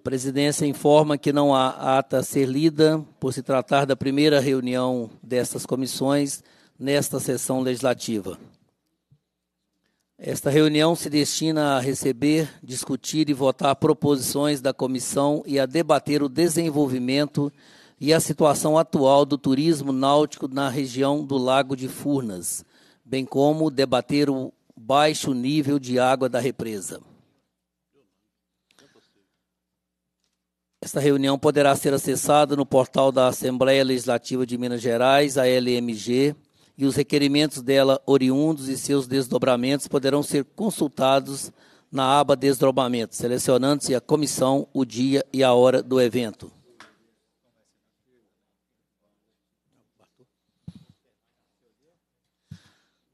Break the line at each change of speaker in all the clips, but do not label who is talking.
A presidência informa que não há ata a ser lida por se tratar da primeira reunião destas comissões nesta sessão legislativa. Esta reunião se destina a receber, discutir e votar proposições da comissão e a debater o desenvolvimento e a situação atual do turismo náutico na região do Lago de Furnas, bem como debater o baixo nível de água da represa. Esta reunião poderá ser acessada no portal da Assembleia Legislativa de Minas Gerais, a LMG, e os requerimentos dela oriundos e seus desdobramentos poderão ser consultados na aba Desdobramento, selecionando-se a comissão, o dia e a hora do evento.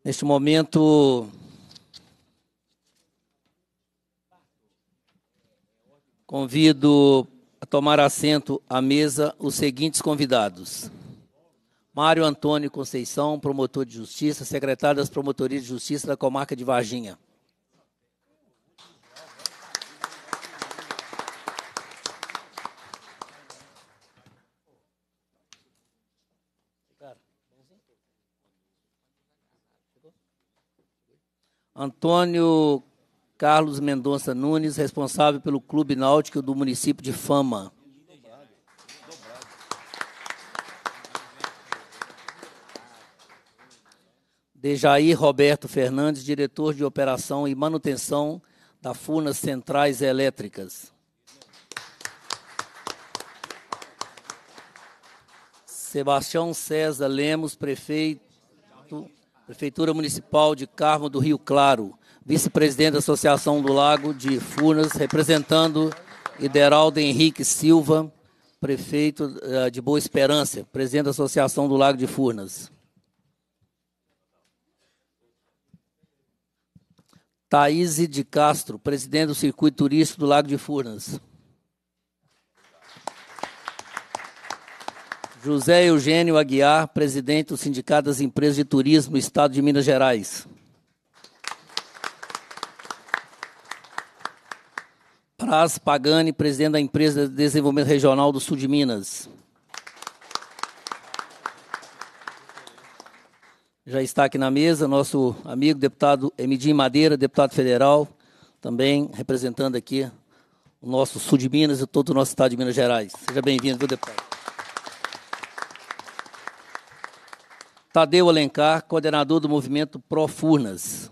Neste momento, Convido tomar assento à mesa os seguintes convidados: Mário Antônio Conceição, promotor de justiça, secretário das Promotorias de Justiça da Comarca de Varginha. Antônio Carlos Mendonça Nunes, responsável pelo Clube Náutico do município de Fama. Dejair Roberto Fernandes, diretor de operação e manutenção da Furnas Centrais Elétricas. Sebastião César Lemos, prefeito, Prefeitura Municipal de Carmo do Rio Claro vice-presidente da Associação do Lago de Furnas, representando Ideraldo Henrique Silva, prefeito eh, de Boa Esperança, presidente da Associação do Lago de Furnas. Thaís de Castro, presidente do Circuito Turístico do Lago de Furnas. José Eugênio Aguiar, presidente do Sindicato das Empresas de Turismo, Estado de Minas Gerais. Praz Pagani, presidente da empresa de desenvolvimento regional do sul de Minas. Já está aqui na mesa nosso amigo deputado Emidim Madeira, deputado federal, também representando aqui o nosso sul de Minas e todo o nosso estado de Minas Gerais. Seja bem-vindo, deputado. Tadeu Alencar, coordenador do movimento Pró Furnas.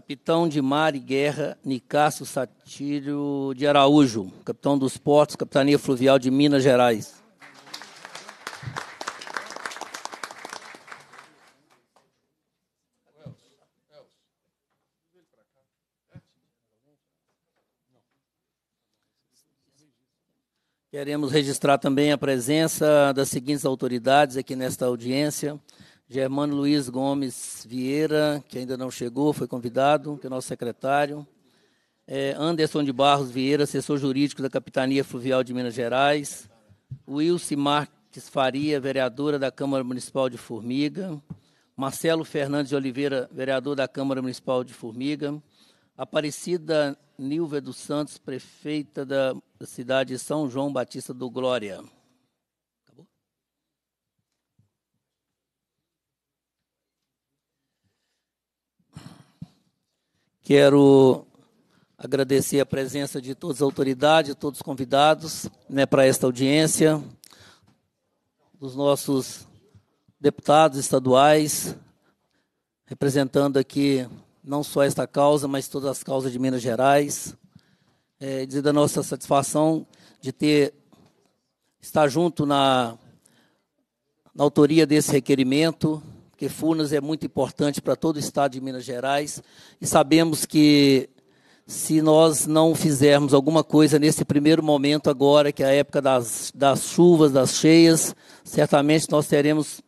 capitão de mar e guerra Nicasso Satírio de Araújo, capitão dos portos, capitania fluvial de Minas Gerais. Queremos registrar também a presença das seguintes autoridades aqui nesta audiência: Germano Luiz Gomes Vieira, que ainda não chegou, foi convidado, que é nosso secretário. É Anderson de Barros Vieira, assessor jurídico da Capitania Fluvial de Minas Gerais. Wilson Marques Faria, vereadora da Câmara Municipal de Formiga. Marcelo Fernandes de Oliveira, vereador da Câmara Municipal de Formiga. Aparecida Nilva dos Santos, prefeita da cidade de São João Batista do Glória. Quero agradecer a presença de todas as autoridades, todos os convidados né, para esta audiência, dos nossos deputados estaduais, representando aqui não só esta causa, mas todas as causas de Minas Gerais. É, dizer da nossa satisfação de ter estar junto na, na autoria desse requerimento, que Furnas é muito importante para todo o estado de Minas Gerais e sabemos que se nós não fizermos alguma coisa nesse primeiro momento agora, que é a época das, das chuvas, das cheias, certamente nós teremos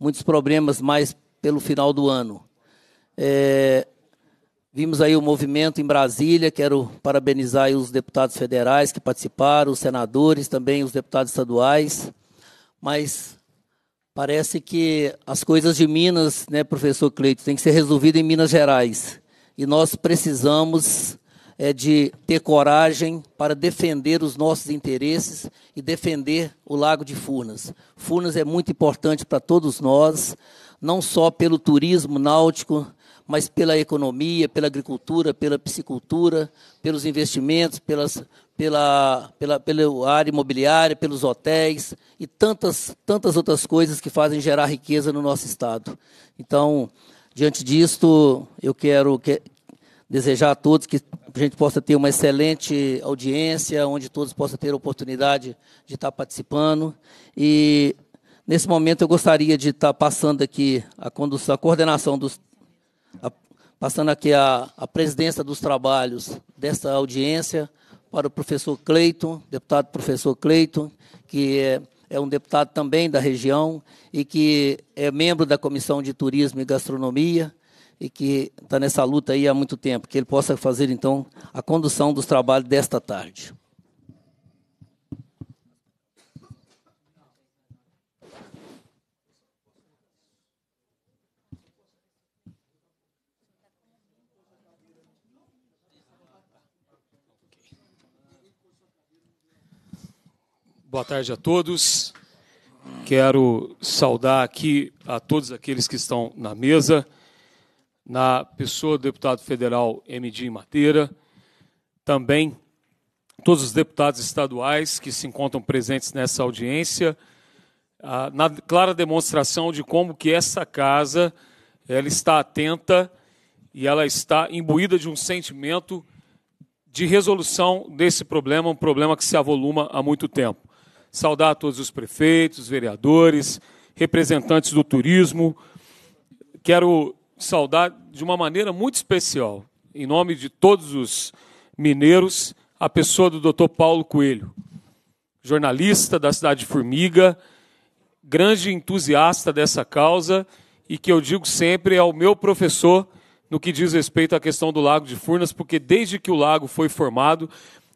muitos problemas mais pelo final do ano. É, vimos aí o movimento em Brasília, quero parabenizar os deputados federais que participaram, os senadores, também os deputados estaduais, mas Parece que as coisas de Minas, né, professor Cleito, tem que ser resolvidas em Minas Gerais. E nós precisamos é, de ter coragem para defender os nossos interesses e defender o Lago de Furnas. Furnas é muito importante para todos nós, não só pelo turismo náutico, mas pela economia, pela agricultura, pela piscicultura, pelos investimentos, pelas, pela, pela, pela área imobiliária, pelos hotéis e tantas, tantas outras coisas que fazem gerar riqueza no nosso Estado. Então, diante disto, eu quero que, desejar a todos que a gente possa ter uma excelente audiência, onde todos possam ter a oportunidade de estar participando. E, nesse momento, eu gostaria de estar passando aqui a, condução, a coordenação dos a, passando aqui a, a presidência dos trabalhos desta audiência para o professor Cleiton, deputado professor Cleiton, que é, é um deputado também da região e que é membro da Comissão de Turismo e Gastronomia e que está nessa luta aí há muito tempo, que ele possa fazer, então, a condução dos trabalhos desta tarde.
Boa tarde a todos. Quero saudar aqui a todos aqueles que estão na mesa, na pessoa do deputado federal MD Mateira, também todos os deputados estaduais que se encontram presentes nessa audiência, na clara demonstração de como que essa casa ela está atenta e ela está imbuída de um sentimento de resolução desse problema, um problema que se avoluma há muito tempo saudar todos os prefeitos, vereadores, representantes do turismo. Quero saudar de uma maneira muito especial, em nome de todos os mineiros, a pessoa do Dr. Paulo Coelho, jornalista da cidade de Formiga, grande entusiasta dessa causa e que eu digo sempre é o meu professor no que diz respeito à questão do Lago de Furnas, porque desde que o lago foi formado,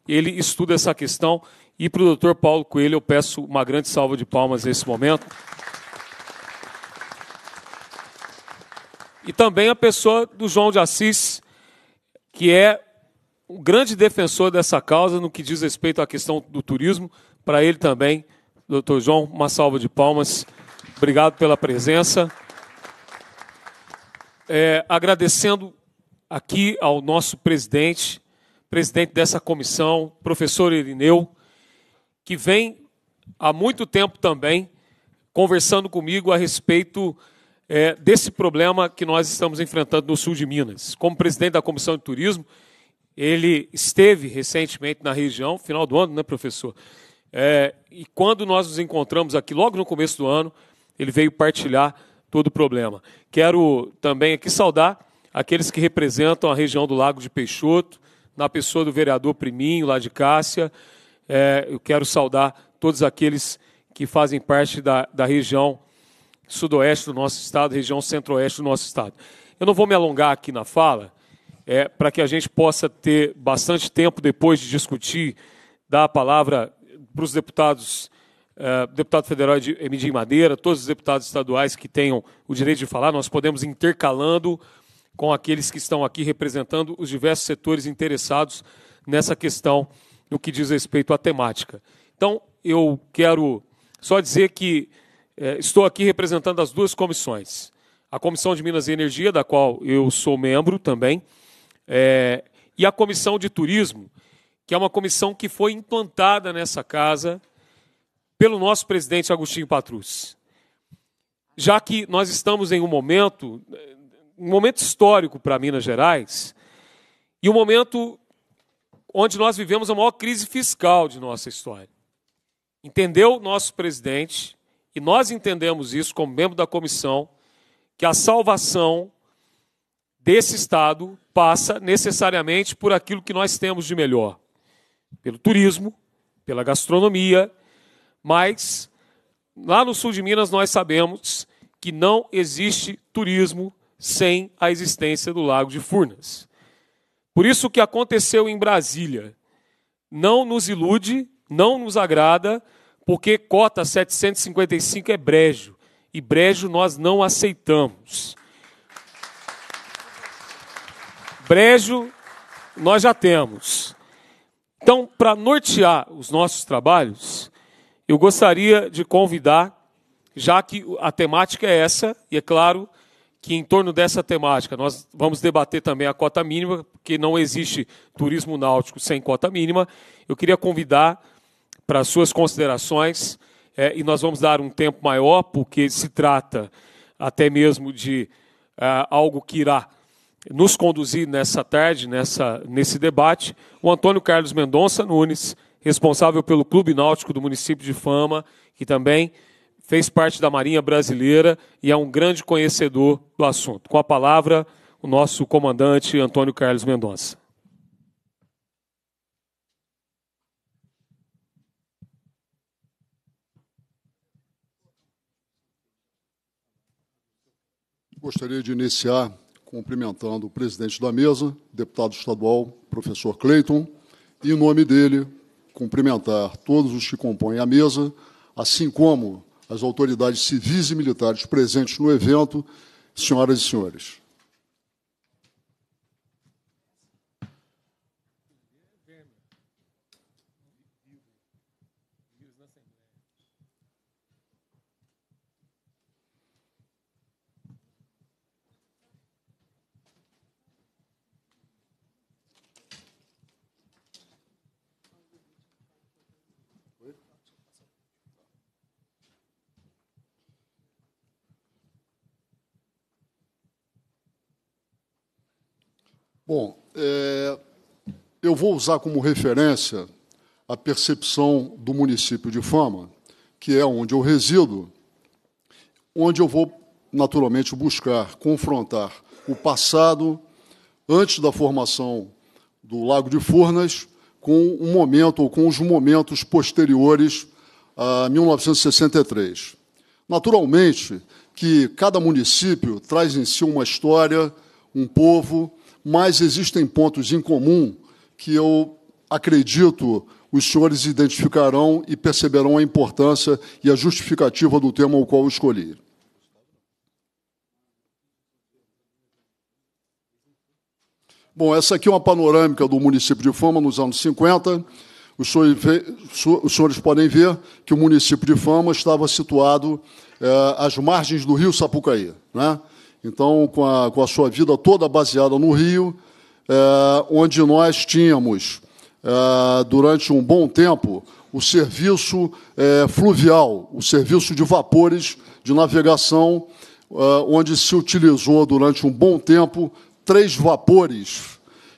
ele estuda essa questão e para o doutor Paulo Coelho, eu peço uma grande salva de palmas nesse momento. E também a pessoa do João de Assis, que é um grande defensor dessa causa no que diz respeito à questão do turismo. Para ele também, doutor João, uma salva de palmas. Obrigado pela presença. É, agradecendo aqui ao nosso presidente, presidente dessa comissão, professor Irineu, que vem há muito tempo também conversando comigo a respeito é, desse problema que nós estamos enfrentando no sul de Minas. Como presidente da Comissão de Turismo, ele esteve recentemente na região, final do ano, né, professor? É, e quando nós nos encontramos aqui, logo no começo do ano, ele veio partilhar todo o problema. Quero também aqui saudar aqueles que representam a região do Lago de Peixoto, na pessoa do vereador Priminho, lá de Cássia, é, eu quero saudar todos aqueles que fazem parte da, da região sudoeste do nosso estado, região centro-oeste do nosso estado. Eu não vou me alongar aqui na fala, é, para que a gente possa ter bastante tempo depois de discutir, dar a palavra para os deputados, é, deputado federal de Madeira, todos os deputados estaduais que tenham o direito de falar, nós podemos intercalando com aqueles que estão aqui representando os diversos setores interessados nessa questão no que diz respeito à temática. Então, eu quero só dizer que é, estou aqui representando as duas comissões. A Comissão de Minas e Energia, da qual eu sou membro também, é, e a Comissão de Turismo, que é uma comissão que foi implantada nessa casa pelo nosso presidente Agostinho Patrus. Já que nós estamos em um momento, um momento histórico para Minas Gerais, e um momento onde nós vivemos a maior crise fiscal de nossa história. Entendeu nosso presidente, e nós entendemos isso como membro da comissão, que a salvação desse Estado passa necessariamente por aquilo que nós temos de melhor: pelo turismo, pela gastronomia, mas lá no sul de Minas nós sabemos que não existe turismo sem a existência do Lago de Furnas. Por isso o que aconteceu em Brasília não nos ilude, não nos agrada, porque cota 755 é brejo e brejo nós não aceitamos. Brejo nós já temos. Então, para nortear os nossos trabalhos, eu gostaria de convidar, já que a temática é essa, e é claro, que em torno dessa temática nós vamos debater também a cota mínima, porque não existe turismo náutico sem cota mínima. Eu queria convidar para suas considerações é, e nós vamos dar um tempo maior, porque se trata até mesmo de é, algo que irá nos conduzir nessa tarde, nessa, nesse debate, o Antônio Carlos Mendonça Nunes, responsável pelo Clube Náutico do município de Fama, que também fez parte da Marinha Brasileira e é um grande conhecedor do assunto. Com a palavra, o nosso comandante Antônio Carlos Mendonça.
Gostaria de iniciar cumprimentando o presidente da mesa, deputado estadual, professor Cleiton, e, em nome dele, cumprimentar todos os que compõem a mesa, assim como as autoridades civis e militares presentes no evento, senhoras e senhores. Bom, é, eu vou usar como referência a percepção do município de Fama, que é onde eu resido, onde eu vou naturalmente buscar confrontar o passado antes da formação do Lago de Furnas com um momento ou com os momentos posteriores a 1963. Naturalmente que cada município traz em si uma história, um povo, mas existem pontos em comum que eu acredito os senhores identificarão e perceberão a importância e a justificativa do tema ao qual eu escolhi. Bom, essa aqui é uma panorâmica do município de Fama nos anos 50. Os senhores, os senhores podem ver que o município de Fama estava situado eh, às margens do rio Sapucaí. Né? então com a, com a sua vida toda baseada no Rio, é, onde nós tínhamos, é, durante um bom tempo, o serviço é, fluvial, o serviço de vapores de navegação, onde se utilizou durante um bom tempo três vapores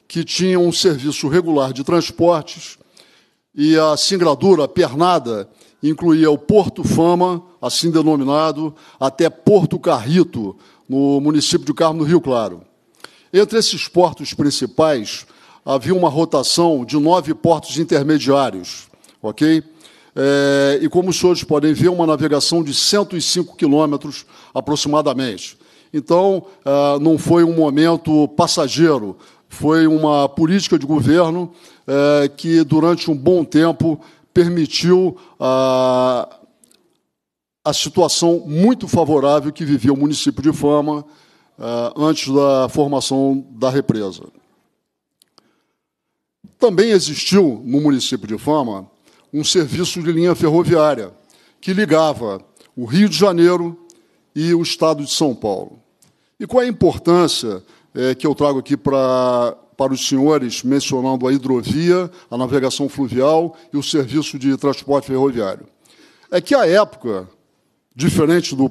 que tinham um serviço regular de transportes e a singradura, a pernada, incluía o Porto Fama, assim denominado, até Porto Carrito, no município de Carmo, no Rio Claro. Entre esses portos principais, havia uma rotação de nove portos intermediários, ok? É, e como os senhores podem ver, uma navegação de 105 quilômetros aproximadamente. Então, é, não foi um momento passageiro, foi uma política de governo é, que, durante um bom tempo, permitiu a ah, a situação muito favorável que vivia o município de Fama eh, antes da formação da represa. Também existiu no município de Fama um serviço de linha ferroviária que ligava o Rio de Janeiro e o estado de São Paulo. E qual é a importância é, que eu trago aqui para, para os senhores, mencionando a hidrovia, a navegação fluvial e o serviço de transporte ferroviário? É que, à época, diferente do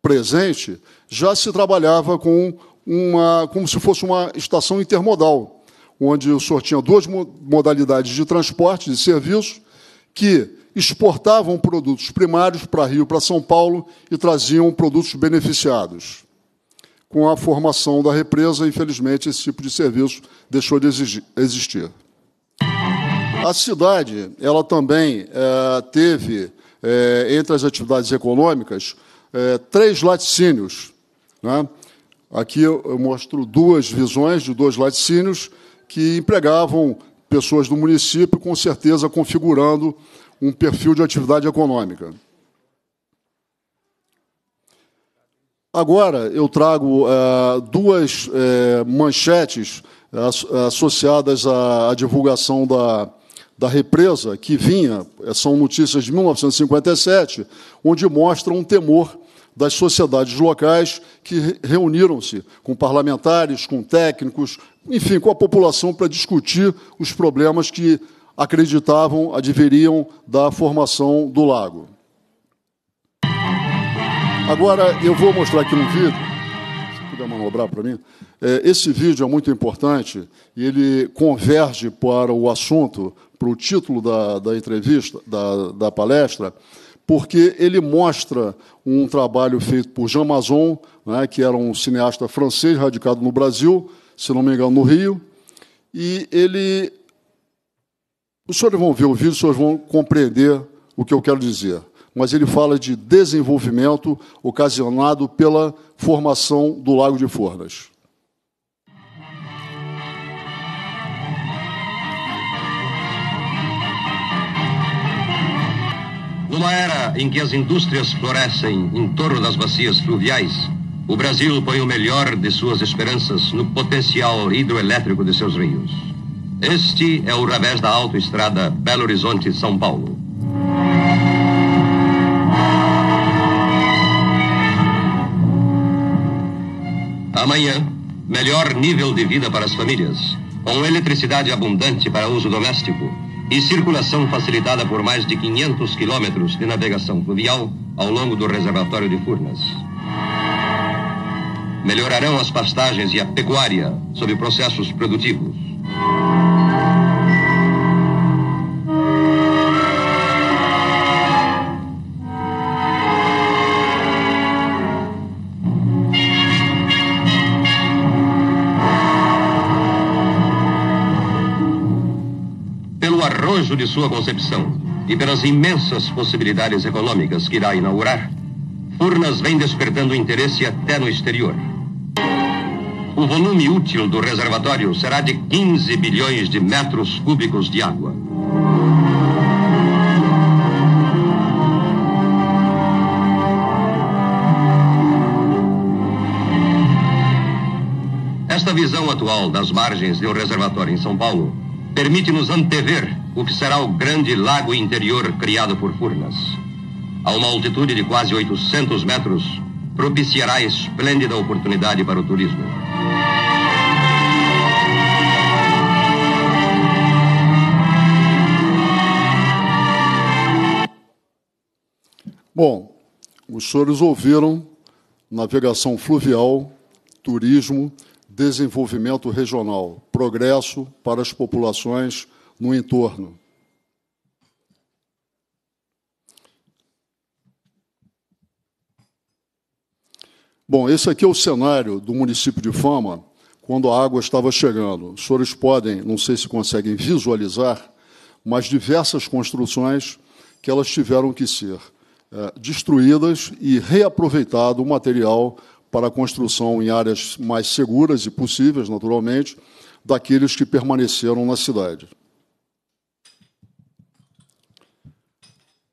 presente, já se trabalhava com uma, como se fosse uma estação intermodal, onde o senhor tinha duas modalidades de transporte, de serviço, que exportavam produtos primários para Rio, para São Paulo e traziam produtos beneficiados. Com a formação da represa, infelizmente, esse tipo de serviço deixou de existir. A cidade, ela também é, teve é, entre as atividades econômicas, é, três laticínios. Né? Aqui eu mostro duas visões de dois laticínios que empregavam pessoas do município, com certeza configurando um perfil de atividade econômica. Agora eu trago é, duas é, manchetes é, associadas à, à divulgação da, da represa, que vinha, eh, são notícias de 1957, onde mostram um temor das sociedades locais que reuniram-se com parlamentares, com técnicos, enfim, com a população para discutir os problemas que acreditavam adveriam da formação do lago. Agora eu vou mostrar aqui um vídeo, se puder manobrar para mim. Eh, esse vídeo é muito importante e ele converge para o assunto para o título da, da entrevista, da, da palestra, porque ele mostra um trabalho feito por Jean Mazon, né, que era um cineasta francês radicado no Brasil, se não me engano, no Rio, e ele. Os senhores vão ver o vídeo, os senhores vão compreender o que eu quero dizer. Mas ele fala de desenvolvimento ocasionado pela formação do Lago de Furnas.
Numa era em que as indústrias florescem em torno das bacias fluviais, o Brasil põe o melhor de suas esperanças no potencial hidroelétrico de seus rios. Este é o revés da autoestrada Belo Horizonte-São Paulo. Amanhã, melhor nível de vida para as famílias, com eletricidade abundante para uso doméstico e circulação facilitada por mais de 500 quilômetros de navegação fluvial ao longo do reservatório de Furnas. Melhorarão as pastagens e a pecuária sob processos produtivos. de sua concepção e pelas imensas possibilidades econômicas que irá inaugurar, Furnas vem despertando interesse até no exterior. O volume útil do reservatório será de 15 bilhões de metros cúbicos de água. Esta visão atual das margens de um reservatório em São Paulo permite-nos antever o que será o grande lago interior criado por Furnas. A uma altitude de quase 800 metros, propiciará esplêndida oportunidade para o turismo.
Bom, os senhores ouviram navegação fluvial, turismo, desenvolvimento regional, progresso para as populações no entorno. Bom, esse aqui é o cenário do município de Fama quando a água estava chegando. Os senhores podem, não sei se conseguem visualizar, mas diversas construções que elas tiveram que ser é, destruídas e reaproveitado o material para a construção em áreas mais seguras e possíveis, naturalmente, daqueles que permaneceram na cidade.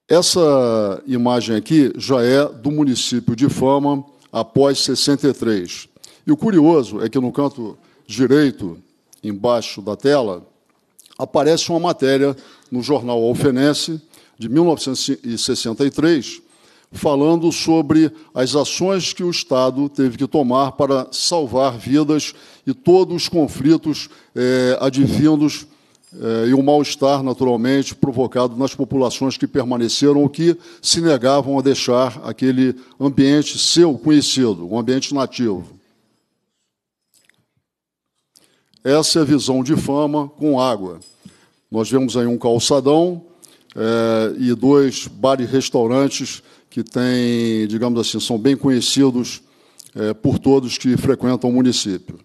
Essa imagem aqui já é do município de Fama após 63. E o curioso é que no canto direito, embaixo da tela, aparece uma matéria no jornal Alfenense, de 1963, falando sobre as ações que o Estado teve que tomar para salvar vidas e todos os conflitos eh, advindos eh, e o mal-estar, naturalmente, provocado nas populações que permaneceram ou que se negavam a deixar aquele ambiente seu conhecido, um ambiente nativo. Essa é a visão de fama com água. Nós vemos aí um calçadão eh, e dois bares e restaurantes que têm, digamos assim, são bem conhecidos eh, por todos que frequentam o município.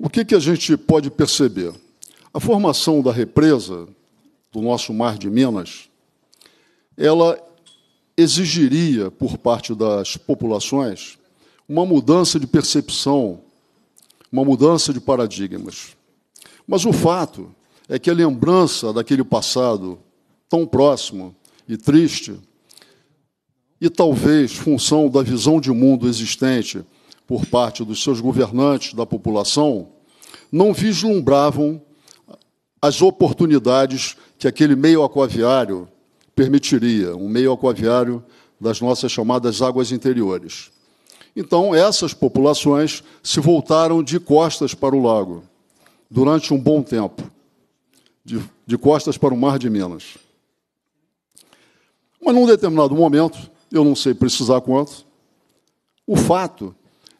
O que, que a gente pode perceber? A formação da represa do nosso mar de Minas, ela exigiria, por parte das populações, uma mudança de percepção, uma mudança de paradigmas. Mas o fato é que a lembrança daquele passado tão próximo e triste, e talvez função da visão de mundo existente por parte dos seus governantes, da população, não vislumbravam as oportunidades que aquele meio aquaviário permitiria, um meio aquaviário das nossas chamadas águas interiores. Então, essas populações se voltaram de costas para o lago durante um bom tempo, de, de costas para o mar de Minas. Mas num determinado momento, eu não sei precisar quanto, o fato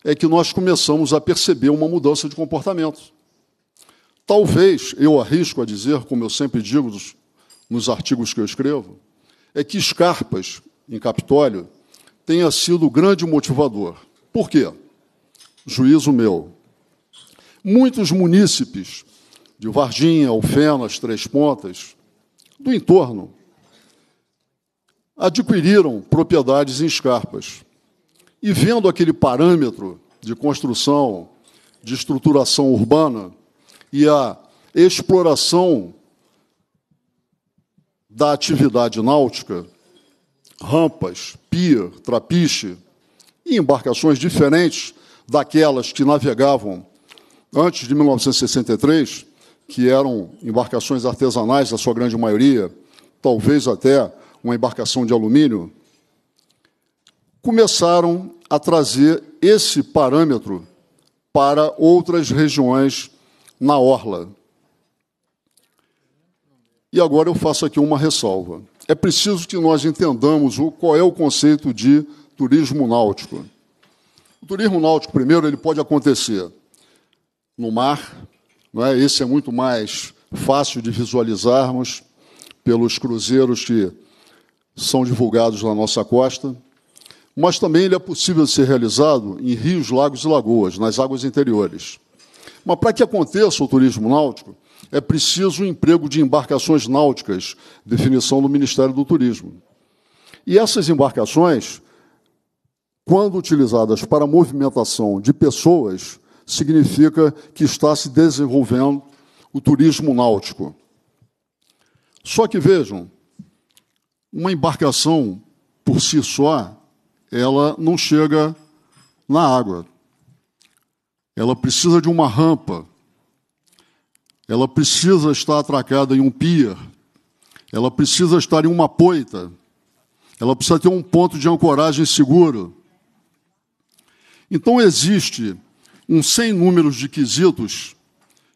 é que nós começamos a perceber uma mudança de comportamento. Talvez, eu arrisco a dizer, como eu sempre digo nos artigos que eu escrevo, é que Escarpas, em Capitólio, tenha sido o grande motivador. Por quê? Juízo meu. Muitos munícipes de Varginha, Alfenas, Três Pontas, do entorno, adquiriram propriedades em Escarpas. E vendo aquele parâmetro de construção, de estruturação urbana e a exploração da atividade náutica, rampas, pier, trapiche e embarcações diferentes daquelas que navegavam antes de 1963, que eram embarcações artesanais, na sua grande maioria, talvez até uma embarcação de alumínio, começaram a trazer esse parâmetro para outras regiões na orla. E agora eu faço aqui uma ressalva. É preciso que nós entendamos o, qual é o conceito de turismo náutico. O turismo náutico, primeiro, ele pode acontecer no mar, não é? esse é muito mais fácil de visualizarmos pelos cruzeiros que são divulgados na nossa costa mas também ele é possível ser realizado em rios, lagos e lagoas, nas águas interiores. Mas para que aconteça o turismo náutico, é preciso o emprego de embarcações náuticas, definição do Ministério do Turismo. E essas embarcações, quando utilizadas para movimentação de pessoas, significa que está se desenvolvendo o turismo náutico. Só que vejam, uma embarcação por si só ela não chega na água. Ela precisa de uma rampa. Ela precisa estar atracada em um pier. Ela precisa estar em uma poita. Ela precisa ter um ponto de ancoragem seguro. Então existe um sem número de quesitos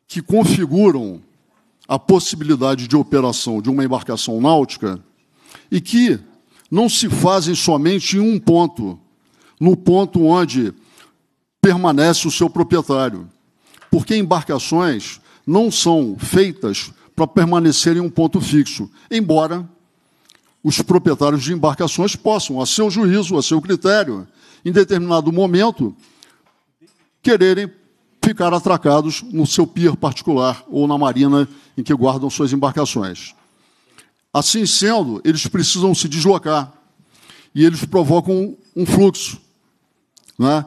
que configuram a possibilidade de operação de uma embarcação náutica e que não se fazem somente em um ponto, no ponto onde permanece o seu proprietário. Porque embarcações não são feitas para permanecer em um ponto fixo, embora os proprietários de embarcações possam, a seu juízo, a seu critério, em determinado momento, quererem ficar atracados no seu pier particular ou na marina em que guardam suas embarcações. Assim sendo, eles precisam se deslocar e eles provocam um fluxo, né,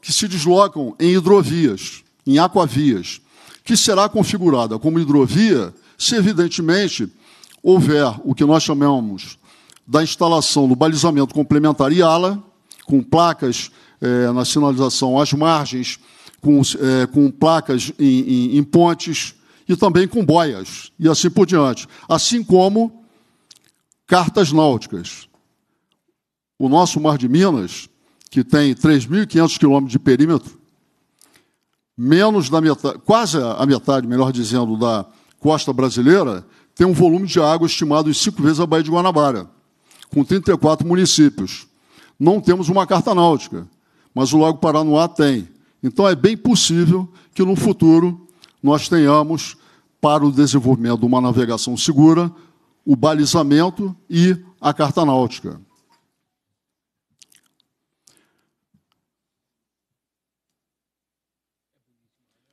que se deslocam em hidrovias, em aquavias, que será configurada como hidrovia se, evidentemente, houver o que nós chamamos da instalação do balizamento complementar e ala, com placas eh, na sinalização às margens, com, eh, com placas em, em, em pontes, e também com boias, e assim por diante. Assim como cartas náuticas. O nosso Mar de Minas, que tem 3.500 quilômetros de perímetro, menos da metade, quase a metade, melhor dizendo, da costa brasileira, tem um volume de água estimado em cinco vezes a Baía de Guanabara, com 34 municípios. Não temos uma carta náutica, mas o Lago Paranoá tem. Então é bem possível que no futuro nós tenhamos para o desenvolvimento de uma navegação segura o balizamento e a carta náutica.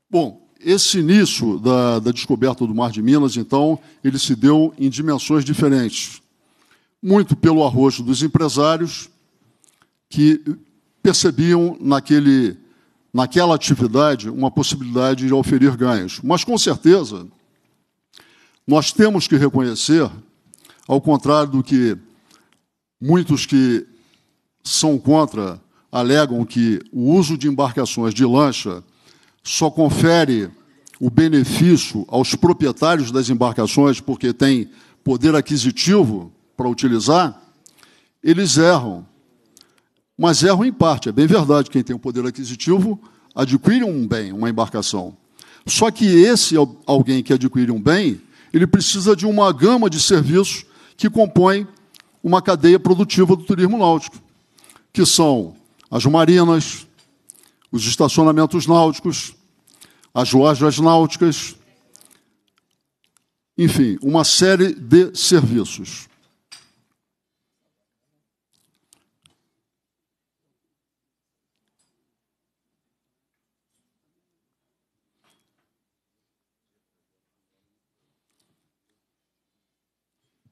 Bom, esse início da, da, descoberta do Mar de Minas, então, ele se deu em dimensões diferentes. Muito pelo arrojo dos empresários que percebiam naquele naquela atividade uma possibilidade de oferir ganhos. Mas, com certeza, nós temos que reconhecer, ao contrário do que muitos que são contra alegam que o uso de embarcações de lancha só confere o benefício aos proprietários das embarcações, porque tem poder aquisitivo para utilizar, eles erram, mas erram em parte. É bem verdade, quem tem o um poder aquisitivo adquire um bem, uma embarcação. Só que esse alguém que adquire um bem, ele precisa de uma gama de serviços que compõem uma cadeia produtiva do turismo náutico, que são as marinas, os estacionamentos náuticos, as lojas náuticas, enfim, uma série de serviços.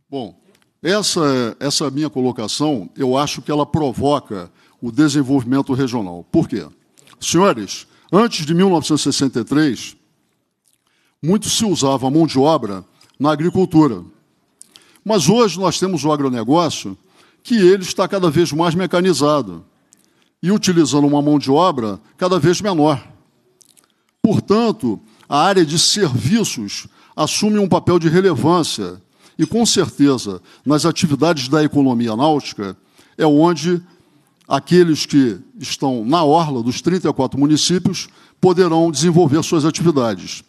Bom, essa, essa minha colocação, eu acho que ela provoca o desenvolvimento regional. Por quê? Senhores, antes de 1963, muito se usava a mão de obra na agricultura. Mas hoje nós temos o agronegócio que ele está cada vez mais mecanizado e utilizando uma mão de obra cada vez menor. Portanto, a área de serviços assume um papel de relevância e, com certeza, nas atividades da economia náutica, é onde aqueles que estão na orla dos 34 municípios poderão desenvolver suas atividades.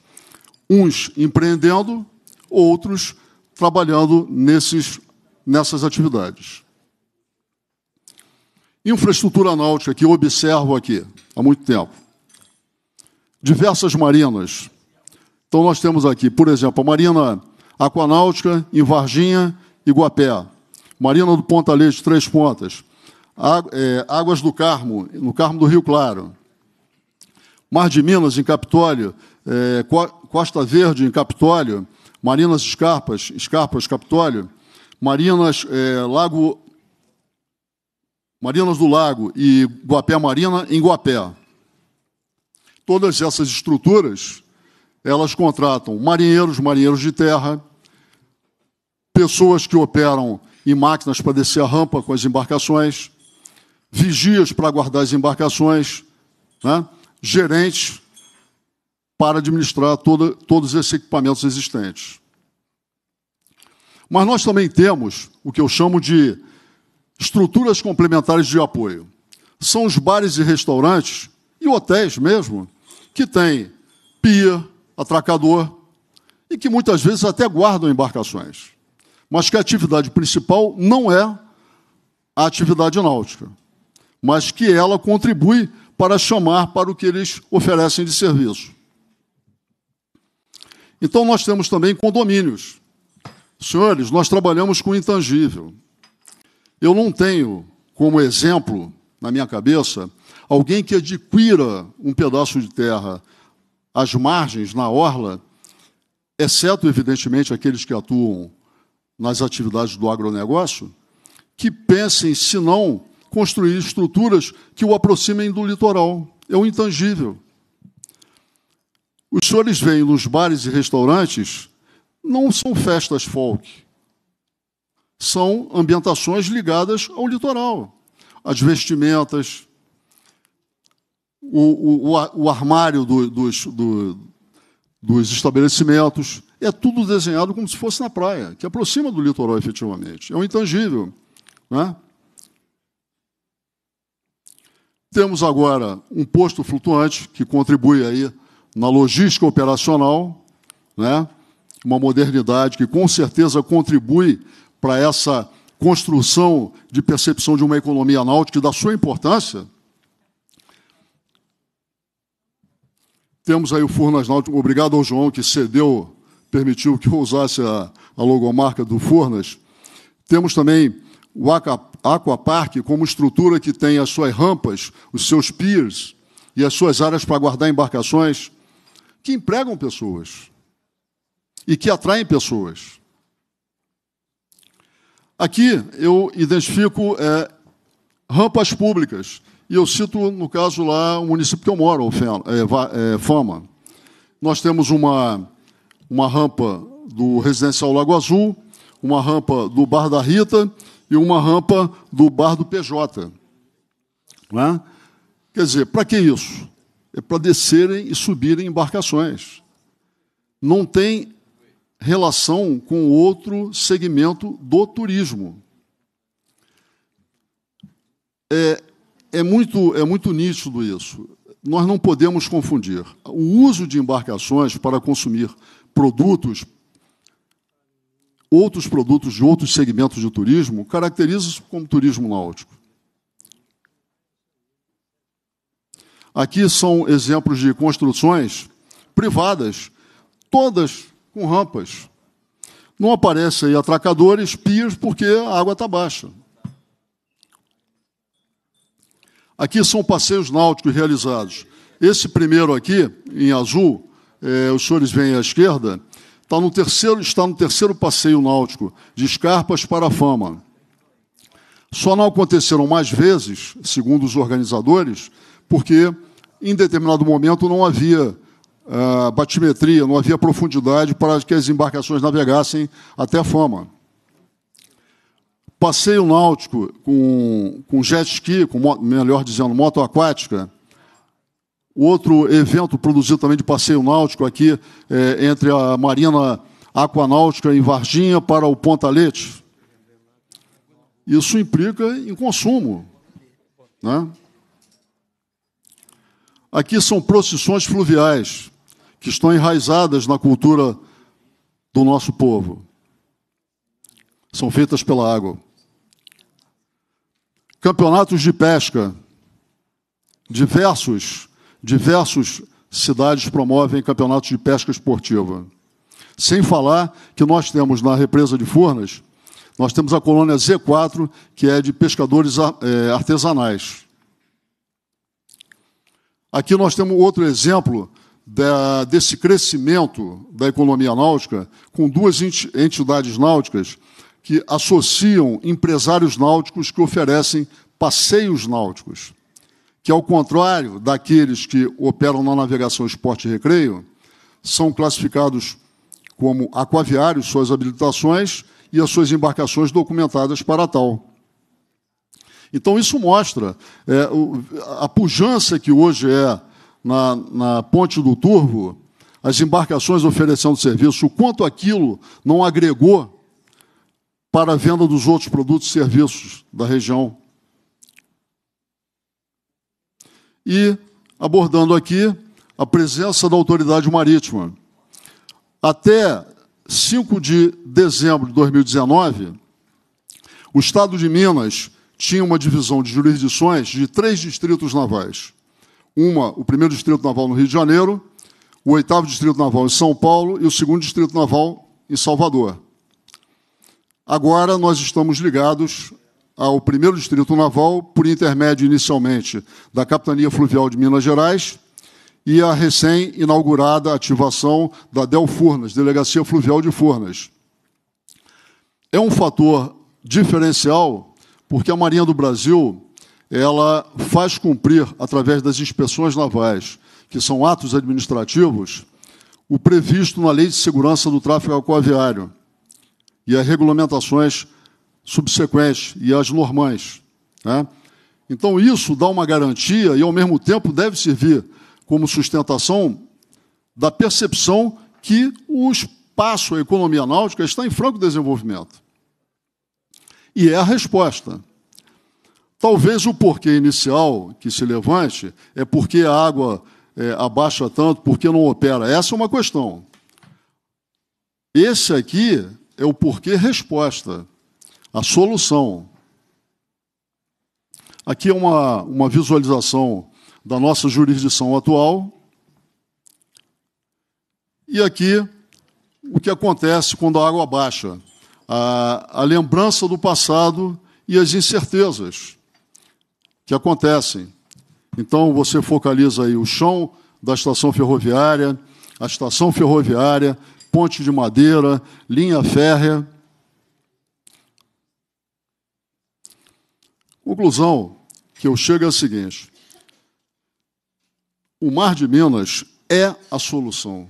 Uns empreendendo, outros trabalhando nesses, nessas atividades. Infraestrutura náutica, que observo aqui há muito tempo. Diversas marinas. Então, nós temos aqui, por exemplo, a Marina Aquanáutica em Varginha e Guapé. Marina do Pontalete, Três Pontas. É, Águas do Carmo, no Carmo do Rio Claro. Mar de Minas, em Capitólio. É, Costa Verde, em Capitólio. Marinas Escarpas, Escarpas, Capitólio. Marinas é, Lago Marinas do Lago e Guapé Marina em Guapé. Todas essas estruturas, elas contratam marinheiros, marinheiros de terra, pessoas que operam em máquinas para descer a rampa com as embarcações, vigias para guardar as embarcações, né? gerentes para administrar todo, todos esses equipamentos existentes. Mas nós também temos o que eu chamo de estruturas complementares de apoio. São os bares e restaurantes, e hotéis mesmo, que têm pia, atracador, e que muitas vezes até guardam embarcações mas que a atividade principal não é a atividade náutica, mas que ela contribui para chamar para o que eles oferecem de serviço. Então, nós temos também condomínios. Senhores, nós trabalhamos com intangível. Eu não tenho como exemplo, na minha cabeça, alguém que adquira um pedaço de terra às margens, na orla, exceto, evidentemente, aqueles que atuam nas atividades do agronegócio, que pensem, se não, construir estruturas que o aproximem do litoral. É o um intangível. Os senhores veem nos bares e restaurantes, não são festas folk. São ambientações ligadas ao litoral. As vestimentas, o, o, o armário do, dos, do, dos estabelecimentos, é tudo desenhado como se fosse na praia, que aproxima do litoral efetivamente. É um intangível. Né? Temos agora um posto flutuante que contribui aí na logística operacional, né? uma modernidade que com certeza contribui para essa construção de percepção de uma economia náutica e da sua importância. Temos aí o Furnas Náutico, obrigado ao João que cedeu permitiu que eu usasse a, a logomarca do Furnas. Temos também o Aquapark como estrutura que tem as suas rampas, os seus piers e as suas áreas para guardar embarcações, que empregam pessoas e que atraem pessoas. Aqui eu identifico é, rampas públicas, e eu cito, no caso, lá o município que eu moro, é, é, Fama. Nós temos uma uma rampa do Residencial Lago Azul, uma rampa do Bar da Rita e uma rampa do Bar do PJ. Não é? Quer dizer, para que isso? É para descerem e subirem embarcações. Não tem relação com outro segmento do turismo. É, é, muito, é muito nítido isso. Nós não podemos confundir o uso de embarcações para consumir produtos, outros produtos de outros segmentos de turismo, caracterizam-se como turismo náutico. Aqui são exemplos de construções privadas, todas com rampas. Não aparecem atracadores, pias, porque a água está baixa. Aqui são passeios náuticos realizados. Esse primeiro aqui, em azul, é, os senhores vêm à esquerda, está no terceiro, está no terceiro passeio náutico, de Escarpas para a Fama. Só não aconteceram mais vezes, segundo os organizadores, porque em determinado momento não havia uh, batimetria, não havia profundidade para que as embarcações navegassem até a Fama. Passeio náutico com, com jet ski, com, melhor dizendo, moto aquática, o outro evento produzido também de passeio náutico aqui, é, entre a Marina Aquanáutica em Varginha para o Pontalete. Isso implica em consumo. Né? Aqui são procissões fluviais, que estão enraizadas na cultura do nosso povo. São feitas pela água. Campeonatos de pesca, diversos Diversas cidades promovem campeonatos de pesca esportiva. Sem falar que nós temos na represa de Furnas, nós temos a colônia Z4, que é de pescadores é, artesanais. Aqui nós temos outro exemplo da, desse crescimento da economia náutica, com duas entidades náuticas que associam empresários náuticos que oferecem passeios náuticos que, ao contrário daqueles que operam na navegação, esporte e recreio, são classificados como aquaviários, suas habilitações e as suas embarcações documentadas para tal. Então, isso mostra é, a pujança que hoje é na, na Ponte do Turvo, as embarcações oferecendo serviço, o quanto aquilo não agregou para a venda dos outros produtos e serviços da região e abordando aqui a presença da autoridade marítima. Até 5 de dezembro de 2019, o Estado de Minas tinha uma divisão de jurisdições de três distritos navais. Uma, o primeiro distrito naval no Rio de Janeiro, o oitavo distrito naval em São Paulo e o segundo distrito naval em Salvador. Agora nós estamos ligados ao primeiro distrito naval por intermédio inicialmente da Capitania Fluvial de Minas Gerais e a recém-inaugurada ativação da DEL Furnas, Delegacia Fluvial de Furnas. É um fator diferencial porque a Marinha do Brasil ela faz cumprir, através das inspeções navais, que são atos administrativos, o previsto na Lei de Segurança do Tráfego Aquaviário e as regulamentações subsequente e as normais. Né? Então, isso dá uma garantia e, ao mesmo tempo, deve servir como sustentação da percepção que o espaço, a economia náutica, está em franco desenvolvimento. E é a resposta. Talvez o porquê inicial que se levante é porque a água é, abaixa tanto, porque não opera. Essa é uma questão. Esse aqui é o porquê resposta a solução. Aqui é uma, uma visualização da nossa jurisdição atual. E aqui o que acontece quando a água baixa. A, a lembrança do passado e as incertezas que acontecem. Então você focaliza aí o chão da estação ferroviária, a estação ferroviária, ponte de madeira, linha férrea. Conclusão que eu chego é a seguinte: o Mar de Minas é a solução.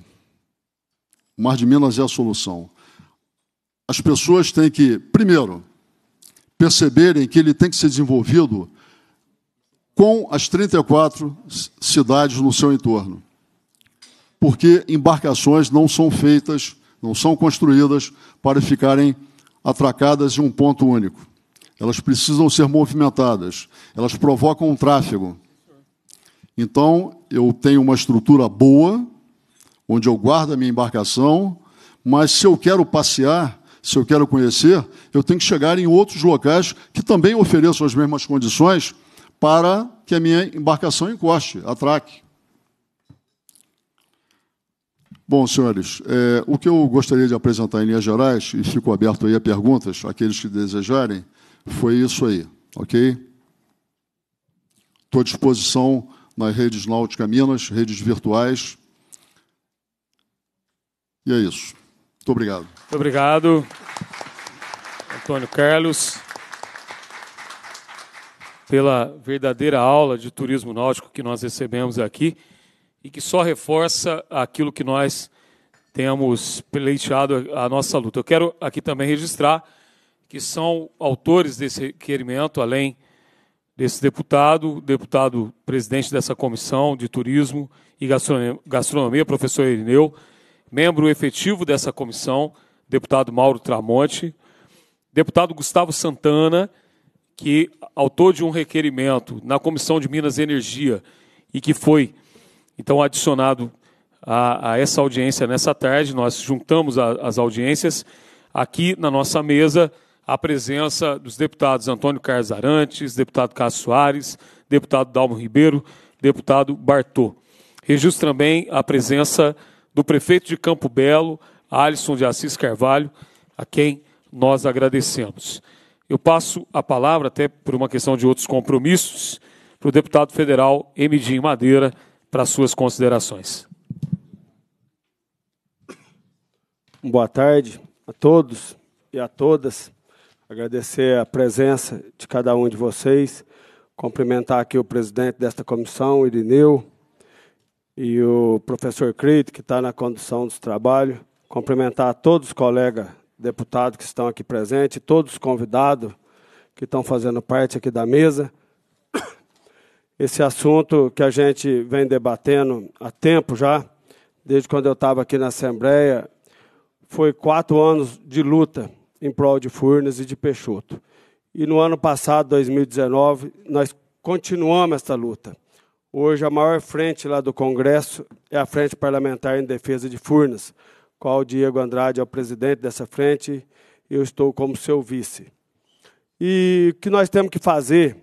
O Mar de Minas é a solução. As pessoas têm que, primeiro, perceberem que ele tem que ser desenvolvido com as 34 cidades no seu entorno. Porque embarcações não são feitas, não são construídas para ficarem atracadas em um ponto único. Elas precisam ser movimentadas, elas provocam um tráfego. Então, eu tenho uma estrutura boa, onde eu guardo a minha embarcação, mas se eu quero passear, se eu quero conhecer, eu tenho que chegar em outros locais que também ofereçam as mesmas condições para que a minha embarcação encoste, atraque. Bom, senhores, é, o que eu gostaria de apresentar em linhas gerais, e fico aberto aí a perguntas, aqueles que desejarem, foi isso aí, ok? Estou à disposição nas redes Náutica Minas, redes virtuais. E é isso. Muito obrigado. Muito
obrigado, Antônio Carlos, pela verdadeira aula de turismo náutico que nós recebemos aqui e que só reforça aquilo que nós temos pleiteado a nossa luta. Eu quero aqui também registrar que são autores desse requerimento, além desse deputado, deputado presidente dessa comissão de turismo e gastronomia, professor Irineu, membro efetivo dessa comissão, deputado Mauro Tramonte, deputado Gustavo Santana, que autor de um requerimento na comissão de Minas e Energia e que foi então adicionado a, a, essa audiência nessa tarde. Nós juntamos a, as audiências aqui na nossa mesa a presença dos deputados Antônio Carlos Arantes, deputado Cássio Soares, deputado Dalmo Ribeiro, deputado Bartô. Registro também a presença do prefeito de Campo Belo, Alisson de Assis Carvalho, a quem nós agradecemos. Eu passo a palavra, até por uma questão de outros compromissos, para o deputado federal Emidim Madeira, para suas considerações.
Boa tarde a todos e a todas. Agradecer a presença de cada um de vocês, cumprimentar aqui o presidente desta comissão, Irineu, e o professor Crito, que está na condução dos trabalhos, cumprimentar todos os colegas deputados que estão aqui presentes, todos os convidados que estão fazendo parte aqui da mesa. Esse assunto que a gente vem debatendo há tempo já, desde quando eu estava aqui na Assembleia, foi quatro anos de luta em prol de Furnas e de Peixoto. E no ano passado, 2019, nós continuamos essa luta. Hoje, a maior frente lá do Congresso é a Frente Parlamentar em Defesa de Furnas, qual o Diego Andrade é o presidente dessa frente, eu estou como seu vice. E o que nós temos que fazer,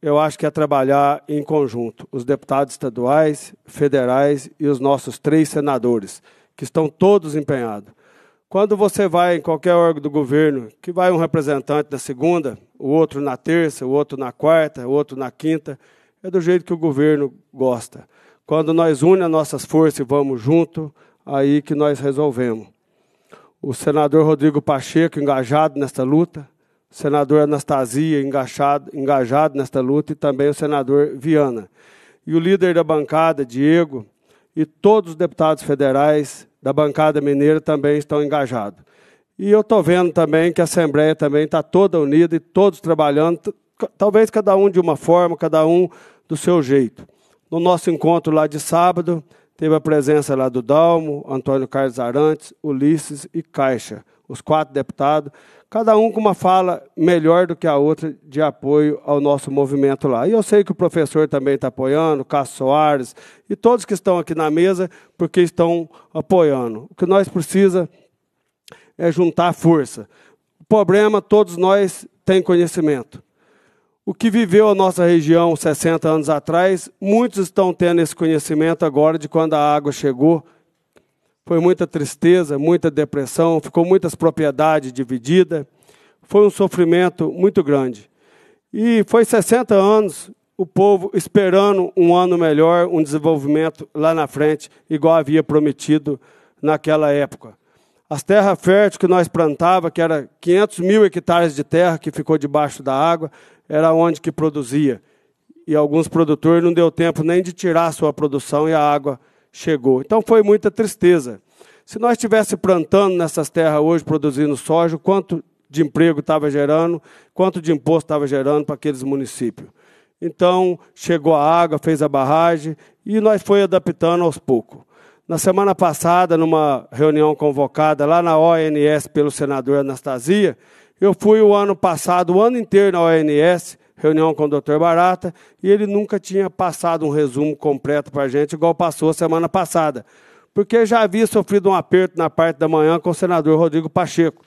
eu acho que é trabalhar em conjunto, os deputados estaduais, federais e os nossos três senadores, que estão todos empenhados. Quando você vai em qualquer órgão do governo, que vai um representante na segunda, o outro na terça, o outro na quarta, o outro na quinta, é do jeito que o governo gosta. Quando nós unimos nossas forças e vamos junto, aí que nós resolvemos. O senador Rodrigo Pacheco engajado nesta luta, o senador Anastasia engajado, engajado nesta luta e também o senador Viana. E o líder da bancada, Diego, e todos os deputados federais da bancada mineira também estão engajados. E eu estou vendo também que a Assembleia também está toda unida e todos trabalhando, talvez cada um de uma forma, cada um do seu jeito. No nosso encontro lá de sábado, teve a presença lá do Dalmo, Antônio Carlos Arantes, Ulisses e Caixa, os quatro deputados, cada um com uma fala melhor do que a outra de apoio ao nosso movimento lá. E eu sei que o professor também está apoiando, o Cássio Soares e todos que estão aqui na mesa, porque estão apoiando. O que nós precisa é juntar força. O problema, todos nós tem conhecimento. O que viveu a nossa região 60 anos atrás, muitos estão tendo esse conhecimento agora de quando a água chegou foi muita tristeza, muita depressão, ficou muitas propriedades divididas. Foi um sofrimento muito grande. E foi 60 anos o povo esperando um ano melhor, um desenvolvimento lá na frente, igual havia prometido naquela época. As terras férteis que nós plantava, que era 500 mil hectares de terra que ficou debaixo da água, era onde que produzia. E alguns produtores não deu tempo nem de tirar a sua produção e a água chegou. Então foi muita tristeza. Se nós estivéssemos plantando nessas terras hoje, produzindo soja, quanto de emprego estava gerando, quanto de imposto estava gerando para aqueles municípios. Então, chegou a água, fez a barragem e nós foi adaptando aos poucos. Na semana passada, numa reunião convocada lá na ONS pelo senador Anastasia, eu fui o ano passado, o ano inteiro na ONS, reunião com o doutor Barata, e ele nunca tinha passado um resumo completo para a gente, igual passou semana passada. Porque já havia sofrido um aperto na parte da manhã com o senador Rodrigo Pacheco.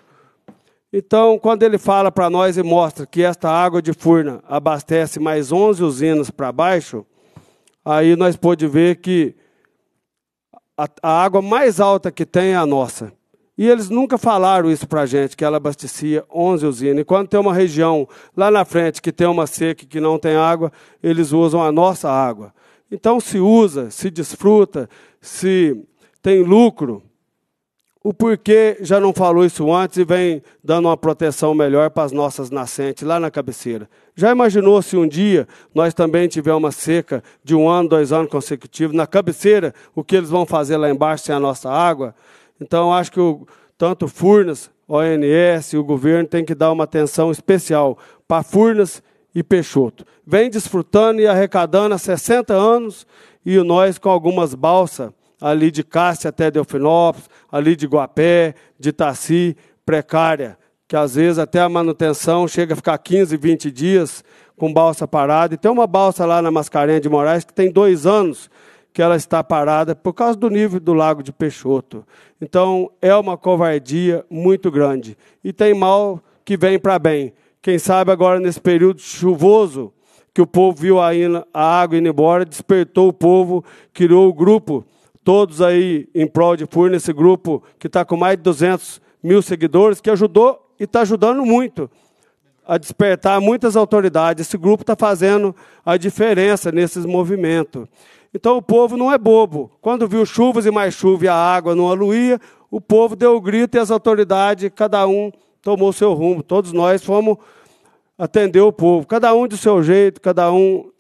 Então, quando ele fala para nós e mostra que esta água de Furna abastece mais 11 usinas para baixo, aí nós pode ver que a, a água mais alta que tem é a nossa. E eles nunca falaram isso para a gente, que ela abastecia 11 usinas. E quando tem uma região lá na frente que tem uma seca que não tem água, eles usam a nossa água. Então se usa, se desfruta, se tem lucro. O porquê já não falou isso antes e vem dando uma proteção melhor para as nossas nascentes lá na cabeceira. Já imaginou se um dia nós também tivermos uma seca de um ano, dois anos consecutivos na cabeceira, o que eles vão fazer lá embaixo sem a nossa água? Então, acho que o, tanto Furnas, ONS e o governo têm que dar uma atenção especial para Furnas e Peixoto. Vem desfrutando e arrecadando há 60 anos e nós com algumas balsas ali de Cássia até Delfinópolis, ali de Guapé, de Taci, precária, que às vezes até a manutenção chega a ficar 15, 20 dias com balsa parada. E tem uma balsa lá na Mascarenhas de Moraes que tem dois anos que ela está parada por causa do nível do Lago de Peixoto. Então, é uma covardia muito grande. E tem mal que vem para bem. Quem sabe agora, nesse período chuvoso, que o povo viu a, água indo embora, despertou o povo, criou o grupo, todos aí em prol de Fur, nesse grupo que está com mais de 200 mil seguidores, que ajudou e está ajudando muito a despertar muitas autoridades. Esse grupo está fazendo a diferença nesses movimentos. Então o povo não é bobo. Quando viu chuvas e mais chuva e a água não aluía, o povo deu o grito e as autoridades, cada um tomou seu rumo. Todos nós fomos atender o povo, cada um do seu jeito, cada um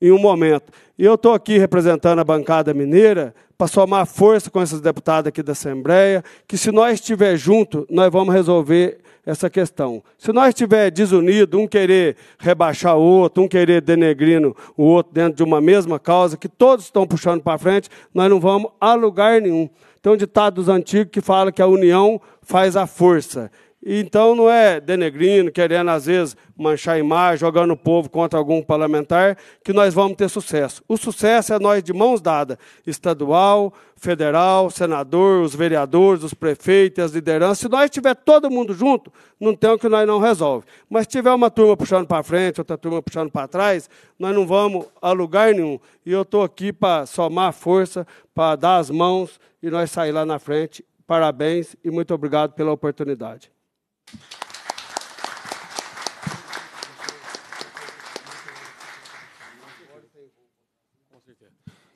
em um momento. E eu estou aqui representando a bancada mineira para somar força com essas deputadas aqui da Assembleia, que se nós estivermos juntos, nós vamos resolver essa questão. Se nós estiver desunido, um querer rebaixar o outro, um querer denegrir o outro dentro de uma mesma causa, que todos estão puxando para frente, nós não vamos a lugar nenhum. Tem um ditado dos antigos que fala que a união faz a força. Então não é denegrindo, querendo às vezes manchar a imagem, jogando o povo contra algum parlamentar, que nós vamos ter sucesso. O sucesso é nós de mãos dadas, estadual, federal, senador, os vereadores, os prefeitos, as lideranças. Se nós tiver todo mundo junto, não tem o que nós não resolve. Mas se tiver uma turma puxando para frente, outra turma puxando para trás, nós não vamos a lugar nenhum. E eu estou aqui para somar força, para dar as mãos e nós sair lá na frente. Parabéns e muito obrigado pela oportunidade.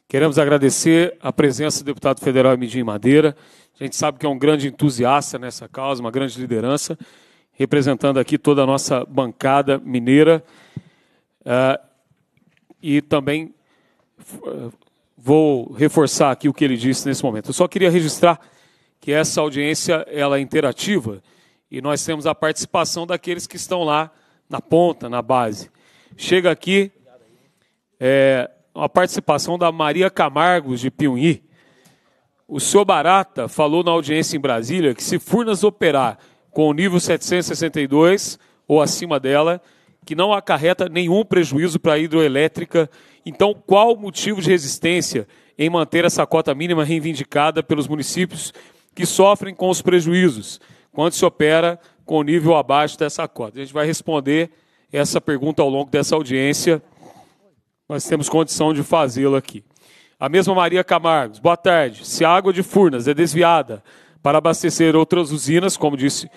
Queremos agradecer a presença do deputado federal Emidim Madeira. A gente sabe que é um grande entusiasta nessa causa, uma grande liderança, representando aqui toda a nossa bancada mineira. Ah, e também ah, vou reforçar aqui o que ele disse nesse momento. Eu só queria registrar que essa audiência ela é interativa e nós temos a participação daqueles que estão lá na ponta, na base. Chega aqui é, a participação da Maria Camargos, de Piuí. O senhor Barata falou na audiência em Brasília que se Furnas operar com o nível 762 ou acima dela, que não acarreta nenhum prejuízo para a hidroelétrica. Então, qual o motivo de resistência em manter essa cota mínima reivindicada pelos municípios que sofrem com os prejuízos? quando se opera com nível abaixo dessa cota? A gente vai responder essa pergunta ao longo dessa audiência. Nós temos condição de fazê-lo aqui. A mesma Maria Camargos, boa tarde. Se a água de Furnas é desviada para abastecer outras usinas, como disse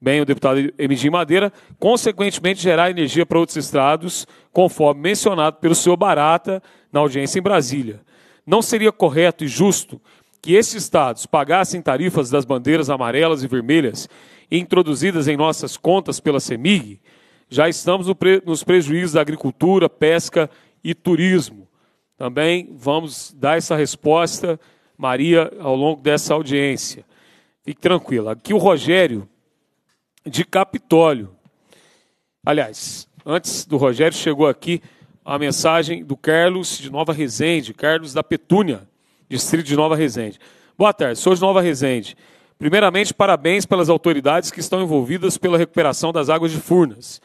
bem o deputado Emidim Madeira, consequentemente gerar energia para outros estados, conforme mencionado pelo senhor Barata na audiência em Brasília. Não seria correto e justo que esses estados pagassem tarifas das bandeiras amarelas e vermelhas introduzidas em nossas contas pela CEMIG, já estamos no pre, nos prejuízos da agricultura, pesca e turismo. Também vamos dar essa resposta, Maria, ao longo dessa audiência. Fique tranquila. Aqui o Rogério de Capitólio. Aliás, antes do Rogério chegou aqui a mensagem do Carlos de Nova Resende, Carlos da Petúnia distrito de Nova Resende. Boa tarde, sou de Nova Resende. Primeiramente, parabéns pelas autoridades que estão envolvidas pela recuperação das águas de Furnas.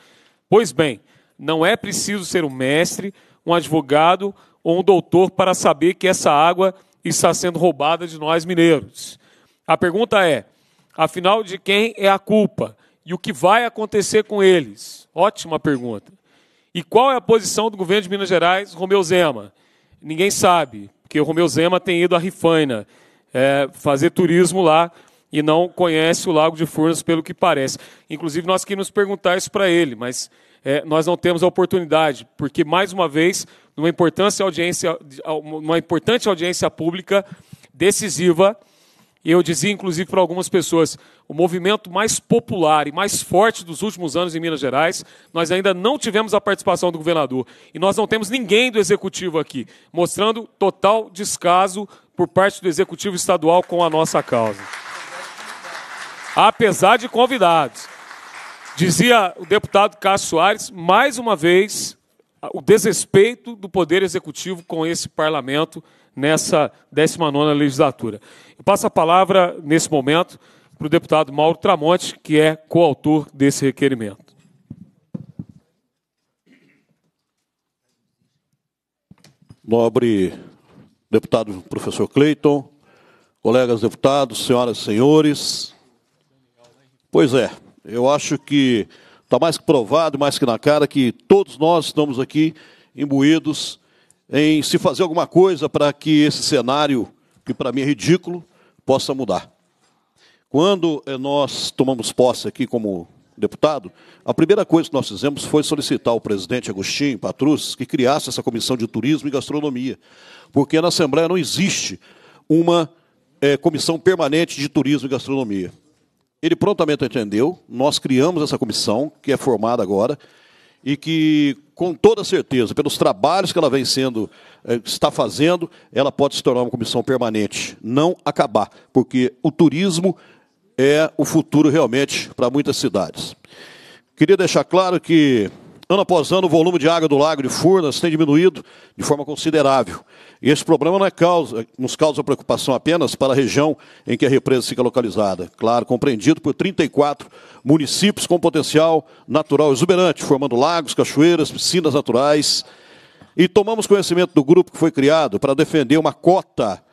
Pois bem, não é preciso ser um mestre, um advogado ou um doutor para saber que essa água está sendo roubada de nós mineiros. A pergunta é: afinal, de quem é a culpa e o que vai acontecer com eles? Ótima pergunta. E qual é a posição do governo de Minas Gerais, Romeu Zema? Ninguém sabe que o Romeu Zema tem ido à Rifaina é, fazer turismo lá e não conhece o Lago de Furnas, pelo que parece. Inclusive, nós queríamos perguntar isso para ele, mas é, nós não temos a oportunidade, porque, mais uma vez, numa, importância audiência, numa importante audiência pública decisiva, e eu dizia, inclusive, para algumas pessoas, o movimento mais popular e mais forte dos últimos anos em Minas Gerais, nós ainda não tivemos a participação do governador. E nós não temos ninguém do executivo aqui, mostrando total descaso por parte do executivo estadual com a nossa causa. Apesar de convidados. Dizia o deputado Cássio Soares, mais uma vez, o desrespeito do Poder Executivo com esse parlamento nessa 19ª legislatura. Eu passo a palavra, nesse momento, para o deputado Mauro Tramonte, que é coautor desse requerimento.
Nobre deputado professor Cleiton, colegas deputados, senhoras e senhores. Pois é, eu acho que está mais que provado, mais que na cara, que todos nós estamos aqui imbuídos em se fazer alguma coisa para que esse cenário, que para mim é ridículo, possa mudar. Quando eh, nós tomamos posse aqui como deputado, a primeira coisa que nós fizemos foi solicitar ao presidente Agostinho Patrus que criasse essa comissão de turismo e gastronomia, porque na Assembleia não existe uma é, comissão permanente de turismo e gastronomia. Ele prontamente entendeu, nós criamos essa comissão, que é formada agora, e que, com toda certeza, pelos trabalhos que ela vem sendo, eh, está fazendo, ela pode se tornar uma comissão permanente, não acabar, porque o turismo é o futuro realmente para muitas cidades. Queria deixar claro que Ano após ano, o volume de água do lago de Furnas tem diminuído de forma considerável. E esse problema não é causa, nos causa preocupação apenas para a região em que a represa fica localizada. Claro, compreendido por 34 municípios com potencial natural exuberante, formando lagos, cachoeiras, piscinas naturais. E tomamos conhecimento do grupo que foi criado para defender uma cota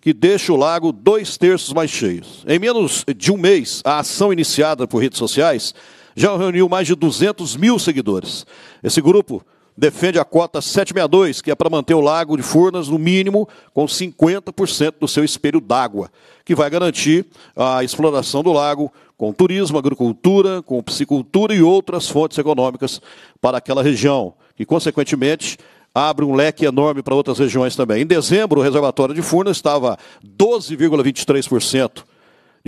que deixa o lago dois terços mais cheios. Em menos de um mês, a ação iniciada por redes sociais já reuniu mais de 200 mil seguidores. Esse grupo defende a cota 762, que é para manter o Lago de Furnas, no mínimo, com 50% do seu espelho d'água, que vai garantir a exploração do lago com turismo, agricultura, com piscicultura e outras fontes econômicas para aquela região, que, consequentemente, abre um leque enorme para outras regiões também. Em dezembro, o reservatório de Furnas estava 12,23%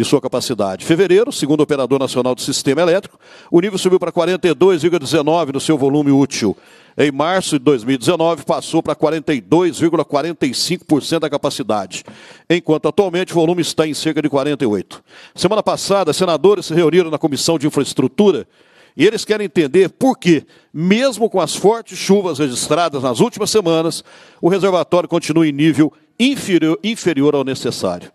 de sua capacidade. Fevereiro, segundo o operador nacional do sistema elétrico, o nível subiu para 42,19 no seu volume útil. Em março de 2019, passou para 42,45% da capacidade, enquanto atualmente o volume está em cerca de 48%. Semana passada, senadores se reuniram na Comissão de Infraestrutura e eles querem entender por que, mesmo com as fortes chuvas registradas nas últimas semanas, o reservatório continua em nível inferior, inferior ao necessário.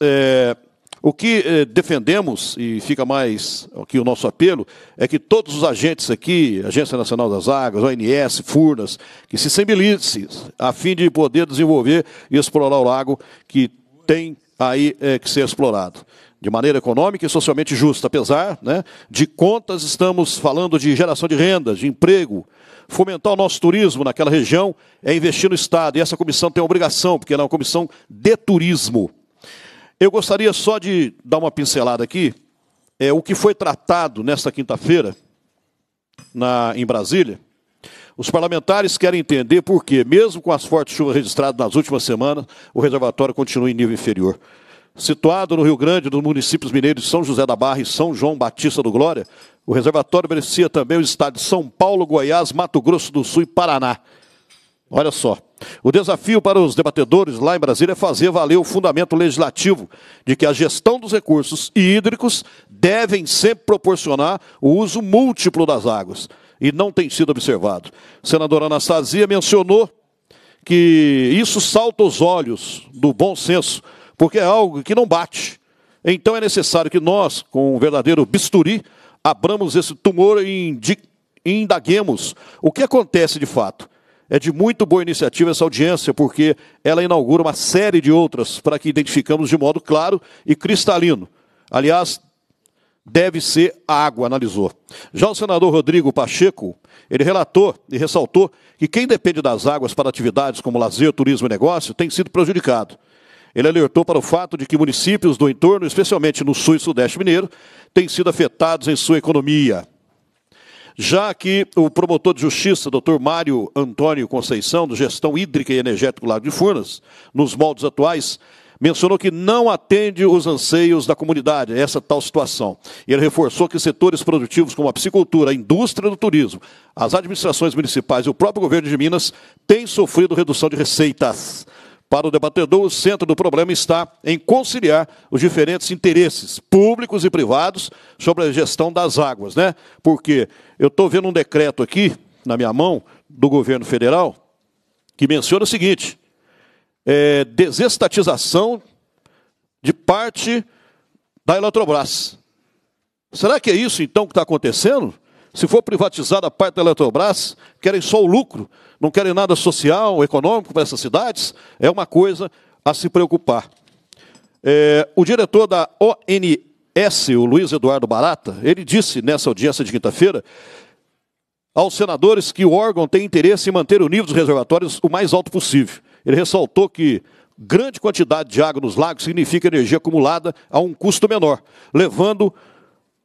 é, o que eh, defendemos, e fica mais aqui o nosso apelo, é que todos os agentes aqui, Agência Nacional das Águas, ONS, Furnas, que se sensibilizem a fim de poder desenvolver e explorar o lago que tem aí eh, que ser explorado de maneira econômica e socialmente justa, apesar né, de contas, estamos falando de geração de rendas, de emprego. Fomentar o nosso turismo naquela região é investir no Estado, e essa comissão tem a obrigação, porque ela é uma comissão de turismo. Eu gostaria só de dar uma pincelada aqui. É, o que foi tratado nesta quinta-feira em Brasília, os parlamentares querem entender por que, mesmo com as fortes chuvas registradas nas últimas semanas, o reservatório continua em nível inferior. Situado no Rio Grande, nos municípios mineiros de São José da Barra e São João Batista do Glória, o reservatório beneficia também os estados de São Paulo, Goiás, Mato Grosso do Sul e Paraná. Olha só, o desafio para os debatedores lá em Brasília é fazer valer o fundamento legislativo de que a gestão dos recursos hídricos devem sempre proporcionar o uso múltiplo das águas, e não tem sido observado. senadora Anastasia mencionou que isso salta os olhos do bom senso, porque é algo que não bate. Então é necessário que nós, com um verdadeiro bisturi, abramos esse tumor e indaguemos o que acontece de fato é de muito boa iniciativa essa audiência, porque ela inaugura uma série de outras para que identificamos de modo claro e cristalino. Aliás, deve ser a água, analisou. Já o senador Rodrigo Pacheco, ele relatou e ressaltou que quem depende das águas para atividades como lazer, turismo e negócio tem sido prejudicado. Ele alertou para o fato de que municípios do entorno, especialmente no sul e sudeste mineiro, têm sido afetados em sua economia. Já que o promotor de justiça, doutor Mário Antônio Conceição, do Gestão Hídrica e Energética do Lago de Furnas, nos moldes atuais, mencionou que não atende os anseios da comunidade, essa tal situação. E Ele reforçou que setores produtivos como a piscicultura, a indústria do turismo, as administrações municipais e o próprio governo de Minas têm sofrido redução de receitas. Para o debatedor, o centro do problema está em conciliar os diferentes interesses públicos e privados sobre a gestão das águas, né? Porque eu estou vendo um decreto aqui na minha mão do governo federal que menciona o seguinte: é, desestatização de parte da Eletrobras. Será que é isso então que está acontecendo? Se for privatizada a parte da Eletrobras, querem só o lucro, não querem nada social, econômico para essas cidades, é uma coisa a se preocupar. É, o diretor da ONS, o Luiz Eduardo Barata, ele disse nessa audiência de quinta-feira aos senadores que o órgão tem interesse em manter o nível dos reservatórios o mais alto possível. Ele ressaltou que grande quantidade de água nos lagos significa energia acumulada a um custo menor, levando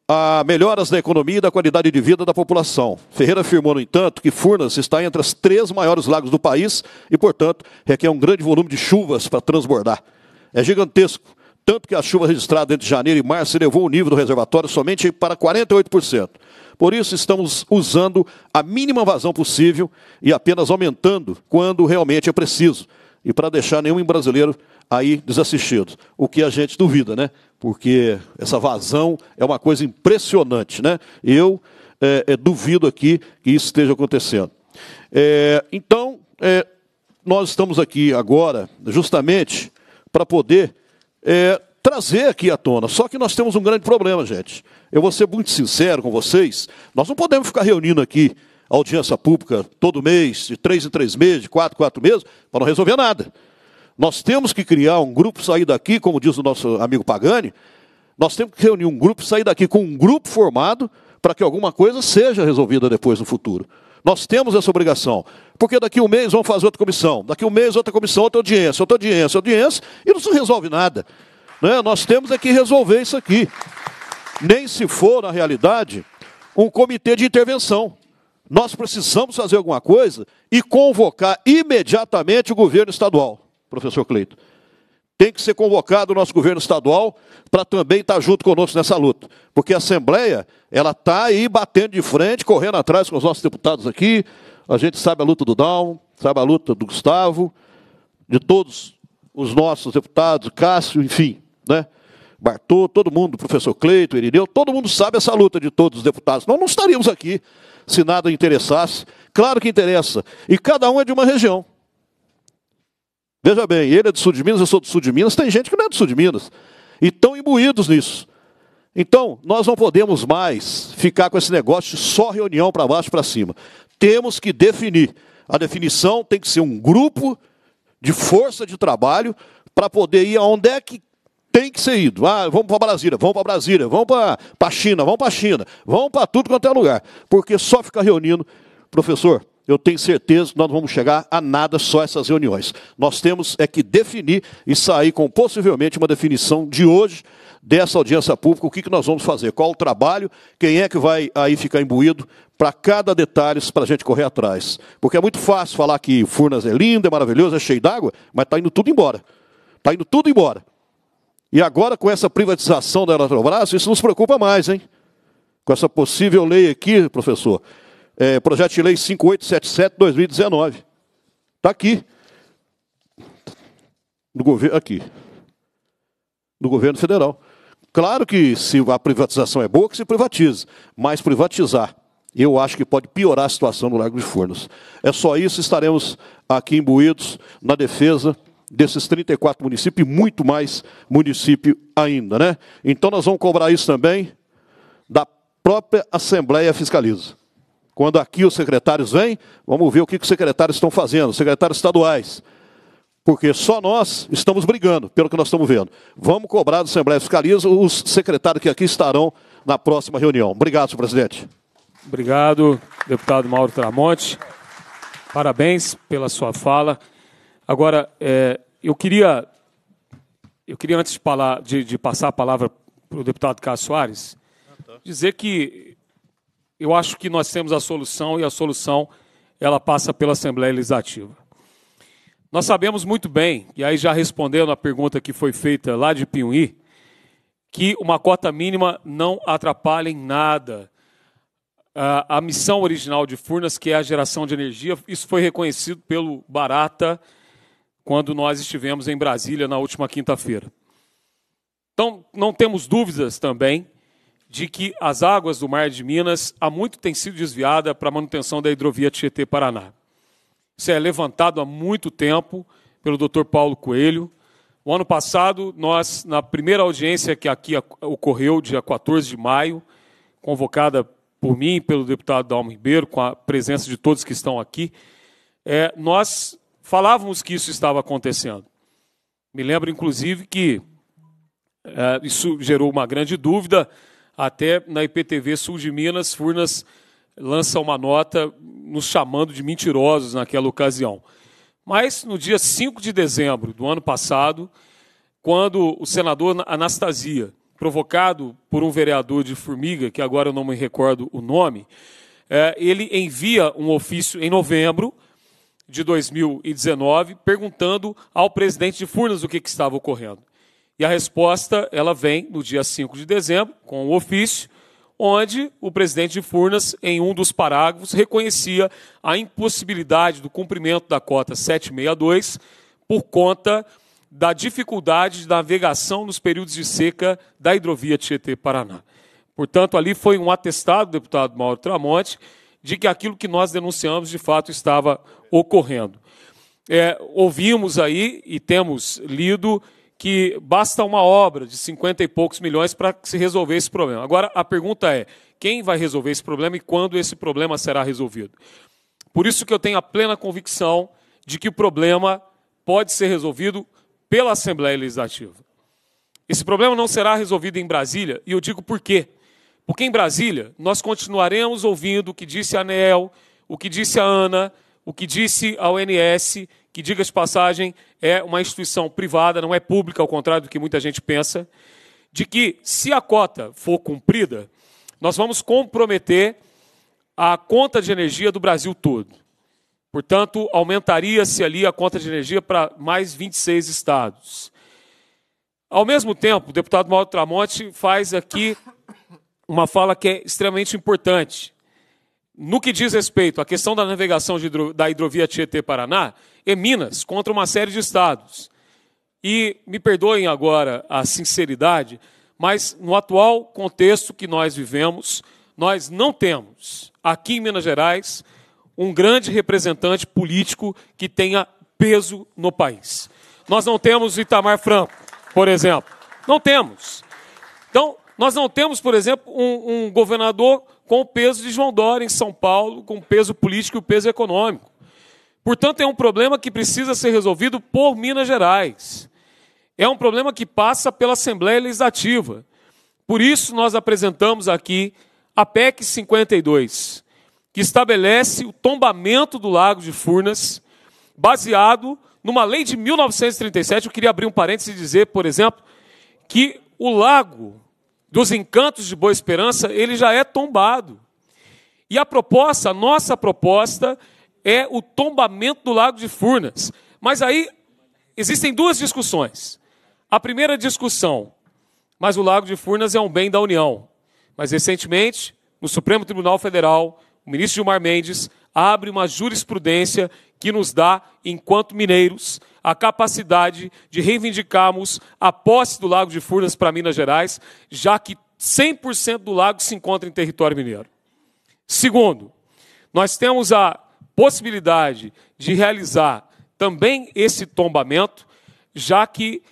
a melhoras na economia e da qualidade de vida da população. Ferreira afirmou, no entanto, que Furnas está entre as três maiores lagos do país e, portanto, requer um grande volume de chuvas para transbordar. É gigantesco, tanto que a chuva registrada entre janeiro e março elevou o nível do reservatório somente para 48%. Por isso, estamos usando a mínima vazão possível e apenas aumentando quando realmente é preciso. E para deixar nenhum brasileiro aí desassistido, o que a gente duvida, né? porque essa vazão é uma coisa impressionante, né? Eu é, é, duvido aqui que isso esteja acontecendo. É, então, é, nós estamos aqui agora justamente para poder é, trazer aqui à tona. Só que nós temos um grande problema, gente. Eu vou ser muito sincero com vocês. Nós não podemos ficar reunindo aqui audiência pública todo mês, de três em três meses, de quatro em quatro meses, para não resolver nada. Nós temos que criar um grupo, sair daqui, como diz o nosso amigo Pagani, nós temos que reunir um grupo, sair daqui com um grupo formado para que alguma coisa seja resolvida depois no futuro. Nós temos essa obrigação. Porque daqui um mês vamos fazer outra comissão, daqui um mês outra comissão, outra audiência, outra audiência, outra audiência, e não se resolve nada. Né? Nós temos é que resolver isso aqui. Nem se for, na realidade, um comitê de intervenção. Nós precisamos fazer alguma coisa e convocar imediatamente o governo estadual professor Cleito. Tem que ser convocado o nosso governo estadual para também estar tá junto conosco nessa luta. Porque a Assembleia, ela está aí batendo de frente, correndo atrás com os nossos deputados aqui. A gente sabe a luta do Down, sabe a luta do Gustavo, de todos os nossos deputados, Cássio, enfim, né? Bartô, todo mundo, professor Cleito, Irineu, todo mundo sabe essa luta de todos os deputados. Nós não estaríamos aqui se nada interessasse. Claro que interessa. E cada um é de uma região. Veja bem, ele é do sul de Minas, eu sou do sul de Minas, tem gente que não é do sul de Minas. E estão imbuídos nisso. Então, nós não podemos mais ficar com esse negócio de só reunião para baixo e para cima. Temos que definir. A definição tem que ser um grupo de força de trabalho para poder ir aonde é que tem que ser ido. Ah, vamos para Brasília, vamos para Brasília, vamos para a China, vamos para a China, vamos para tudo quanto é lugar. Porque só ficar reunindo, professor, eu tenho certeza que nós não vamos chegar a nada só essas reuniões. Nós temos é que definir e sair com possivelmente uma definição de hoje dessa audiência pública, o que, que nós vamos fazer, qual o trabalho, quem é que vai aí ficar imbuído para cada detalhe, para a gente correr atrás. Porque é muito fácil falar que Furnas é lindo, é maravilhoso, é cheio d'água, mas está indo tudo embora. Está indo tudo embora. E agora, com essa privatização da Eletrobras, isso nos preocupa mais, hein? Com essa possível lei aqui, professor, é, projeto de lei 5877-2019. Está aqui. Do governo, aqui. Do governo federal. Claro que se a privatização é boa, que se privatize. Mas privatizar, eu acho que pode piorar a situação no Lago de Furnas. É só isso, estaremos aqui imbuídos na defesa desses 34 municípios e muito mais município ainda, né? Então nós vamos cobrar isso também da própria Assembleia Fiscaliza. Quando aqui os secretários vêm, vamos ver o que, os secretários estão fazendo, os secretários estaduais. Porque só nós estamos brigando, pelo que nós estamos vendo. Vamos cobrar da Assembleia Fiscaliza os secretários que aqui estarão na próxima reunião. Obrigado,
senhor presidente. Obrigado, deputado Mauro Tramonte. Parabéns pela sua fala. Agora, é, eu queria, eu queria antes de, falar, de, de passar a palavra para o deputado Cássio Soares, dizer que eu acho que nós temos a solução e a solução ela passa pela Assembleia Legislativa. Nós sabemos muito bem, e aí já respondendo a pergunta que foi feita lá de Piuí, que uma cota mínima não atrapalha em nada a, a missão original de Furnas, que é a geração de energia. Isso foi reconhecido pelo Barata quando nós estivemos em Brasília na última quinta-feira. Então, não temos dúvidas também de que as águas do Mar de Minas há muito têm sido desviadas para a manutenção da hidrovia Tietê-Paraná. Isso é levantado há muito tempo pelo Dr. Paulo Coelho. O ano passado, nós, na primeira audiência que aqui ocorreu, dia 14 de maio, convocada por mim e pelo deputado Dalmo Ribeiro, com a presença de todos que estão aqui, é, nós falávamos que isso estava acontecendo. Me lembro, inclusive, que é, isso gerou uma grande dúvida até na IPTV Sul de Minas, Furnas lança uma nota nos chamando de mentirosos naquela ocasião. Mas no dia 5 de dezembro do ano passado, quando o senador Anastasia, provocado por um vereador de Formiga, que agora eu não me recordo o nome, é, ele envia um ofício em novembro de 2019 perguntando ao presidente de Furnas o que, que estava ocorrendo. E a resposta ela vem no dia 5 de dezembro, com o um ofício, onde o presidente de Furnas, em um dos parágrafos, reconhecia a impossibilidade do cumprimento da cota 762 por conta da dificuldade de navegação nos períodos de seca da hidrovia Tietê-Paraná. Portanto, ali foi um atestado, deputado Mauro Tramonte, de que aquilo que nós denunciamos de fato estava ocorrendo. É, ouvimos aí e temos lido que basta uma obra de 50 e poucos milhões para se resolver esse problema. Agora, a pergunta é: quem vai resolver esse problema e quando esse problema será resolvido? Por isso que eu tenho a plena convicção de que o problema pode ser resolvido pela Assembleia Legislativa. Esse problema não será resolvido em Brasília, e eu digo por quê. Porque em Brasília nós continuaremos ouvindo o que disse a ANEL, o que disse a ANA, o que disse a ONS que, diga de passagem, é uma instituição privada, não é pública, ao contrário do que muita gente pensa, de que, se a cota for cumprida, nós vamos comprometer a conta de energia do Brasil todo. Portanto, aumentaria-se ali a conta de energia para mais 26 estados. Ao mesmo tempo, o deputado Mauro Tramonte faz aqui uma fala que é extremamente importante. No que diz respeito à questão da navegação hidro, da hidrovia Tietê-Paraná, é Minas contra uma série de estados. E me perdoem agora a sinceridade, mas no atual contexto que nós vivemos, nós não temos aqui em Minas Gerais um grande representante político que tenha peso no país. Nós não temos Itamar Franco, por exemplo. Não temos. Então, nós não temos, por exemplo, um, um governador com o peso de João Dória em São Paulo, com o peso político e o peso econômico. Portanto, é um problema que precisa ser resolvido por Minas Gerais. É um problema que passa pela Assembleia Legislativa. Por isso, nós apresentamos aqui a PEC 52, que estabelece o tombamento do Lago de Furnas, baseado numa lei de 1937. Eu queria abrir um parênteses e dizer, por exemplo, que o lago dos encantos de Boa Esperança, ele já é tombado. E a proposta, a nossa proposta, é o tombamento do Lago de Furnas. Mas aí existem duas discussões. A primeira discussão, mas o Lago de Furnas é um bem da União. Mas recentemente, no Supremo Tribunal Federal, o ministro Gilmar Mendes abre uma jurisprudência que nos dá, enquanto mineiros, a capacidade de reivindicarmos a posse do Lago de Furnas para Minas Gerais, já que 100% do lago se encontra em território mineiro. Segundo, nós temos a possibilidade de realizar também esse tombamento, já que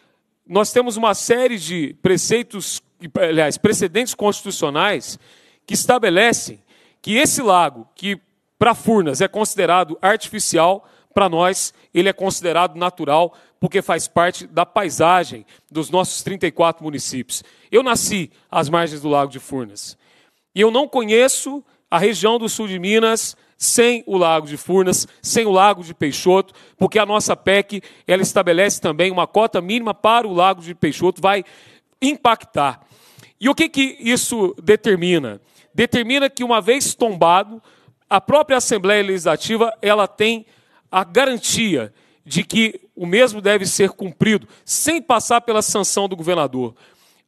nós temos uma série de preceitos, aliás, precedentes constitucionais que estabelecem que esse lago, que para Furnas é considerado artificial, para nós ele é considerado natural, porque faz parte da paisagem dos nossos 34 municípios. Eu nasci às margens do Lago de Furnas. E eu não conheço a região do sul de Minas sem o Lago de Furnas, sem o Lago de Peixoto, porque a nossa PEC ela estabelece também uma cota mínima para o Lago de Peixoto, vai impactar. E o que, que isso determina? Determina que, uma vez tombado, a própria Assembleia Legislativa ela tem a garantia de que o mesmo deve ser cumprido sem passar pela sanção do governador.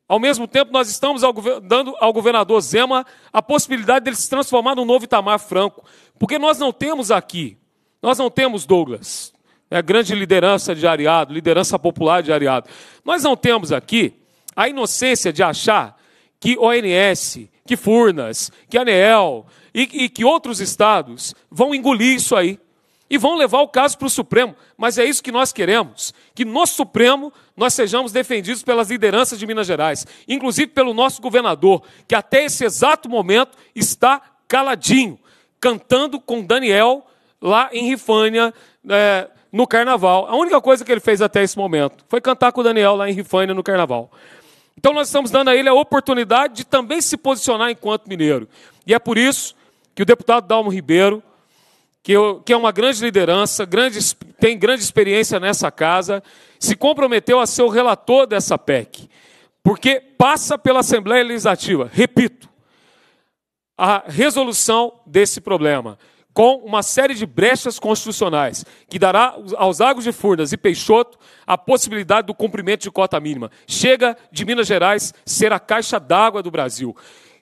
Ao mesmo tempo, nós estamos dando ao governador Zema a possibilidade dele se transformar num novo Itamar Franco, porque nós não temos aqui, nós não temos Douglas, a né, grande liderança de Ariado, liderança popular de Ariado. Nós não temos aqui a inocência de achar que ONS, que Furnas, que ANEEL e, e que outros estados vão engolir isso aí e vão levar o caso para o Supremo. Mas é isso que nós queremos: que no Supremo nós sejamos defendidos pelas lideranças de Minas Gerais, inclusive pelo nosso governador, que até esse exato momento está caladinho, cantando com Daniel lá em Rifânia. É, no carnaval. A única coisa que ele fez até esse momento foi cantar com o Daniel lá em Rifânia no carnaval. Então nós estamos dando a ele a oportunidade de também se posicionar enquanto mineiro. E é por isso que o deputado Dalmo Ribeiro, que, eu, que é uma grande liderança, grande, tem grande experiência nessa casa, se comprometeu a ser o relator dessa PEC. Porque passa pela Assembleia Legislativa, repito, a resolução desse problema com uma série de brechas constitucionais, que dará aos Águas de Furnas e Peixoto a possibilidade do cumprimento de cota mínima. Chega de Minas Gerais ser a caixa d'água do Brasil.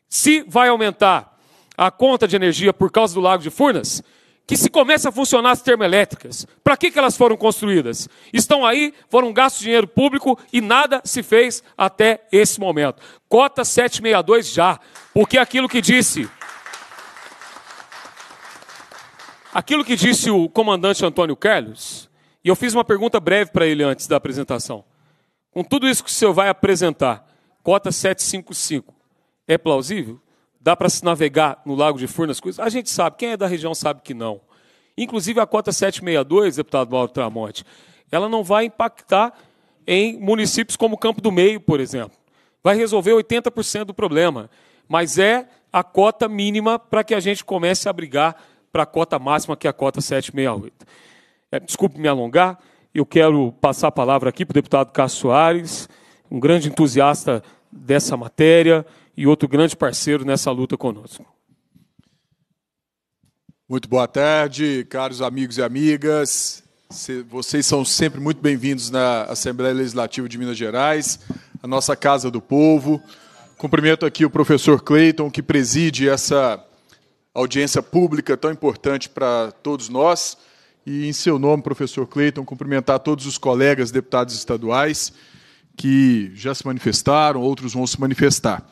Se vai aumentar a conta de energia por causa do Lago de Furnas, que se começa a funcionar as termoelétricas. Para que, que elas foram construídas? Estão aí, foram gastos de dinheiro público e nada se fez até esse momento. Cota 762 já, porque é aquilo que disse Aquilo que disse o comandante Antônio Carlos, e eu fiz uma pergunta breve para ele antes da apresentação. Com tudo isso que o senhor vai apresentar, cota 755, é plausível? Dá para se navegar no Lago de Furnas? A gente sabe, quem é da região sabe que não. Inclusive a cota 762, deputado Mauro Tramonte, ela não vai impactar em municípios como Campo do Meio, por exemplo. Vai resolver 80% do problema, mas é a cota mínima para que a gente comece a brigar para a cota máxima, que é a cota 768. É, desculpe me alongar, eu quero passar a palavra aqui para o deputado Cássio Soares, um grande entusiasta dessa matéria e outro grande parceiro nessa luta conosco. Muito boa tarde, caros amigos e amigas.
Vocês são sempre muito bem-vindos na Assembleia Legislativa de Minas Gerais, a nossa Casa do Povo. Cumprimento aqui o professor Cleiton, que preside essa audiência pública tão importante para todos nós. E, em seu nome, professor Cleiton, cumprimentar todos os colegas deputados estaduais que já se manifestaram, outros vão se manifestar.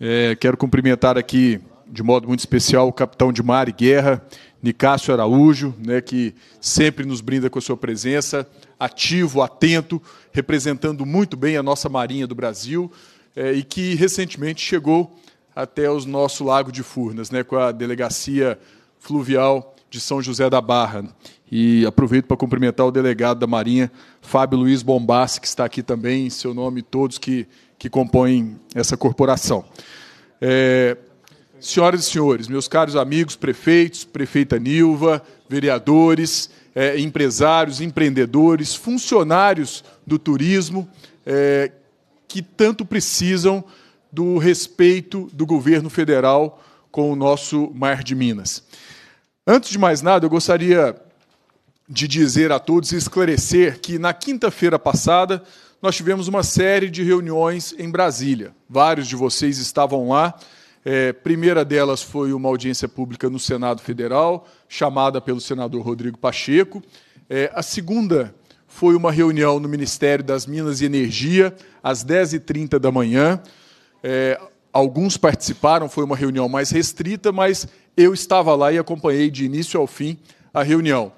É, quero cumprimentar aqui, de modo muito especial, o capitão de mar e guerra, Nicásio Araújo, né, que sempre nos brinda com a sua presença, ativo, atento, representando muito bem a nossa Marinha do Brasil, é, e que recentemente chegou até o nosso Lago de Furnas, né, com a Delegacia Fluvial de São José da Barra. E aproveito para cumprimentar o delegado da Marinha, Fábio Luiz Bombassi, que está aqui também, em seu nome, todos que, que compõem essa corporação. É, senhoras e senhores, meus caros amigos, prefeitos, prefeita Nilva, vereadores, é, empresários, empreendedores, funcionários do turismo, é, que tanto precisam do respeito do governo federal com o nosso Mar de Minas. Antes de mais nada, eu gostaria de dizer a todos e esclarecer que na quinta-feira passada nós tivemos uma série de reuniões em Brasília. Vários de vocês estavam lá. É, primeira delas foi uma audiência pública no Senado Federal, chamada pelo senador Rodrigo Pacheco. É, a segunda foi uma reunião no Ministério das Minas e Energia, às 10h30 da manhã. É, alguns participaram, foi uma reunião mais restrita, mas eu estava lá e acompanhei de início ao fim a reunião.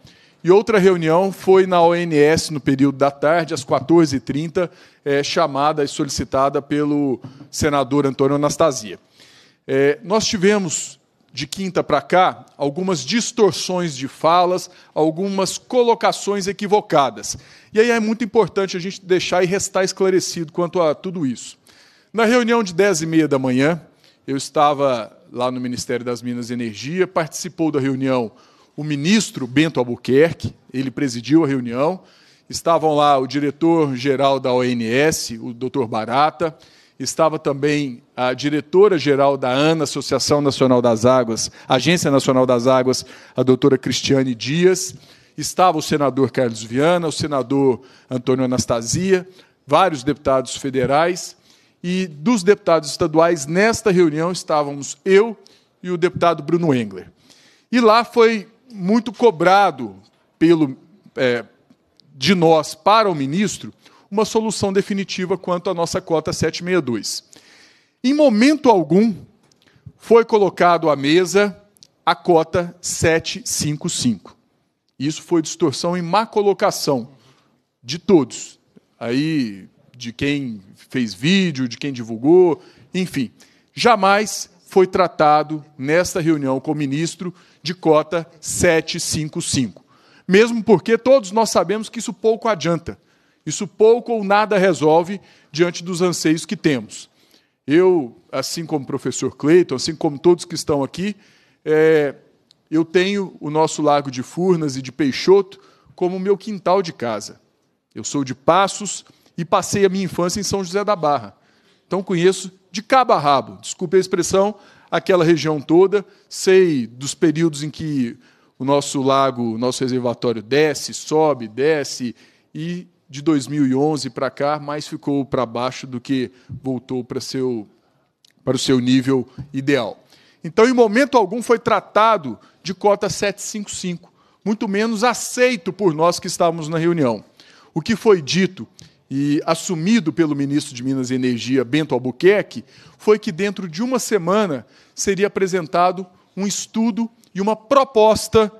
E outra reunião foi na ONS, no período da tarde, às 14h30, é, chamada e solicitada pelo senador Antônio Anastasia. É, nós tivemos, de quinta para cá, algumas distorções de falas, algumas colocações equivocadas. E aí é muito importante a gente deixar e restar esclarecido quanto a tudo isso. Na reunião de 10 e meia da manhã, eu estava lá no Ministério das Minas e Energia, participou da reunião o ministro Bento Albuquerque, ele presidiu a reunião, estavam lá o diretor-geral da ONS, o doutor Barata, estava também a diretora-geral da ANA, Associação Nacional das Águas, Agência Nacional das Águas, a doutora Cristiane Dias, estava o senador Carlos Viana, o senador Antônio Anastasia, vários deputados federais, e dos deputados estaduais, nesta reunião estávamos eu e o deputado Bruno Engler. E lá foi muito cobrado pelo, é, de nós para o ministro uma solução definitiva quanto à nossa cota 762. Em momento algum, foi colocado à mesa a cota 755. Isso foi distorção e má colocação de todos. Aí, de quem fez vídeo, de quem divulgou, enfim. Jamais foi tratado nesta reunião com o ministro de cota 755. Mesmo porque todos nós sabemos que isso pouco adianta. Isso pouco ou nada resolve diante dos anseios que temos. Eu, assim como o professor Cleiton, assim como todos que estão aqui, é, eu tenho o nosso Lago de Furnas e de Peixoto como meu quintal de casa. Eu sou de Passos, e passei a minha infância em São José da Barra. Então conheço de cabo a rabo, desculpe a expressão, aquela região toda, sei dos períodos em que o nosso lago, o nosso reservatório desce, sobe, desce, e de 2011 para cá mais ficou para baixo do que voltou para, seu, para o seu nível ideal. Então, em momento algum, foi tratado de cota 755, muito menos aceito por nós que estávamos na reunião. O que foi dito e assumido pelo ministro de Minas e Energia, Bento Albuquerque, foi que dentro de uma semana seria apresentado um estudo e uma proposta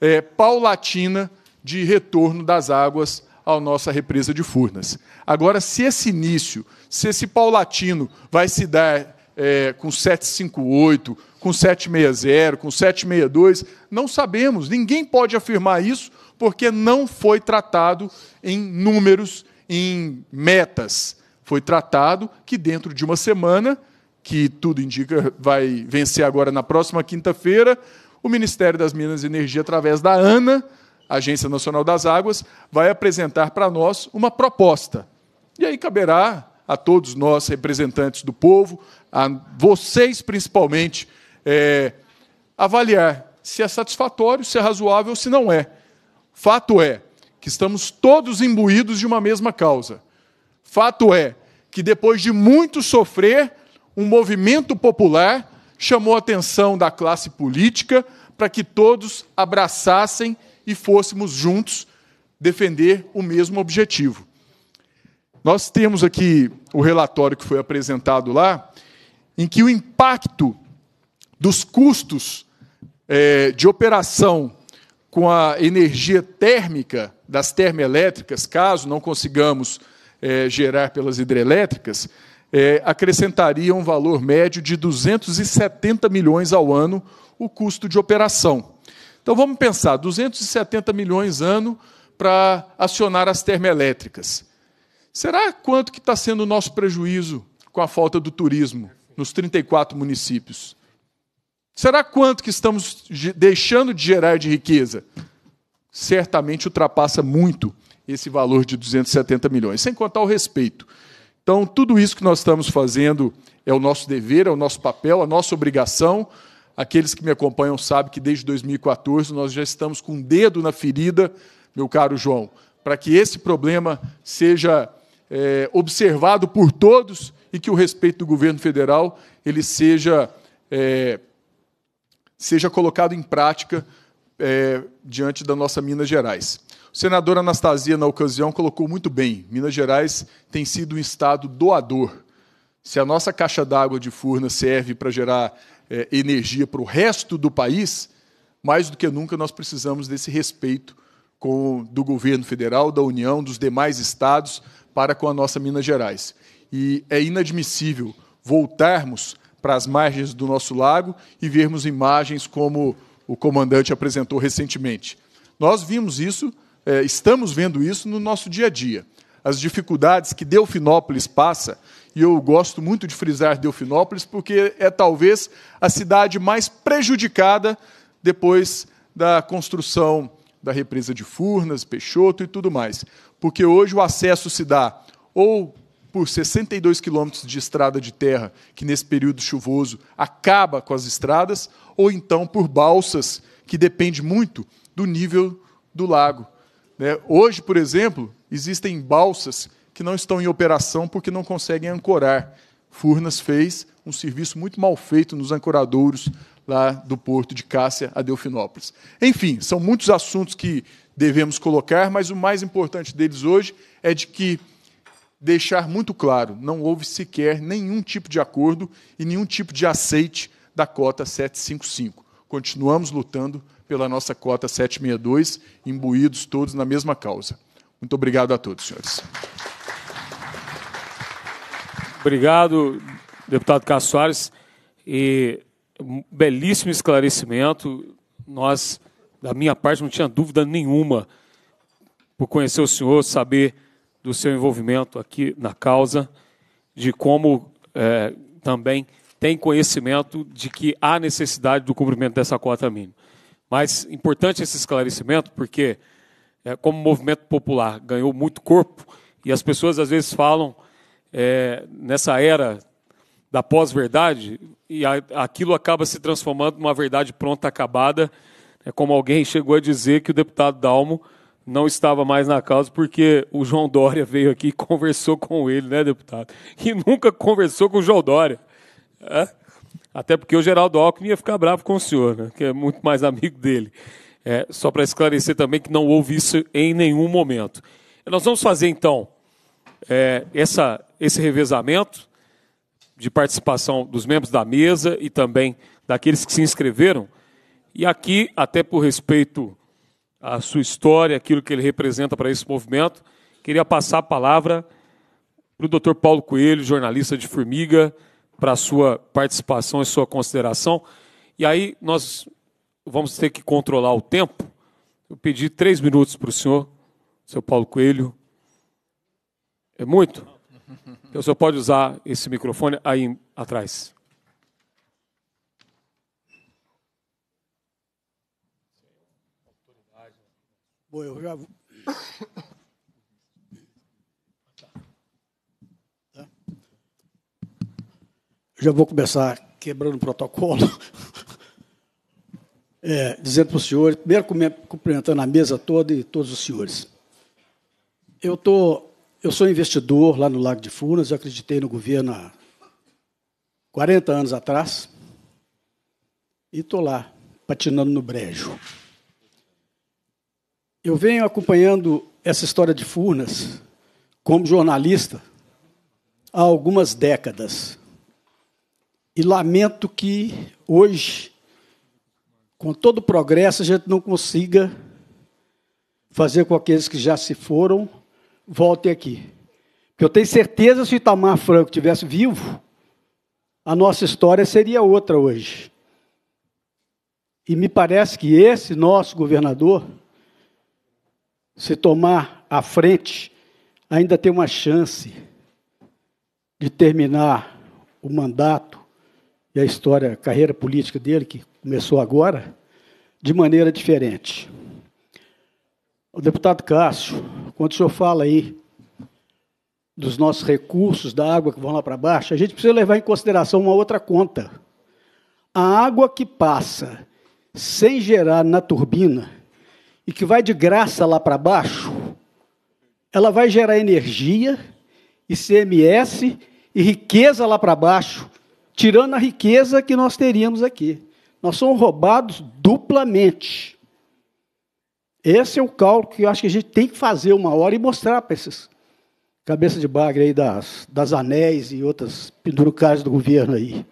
é, paulatina de retorno das águas à nossa represa de Furnas. Agora, se esse início, se esse paulatino vai se dar é, com 758, com 760, com 762, não sabemos, ninguém pode afirmar isso, porque não foi tratado em números em metas. Foi tratado que dentro de uma semana, que tudo indica vai vencer agora na próxima quinta-feira, o Ministério das Minas e Energia, através da ANA, Agência Nacional das Águas, vai apresentar para nós uma proposta. E aí caberá a todos nós, representantes do povo, a vocês principalmente, é, avaliar se é satisfatório, se é razoável, se não é. Fato é, que estamos todos imbuídos de uma mesma causa. Fato é que, depois de muito sofrer, um movimento popular chamou a atenção da classe política para que todos abraçassem e fôssemos juntos defender o mesmo objetivo. Nós temos aqui o relatório que foi apresentado lá, em que o impacto dos custos é, de operação com a energia térmica das termoelétricas, caso não consigamos é, gerar pelas hidrelétricas, é, acrescentaria um valor médio de 270 milhões ao ano o custo de operação. Então vamos pensar, 270 milhões ano para acionar as termoelétricas. Será quanto que está sendo o nosso prejuízo com a falta do turismo nos 34 municípios? Será quanto que estamos deixando de gerar de riqueza? Certamente ultrapassa muito esse valor de 270 milhões, sem contar o respeito. Então, tudo isso que nós estamos fazendo é o nosso dever, é o nosso papel, a nossa obrigação. Aqueles que me acompanham sabem que desde 2014 nós já estamos com o um dedo na ferida, meu caro João, para que esse problema seja é, observado por todos e que o respeito do governo federal ele seja é, seja colocado em prática é, diante da nossa Minas Gerais. O senador Anastasia, na ocasião, colocou muito bem: Minas Gerais tem sido um estado doador. Se a nossa caixa d'água de Furnas serve para gerar é, energia para o resto do país, mais do que nunca nós precisamos desse respeito com, do governo federal, da União, dos demais estados para com a nossa Minas Gerais. E é inadmissível voltarmos para as margens do nosso lago e vermos imagens como o comandante apresentou recentemente. Nós vimos isso, é, estamos vendo isso no nosso dia a dia. As dificuldades que Delfinópolis passa, e eu gosto muito de frisar Delfinópolis, porque é talvez a cidade mais prejudicada depois da construção da represa de Furnas, Peixoto e tudo mais. Porque hoje o acesso se dá ou por 62 quilômetros de estrada de terra, que nesse período chuvoso acaba com as estradas, ou então por balsas, que depende muito do nível do lago. Né? Hoje, por exemplo, existem balsas que não estão em operação porque não conseguem ancorar. Furnas fez um serviço muito mal feito nos ancoradouros lá do porto de Cássia a Delfinópolis. Enfim, são muitos assuntos que devemos colocar, mas o mais importante deles hoje é de que deixar muito claro: não houve sequer nenhum tipo de acordo e nenhum tipo de aceite da cota 755. Continuamos lutando pela nossa cota 762, imbuídos todos na
mesma causa. Muito obrigado a todos, senhores. Obrigado, deputado Cássio Soares. belíssimo esclarecimento. Nós, da minha parte, não tinha dúvida nenhuma por conhecer o senhor, saber do seu envolvimento aqui na causa, de como é, também tem conhecimento de que há necessidade do cumprimento dessa cota mínima. Mas importante esse esclarecimento, porque é, como o movimento popular ganhou muito corpo, e as pessoas às vezes falam é, nessa era da pós-verdade, e a, aquilo acaba se transformando numa verdade pronta, acabada. É como alguém chegou a dizer que o deputado Dalmo não estava mais na causa porque o João Dória veio aqui e conversou com ele, né, deputado? E nunca conversou com o João Dória. É? Até porque o Geraldo Alckmin ia ficar bravo com o senhor, né, que é muito mais amigo dele. É, só para esclarecer também que não houve isso em nenhum momento. Nós vamos fazer, então, é, essa, esse revezamento de participação dos membros da mesa e também daqueles que se inscreveram. E aqui, até por respeito a sua história, aquilo que ele representa para esse movimento, queria passar a palavra para o Dr. Paulo Coelho, jornalista de Formiga, para a sua participação e sua consideração. E aí nós vamos ter que controlar o tempo. Eu pedi três minutos para o senhor, seu Paulo Coelho. É muito? Então, o senhor pode usar esse microfone aí atrás.
Bom, eu já. Tá. já vou começar quebrando o protocolo, é, dizendo para os senhores, primeiro cumprimentando a mesa toda e todos os senhores. Eu, tô, eu sou investidor lá no Lago de Furnas, eu acreditei no governo há 40 anos atrás, e estou lá, patinando no brejo. Eu venho acompanhando essa história de Furnas como jornalista há algumas décadas. E lamento que hoje, com todo o progresso, a gente não consiga fazer com que aqueles que já se foram voltem aqui. Porque eu tenho certeza se Itamar Franco tivesse vivo, a nossa história seria outra hoje. E me parece que esse nosso governador se tomar à frente, ainda tem uma chance de terminar o mandato e a história, a carreira política dele, que começou agora, de maneira diferente. O deputado Cássio, quando o senhor fala aí dos nossos recursos, da água que vão lá para baixo, a gente precisa levar em consideração uma outra conta. A água que passa sem gerar na turbina e que vai de graça lá para baixo, ela vai gerar energia, e CMS e riqueza lá para baixo, tirando a riqueza que nós teríamos aqui. Nós somos roubados duplamente. Esse é o cálculo que eu acho que a gente tem que fazer uma hora e mostrar para esses cabeça de bagre aí das, das anéis e outras pendurucárias do governo aí.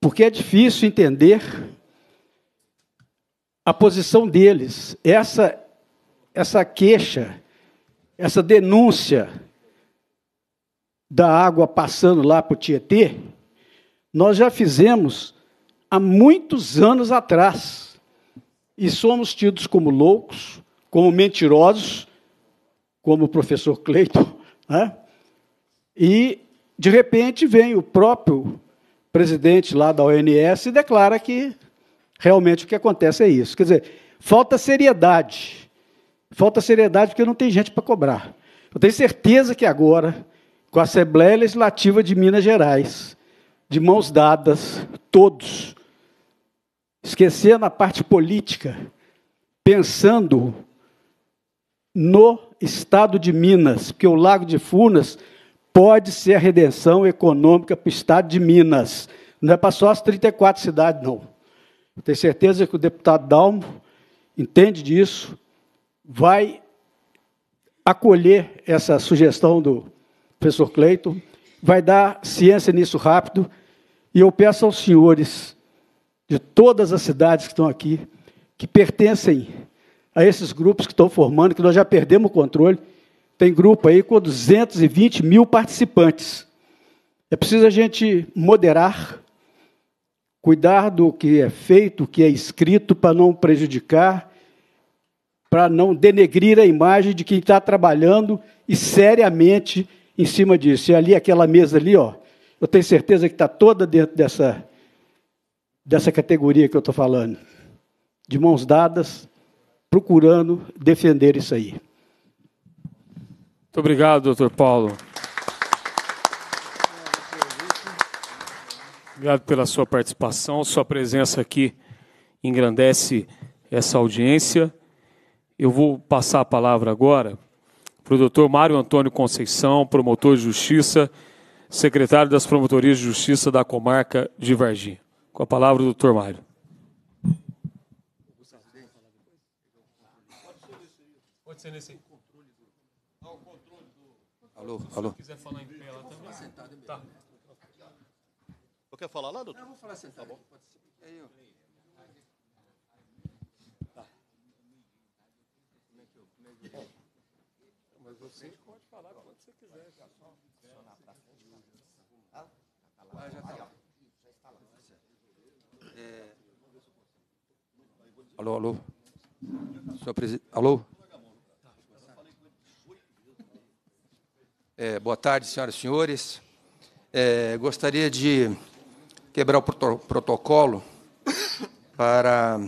Porque é difícil entender a posição deles. Essa, essa queixa, essa denúncia da água passando lá para o Tietê, nós já fizemos há muitos anos atrás. E somos tidos como loucos, como mentirosos, como o professor Cleiton. Né? E, de repente, vem o próprio presidente lá da ONS e declara que Realmente o que acontece é isso. Quer dizer, falta seriedade. Falta seriedade porque não tem gente para cobrar. Eu tenho certeza que agora, com a Assembleia Legislativa de Minas Gerais, de mãos dadas, todos, esquecendo a parte política, pensando no estado de Minas, porque o Lago de Furnas pode ser a redenção econômica para o estado de Minas. Não é para só as 34 cidades, não. Eu tenho certeza que o deputado Dalmo entende disso, vai acolher essa sugestão do professor Cleiton, vai dar ciência nisso rápido, e eu peço aos senhores de todas as cidades que estão aqui, que pertencem a esses grupos que estão formando, que nós já perdemos o controle, tem grupo aí com 220 mil participantes. É preciso a gente moderar, cuidar do que é feito, o que é escrito, para não prejudicar, para não denegrir a imagem de quem está trabalhando e seriamente em cima disso. E ali, aquela mesa ali, ó, eu tenho certeza que está toda dentro dessa, dessa categoria que eu estou falando. De mãos dadas, procurando defender
isso aí. Muito obrigado, doutor Paulo. Obrigado pela sua participação, sua presença aqui engrandece essa audiência. Eu vou passar a palavra agora para o doutor Mário Antônio Conceição, promotor de justiça, secretário das Promotorias de Justiça da comarca de Varginha. Com a palavra, doutor Mário.
Pode ser nesse controle Alô, alô. Se quiser falar em
quer falar lá, doutor? Não,
vou falar sentado. Tá bom. Pode ser. É
tá. Como é que eu... Mas você pode falar quando você quiser. Só funcionar pra frente. Tá? Ah, tá ah tá já está lá. Já está lá. É...
Alô, alô. Senhor presidente. Alô? É, boa tarde, senhoras e senhores. É, gostaria de quebrar o protocolo para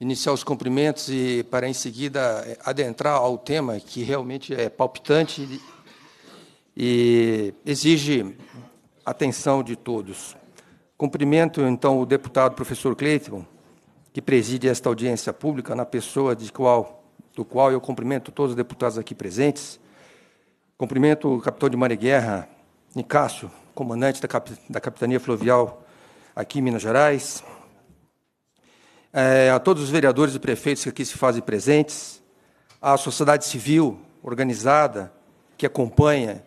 iniciar os cumprimentos e para em seguida adentrar ao tema que realmente é palpitante e exige atenção de todos. Cumprimento então o deputado professor Cleiton, que preside esta audiência pública, na pessoa de qual, do qual eu cumprimento todos os deputados aqui presentes. Cumprimento o capitão de Maria Guerra, Nicásio, comandante da, Cap da Capitania Fluvial aqui em Minas Gerais, é, a todos os vereadores e prefeitos que aqui se fazem presentes, à sociedade civil organizada que acompanha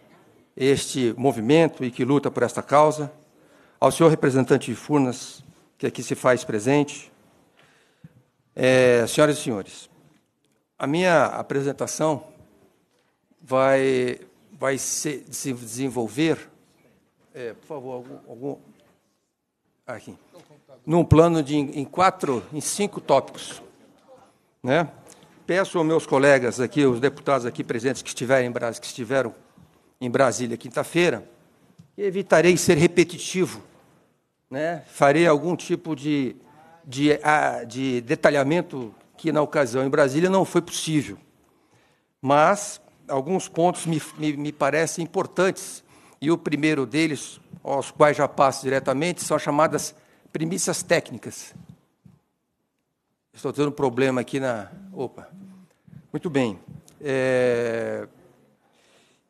este movimento e que luta por esta causa, ao senhor representante de Furnas, que aqui se faz presente. É, senhoras e senhores, a minha apresentação vai, vai se desenvolver é, por favor, algum, algum aqui. Num plano de em quatro, em cinco tópicos, né? Peço aos meus colegas aqui, os deputados aqui presentes que estiverem em Brasília, que estiveram em Brasília quinta-feira, evitarei ser repetitivo, né? Farei algum tipo de, de, de detalhamento que na ocasião em Brasília não foi possível, mas alguns pontos me, me, me parecem importantes e o primeiro deles, aos quais já passo diretamente, são chamadas premissas técnicas. Estou tendo um problema aqui na. Opa! Muito bem. É...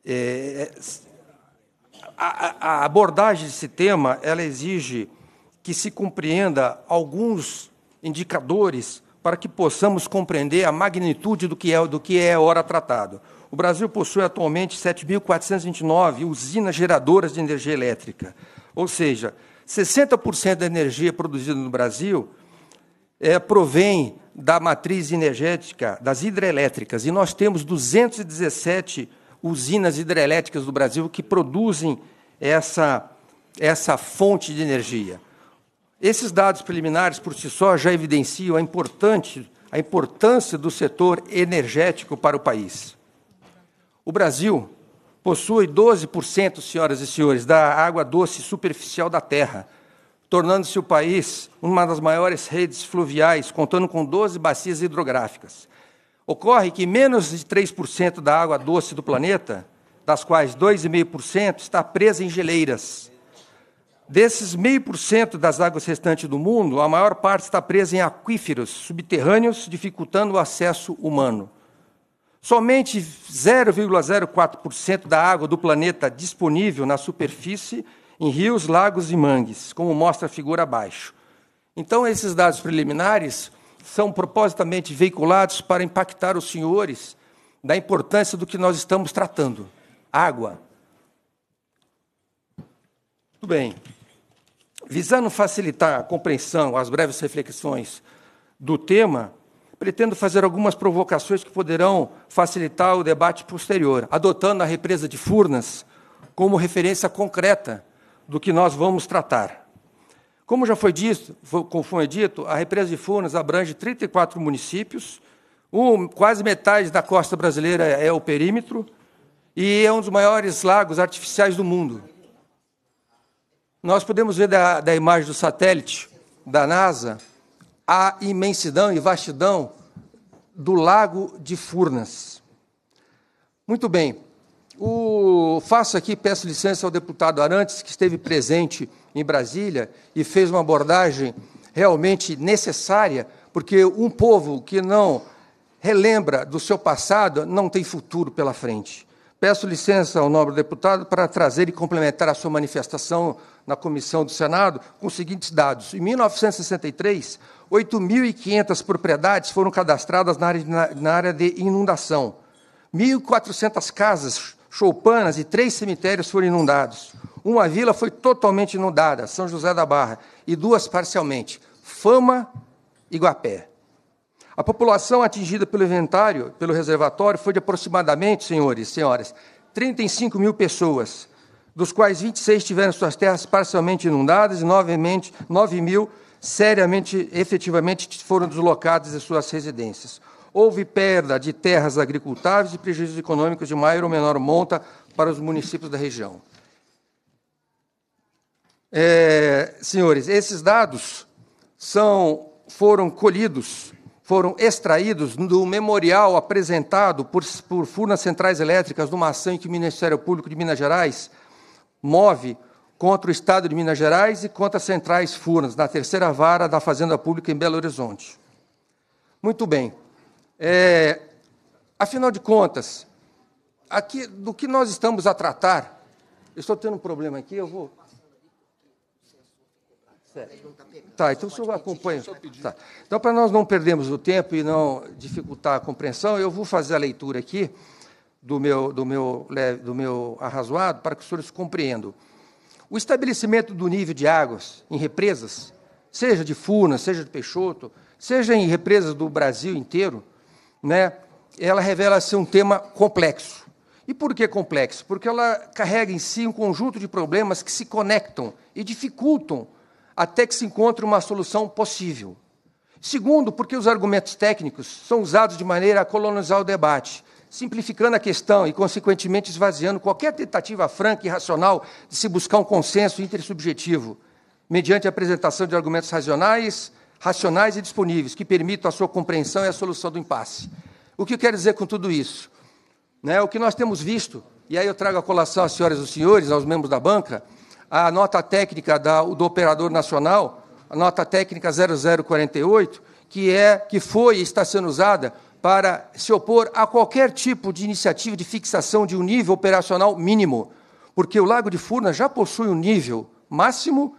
É... é a, abordagem desse tema ela exige que se compreenda alguns indicadores para que possamos compreender a magnitude do que é, do que é hora tratado. O Brasil possui atualmente 7.429 usinas geradoras de energia elétrica, ou seja, 60% da energia produzida no Brasil é, provém da matriz energética das hidrelétricas, e nós temos 217 usinas hidrelétricas do Brasil que produzem essa, essa fonte de energia. Esses dados preliminares, por si só, já evidenciam a, importante, a importância do setor energético para o país. O Brasil possui 12%, senhoras e senhores, da água doce superficial da terra, tornando-se o país uma das maiores redes fluviais, contando com 12 bacias hidrográficas. Ocorre que menos de 3% da água doce do planeta, das quais 2,5% está presa em geleiras. Desses 0,5% das águas restantes do mundo, a maior parte está presa em aquíferos subterrâneos, dificultando o acesso humano. Somente 0,04% da água do planeta disponível na superfície em rios, lagos e mangues, como mostra a figura abaixo. Então, esses dados preliminares são propositamente veiculados para impactar os senhores da importância do que nós estamos tratando: água. Tudo bem. Visando facilitar a compreensão, as breves reflexões do tema, pretendo fazer algumas provocações que poderão facilitar o debate posterior, adotando a represa de Furnas como referência concreta do que nós vamos tratar. Como já foi dito, como foi dito, a represa de Furnas abrange 34 municípios, um, quase metade da costa brasileira é, é o perímetro, e é um dos maiores lagos artificiais do mundo. Nós podemos ver da, da imagem do satélite da NASA a imensidão e vastidão do lago de Furnas. Muito bem. O, faço aqui, peço licença ao deputado Arantes, que esteve presente em Brasília e fez uma abordagem realmente necessária, porque um povo que não relembra do seu passado não tem futuro pela frente. Peço licença ao nobre deputado para trazer e complementar a sua manifestação na comissão do Senado com os seguintes dados. Em 1963, 8.500 propriedades foram cadastradas na área, na, na área de inundação. 1.400 casas choupanas e três cemitérios foram inundados. Uma vila foi totalmente inundada, São José da Barra, e duas parcialmente, Fama e Guapé. A população atingida pelo inventário, pelo reservatório, foi de aproximadamente, senhores e senhoras, 35 mil pessoas, dos quais 26 tiveram suas terras parcialmente inundadas e 9 mil seriamente, efetivamente foram deslocadas de suas residências. Houve perda de terras agricultáveis e prejuízos econômicos de maior ou menor monta para os municípios da região. É, senhores, esses dados são, foram colhidos, foram extraídos do memorial apresentado por, por Furnas Centrais Elétricas numa ação em que o Ministério Público de Minas Gerais move contra o Estado de Minas Gerais e contra as centrais Furnas, na terceira vara da Fazenda Pública em Belo Horizonte. Muito bem. É, afinal de contas, aqui do que nós estamos a tratar, eu estou tendo um problema aqui, eu vou. Tá, então o senhor acompanha. Tá. Então, para nós não perdermos o tempo e não dificultar a compreensão, eu vou fazer a leitura aqui do meu, do meu, do meu arrazoado para que os senhores compreendam. O estabelecimento do nível de águas em represas, seja de Furnas, seja de Peixoto, seja em represas do Brasil inteiro, né, ela revela ser um tema complexo. E por que complexo? Porque ela carrega em si um conjunto de problemas que se conectam e dificultam até que se encontre uma solução possível. Segundo, porque os argumentos técnicos são usados de maneira a colonizar o debate, simplificando a questão e, consequentemente, esvaziando qualquer tentativa franca e racional de se buscar um consenso intersubjetivo, mediante a apresentação de argumentos racionais, racionais e disponíveis que permitam a sua compreensão e a solução do impasse. O que eu quero dizer com tudo isso? Né, o que nós temos visto, e aí eu trago a colação às senhoras e aos senhores, aos membros da banca, a nota técnica da, do operador nacional, a nota técnica 0048, que é que foi e está sendo usada para se opor a qualquer tipo de iniciativa de fixação de um nível operacional mínimo, porque o Lago de Furnas já possui um nível máximo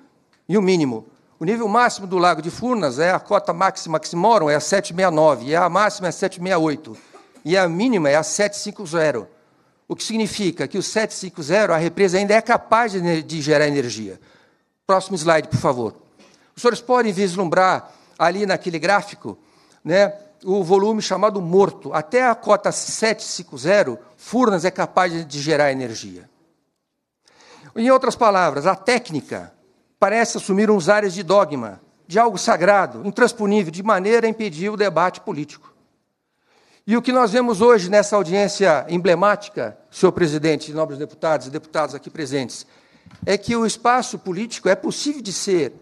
e o um mínimo. O nível máximo do Lago de Furnas é a cota máxima que se moram, é a 769, e a máxima é a 768, e a mínima é a 750. O que significa que o 750, a represa ainda é capaz de, de gerar energia. Próximo slide, por favor. Os senhores podem vislumbrar ali naquele gráfico, né, o volume chamado morto. Até a cota 750, Furnas é capaz de gerar energia. Em outras palavras, a técnica parece assumir uns áreas de dogma, de algo sagrado, intransponível, de maneira a impedir o debate político. E o que nós vemos hoje nessa audiência emblemática, senhor presidente, nobres deputados e deputados aqui presentes, é que o espaço político é possível de ser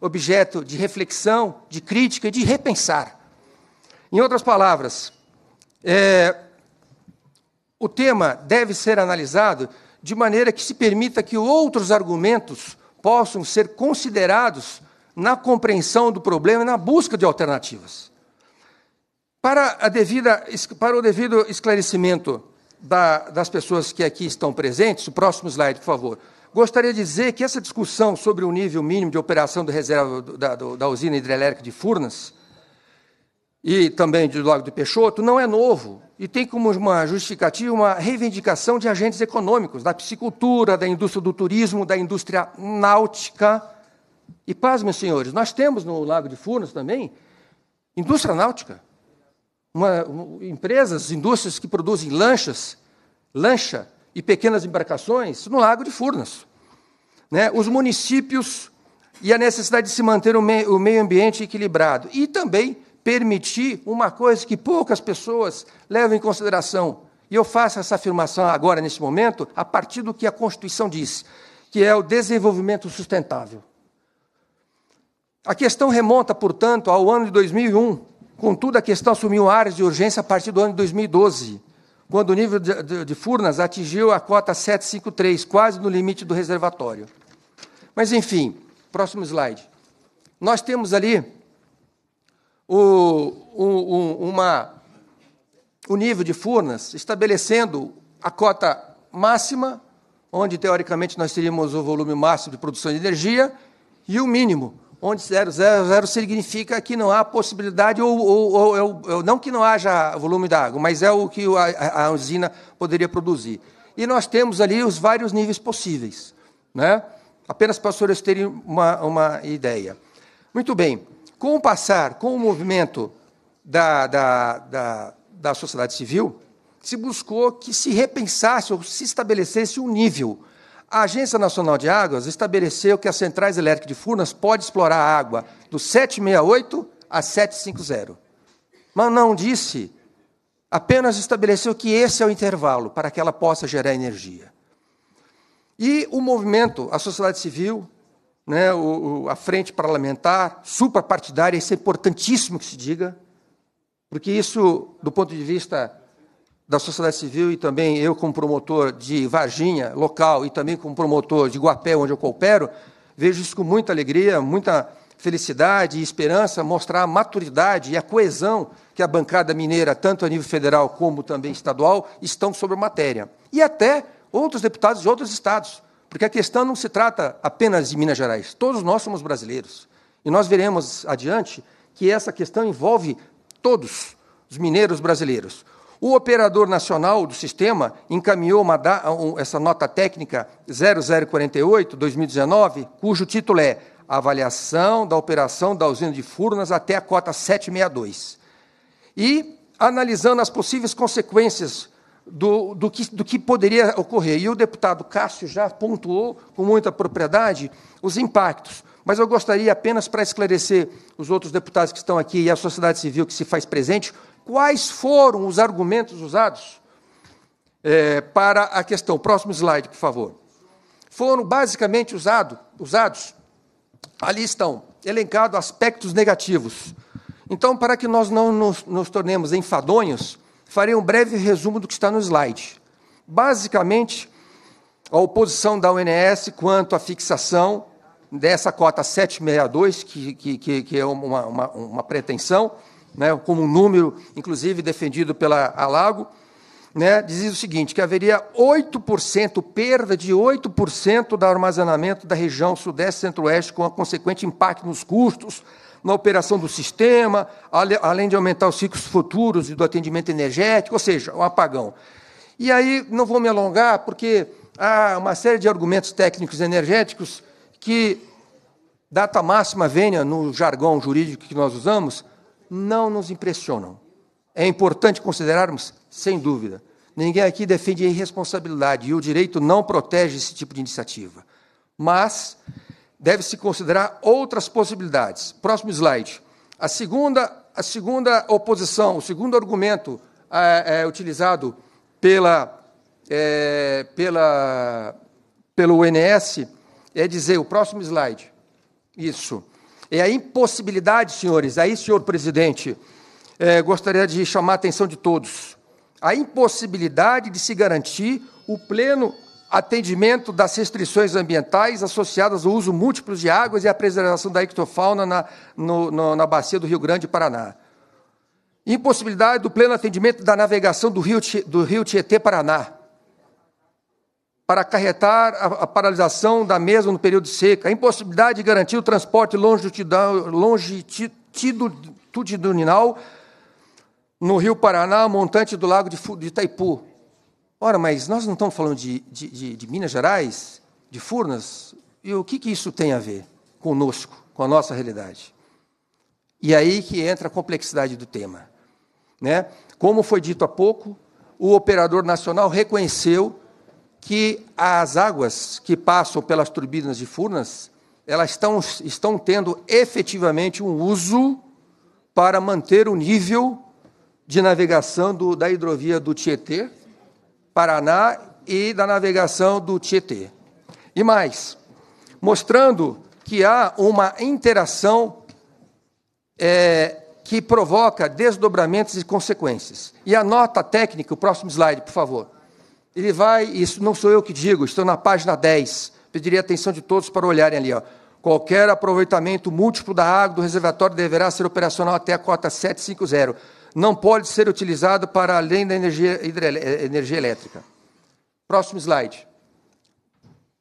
objeto de reflexão, de crítica e de repensar. Em outras palavras, é, o tema deve ser analisado de maneira que se permita que outros argumentos possam ser considerados na compreensão do problema e na busca de alternativas. Para, a devida, para o devido esclarecimento da, das pessoas que aqui estão presentes, o próximo slide, por favor. Gostaria de dizer que essa discussão sobre o nível mínimo de operação do reserva da, da usina hidrelétrica de Furnas e também do Lago de Peixoto não é novo e tem como uma justificativa uma reivindicação de agentes econômicos, da piscicultura, da indústria do turismo, da indústria náutica. E meus senhores, nós temos no Lago de Furnas também indústria náutica. Uma, uma, empresas, indústrias que produzem lanchas, lancha e pequenas embarcações no Lago de Furnas. Né? Os municípios e a necessidade de se manter o, o meio ambiente equilibrado. E também permitir uma coisa que poucas pessoas levam em consideração. E eu faço essa afirmação agora, nesse momento, a partir do que a Constituição diz, que é o desenvolvimento sustentável. A questão remonta, portanto, ao ano de 2001. Contudo, a questão assumiu áreas de urgência a partir do ano de 2012, quando o nível de, de, de Furnas atingiu a cota 753, quase no limite do reservatório. Mas, enfim, próximo slide. Nós temos ali o, o, o, uma, o nível de Furnas, estabelecendo a cota máxima, onde teoricamente nós teríamos o volume máximo de produção de energia, e o mínimo, onde 0,00 significa que não há possibilidade, ou, ou, ou, não que não haja volume da água, mas é o que a, a usina poderia produzir. E nós temos ali os vários níveis possíveis, né? apenas para os senhores terem uma, uma ideia. Muito bem. Com o passar, com o movimento da, da, da, da sociedade civil, se buscou que se repensasse ou se estabelecesse um nível. A Agência Nacional de Águas estabeleceu que as centrais elétricas de Furnas podem explorar a água do 768 a 750. Mas não disse, apenas estabeleceu que esse é o intervalo para que ela possa gerar energia. E o movimento, a sociedade civil, né, o, o, a frente parlamentar suprapartidária, isso é importantíssimo que se diga, porque isso, do ponto de vista da sociedade civil e também eu como promotor de Varginha, local, e também como promotor de Guapé, onde eu coopero, vejo isso com muita alegria, muita felicidade e esperança, mostrar a maturidade e a coesão que a bancada mineira, tanto a nível federal como também estadual, estão sobre a matéria. E até outros deputados de outros estados, porque a questão não se trata apenas de Minas Gerais. Todos nós somos brasileiros. E nós veremos adiante que essa questão envolve todos os mineiros brasileiros. O operador nacional do sistema encaminhou uma, essa nota técnica 0048-2019, cujo título é Avaliação da operação da usina de Furnas até a cota 762. E, analisando as possíveis consequências do, do, que, do que poderia ocorrer. E o deputado Cássio já pontuou com muita propriedade os impactos. Mas eu gostaria apenas para esclarecer os outros deputados que estão aqui e a sociedade civil que se faz presente, quais foram os argumentos usados é, para a questão. Próximo slide, por favor. Foram basicamente usado, usados, ali estão, elencados aspectos negativos. Então, para que nós não nos, nos tornemos enfadonhos, farei um breve resumo do que está no slide. Basicamente, a oposição da UNS quanto à fixação dessa cota 762, que, que, que é uma, uma, uma pretensão, né, como um número, inclusive, defendido pela Alago, né, dizia o seguinte, que haveria 8%, perda de 8% do armazenamento da região sudeste-centro-oeste, com a consequente impacto nos custos, na operação do sistema, além de aumentar os ciclos futuros e do atendimento energético, ou seja, um apagão. E aí não vou me alongar, porque há uma série de argumentos técnicos energéticos que data máxima venha no jargão jurídico que nós usamos, não nos impressionam. É importante considerarmos, sem dúvida. Ninguém aqui defende a irresponsabilidade e o direito não protege esse tipo de iniciativa. Mas deve-se considerar outras possibilidades. Próximo slide. A segunda, a segunda oposição, o segundo argumento é, é, utilizado pela, é, pela, pelo UNS é dizer, o próximo slide, isso, é a impossibilidade, senhores, aí, senhor presidente, é, gostaria de chamar a atenção de todos, a impossibilidade de se garantir o pleno atendimento das restrições ambientais associadas ao uso múltiplo de águas e à preservação da ectofauna na, no, no, na bacia do Rio Grande do Paraná. Impossibilidade do pleno atendimento da navegação do Rio, do Rio Tietê-Paraná para acarretar a, a, paralisação da mesma no período seca. impossibilidade de garantir o transporte longitudinal no Rio Paraná, montante do lago de, de Itaipu Ora, mas nós não estamos falando de, de, de, de Minas Gerais, de Furnas? E o que, que isso tem a ver conosco, com a nossa realidade? E aí que entra a complexidade do tema. Né? Como foi dito há pouco, o operador nacional reconheceu que as águas que passam pelas turbinas de Furnas, elas estão, estão tendo efetivamente um uso para manter o nível de navegação do, da hidrovia do Tietê, Paraná e da navegação do Tietê. E mais, mostrando que há uma interação é, que provoca desdobramentos e consequências. E a nota técnica, o próximo slide, por favor. Ele vai, isso não sou eu que digo, estou na página 10. Pediria a atenção de todos para olharem ali. Ó. Qualquer aproveitamento múltiplo da água do reservatório deverá ser operacional até a cota 750 não pode ser utilizado para além da energia, eh, energia elétrica. Próximo slide.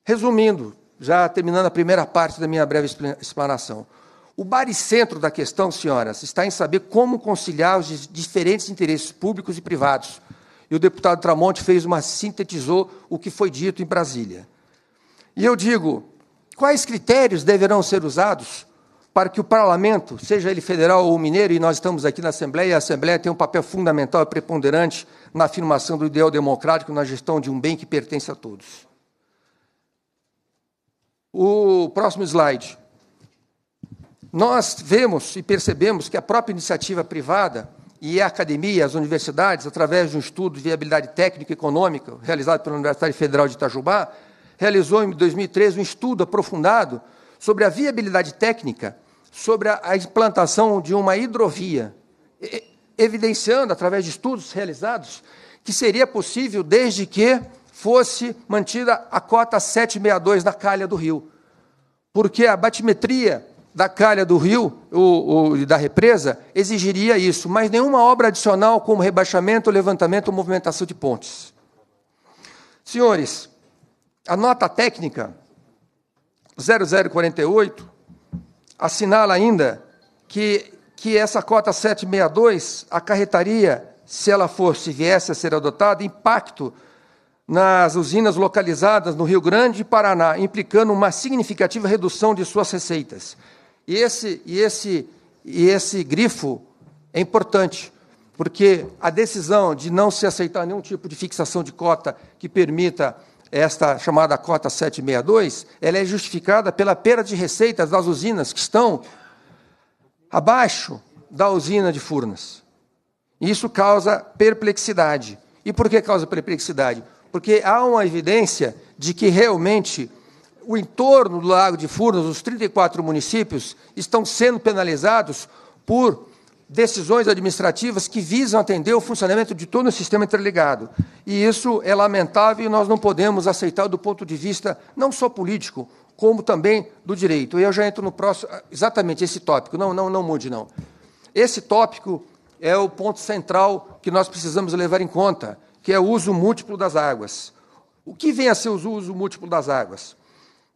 Resumindo, já terminando a primeira parte da minha breve explanação. O baricentro da questão, senhoras, está em saber como conciliar os diferentes interesses públicos e privados. E o deputado Tramonte fez uma sintetizou o que foi dito em Brasília. E eu digo, quais critérios deverão ser usados para que o parlamento, seja ele federal ou mineiro, e nós estamos aqui na Assembleia, e a Assembleia tem um papel fundamental e preponderante na afirmação do ideal democrático, na gestão de um bem que pertence a todos. O próximo slide. Nós vemos e percebemos que a própria iniciativa privada e a academia, as universidades, através de um estudo de viabilidade técnica e econômica realizado pela Universidade Federal de Itajubá, realizou em 2013 um estudo aprofundado sobre a viabilidade técnica sobre a implantação de uma hidrovia, evidenciando, através de estudos realizados, que seria possível desde que fosse mantida a cota 762 na calha do rio. Porque a batimetria da calha do rio e da represa exigiria isso, mas nenhuma obra adicional como rebaixamento, levantamento ou movimentação de pontes. Senhores, a nota técnica 0048 assinala ainda que, que essa cota 762 acarretaria, se ela fosse, se viesse a ser adotada, impacto nas usinas localizadas no Rio Grande e Paraná, implicando uma significativa redução de suas receitas. E esse, e esse, e esse grifo é importante, porque a decisão de não se aceitar nenhum tipo de fixação de cota que permita esta chamada cota 762, ela é justificada pela perda de receitas das usinas que estão abaixo da usina de Furnas. Isso causa perplexidade. E por que causa perplexidade? Porque há uma evidência de que realmente o entorno do Lago de Furnas, os 34 municípios, estão sendo penalizados por decisões administrativas que visam atender o funcionamento de todo o sistema interligado. E isso é lamentável e nós não podemos aceitar do ponto de vista não só político, como também do direito. E eu já entro no próximo, exatamente esse tópico. Não, não, não mude não. Esse tópico é o ponto central que nós precisamos levar em conta, que é o uso múltiplo das águas. O que vem a ser o uso múltiplo das águas?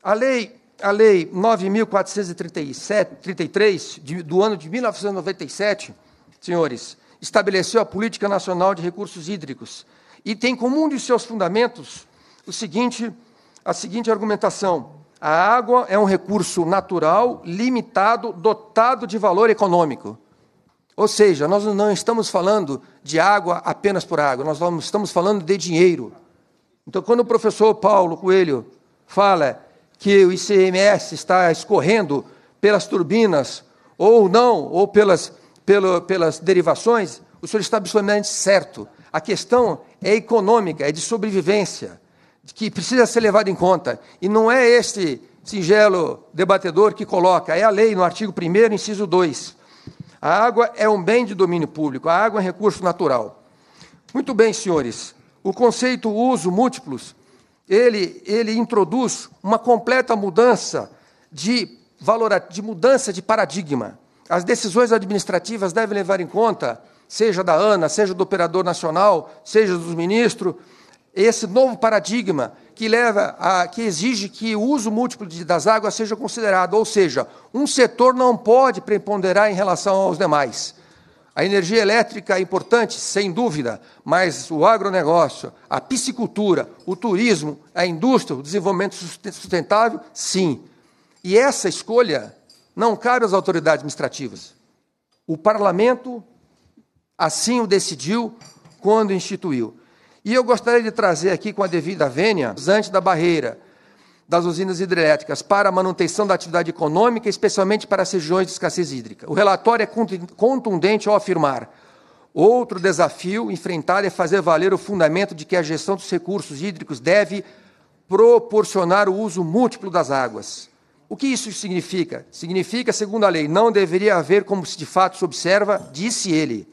A lei a Lei 9.433, do ano de 1997, senhores, estabeleceu a Política Nacional de Recursos Hídricos e tem como um de seus fundamentos o seguinte, a seguinte argumentação. A água é um recurso natural, limitado, dotado de valor econômico. Ou seja, nós não estamos falando de água apenas por água, nós estamos falando de dinheiro. Então, quando o professor Paulo Coelho fala que o ICMS está escorrendo pelas turbinas, ou não, ou pelas, pelo, pelas derivações, o senhor está absolutamente certo. A questão é econômica, é de sobrevivência, que precisa ser levada em conta. E não é este singelo debatedor que coloca, é a lei no artigo 1, inciso 2. A água é um bem de domínio público, a água é um recurso natural. Muito bem, senhores. O conceito uso múltiplos ele, ele introduz uma completa mudança de, valor, de mudança de paradigma. As decisões administrativas devem levar em conta, seja da ANA, seja do operador nacional, seja dos ministros, esse novo paradigma que leva a, que exige que o uso múltiplo de, das águas seja considerado, ou seja, um setor não pode preponderar em relação aos demais. A energia elétrica é importante, sem dúvida, mas o agronegócio, a piscicultura, o turismo, a indústria, o desenvolvimento sustentável, sim. E essa escolha não cabe às autoridades administrativas. O parlamento assim o decidiu quando instituiu. E eu gostaria de trazer aqui, com a devida vênia, antes da barreira, das usinas hidrelétricas para a manutenção da atividade econômica, especialmente para as regiões de escassez hídrica. O relatório é contundente ao afirmar: outro desafio enfrentado é fazer valer o fundamento de que a gestão dos recursos hídricos deve proporcionar o uso múltiplo das águas. O que isso significa? Significa, segundo a lei, não deveria haver, como de fato se observa, disse ele,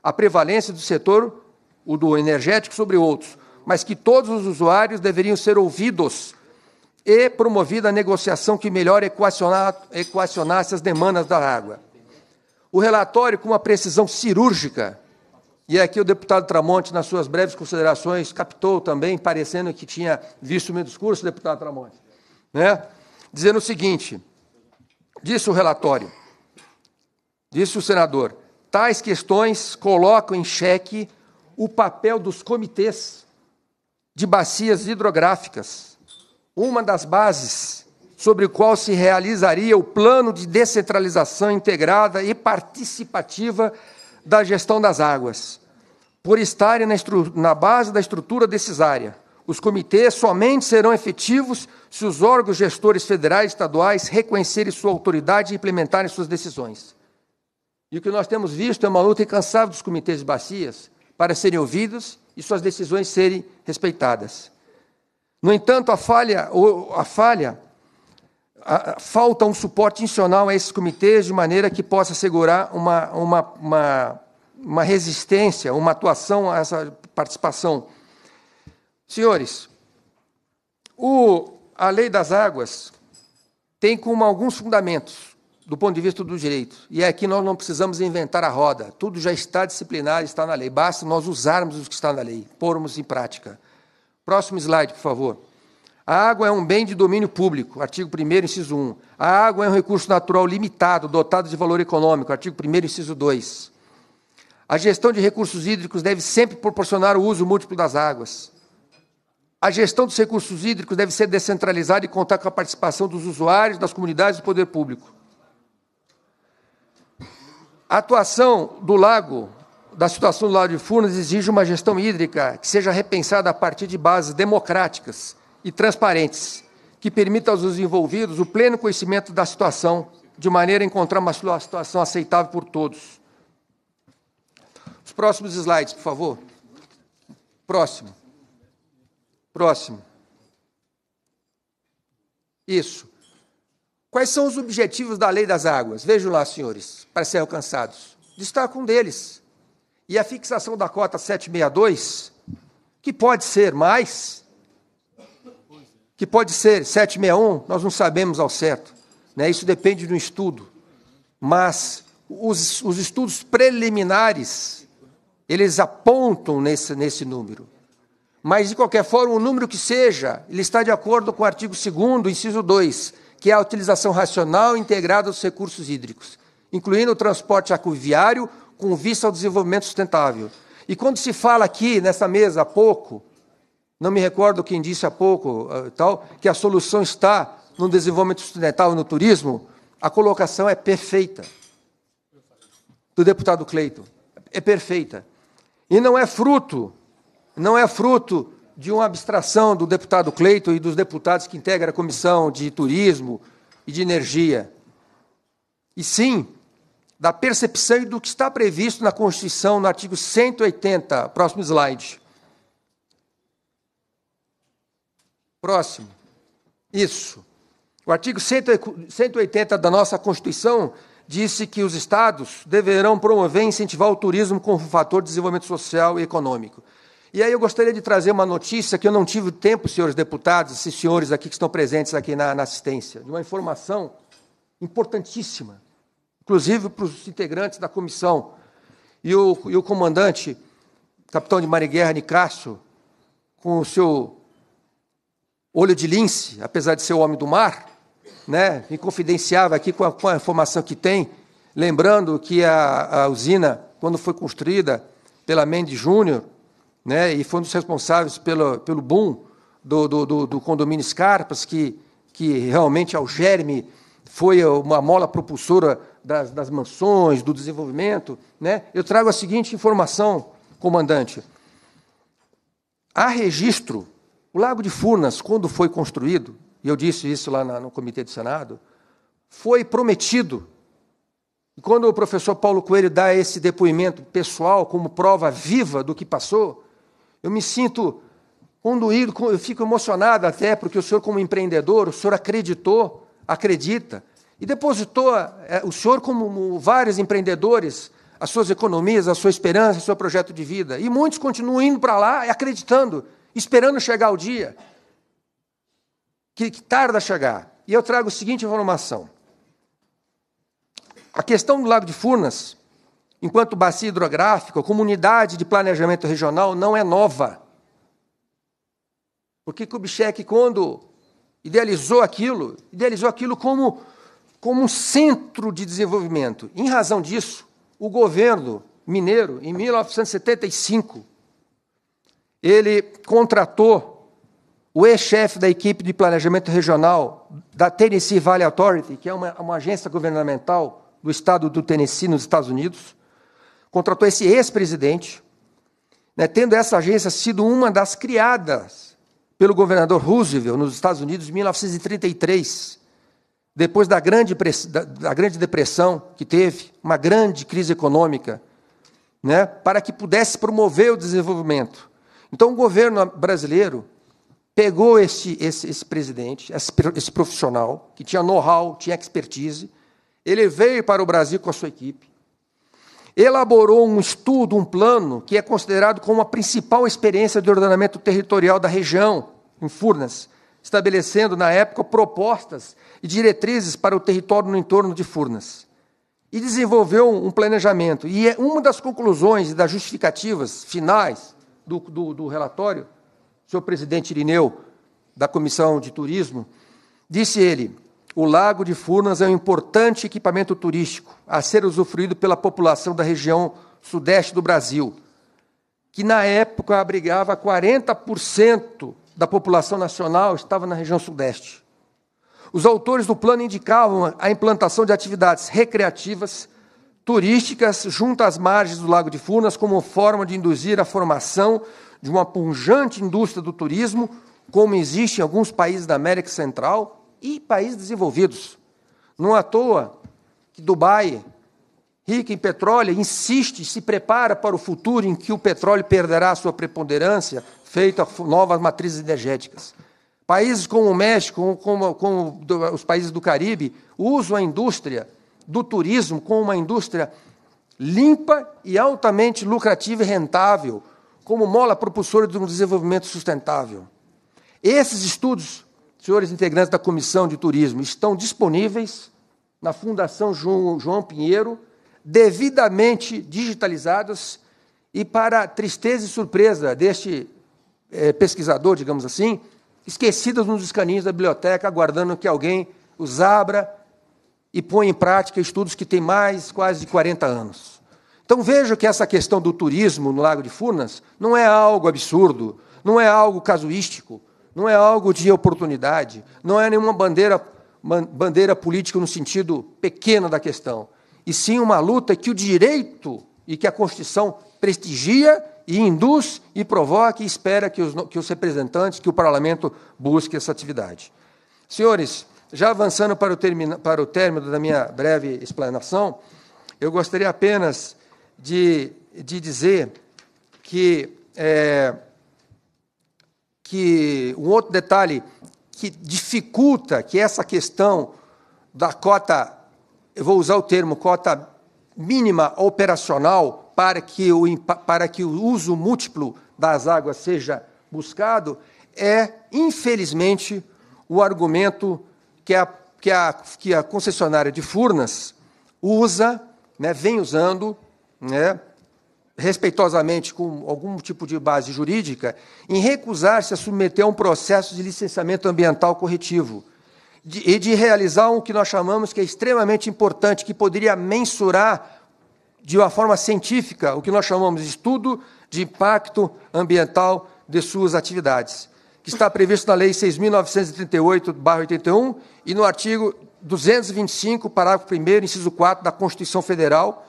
a prevalência do setor, o do energético, sobre outros, mas que todos os usuários deveriam ser ouvidos e promovida a negociação que melhor equacionasse as demandas da água. O relatório, com uma precisão cirúrgica, e aqui o deputado Tramonte, nas suas breves considerações, captou também, parecendo que tinha visto o meu discurso, deputado Tramonte, né? dizendo o seguinte, disse o relatório, disse o senador, tais questões colocam em xeque o papel dos comitês de bacias hidrográficas, uma das bases sobre o qual se realizaria o plano de descentralização integrada e participativa da gestão das águas, por estarem na, na, base da estrutura decisária. Os comitês somente serão efetivos se os órgãos gestores federais e estaduais reconhecerem sua autoridade e implementarem suas decisões. E o que nós temos visto é uma luta incansável dos comitês de bacias para serem ouvidos e suas decisões serem respeitadas. No entanto, a falha, a falha a, a, falta um suporte institucional a esses comitês de maneira que possa assegurar uma, uma, uma, uma resistência, uma atuação a essa participação. Senhores, o, a lei das águas tem como alguns fundamentos do ponto de vista do direito. E é aqui nós não precisamos inventar a roda. Tudo já está disciplinado, está na lei. Basta nós usarmos o que está na lei, pormos em prática. Próximo slide, por favor. A água é um bem de domínio público, artigo 1 inciso 1. A água é um recurso natural limitado, dotado de valor econômico, artigo 1 inciso 2. A gestão de recursos hídricos deve sempre proporcionar o uso múltiplo das águas. A gestão dos recursos hídricos deve ser descentralizada e contar com a participação dos usuários, das comunidades e do poder público. A atuação do lago da situação do lado de Furnas exige uma gestão hídrica que seja repensada a partir de bases democráticas e transparentes, que permita aos envolvidos o pleno conhecimento da situação, de maneira a encontrar uma situação aceitável por todos. Os próximos slides, por favor. Próximo. Próximo. Isso. Quais são os objetivos da Lei das Águas? Vejam lá, senhores, para serem alcançados. Destaco um deles e a fixação da cota 762, que pode ser mais, que pode ser 761, nós não sabemos ao certo, né? isso depende do estudo, mas os, os estudos preliminares, eles apontam nesse, nesse número. Mas, de qualquer forma, o número que seja, ele está de acordo com o artigo 2 inciso 2, que é a utilização racional integrada dos recursos hídricos, incluindo o transporte acuviário, com vista ao desenvolvimento sustentável. E quando se fala aqui nessa mesa há pouco, não me recordo quem disse há pouco eh, tal, que a solução está no desenvolvimento sustentável no turismo, a colocação é perfeita do deputado Cleito. É perfeita. E não é fruto, não é fruto de uma abstração do deputado Cleito e dos deputados que integram a comissão de turismo e de energia. E sim, da percepção e do que está previsto na Constituição, no artigo 180. Próximo slide. Próximo. Isso. O artigo 180 da nossa Constituição disse que os estados deverão promover e incentivar o turismo como fator de desenvolvimento social e econômico. E aí eu gostaria de trazer uma notícia que eu não tive tempo, senhores deputados e senhores aqui que estão presentes aqui na, na assistência, de uma informação importantíssima inclusive para os integrantes da comissão. E o, e o comandante, capitão de guerra, Nicásio, com o seu olho de lince, apesar de ser o homem do mar, né, me confidenciava aqui com a, com a informação que tem, lembrando que a, a usina, quando foi construída pela Mendes Júnior, né, e foi um dos responsáveis pelo, pelo boom do, do, do, do condomínio Scarpas, que, que realmente ao germe foi uma mola propulsora das, das mansões, do desenvolvimento, né, eu trago a seguinte informação, comandante. Há registro, o Lago de Furnas, quando foi construído, e eu disse isso lá na, no Comitê do Senado, foi prometido. E quando o professor Paulo Coelho dá esse depoimento pessoal como prova viva do que passou, eu me sinto conduído, eu fico emocionado até, porque o senhor, como empreendedor, o senhor acreditou, acredita, e depositou é, o senhor, como vários empreendedores, as suas economias, a sua esperança, o seu projeto de vida. E muitos continuam indo para lá acreditando, esperando chegar o dia, que, que tarda chegar. E eu trago a seguinte informação. A questão do Lago de Furnas, enquanto bacia hidrográfica, comunidade de planejamento regional, não é nova. Porque Kubitschek, quando idealizou aquilo, idealizou aquilo como como um centro de desenvolvimento. Em razão disso, o governo mineiro, em 1975, ele contratou o ex-chefe da equipe de planejamento regional da Tennessee Valley Authority, que é uma, uma agência governamental do estado do Tennessee, nos Estados Unidos, contratou esse ex-presidente, né, tendo essa agência sido uma das criadas pelo governador Roosevelt nos Estados Unidos em 1933 depois da grande, da grande depressão que teve, uma grande crise econômica, né, para que pudesse promover o desenvolvimento. Então, o governo brasileiro pegou esse, esse, esse presidente, esse, esse profissional, que tinha know-how, tinha expertise, ele veio para o Brasil com a sua equipe, elaborou um estudo, um plano, que é considerado como a principal experiência de ordenamento territorial da região, em Furnas estabelecendo, na época, propostas e diretrizes para o território no entorno de Furnas. E desenvolveu um planejamento. E é uma das conclusões e das justificativas finais do, do, do relatório, senhor presidente Irineu, da Comissão de Turismo, disse ele: o Lago de Furnas é um importante equipamento turístico a ser usufruído pela população da região sudeste do Brasil, que na época abrigava 40% da população nacional estava na região sudeste. Os autores do plano indicavam a implantação de atividades recreativas, turísticas, junto às margens do Lago de Furnas, como forma de induzir a formação de uma pungente indústria do turismo, como existe em alguns países da América Central e países desenvolvidos. Não à toa que Dubai rica em petróleo, insiste, se prepara para o futuro em que o petróleo perderá sua preponderância, feita novas matrizes energéticas. Países como o México, como, como os países do Caribe, usam a indústria do turismo como uma indústria limpa e altamente lucrativa e rentável, como mola propulsora de um desenvolvimento sustentável. Esses estudos, senhores integrantes da Comissão de Turismo, estão disponíveis na Fundação João Pinheiro, devidamente digitalizados e, para tristeza e surpresa deste é, pesquisador, digamos assim, esquecidas nos escaninhos da biblioteca, aguardando que alguém os abra e ponha em prática estudos que têm mais quase de 40 anos. Então vejo que essa questão do turismo no Lago de Furnas não é algo absurdo, não é algo casuístico, não é algo de oportunidade, não é nenhuma bandeira, bandeira política no sentido pequeno da questão e sim uma luta que o direito e que a Constituição prestigia e induz e provoca e espera que os, que os representantes, que o parlamento busque essa atividade. Senhores, já avançando para o, termina, para o término da minha breve explanação, eu gostaria apenas de, de dizer que, é, que um outro detalhe que dificulta que é essa questão da cota eu vou usar o termo cota mínima operacional para que o, para que o uso múltiplo das águas seja buscado, é, infelizmente, o argumento que a, que a, que a concessionária de Furnas usa, né, vem usando, né, respeitosamente com algum tipo de base jurídica, em recusar-se a submeter a um processo de licenciamento ambiental corretivo, de, e de realizar o que nós chamamos que é extremamente importante, que poderia mensurar de uma forma científica o que nós chamamos de estudo de impacto ambiental de suas atividades, que está previsto na Lei 6.938-81 e no artigo 225, parágrafo 1, inciso 4 da Constituição Federal,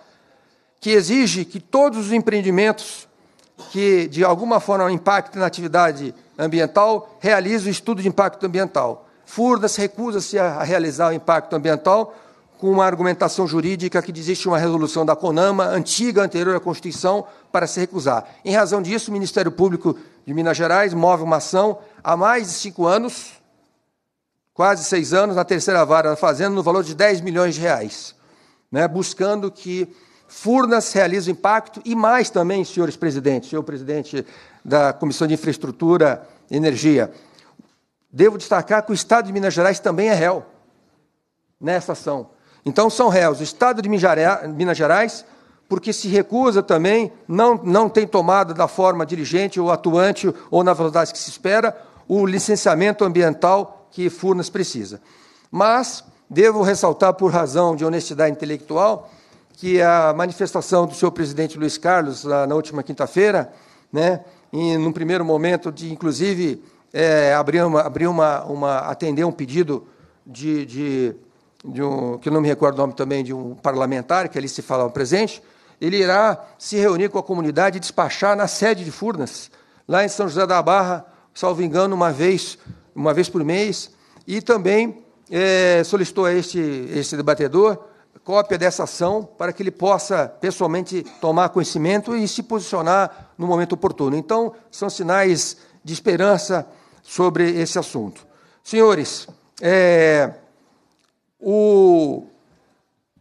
que exige que todos os empreendimentos que, de alguma forma, impactem na atividade ambiental realizem o estudo de impacto ambiental. Furnas recusa-se a realizar o impacto ambiental com uma argumentação jurídica que existe uma resolução da CONAMA, antiga, anterior à Constituição, para se recusar. Em razão disso, o Ministério Público de Minas Gerais move uma ação há mais de cinco anos, quase seis anos, na terceira vara da Fazenda, no valor de 10 milhões de reais, né, buscando que Furnas realize o impacto e mais também, senhores presidentes, senhor presidente da Comissão de Infraestrutura e Energia, Devo destacar que o Estado de Minas Gerais também é réu nessa ação. Então, são réus o Estado de Minas Gerais, porque se recusa também, não, não tem tomada da forma dirigente ou atuante ou na velocidade que se espera, o licenciamento ambiental que Furnas precisa. Mas devo ressaltar, por razão de honestidade intelectual, que a manifestação do senhor presidente Luiz Carlos, na última quinta-feira, né, em, num primeiro momento de, inclusive, é, abrir uma, uma, uma, atender um pedido de, de, de um, que não me recordo o nome também, de um parlamentar, que ali se falava presente, ele irá se reunir com a comunidade e despachar na sede de Furnas, lá em São José da Barra, salvo engano, uma vez, uma vez por mês, e também é, solicitou a este, este debatedor cópia dessa ação para que ele possa pessoalmente tomar conhecimento e se posicionar no momento oportuno. Então, são sinais de esperança sobre esse assunto. Senhores, é, o,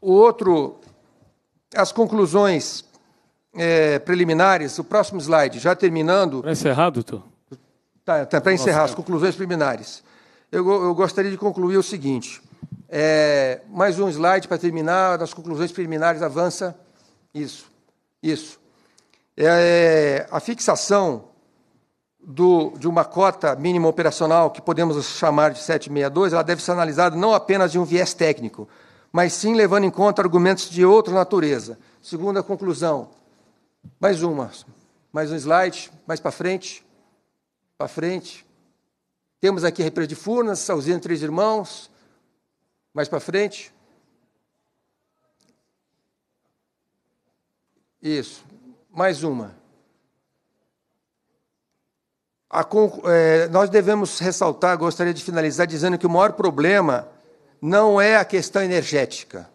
o outro, as conclusões é, preliminares, o próximo slide, já terminando.
Para tá encerrar, doutor?
Tá, tá para encerrar, as conclusões preliminares. Eu, eu, gostaria de concluir o seguinte. É, mais um slide para terminar, das conclusões preliminares avança isso. Isso. É, é a fixação do, de uma cota mínima operacional, que podemos chamar de 762, ela deve ser analisada não apenas de um viés técnico, mas sim levando em conta argumentos de outra natureza. Segunda conclusão. Mais uma. Mais um slide, mais para frente. Para frente. Temos aqui a represa de Furnas, a usina Três Irmãos. Mais para frente. Isso. Mais uma. A, é, nós devemos ressaltar, gostaria de finalizar dizendo que o maior problema não é a questão energética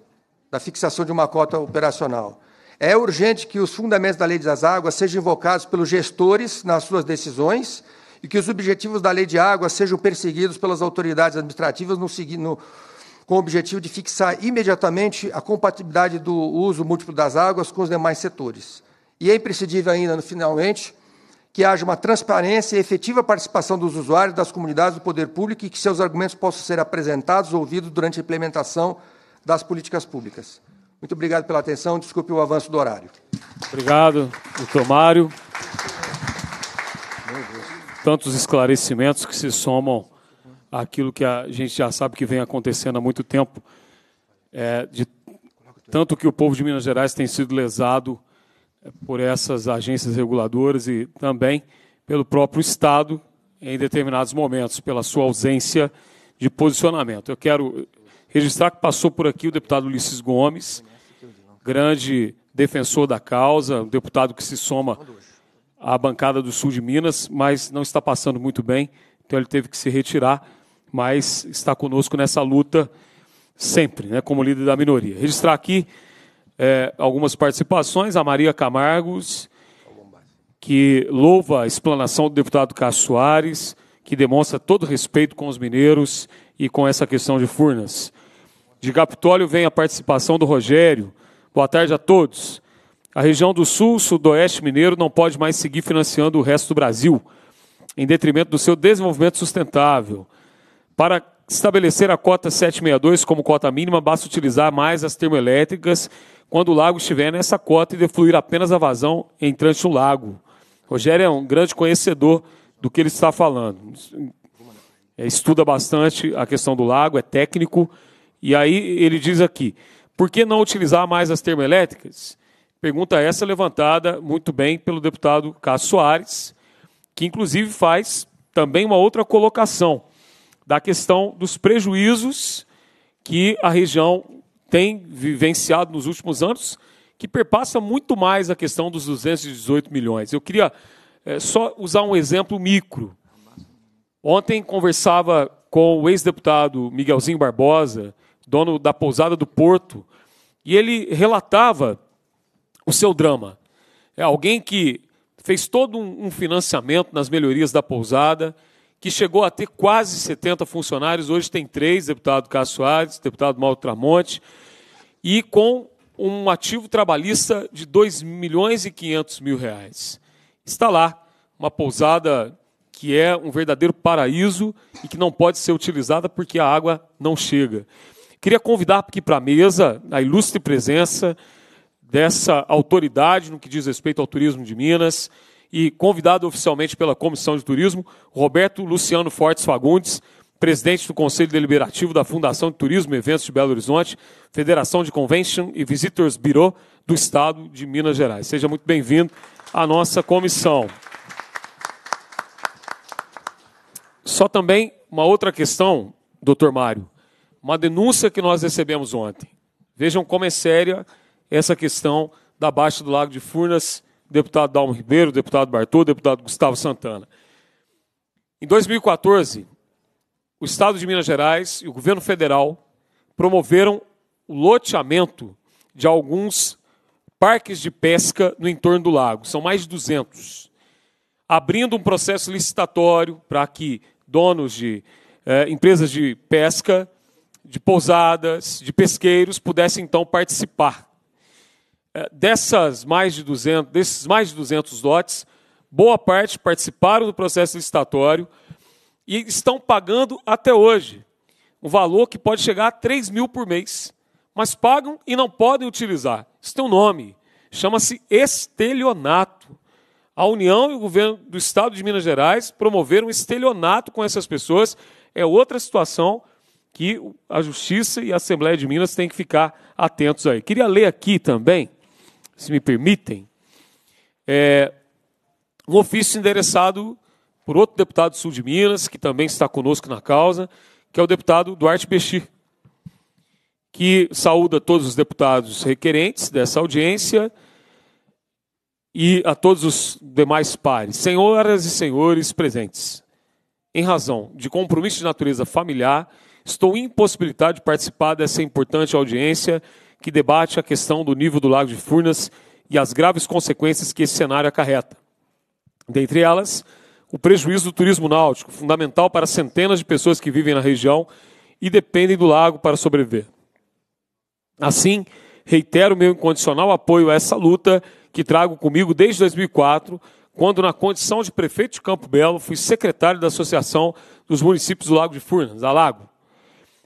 da fixação de uma cota operacional. É urgente que os fundamentos da Lei das Águas sejam invocados pelos gestores nas suas decisões e que os objetivos da Lei de Águas sejam perseguidos pelas autoridades administrativas no, no, com o objetivo de fixar imediatamente a compatibilidade do uso múltiplo das águas com os demais setores. E é imprescindível ainda, no, finalmente, que haja uma transparência e efetiva participação dos usuários, das comunidades, do poder público e que seus argumentos possam ser apresentados, ouvidos durante a implementação das políticas públicas. Muito obrigado pela atenção. Desculpe o avanço do horário.
Obrigado, doutor Mário. Tantos esclarecimentos que se somam àquilo que a gente já sabe que vem acontecendo há muito tempo, é, de tanto que o povo de Minas Gerais tem sido lesado por essas agências reguladoras e também pelo próprio Estado em determinados momentos, pela sua ausência de posicionamento. Eu quero registrar que passou por aqui o deputado Ulisses Gomes, grande defensor da causa, um deputado que se soma à bancada do sul de Minas, mas não está passando muito bem, então ele teve que se retirar, mas está conosco nessa luta sempre, né, como líder da minoria. Registrar aqui é, algumas participações. A Maria Camargos, que louva a explanação do deputado Cássio Soares, que demonstra todo respeito com os mineiros e com essa questão de Furnas. De Capitólio vem a participação do Rogério. Boa tarde a todos. A região do Sul, Sudoeste Mineiro não pode mais seguir financiando o resto do Brasil, em detrimento do seu desenvolvimento sustentável. Para estabelecer a cota 762 como cota mínima, basta utilizar mais as termoelétricas quando o lago estiver nessa cota e defluir apenas a vazão entrante no lago. Rogério é um grande conhecedor do que ele está falando. É, estuda bastante a questão do lago, é técnico. E aí ele diz aqui: por que não utilizar mais as termoelétricas? Pergunta essa levantada muito bem pelo deputado Cássio Soares, que inclusive faz também uma outra colocação da questão dos prejuízos que a região tem vivenciado nos últimos anos, que perpassa muito mais a questão dos 218 milhões. Eu queria é, só usar um exemplo micro. Ontem conversava com o ex-deputado Miguelzinho Barbosa, dono da pousada do Porto, e ele relatava o seu drama. É alguém que fez todo um financiamento nas melhorias da pousada, que chegou a ter quase 70 funcionários, hoje tem três, deputado Cássio Soares, deputado Mauro Tramonte, e com um ativo trabalhista de 2 milhões e 500 mil reais. Está lá uma pousada que é um verdadeiro paraíso e que não pode ser utilizada porque a água não chega. Queria convidar aqui para a mesa a ilustre presença dessa autoridade no que diz respeito ao turismo de Minas, e convidado oficialmente pela Comissão de Turismo, Roberto Luciano Fortes Fagundes, presidente do Conselho Deliberativo da Fundação de Turismo e Eventos de Belo Horizonte, Federação de Convention e Visitors Bureau do Estado de Minas Gerais. Seja muito bem-vindo à nossa comissão. Só também uma outra questão, doutor Mário, uma denúncia que nós recebemos ontem. Vejam como é séria essa questão da Baixa do Lago de Furnas deputado Dalmo Ribeiro, deputado Bartô, deputado Gustavo Santana. Em 2014, o Estado de Minas Gerais e o governo federal promoveram o loteamento de alguns parques de pesca no entorno do lago. São mais de 200. Abrindo um processo licitatório para que donos de eh, empresas de pesca, de pousadas, de pesqueiros pudessem então participar. É, dessas mais de 200, desses mais de 200 lotes, boa parte participaram do processo licitatório e estão pagando até hoje um valor que pode chegar a 3 mil por mês, mas pagam e não podem utilizar. Isso tem um nome, chama-se estelionato. A União e o governo do Estado de Minas Gerais promoveram estelionato com essas pessoas. É outra situação que a Justiça e a Assembleia de Minas têm que ficar atentos aí. Queria ler aqui também se me permitem, é um ofício endereçado por outro deputado do sul de Minas, que também está conosco na causa, que é o deputado Duarte Bexi, que saúda todos os deputados requerentes dessa audiência e a todos os demais pares, senhoras e senhores presentes. Em razão de compromisso de natureza familiar, estou impossibilitado de participar dessa importante audiência que debate a questão do nível do Lago de Furnas e as graves consequências que esse cenário acarreta. Dentre elas, o prejuízo do turismo náutico, fundamental para centenas de pessoas que vivem na região e dependem do lago para sobreviver. Assim, reitero meu incondicional apoio a essa luta que trago comigo desde 2004, quando, na condição de prefeito de Campo Belo, fui secretário da Associação dos Municípios do Lago de Furnas, a Lago.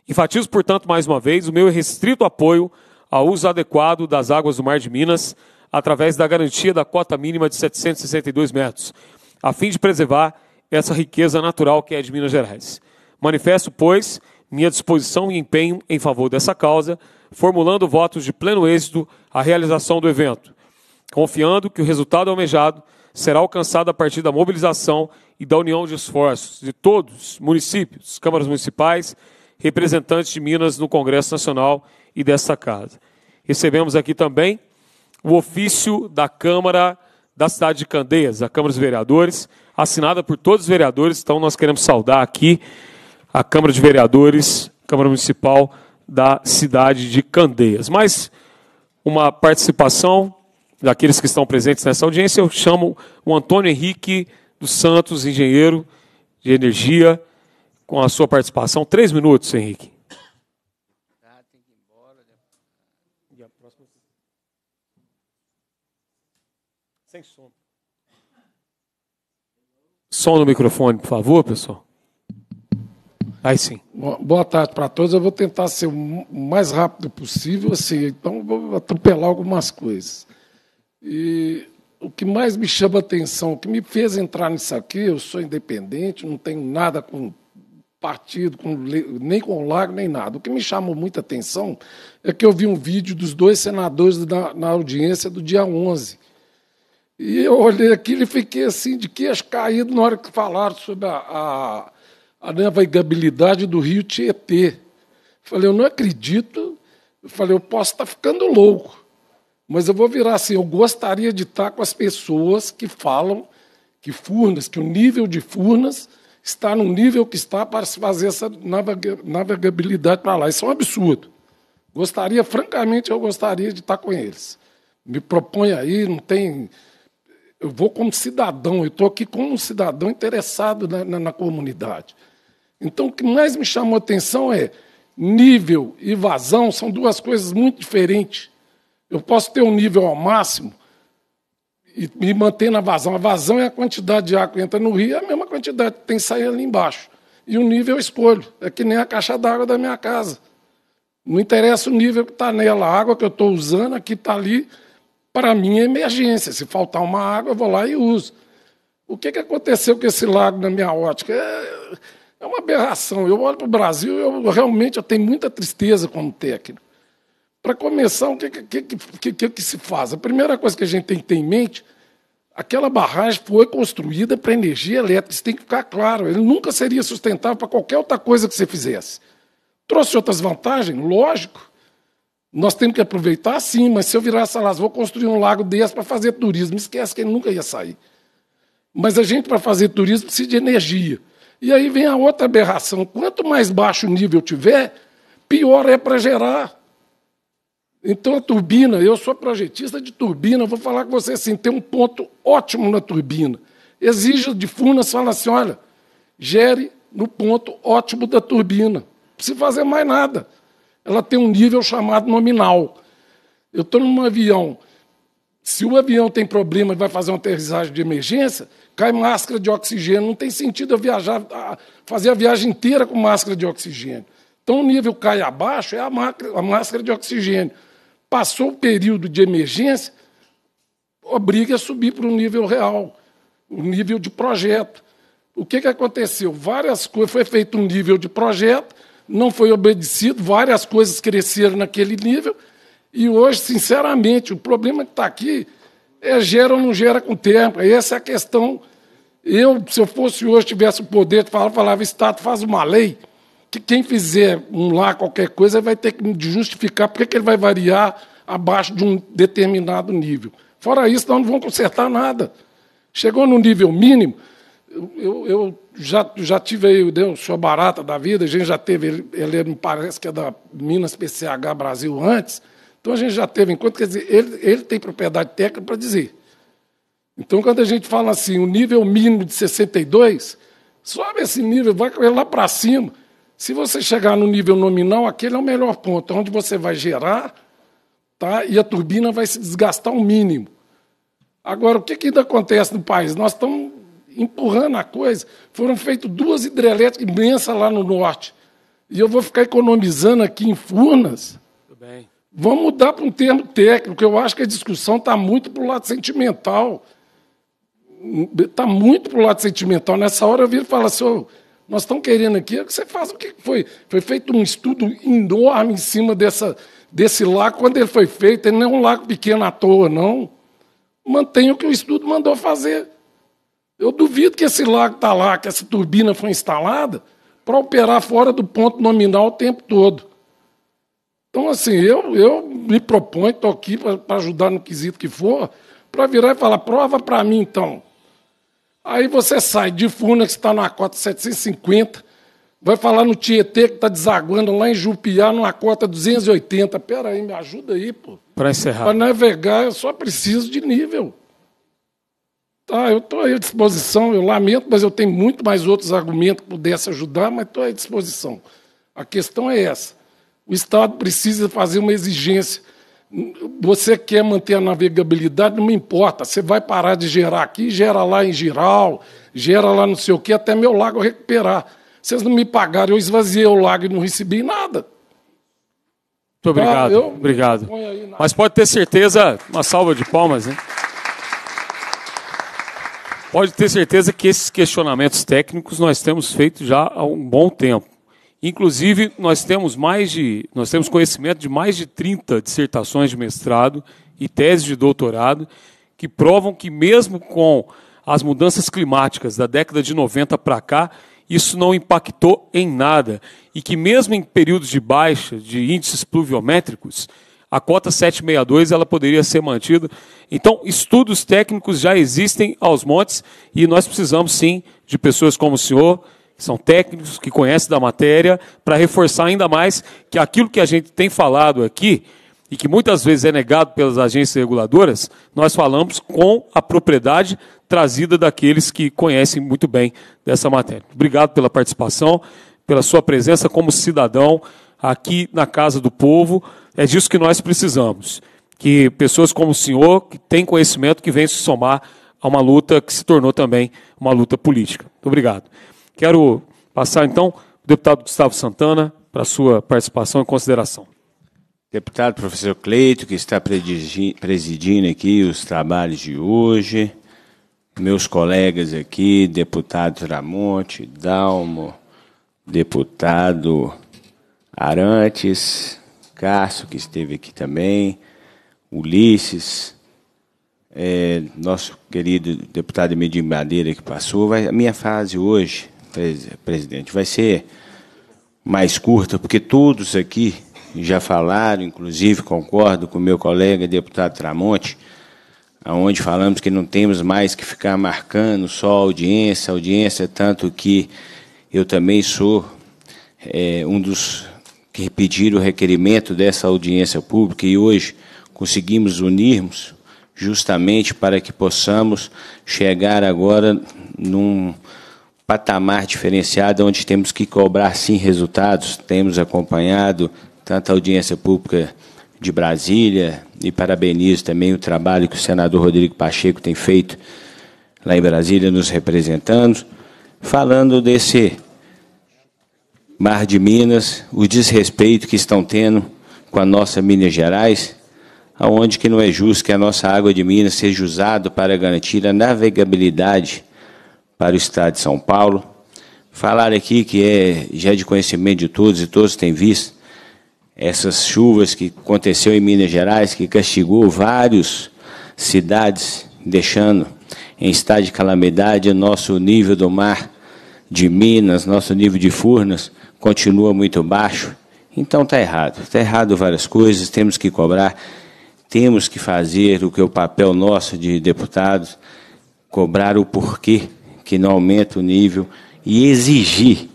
Enfatizo, portanto, mais uma vez, o meu restrito apoio ao uso adequado das águas do Mar de Minas, através da garantia da cota mínima de 762 metros, a fim de preservar essa riqueza natural que é de Minas Gerais. Manifesto, pois, minha disposição e empenho em favor dessa causa, formulando votos de pleno êxito à realização do evento, confiando que o resultado almejado será alcançado a partir da mobilização e da união de esforços de todos, municípios, câmaras municipais, representantes de Minas no Congresso Nacional e desta casa. Recebemos aqui também o ofício da Câmara da cidade de Candeias, a Câmara dos Vereadores, assinada por todos os vereadores, então nós queremos saudar aqui a Câmara de Vereadores, Câmara Municipal da cidade de Candeias. Mas uma participação daqueles que estão presentes nessa audiência, eu chamo o Antônio Henrique dos Santos, engenheiro de energia, com a sua participação. Três minutos, Henrique. Som no microfone, por favor, pessoal. Aí sim.
Boa tarde para todos. Eu vou tentar ser o mais rápido possível, assim, então vou atropelar algumas coisas. E o que mais me chama atenção, o que me fez entrar nisso aqui, eu sou independente, não tenho nada com partido, com, nem com o Lago, nem nada. O que me chamou muita atenção é que eu vi um vídeo dos dois senadores na audiência do dia 11, e eu olhei aquilo e fiquei assim, de queixo caído na hora que falaram sobre a, a, a navegabilidade do rio Tietê. Falei, eu não acredito. Eu falei, eu posso estar tá ficando louco, mas eu vou virar assim. Eu gostaria de estar tá com as pessoas que falam que Furnas, que o nível de Furnas está no nível que está para se fazer essa navegabilidade para lá. Isso é um absurdo. Gostaria, francamente, eu gostaria de estar tá com eles. Me propõe aí, não tem eu vou como cidadão, eu estou aqui como um cidadão interessado na, na, na comunidade. Então, o que mais me chamou a atenção é nível e vazão são duas coisas muito diferentes. Eu posso ter um nível ao máximo e me manter na vazão. A vazão é a quantidade de água que entra no rio, é a mesma quantidade que tem que sair ali embaixo. E o nível eu escolho. É que nem a caixa d'água da minha casa. Não interessa o nível que está nela, a água que eu estou usando, aqui está ali, para a minha emergência. Se faltar uma água, eu vou lá e uso. O que, que aconteceu com esse lago na minha ótica? É, é uma aberração. Eu olho para o Brasil, eu realmente eu tenho muita tristeza como técnico. Para começar, o que, que, que, que, que se faz? A primeira coisa que a gente tem que ter em mente Aquela barragem foi construída para energia elétrica, isso tem que ficar claro. Ele nunca seria sustentável para qualquer outra coisa que você fizesse. Trouxe outras vantagens? Lógico. Nós temos que aproveitar, sim, mas se eu virar essa vou construir um lago desse para fazer turismo. Esquece que ele nunca ia sair. Mas a gente, para fazer turismo, precisa de energia. E aí vem a outra aberração. Quanto mais baixo o nível tiver, pior é para gerar. Então a turbina, eu sou projetista de turbina, vou falar com você assim, tem um ponto ótimo na turbina. Exija de funas fala assim, olha, gere no ponto ótimo da turbina. Não precisa fazer mais nada ela tem um nível chamado nominal. Eu estou num avião. Se o avião tem problema e vai fazer uma aterrissagem de emergência, cai máscara de oxigênio. Não tem sentido eu viajar, fazer a viagem inteira com máscara de oxigênio. Então, o nível cai abaixo, é a, a máscara de oxigênio. Passou o período de emergência, obriga a subir para o nível real, o nível de projeto. O que, que aconteceu? Várias coisas, foi feito um nível de projeto, não foi obedecido, várias coisas cresceram naquele nível, e hoje, sinceramente, o problema que está aqui é gera ou não gera com o tempo. Essa é a questão. Eu, se eu fosse hoje, tivesse o poder de falar, falava, Estado, faz uma lei que quem fizer um lá qualquer coisa vai ter que justificar porque ele vai variar abaixo de um determinado nível. Fora isso, nós não vamos consertar nada. Chegou no nível mínimo, eu, eu já, já tive aí, o senhor barata da vida, a gente já teve, ele me parece que é da Minas PCH Brasil antes, então a gente já teve enquanto, quer dizer, ele, ele tem propriedade técnica para dizer. Então, quando a gente fala assim, o nível mínimo de 62, sobe esse nível, vai lá para cima. Se você chegar no nível nominal, aquele é o melhor ponto, onde você vai gerar tá? e a turbina vai se desgastar o mínimo. Agora, o que, que ainda acontece no país? Nós estamos empurrando a coisa. Foram feitas duas hidrelétricas imensas lá no norte. E eu vou ficar economizando aqui em Furnas. Tudo bem. Vamos mudar para um termo técnico. Eu acho que a discussão está muito para o lado sentimental. Está muito para o lado sentimental. Nessa hora eu viro e falo assim, oh, nós estamos querendo aqui, é você faz o que foi. Foi feito um estudo enorme em cima dessa, desse lago. Quando ele foi feito, ele não é um lago pequeno à toa, não. Mantenha o que o estudo mandou fazer. Eu duvido que esse lago está lá, que essa turbina foi instalada, para operar fora do ponto nominal o tempo todo. Então, assim, eu, eu me proponho, estou aqui para ajudar no quesito que for, para virar e falar, prova para mim então. Aí você sai de Funa, que está na cota 750, vai falar no Tietê, que está desaguando lá em Jupiá, numa cota 280. Pera aí, me ajuda aí, pô. Para encerrar. Para navegar, eu só preciso de nível. Tá, eu estou à disposição, eu lamento, mas eu tenho muito mais outros argumentos que pudesse ajudar, mas estou à disposição. A questão é essa. O Estado precisa fazer uma exigência. Você quer manter a navegabilidade, não me importa. Você vai parar de gerar aqui, gera lá em Giral, gera lá não sei o quê, até meu lago recuperar. Vocês não me pagaram, eu esvaziei o lago e não recebi nada.
Muito tá, obrigado. eu... Obrigado. Mas pode ter certeza, uma salva de palmas, né? Pode ter certeza que esses questionamentos técnicos nós temos feito já há um bom tempo. Inclusive, nós temos mais de nós temos conhecimento de mais de 30 dissertações de mestrado e teses de doutorado que provam que mesmo com as mudanças climáticas da década de 90 para cá, isso não impactou em nada e que mesmo em períodos de baixa de índices pluviométricos, a cota 762 ela poderia ser mantida. Então, estudos técnicos já existem aos montes e nós precisamos sim de pessoas como o senhor, que são técnicos, que conhecem da matéria, para reforçar ainda mais que aquilo que a gente tem falado aqui e que muitas vezes é negado pelas agências reguladoras, nós falamos com a propriedade trazida daqueles que conhecem muito bem dessa matéria. Obrigado pela participação, pela sua presença como cidadão aqui na Casa do Povo. É disso que nós precisamos. Que pessoas como o senhor, que têm conhecimento, que venham se somar a uma luta que se tornou também uma luta política. Muito obrigado. Quero passar então o deputado Gustavo Santana para sua
participação e consideração. Deputado professor Cleito, que está presidindo aqui os trabalhos de hoje, meus colegas aqui, deputado Tramonte, Dalmo, deputado Arantes, Cássio, que esteve aqui também, Ulisses, é, nosso querido deputado Emílio Madeira que passou. Vai, a minha fase hoje, presidente, vai ser mais curta, porque todos aqui já falaram, inclusive concordo com meu colega deputado Tramonte, aonde falamos que não temos mais que ficar marcando só audiência, audiência, é tanto que eu também sou é, um dos que pediram o requerimento dessa audiência pública e hoje conseguimos unirmos justamente para que possamos chegar agora num patamar diferenciado onde temos que cobrar sim resultados. Temos acompanhado tanto a audiência pública de Brasília e parabenizo também o trabalho que o senador Rodrigo Pacheco tem feito lá em Brasília nos representando, falando desse Mar de Minas, o desrespeito que estão tendo com a nossa Minas Gerais, aonde que não é justo que a nossa água de Minas seja usada para garantir a navegabilidade para o estado de São Paulo. Falar aqui que é já de conhecimento de todos e todos têm visto essas chuvas que aconteceu em Minas Gerais, que castigou várias cidades, deixando em estado de calamidade o nosso nível do mar de Minas, nosso nível de Furnas, continua muito baixo, então está errado. Está errado várias coisas, temos que cobrar, temos que fazer o que é o papel nosso de deputados, cobrar o porquê que não aumenta o nível e exigir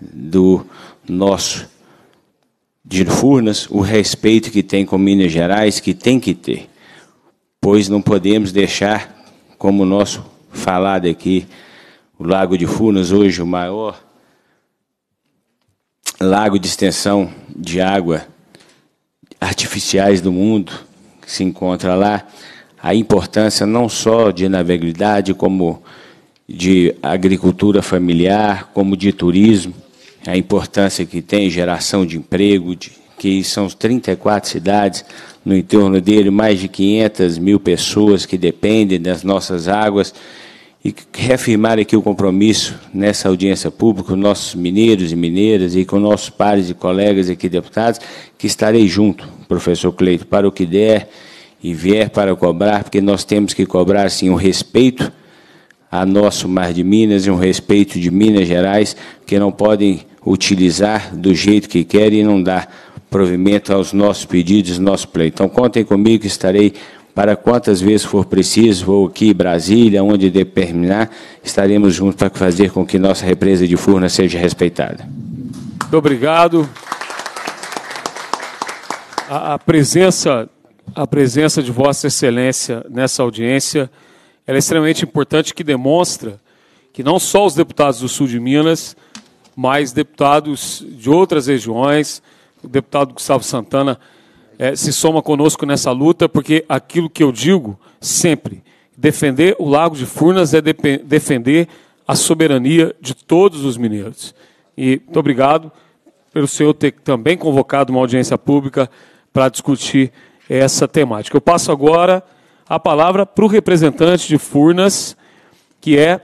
do nosso de Furnas o respeito que tem com Minas Gerais, que tem que ter, pois não podemos deixar, como o nosso falado aqui, o Lago de Furnas, hoje o maior lago de extensão de água artificiais do mundo que se encontra lá, a importância não só de navegabilidade, como de agricultura familiar, como de turismo, a importância que tem geração de emprego, de, que são 34 cidades no entorno dele, mais de 500 mil pessoas que dependem das nossas águas e reafirmar aqui o compromisso nessa audiência pública com nossos mineiros e mineiras e com nossos pares e colegas aqui deputados, que estarei junto, professor Cleito, para o que der e vier para cobrar, porque nós temos que cobrar sim um respeito a nosso Mar de Minas e um respeito de Minas Gerais, que não podem utilizar do jeito que querem e não dar provimento aos nossos pedidos, nosso pleito. Então contem comigo que estarei para quantas vezes for preciso, ou aqui Brasília, onde determinar, estaremos juntos para fazer com que nossa represa de Furnas seja respeitada.
Muito obrigado. A, a presença a presença de Vossa Excelência nessa audiência é extremamente importante, que demonstra que não só os deputados do Sul de Minas, mas deputados de outras regiões, o deputado Gustavo Santana é, se soma conosco nessa luta, porque aquilo que eu digo sempre, defender o Lago de Furnas é de, defender a soberania de todos os mineiros. E muito obrigado pelo senhor ter também convocado uma audiência pública para discutir essa temática. Eu passo agora a palavra para o representante de Furnas, que é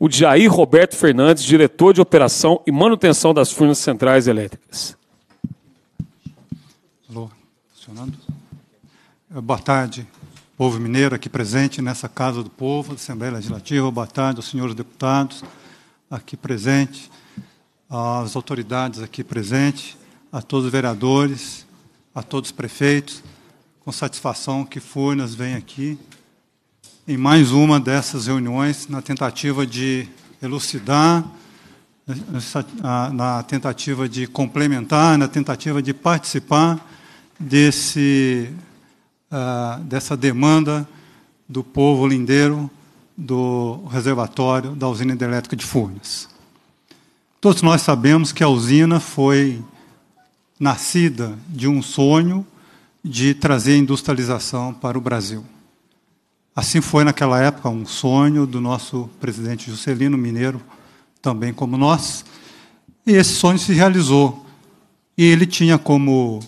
o Jair Roberto Fernandes, diretor de operação e manutenção das Furnas Centrais Elétricas
funcionando? É, boa tarde, povo mineiro aqui presente nessa Casa do Povo, Assembleia Legislativa. Boa tarde aos senhores deputados aqui presentes, às autoridades aqui presentes, a todos os vereadores, a todos os prefeitos. Com satisfação que Furnas vem aqui em mais uma dessas reuniões na tentativa de elucidar, eh, ah, na tentativa de complementar, na tentativa de participar desse, uh, dessa demanda do povo lindeiro do reservatório da usina hidrelétrica de Furnas. Todos nós sabemos que a usina foi nascida de um sonho de trazer industrialização para o Brasil. Assim foi naquela época um sonho do nosso presidente Juscelino Mineiro, também como nós, e esse sonho se realizou. E ele tinha como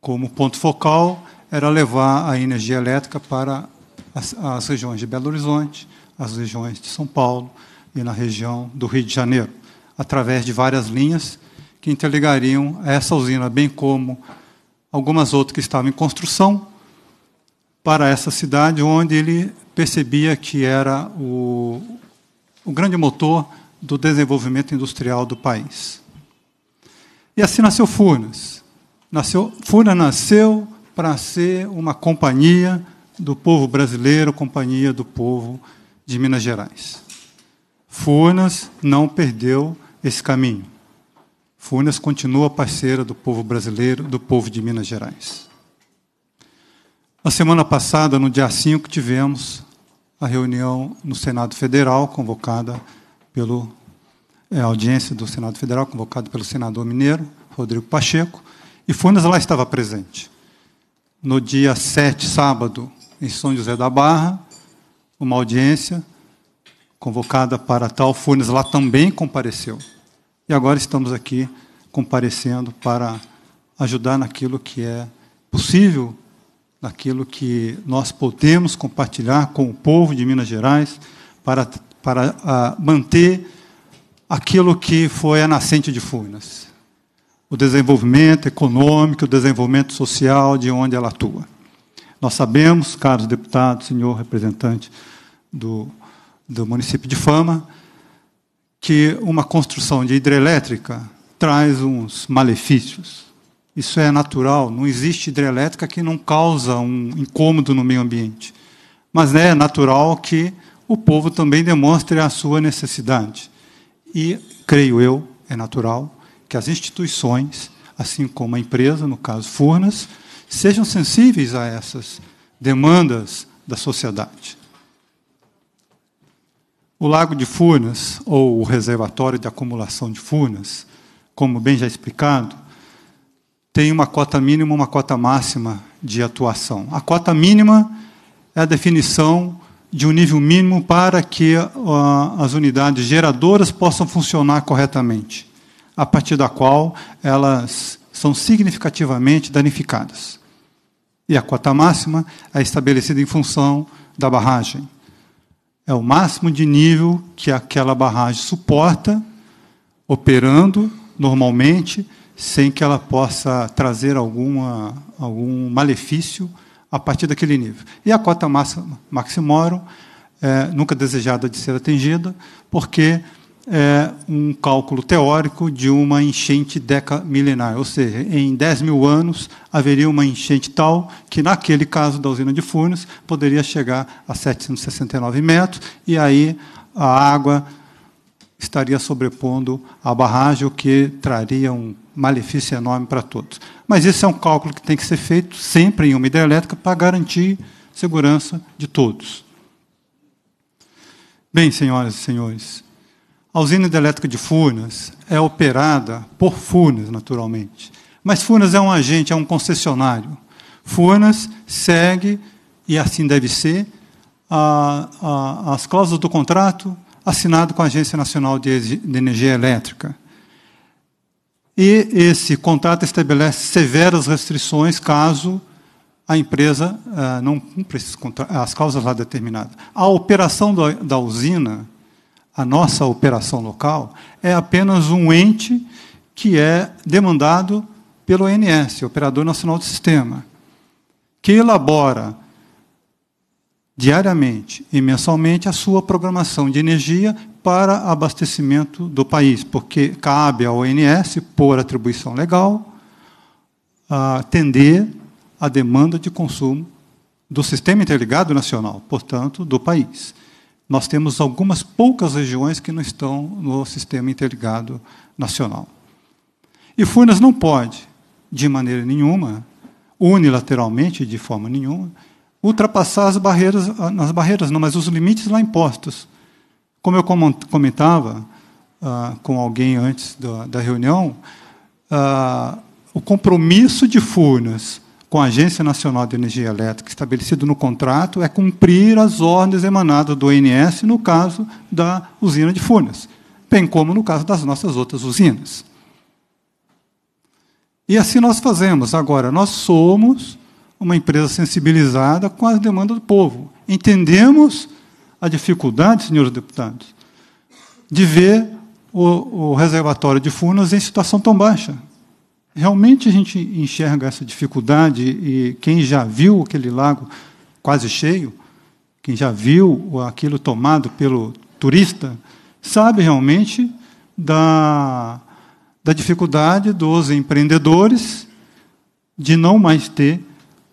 como ponto focal era levar a energia elétrica para as, as regiões de Belo Horizonte, as regiões de São Paulo e na região do Rio de Janeiro, através de várias linhas que interligariam essa usina, bem como algumas outras que estavam em construção, para essa cidade, onde ele percebia que era o, o grande motor do desenvolvimento industrial do país. E assim nasceu Furnas. Nasceu, FUNA nasceu para ser uma companhia do povo brasileiro, companhia do povo de Minas Gerais. Furnas não perdeu esse caminho. Furnas continua parceira do povo brasileiro, do povo de Minas Gerais. Na semana passada, no dia 5, tivemos a reunião no Senado Federal, convocada pelo é, audiência do Senado Federal, convocada pelo senador mineiro Rodrigo Pacheco, e Funes lá estava presente. No dia 7, sábado, em São José da Barra, uma audiência convocada para tal. Funes lá também compareceu. E agora estamos aqui comparecendo para ajudar naquilo que é possível, naquilo que nós podemos compartilhar com o povo de Minas Gerais para, para a, ah, manter aquilo que foi a nascente de Furnas o desenvolvimento econômico, o desenvolvimento social de onde ela atua. Nós sabemos, caros deputados, senhor representante do, do município de Fama, que uma construção de hidrelétrica traz uns malefícios. Isso é natural, não existe hidrelétrica que não causa um incômodo no meio ambiente. Mas é natural que o povo também demonstre a sua necessidade. E, creio eu, é natural que as instituições, assim como a empresa, no caso Furnas, sejam sensíveis a essas demandas da sociedade. O Lago de Furnas, ou o Reservatório de Acumulação de Furnas, como bem já explicado, tem uma cota mínima e uma cota máxima de atuação. A cota mínima é a definição de um nível mínimo para que uh, as unidades geradoras possam funcionar corretamente a partir da qual elas são significativamente danificadas. E a cota máxima é estabelecida em função da barragem. É o máximo de nível que aquela barragem suporta, operando normalmente, sem que ela possa trazer alguma, algum malefício a partir daquele nível. E a cota máxima maximorum é nunca desejada de ser atingida, porque é um cálculo teórico de uma enchente decamilenar, ou seja, em 10 mil anos haveria uma enchente tal que, naquele caso da usina de Furnas, poderia chegar a 769 metros, e aí a água estaria sobrepondo a barragem, o que traria um malefício enorme para todos. Mas isso é um cálculo que tem que ser feito sempre em uma hidrelétrica para garantir segurança de todos. Bem, senhoras e senhores, a usina hidrelétrica de Furnas é operada por Furnas, naturalmente. Mas Furnas é um agente, é um concessionário. Furnas segue, e assim deve ser, a, a, as cláusulas do contrato assinado com a Agência Nacional de, de Energia Elétrica. E esse contrato estabelece severas restrições caso a empresa eh, não cumpra as causas lá determinadas. A operação da usina a nossa operação local é apenas um ente que é demandado pelo ONS, Operador Nacional do Sistema, que elabora diariamente e mensalmente a sua programação de energia para abastecimento do país, porque cabe ao ONS, por atribuição legal, atender a demanda de consumo do sistema interligado nacional, portanto, do país nós temos algumas poucas regiões que não estão no sistema interligado nacional. E Furnas não pode, de maneira nenhuma, unilateralmente, de forma nenhuma, ultrapassar as barreiras, nas barreiras, não, mas os limites lá impostos. Como eu comentava ah, com alguém antes da, da reunião, ah, o compromisso de Furnas com a Agência Nacional de Energia Elétrica estabelecido no contrato é cumprir as ordens emanadas do ONS no caso da usina de Furnas, bem como no caso das nossas outras usinas. E assim nós fazemos. Agora, nós somos uma empresa sensibilizada com as demandas do povo. Entendemos a dificuldade, senhores deputados, de ver o, o reservatório de Furnas em situação tão baixa realmente a gente enxerga essa dificuldade e quem já viu aquele lago quase cheio, quem já viu aquilo tomado pelo turista, sabe realmente da, da dificuldade dos empreendedores de não mais ter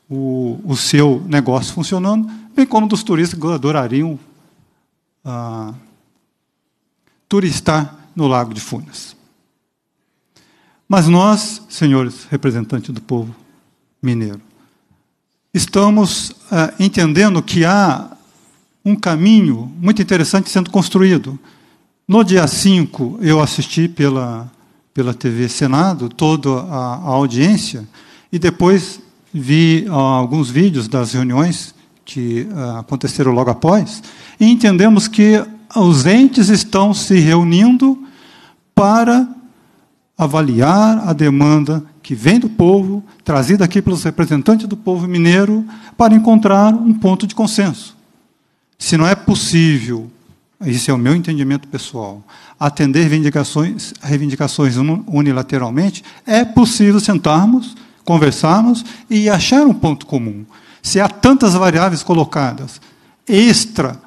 o, o seu negócio funcionando, bem como dos turistas que adorariam ah, turistar no Lago de Funas. Mas nós, senhores representantes do povo mineiro, estamos ah, entendendo que há um caminho muito interessante sendo construído. No dia 5, eu assisti pela, pela TV Senado toda a, a audiência e depois vi ah, alguns vídeos das reuniões que ah, aconteceram logo após e entendemos que os entes estão se reunindo para avaliar a demanda que vem do povo, trazida aqui pelos representantes do povo mineiro, para encontrar um ponto de consenso. Se não é possível, esse é o meu entendimento pessoal, atender reivindicações, reivindicações unilateralmente, é possível sentarmos, conversarmos e achar um ponto comum. Se há tantas variáveis colocadas, extra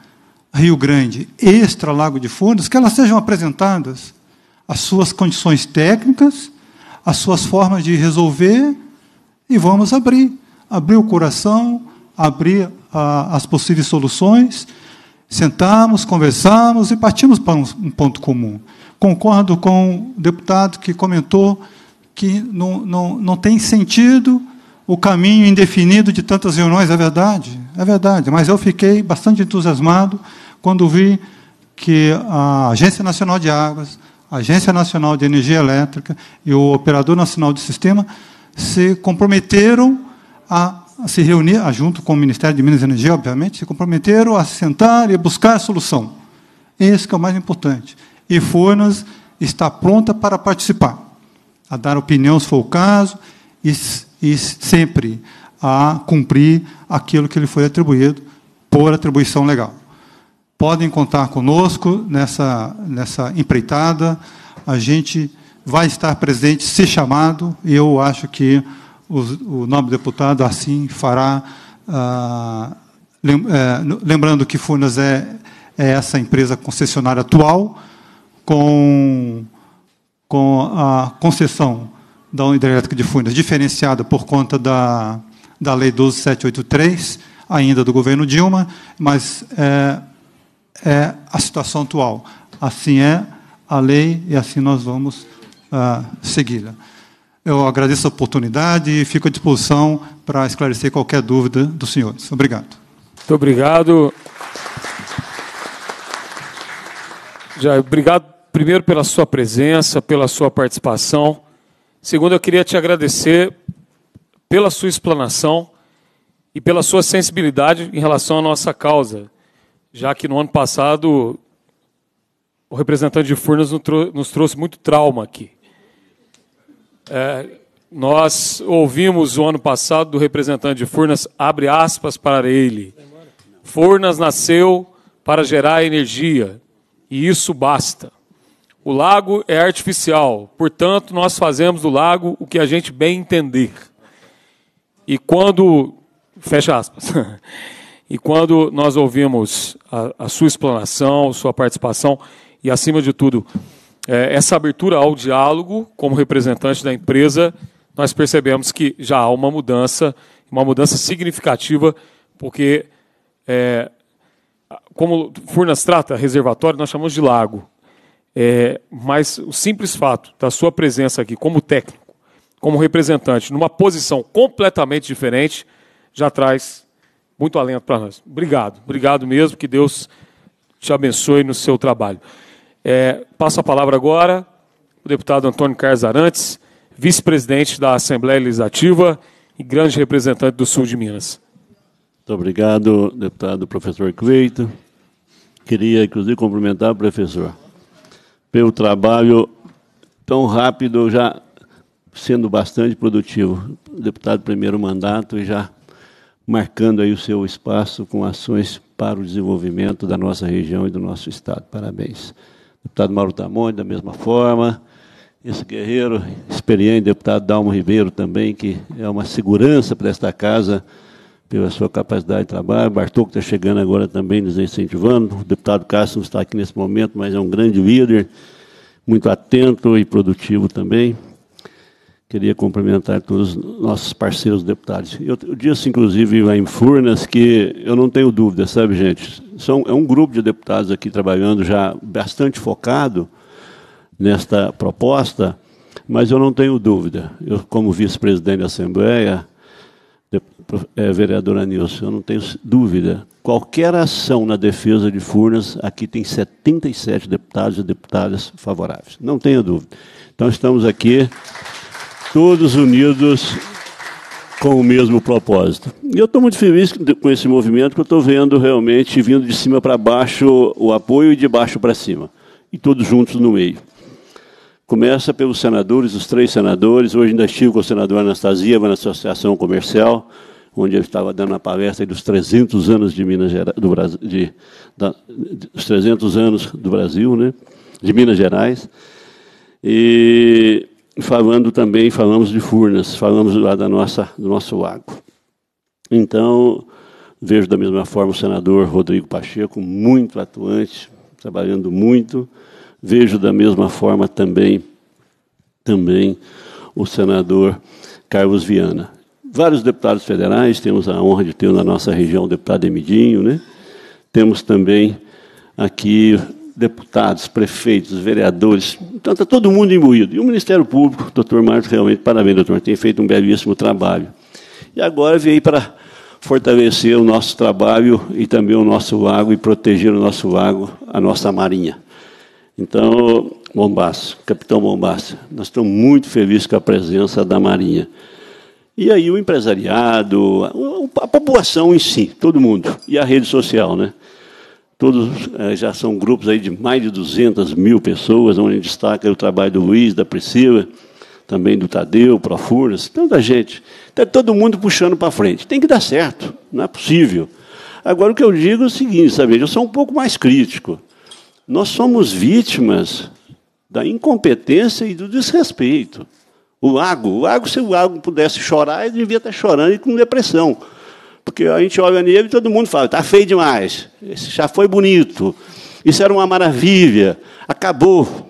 Rio Grande, extra Lago de Furnas, que elas sejam apresentadas as suas condições técnicas, as suas formas de resolver, e vamos abrir. Abrir o coração, abrir a, ah, as possíveis soluções, sentamos, conversamos e partimos para um, um, ponto comum. Concordo com o deputado que comentou que não, não, não tem sentido o caminho indefinido de tantas reuniões, é verdade, é verdade, mas eu fiquei bastante entusiasmado quando vi que a Agência Nacional de Águas, a Agência Nacional de Energia Elétrica e o Operador Nacional de Sistema se comprometeram a se reunir, junto com o Ministério de Minas e Energia, obviamente, se comprometeram a sentar e buscar a solução. Esse que é o mais importante. E Furnas está pronta para participar, a dar opinião se for o caso, e, e sempre a cumprir aquilo que lhe foi atribuído por atribuição legal podem contar conosco nessa, nessa empreitada. A gente vai estar presente, se chamado, e eu acho que o, o nobre deputado assim fará. Ah, lem, eh, lembrando que Furnas é, é essa empresa concessionária atual, com, com a concessão da hidrelétrica de Furnas diferenciada por conta da, da Lei 12783, ainda do governo Dilma, mas eh, é a situação atual. Assim é a lei e assim nós vamos uh, segui-la. Eu agradeço a oportunidade e fico à disposição para esclarecer qualquer dúvida dos senhores. Obrigado. Muito
obrigado. Já, obrigado primeiro pela sua presença, pela sua participação. Segundo, eu queria te agradecer pela sua explanação e pela sua sensibilidade em relação à nossa causa já que no ano passado o representante de Furnas nos trouxe muito trauma aqui. É, nós ouvimos o ano passado do representante de Furnas, abre aspas para ele. Furnas nasceu para gerar energia, e isso basta. O lago é artificial, portanto, nós fazemos do lago o que a gente bem entender. E quando. Fecha aspas. E quando nós ouvimos a, a sua explanação, sua participação e, acima de tudo, é, essa abertura ao diálogo como representante da empresa, nós percebemos que já há uma mudança, uma mudança significativa, porque, é, como Furnas trata reservatório, nós chamamos de lago. É, mas o simples fato da sua presença aqui como técnico, como representante, numa posição completamente diferente, já traz muito alento para nós. Obrigado, obrigado mesmo, que Deus te abençoe no seu trabalho. É, passo a palavra agora o deputado Antônio Carlos Arantes, vice-presidente da Assembleia Legislativa e grande representante do Sul de Minas.
Muito obrigado, deputado professor Cleito. Queria, inclusive, cumprimentar o professor pelo trabalho tão rápido, já sendo bastante produtivo. Deputado primeiro mandato e já marcando aí o seu espaço com ações para o desenvolvimento da nossa região e do nosso estado. Parabéns. Deputado Mauro Tamonde, da mesma forma. Esse guerreiro experiente, deputado Dalmo Ribeiro também, que é uma segurança para esta casa pela sua capacidade de trabalho. Bartol, que está chegando agora também, nos incentivando. O deputado Cássio não está aqui nesse momento, mas é um grande líder, muito atento e produtivo também. Queria cumprimentar todos os nossos parceiros deputados. Eu, eu disse, inclusive, lá em Furnas, que eu não tenho dúvida, sabe, gente? São, é um grupo de deputados aqui trabalhando já bastante focado nesta proposta, mas eu não tenho dúvida. Eu, como vice-presidente da Assembleia, é, vereadora Nilson, eu não tenho dúvida. Qualquer ação na defesa de Furnas, aqui tem 77 deputados e deputadas favoráveis. Não tenho dúvida. Então, estamos aqui todos unidos com o mesmo propósito. E eu estou muito feliz com esse movimento, que eu estou vendo realmente vindo de cima para baixo o apoio e de baixo para cima, e todos juntos no meio. Começa pelos senadores, os três senadores. Hoje ainda estive com o senador Anastasia na Associação Comercial, onde eu estava dando a palestra dos 300 anos de Minas Gerais, do Brasil, de, da, dos 300 anos do Brasil, né, de Minas Gerais. E falando também, falamos de Furnas, falamos lá da nossa, do nosso lago. Então, vejo da mesma forma o senador Rodrigo Pacheco, muito atuante, trabalhando muito. Vejo da mesma forma também, também o senador Carlos Viana. Vários deputados federais, temos a honra de ter na nossa região o deputado Emidinho, né? Temos também aqui deputados, prefeitos, vereadores, então está todo mundo imbuído. E o Ministério Público, doutor Marcos, realmente, parabéns, doutor, tem feito um belíssimo trabalho. E agora veio para fortalecer o nosso trabalho e também o nosso lago e proteger o nosso lago, a nossa marinha. Então, Bombaço, capitão Bombaço, nós estamos muito felizes com a presença da Marinha. E aí o empresariado, a população em si, todo mundo, e a rede social, né? Todos eh, já são grupos aí de mais de 200 mil pessoas, onde destaca o trabalho do Luiz, da Priscila, também do Tadeu, Profuras, tanta gente. Está todo mundo puxando para frente. Tem que dar certo, não é possível. Agora, o que eu digo é o seguinte, sabe? eu sou um pouco mais crítico. Nós somos vítimas da incompetência e do desrespeito. O lago, o lago, se o lago pudesse chorar, ele devia estar chorando e com depressão. Porque a gente olha a neve e todo mundo fala, está feio demais, Esse já foi bonito, isso era uma maravilha, acabou.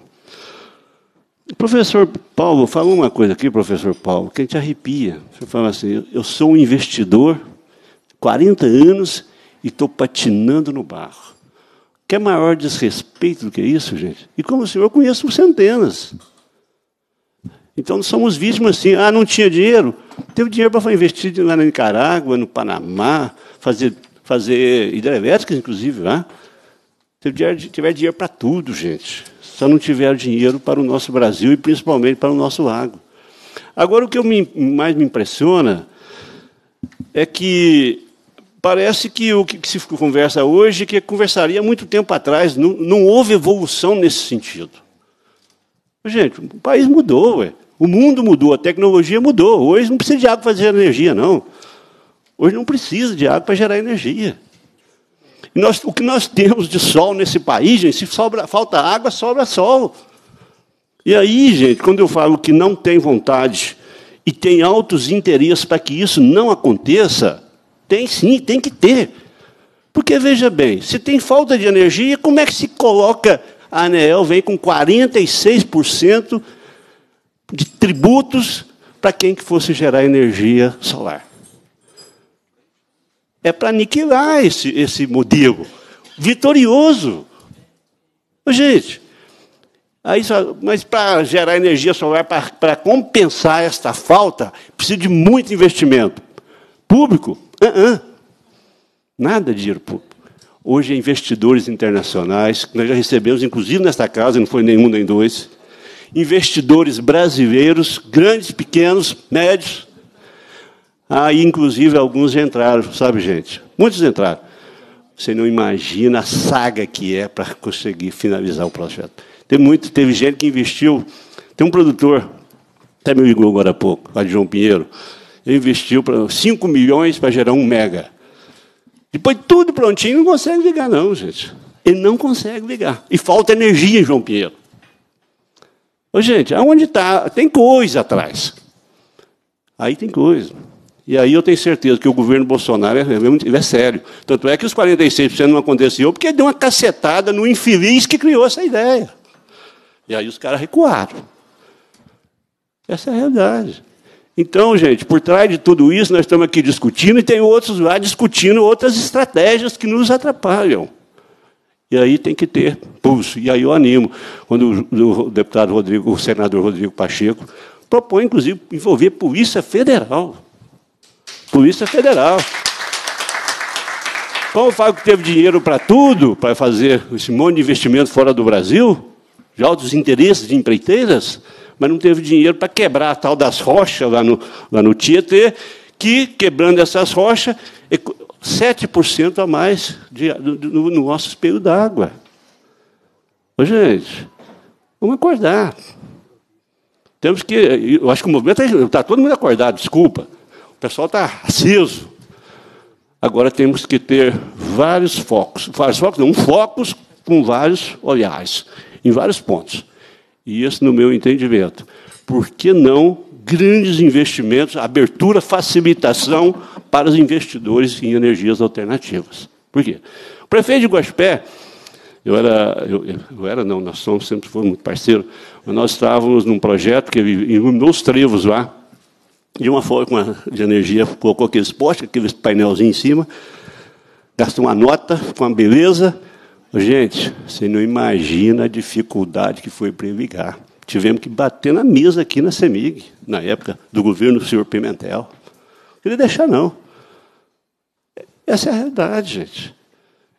O professor Paulo falou uma coisa aqui, professor Paulo, que a gente arrepia. Você fala assim, eu sou um investidor, 40 anos, e estou patinando no barro. Quer maior desrespeito do que isso, gente? E como o senhor, eu conheço centenas. Então, nós somos vítimas assim. Ah, não tinha dinheiro? Teve dinheiro para investir lá na Nicarágua, no Panamá, fazer, fazer hidrelétricas, inclusive, lá. Né? Teve dinheiro, tiver dinheiro para tudo, gente. Só não tiver dinheiro para o nosso Brasil e principalmente para o nosso lago. Agora, o que me, mais me impressiona é que parece que o que se conversa hoje, é que conversaria muito tempo atrás, não, não houve evolução nesse sentido. Gente, o país mudou, ué. O mundo mudou, a tecnologia mudou. Hoje não precisa de água para gerar energia, não. Hoje não precisa de água para gerar energia. E nós, o que nós temos de sol nesse país, gente, se sobra, falta água, sobra sol. E aí, gente, quando eu falo que não tem vontade e tem altos interesses para que isso não aconteça, tem sim, tem que ter. Porque veja bem, se tem falta de energia, como é que se coloca a ANEEL vem com 46% de tributos para quem que fosse gerar energia solar. É para aniquilar esse, esse modelo. Vitorioso. Gente, aí só, mas para gerar energia solar, para compensar esta falta, precisa de muito investimento. Público? Uh -uh. Nada de dinheiro público. Hoje, é investidores internacionais, nós já recebemos, inclusive nesta casa, não foi nenhum nem dois, investidores brasileiros, grandes, pequenos, médios. Aí, inclusive, alguns entraram, sabe, gente? Muitos entraram. Você não imagina a saga que é para conseguir finalizar o projeto. Teve muito, teve gente que investiu. Tem um produtor, até me ligou agora há pouco, lá de João Pinheiro. Ele investiu para 5 milhões para gerar um mega. Depois tudo prontinho, não consegue ligar, não, gente. Ele não consegue ligar. E falta energia em João Pinheiro. Ô, gente, aonde está? Tem coisa atrás. Aí tem coisa. E aí eu tenho certeza que o governo Bolsonaro é, é, é sério. Tanto é que os 46% não aconteceu porque deu uma cacetada no infeliz que criou essa ideia. E aí os caras recuaram. Essa é a realidade. Então, gente, por trás de tudo isso, nós estamos aqui discutindo e tem outros lá discutindo outras estratégias que nos atrapalham. E aí tem que ter pulso. E aí eu animo, quando o deputado Rodrigo, o senador Rodrigo Pacheco, propõe, inclusive, envolver Polícia Federal. Polícia Federal. Como o Fábio teve dinheiro para tudo, para fazer esse monte de investimento fora do Brasil, de altos interesses de empreiteiras, mas não teve dinheiro para quebrar a tal das rochas lá no, lá no Tietê, que, quebrando essas rochas, 7% a mais de, no, no nosso espelho d'água. Ô, gente, vamos acordar. Temos que. Eu acho que o movimento está é, todo mundo acordado, desculpa. O pessoal está aceso. Agora temos que ter vários focos. Vários focos, não, um focos com vários olhares, em vários pontos. E isso no meu entendimento. Por que não grandes investimentos, abertura, facilitação para os investidores em energias alternativas. Por quê? O prefeito de Guaspé, eu era, eu, eu era não, nós somos, sempre fomos muito parceiros, mas nós estávamos num projeto que iluminou os trevos lá, de uma forma de energia, colocou aqueles postes, aqueles painelzinhos em cima, gastou uma nota, com uma beleza. Gente, você não imagina a dificuldade que foi para ligar. Tivemos que bater na mesa aqui na CEMIG, na época do governo do senhor Pimentel. Não queria deixar, não. Essa é a realidade, gente.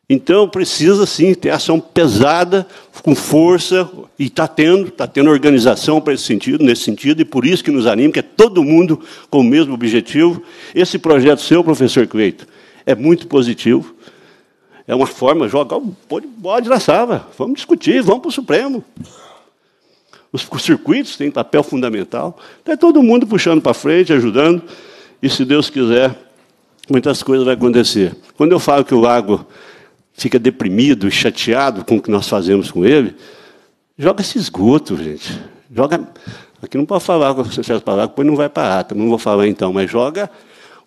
Então, precisa sim ter ação pesada, com força, e está tendo, está tendo organização para esse sentido, nesse sentido, e por isso que nos anima, que é todo mundo com o mesmo objetivo. Esse projeto seu, professor Cleito, é muito positivo. É uma forma de jogar o bode na sala. Vamos discutir, vamos para o Supremo os circuitos têm papel fundamental. Está todo mundo puxando para frente, ajudando, e se Deus quiser, muitas coisas vão acontecer. Quando eu falo que o lago fica deprimido e chateado com o que nós fazemos com ele, joga esse esgoto, gente. Joga. Aqui não pode falar com certas palavras, depois não vai parar, também não vou falar então, mas joga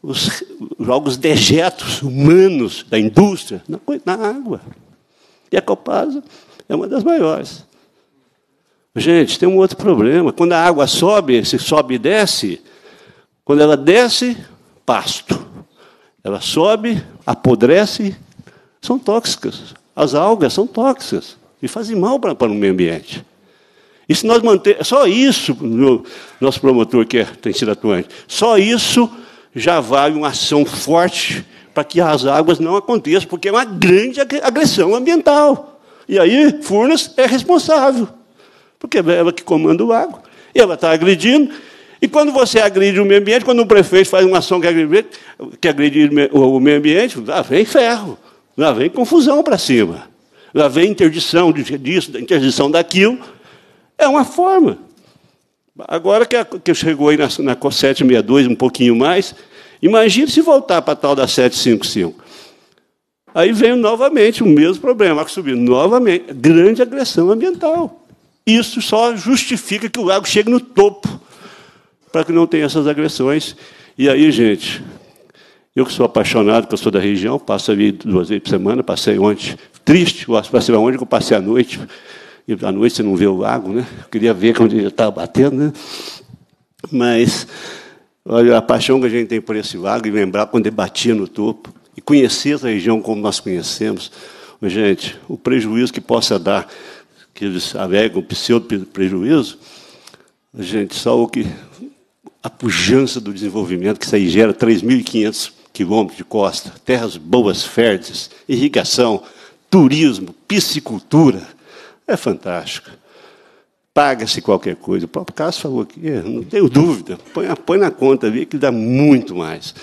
os, joga os dejetos humanos da indústria na, na água. E a Copasa é uma das maiores. Gente, tem um outro problema. Quando a água sobe, se sobe e desce, quando ela desce, pasto. Ela sobe, apodrece, são tóxicas. As algas são tóxicas e fazem mal para, para o meio ambiente. E se nós manter só isso, nosso promotor que é, tem sido atuante, só isso já vale uma ação forte para que as águas não aconteçam, porque é uma grande agressão ambiental. E aí, Furnas é responsável porque é ela que comanda o lago. E ela está agredindo. E quando você agride o meio ambiente, quando um prefeito faz uma ação que agride, que agride o meio ambiente, lá vem ferro, lá vem confusão para cima, lá vem interdição disso, interdição daquilo. É uma forma. Agora que, a, que chegou aí na, na 762, um pouquinho mais, imagine se voltar para a tal da 755. Aí vem novamente o mesmo problema, que subir novamente, grande agressão ambiental. Isso só justifica que o lago chegue no topo, para que não tenha essas agressões. E aí, gente, eu que sou apaixonado, que eu sou da região, passo ali duas vezes por semana, passei ontem, triste, passei onde eu passei à noite, e à noite você não vê o lago, né? Eu queria ver onde ele estava batendo, né? Mas, olha, a paixão que a gente tem por esse lago, e lembrar quando ele batia no topo, e conhecer essa região como nós conhecemos, gente, o prejuízo que possa dar que eles alegam pseudo-prejuízo, gente, só o que a pujança do desenvolvimento, que isso aí gera 3.500 quilômetros de costa, terras boas, férteis, irrigação, turismo, piscicultura, é fantástico. Paga-se qualquer coisa. O próprio Cássio falou aqui, é, não tenho dúvida, põe, põe na conta ali que dá muito mais.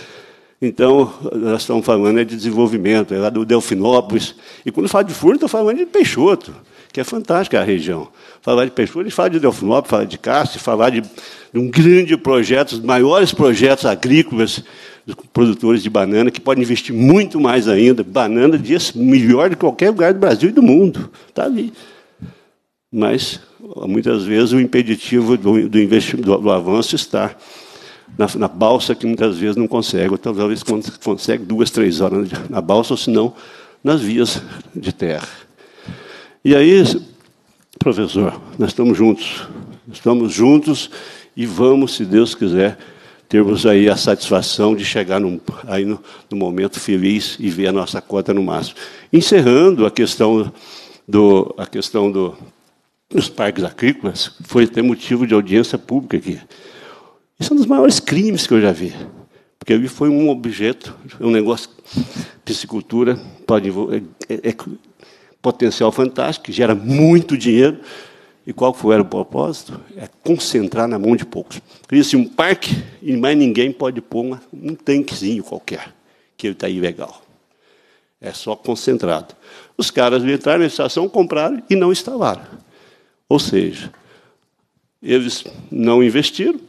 Então, nós estamos falando é de desenvolvimento, é lá do Delfinópolis. E quando fala de Furno, estou falando de Peixoto que é fantástica a região. Falar de Peixoto, ele fala de Delfinópolis, falam de Castro, falar de, de, um grande projeto, dos maiores projetos agrícolas dos produtores de banana, que podem investir muito mais ainda. Banana diz melhor de qualquer lugar do Brasil e do mundo. Está ali. Mas, muitas vezes, o impeditivo do, do, do, do avanço está na, na, balsa, que muitas vezes não consegue. Ou talvez consegue duas, três horas na balsa, ou se não, nas vias de terra. E aí, professor, nós estamos juntos. Estamos juntos e vamos, se Deus quiser, termos aí a satisfação de chegar num, aí no, no momento feliz e ver a nossa cota no máximo. Encerrando a questão do, a questão do, dos parques agrícolas, foi até motivo de audiência pública aqui. Isso é um dos maiores crimes que eu já vi. Porque ali foi um objeto, um negócio. Piscicultura pode é, é, é potencial fantástico, que gera muito dinheiro. E qual foi o propósito? É concentrar na mão de poucos. Cria-se um parque e mais ninguém pode pôr uma, um tanquezinho qualquer, que ele está ilegal. É só concentrado. Os caras entraram na estação, compraram e não instalaram. Ou seja, eles não investiram,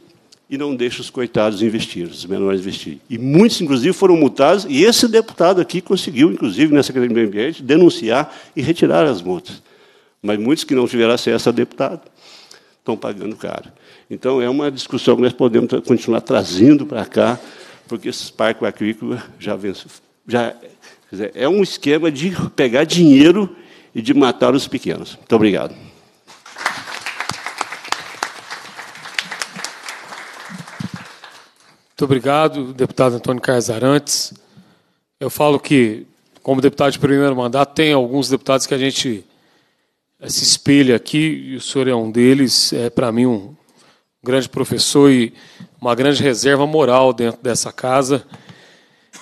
e não deixa os coitados investir, os menores investir. E muitos, inclusive, foram multados, e esse deputado aqui conseguiu, inclusive, nessa Secretaria do Meio Ambiente, denunciar e retirar as multas. Mas muitos que não tiveram acesso a deputado estão pagando caro. Então, é uma discussão que nós podemos continuar trazendo para cá, porque esses parques aquícolas já vencem. Já, dizer, é um esquema de pegar dinheiro e de matar os pequenos. Muito obrigado.
Muito obrigado, deputado Antônio Carlos Arantes. Eu falo que, como deputado de primeiro mandato, tem alguns deputados que a gente eh, se espelha aqui, e o senhor é um deles, é para mim um grande professor e uma grande reserva moral dentro dessa casa.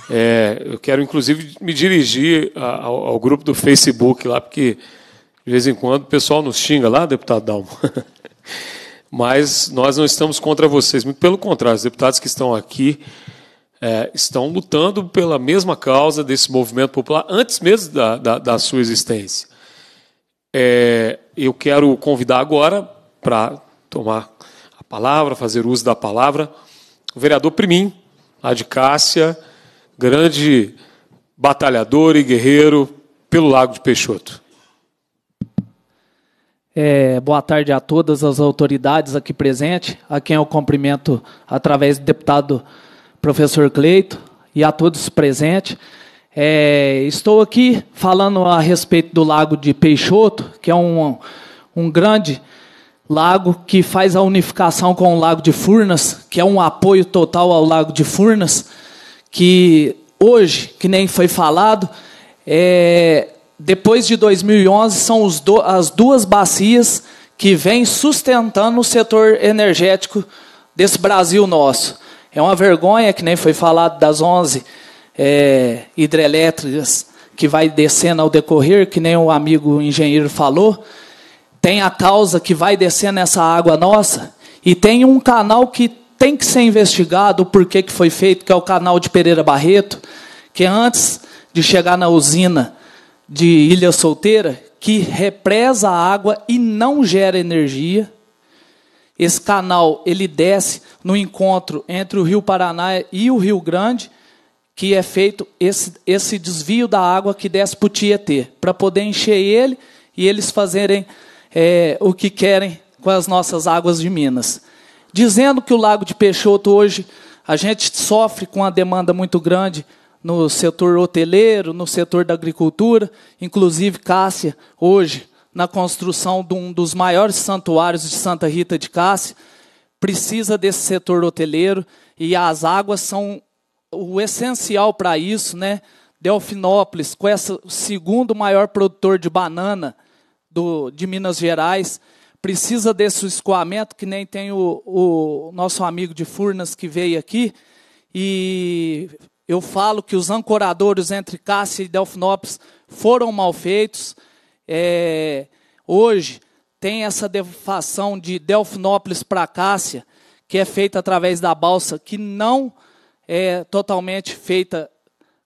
É, eu quero, inclusive, me dirigir ao, ao, grupo do Facebook lá, porque de vez em quando o pessoal nos xinga lá, deputado Dalmo. Mas nós não estamos contra vocês, muito pelo contrário, os deputados que estão aqui é, estão lutando pela mesma causa desse movimento popular antes mesmo da, da, da sua existência. É, eu quero convidar agora para tomar a palavra, fazer uso da palavra, o vereador Primim, lá de Cássia, grande batalhador e guerreiro pelo Lago de Peixoto.
É, boa tarde a todas as autoridades aqui presentes, a quem eu cumprimento através do deputado professor Cleito e a todos presentes. É, estou aqui falando a respeito do Lago de Peixoto, que é um, um grande lago que faz a unificação com o Lago de Furnas, que é um apoio total ao Lago de Furnas, que hoje, que nem foi falado, é, depois de 2011, são do, as duas bacias que vêm sustentando o setor energético desse Brasil nosso. É uma vergonha, que nem foi falado das 11 é, hidrelétricas que vai descendo ao decorrer, que nem o amigo engenheiro falou. Tem a causa que vai descendo essa água nossa. E tem um canal que tem que ser investigado o porquê que foi feito, que é o canal de Pereira Barreto, que antes de chegar na usina de ilha solteira que represa a água e não gera energia. Esse canal ele desce no encontro entre o Rio Paraná e o Rio Grande, que é feito esse, esse desvio da água que desce para o Tietê, para poder encher ele e eles fazerem é, o que querem com as nossas águas de Minas. Dizendo que o Lago de Peixoto hoje a gente sofre com uma demanda muito grande no setor hoteleiro, no setor da agricultura, inclusive Cássia, hoje, na construção de um dos maiores santuários de Santa Rita de Cássia, precisa desse setor hoteleiro e as águas são o essencial para isso, né? Delfinópolis, com essa, o segundo maior produtor de banana do, de Minas Gerais, precisa desse escoamento, que nem tem o, o nosso amigo de Furnas que veio aqui, e eu falo que os ancoradores entre Cássia e Delfinópolis foram mal feitos. É, hoje tem essa defação de Delfinópolis para Cássia, que é feita através da balsa, que não é totalmente feita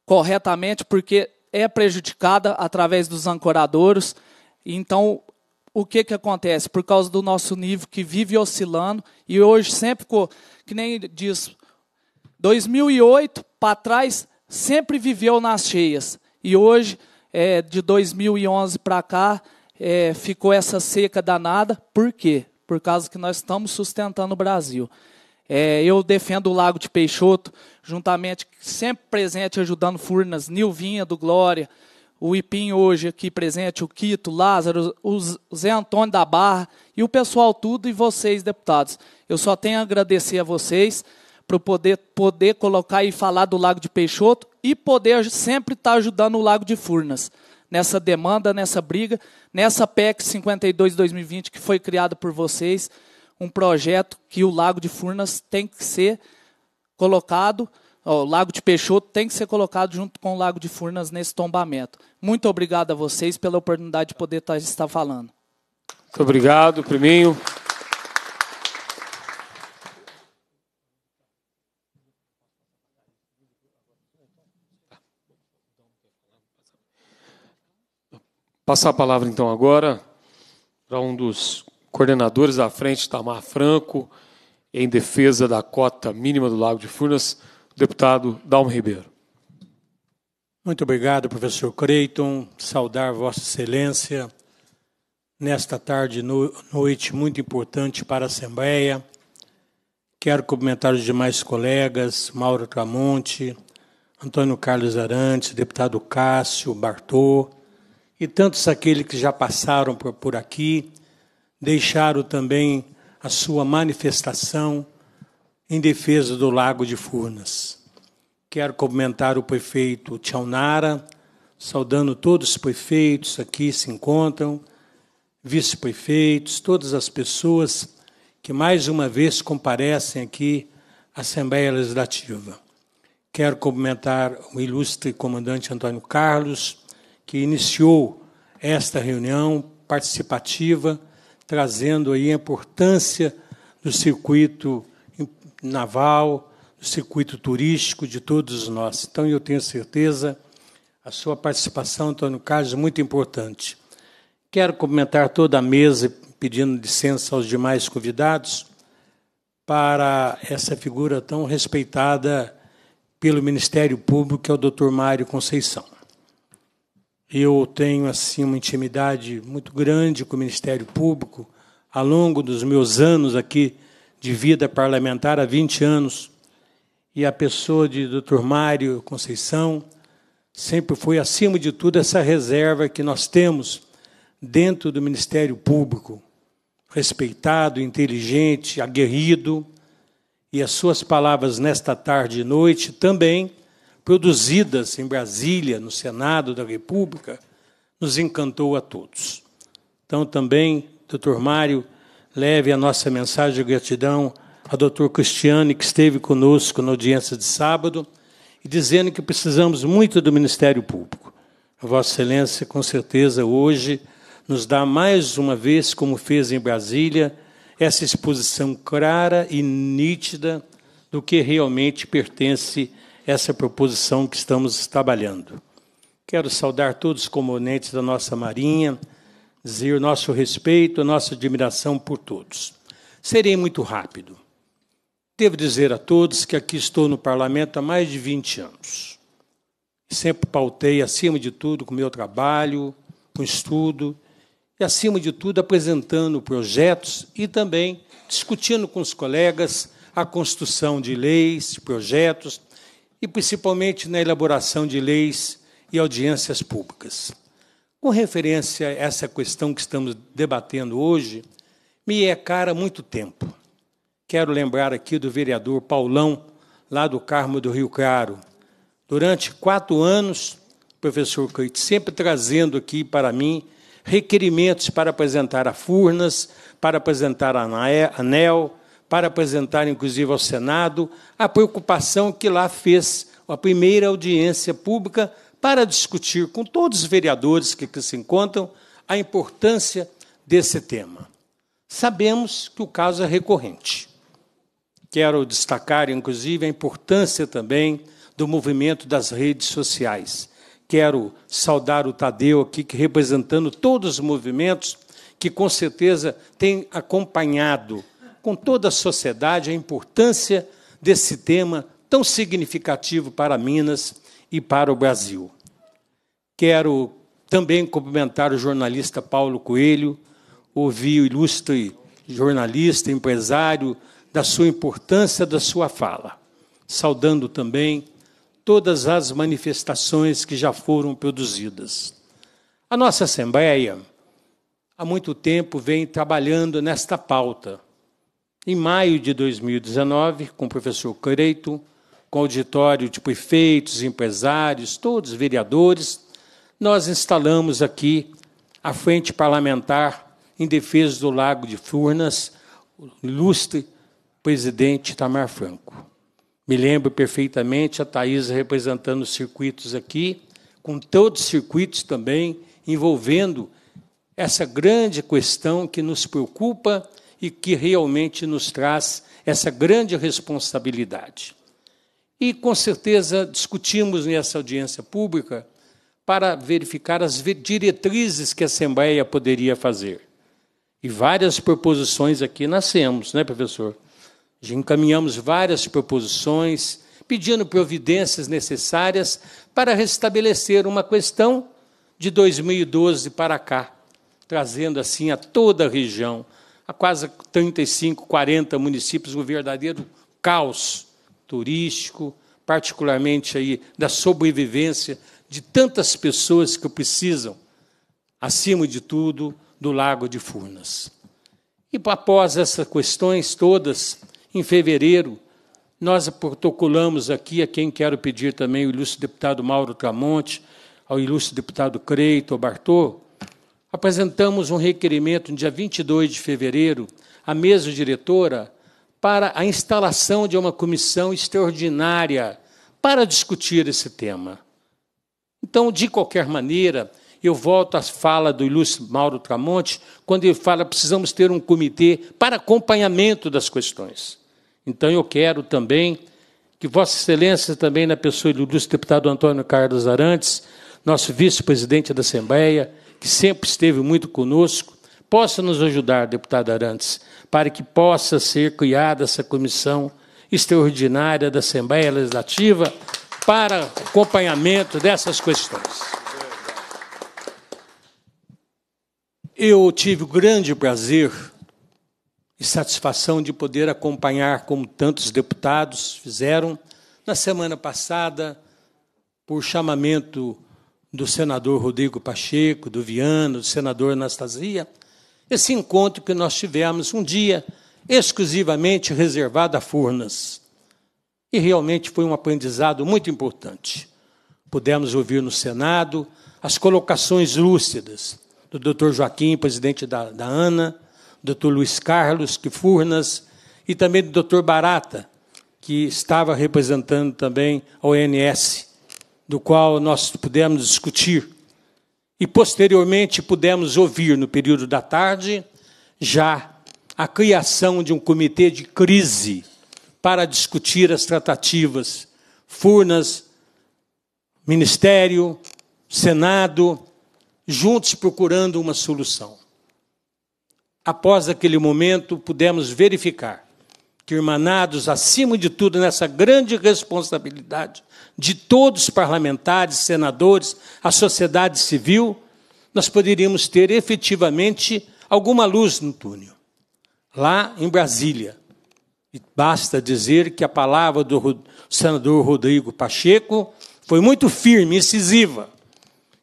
corretamente, porque é prejudicada através dos ancoradores. Então, o que, que acontece? Por causa do nosso nível que vive oscilando, e hoje sempre, que nem diz 2008 para trás sempre viveu nas cheias e hoje é, de 2011 para cá é, ficou essa seca danada. Por quê? Por causa que nós estamos sustentando o Brasil. É, eu defendo o Lago de Peixoto, juntamente, sempre presente, ajudando Furnas, Nilvinha do Glória, o Ipim hoje aqui presente, o Quito, Lázaro, o Zé Antônio da Barra e o pessoal tudo e vocês, deputados. Eu só tenho a agradecer a vocês para poder, poder colocar e falar do Lago de Peixoto e poder sempre estar tá ajudando o Lago de Furnas nessa demanda, nessa briga, nessa PEC 52-2020 que foi criada por vocês, um projeto que o Lago de Furnas tem que ser colocado, ó, o Lago de Peixoto tem que ser colocado junto com o Lago de Furnas nesse tombamento. Muito obrigado a vocês pela oportunidade de poder tá, estar falando.
Muito obrigado, priminho. Passar a palavra então agora para um dos coordenadores da frente, Tamar Franco, em defesa da cota mínima do Lago de Furnas, deputado Dalmo Ribeiro.
Muito obrigado, professor Creighton. Saudar Vossa Excelência nesta tarde no, noite muito importante para a Assembleia. Quero cumprimentar os demais colegas, Mauro Tramonte, Antônio Carlos Arantes, deputado Cássio, Bartô, e tantos aqueles que já passaram por, por aqui, deixaram também a sua manifestação em defesa do Lago de Furnas. Quero comentar o prefeito Tchaunara, saudando todos os prefeitos aqui se encontram, vice-prefeitos, todas as pessoas que mais uma vez comparecem aqui à Assembleia Legislativa. Quero cumprimentar o ilustre comandante Antônio Carlos, que iniciou esta reunião participativa, trazendo aí a importância do circuito naval, do circuito turístico de todos nós. Então, eu tenho certeza, a sua participação, Antônio Carlos, é muito importante. Quero comentar toda a mesa, pedindo licença aos demais convidados, para essa figura tão respeitada pelo Ministério Público, que é o Dr. Mário Conceição. Eu tenho assim uma intimidade muito grande com o Ministério Público ao longo dos meus anos aqui de vida parlamentar, há 20 anos. E a pessoa de Dr. Mário Conceição sempre foi acima de tudo essa reserva que nós temos dentro do Ministério Público, respeitado, inteligente, aguerrido, e as suas palavras nesta tarde e noite também produzidas em Brasília, no Senado da República, nos encantou a todos. Então, também, doutor Mário, leve a nossa mensagem de gratidão ao doutor Cristiane, que esteve conosco na audiência de sábado, e dizendo que precisamos muito do Ministério Público. A Vossa Excelência, com certeza, hoje nos dá mais uma vez, como fez em Brasília, essa exposição clara e nítida do que realmente pertence essa proposição que estamos trabalhando. Quero saudar todos os componentes da nossa Marinha, dizer o nosso respeito, a nossa admiração por todos. Serei muito rápido. Devo dizer a todos que aqui estou no parlamento há mais de 20 anos. Sempre pautei, acima de tudo, com meu trabalho, com estudo, e, acima de tudo, apresentando projetos e também discutindo com os colegas a construção de leis, de projetos, e principalmente na elaboração de leis e audiências públicas. Com referência a essa questão que estamos debatendo hoje, me é cara há muito tempo. Quero lembrar aqui do vereador Paulão, lá do Carmo do Rio Claro. Durante quatro anos, professor Coit, sempre trazendo aqui para mim requerimentos para apresentar a Furnas, para apresentar a ANEL, para apresentar, inclusive, ao Senado a preocupação que lá fez a primeira audiência pública para discutir com todos os vereadores que aqui se encontram a importância desse tema. Sabemos que o caso é recorrente. Quero destacar, inclusive, a importância também do movimento das redes sociais. Quero saudar o Tadeu aqui, que representando todos os movimentos que com certeza tem acompanhado com toda a sociedade a importância desse tema tão significativo para Minas e para o Brasil. Quero também cumprimentar o jornalista Paulo Coelho, ouvir o ilustre jornalista, empresário, da sua importância da sua fala, saudando também todas as manifestações que já foram produzidas. A nossa Assembleia, há muito tempo, vem trabalhando nesta pauta, em maio de 2019, com o professor Creito, com auditório de prefeitos, empresários, todos vereadores, nós instalamos aqui a Frente Parlamentar em Defesa do Lago de Furnas, ilustre presidente Tamar Franco. Me lembro perfeitamente a Thais representando os circuitos aqui, com todos os circuitos também envolvendo essa grande questão que nos preocupa e que realmente nos traz essa grande responsabilidade. E com certeza discutimos nessa audiência pública para verificar as diretrizes que a Assembleia poderia fazer. E várias proposições aqui nascemos, né, professor? Já encaminhamos várias proposições, pedindo providências necessárias para restabelecer uma questão de 2012 para cá, trazendo assim a toda a região, a quase 35, 40 municípios, um verdadeiro caos turístico, particularmente aí da sobrevivência de tantas pessoas que precisam, acima de tudo, do Lago de Furnas. E após essas questões todas, em fevereiro, nós protocolamos aqui, a quem quero pedir também, o ilustre deputado Mauro Tramonte, ao ilustre deputado Creito Bartô, apresentamos um requerimento no dia 22 de fevereiro à mesa diretora para a instalação de uma comissão extraordinária para discutir esse tema. Então, de qualquer maneira, eu volto à fala do ilustre Mauro Tramonte, quando ele fala precisamos ter um comitê para acompanhamento das questões. Então, eu quero também que Vossa Excelência, também na pessoa do ilustre deputado Antônio Carlos Arantes, nosso vice-presidente da Assembleia, que sempre esteve muito conosco, possa nos ajudar, deputado Arantes, para que possa ser criada essa comissão extraordinária da Assembleia Legislativa para acompanhamento dessas questões. Eu tive o grande prazer e satisfação de poder acompanhar, como tantos deputados fizeram, na semana passada, por chamamento do senador Rodrigo Pacheco, do Viano, do senador Anastasia, esse encontro que nós tivemos um dia exclusivamente reservado a Furnas. E realmente foi um aprendizado muito importante. Pudemos ouvir no Senado as colocações lúcidas do doutor Joaquim, presidente da, da ANA, doutor Luiz Carlos, que Furnas, e também do doutor Barata, que estava representando também a ONS do qual nós pudemos discutir e posteriormente pudemos ouvir no período da tarde já a criação de um comitê de crise para discutir as tratativas Furnas, Ministério, Senado, juntos procurando uma solução. Após aquele momento, pudemos verificar que, irmanados acima de tudo nessa grande responsabilidade, de todos os parlamentares, senadores, a sociedade civil, nós poderíamos ter efetivamente alguma luz no túnel. Lá em Brasília, e basta dizer que a palavra do senador Rodrigo Pacheco foi muito firme, incisiva.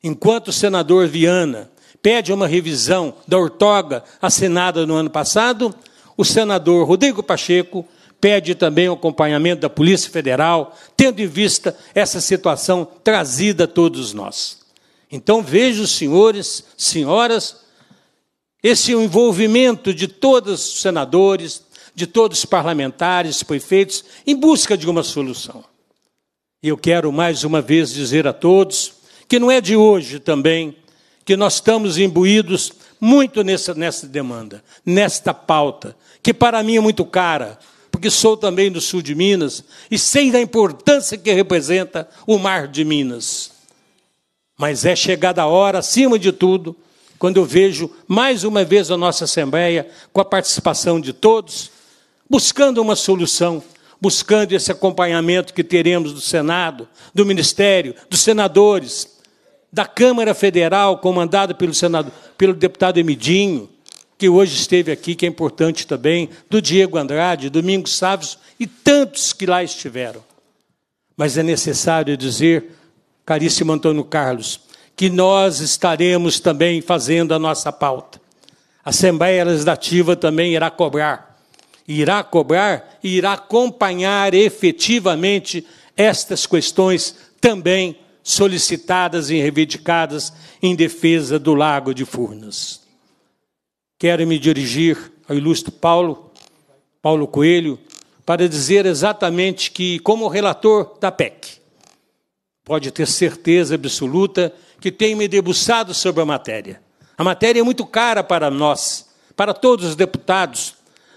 Enquanto o senador Viana pede uma revisão da ortoga assinada no ano passado, o senador Rodrigo Pacheco pede também o acompanhamento da Polícia Federal, tendo em vista essa situação trazida a todos nós. Então vejo, senhores, senhoras, esse envolvimento de todos os senadores, de todos os parlamentares, prefeitos, em busca de uma solução. E eu quero mais uma vez dizer a todos que não é de hoje também que nós estamos imbuídos muito nessa, nessa demanda, nesta pauta, que para mim é muito cara, porque sou também do sul de Minas e sei da importância que representa o mar de Minas. Mas é chegada a hora, acima de tudo, quando eu vejo mais uma vez a nossa Assembleia, com a participação de todos, buscando uma solução, buscando esse acompanhamento que teremos do Senado, do Ministério, dos senadores, da Câmara Federal, comandada pelo, senador, pelo deputado Emidinho, que hoje esteve aqui, que é importante também, do Diego Andrade, Domingos Sávio e tantos que lá estiveram. Mas é necessário dizer, caríssimo Antônio Carlos, que nós estaremos também fazendo a nossa pauta. A Assembleia Legislativa também irá cobrar. Irá cobrar e irá acompanhar efetivamente estas questões também solicitadas e reivindicadas em defesa do Lago de Furnas quero me dirigir ao ilustre Paulo, Paulo Coelho, para dizer exatamente que, como relator da PEC, pode ter certeza absoluta que tenho me debruçado sobre a matéria. A matéria é muito cara para nós, para todos os deputados.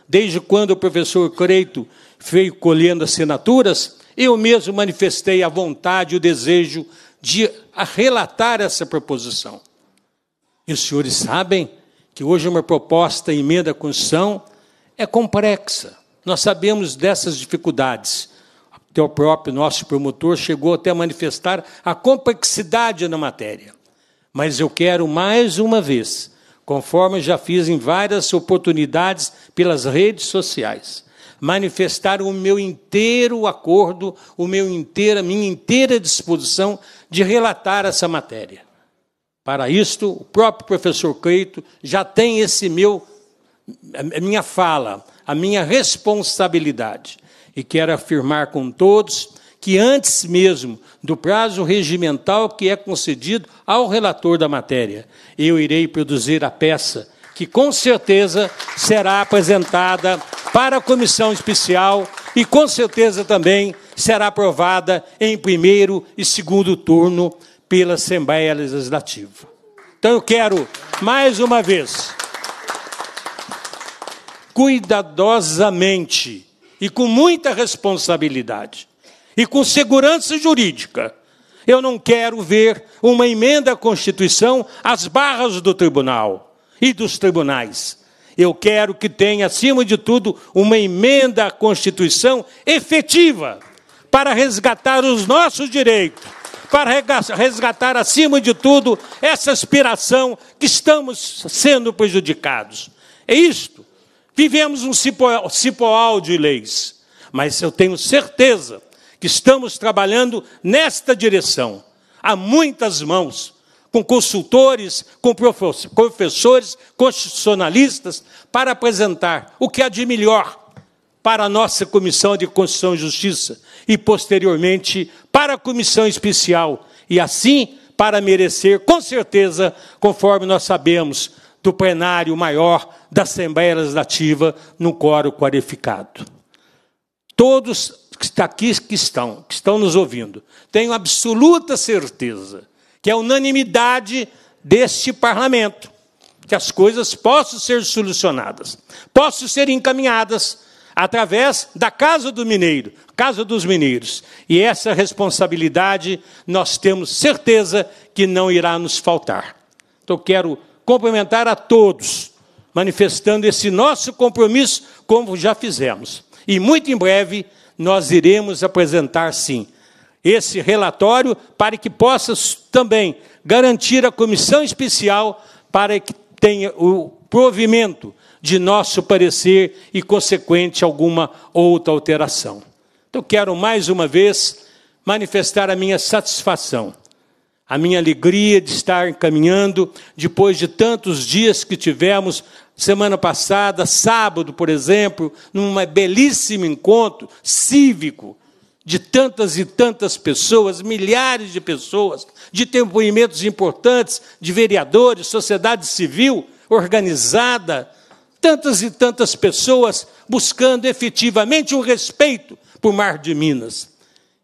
Desde quando o professor Creito veio colhendo assinaturas, eu mesmo manifestei a vontade e o desejo de relatar essa proposição. E os senhores sabem que hoje é uma proposta emenda à Constituição, é complexa. Nós sabemos dessas dificuldades. Até o próprio nosso promotor chegou até a manifestar a complexidade na matéria. Mas eu quero mais uma vez, conforme já fiz em várias oportunidades pelas redes sociais, manifestar o meu inteiro acordo, o meu inteira, minha inteira disposição de relatar essa matéria. Para isto, o próprio professor Creito já tem esse meu a minha fala, a minha responsabilidade, e quero afirmar com todos que antes mesmo do prazo regimental que é concedido ao relator da matéria, eu irei produzir a peça que com certeza será apresentada para a comissão especial e com certeza também será aprovada em primeiro e segundo turno pela Assembleia Legislativa. Então eu quero, mais uma vez, cuidadosamente e com muita responsabilidade e com segurança jurídica, eu não quero ver uma emenda à Constituição às barras do tribunal e dos tribunais. Eu quero que tenha, acima de tudo, uma emenda à Constituição efetiva para resgatar os nossos direitos, para resgatar, acima de tudo, essa aspiração que estamos sendo prejudicados. É isto. Vivemos um cipoal de leis, mas eu tenho certeza que estamos trabalhando nesta direção. Há muitas mãos, com consultores, com professores, constitucionalistas, para apresentar o que há de melhor para a nossa Comissão de Constituição e Justiça e, posteriormente, para a Comissão Especial. E assim, para merecer, com certeza, conforme nós sabemos, do plenário maior da Assembleia Legislativa no quórum qualificado. Todos aqui que estão, que estão nos ouvindo, tenho absoluta certeza que a é unanimidade deste parlamento, que as coisas possam ser solucionadas, possam ser encaminhadas através da casa do mineiro, casa dos mineiros. E essa responsabilidade nós temos certeza que não irá nos faltar. Então quero cumprimentar a todos, manifestando esse nosso compromisso como já fizemos. E muito em breve nós iremos apresentar sim esse relatório para que possa também garantir a comissão especial para que tenha o provimento de nosso parecer e consequente alguma outra alteração. Então, quero mais uma vez manifestar a minha satisfação, a minha alegria de estar caminhando depois de tantos dias que tivemos semana passada, sábado, por exemplo, num belíssimo encontro cívico de tantas e tantas pessoas, milhares de pessoas, de depoimentos importantes de vereadores, sociedade civil organizada, tantas e tantas pessoas buscando efetivamente o respeito por Mar de Minas.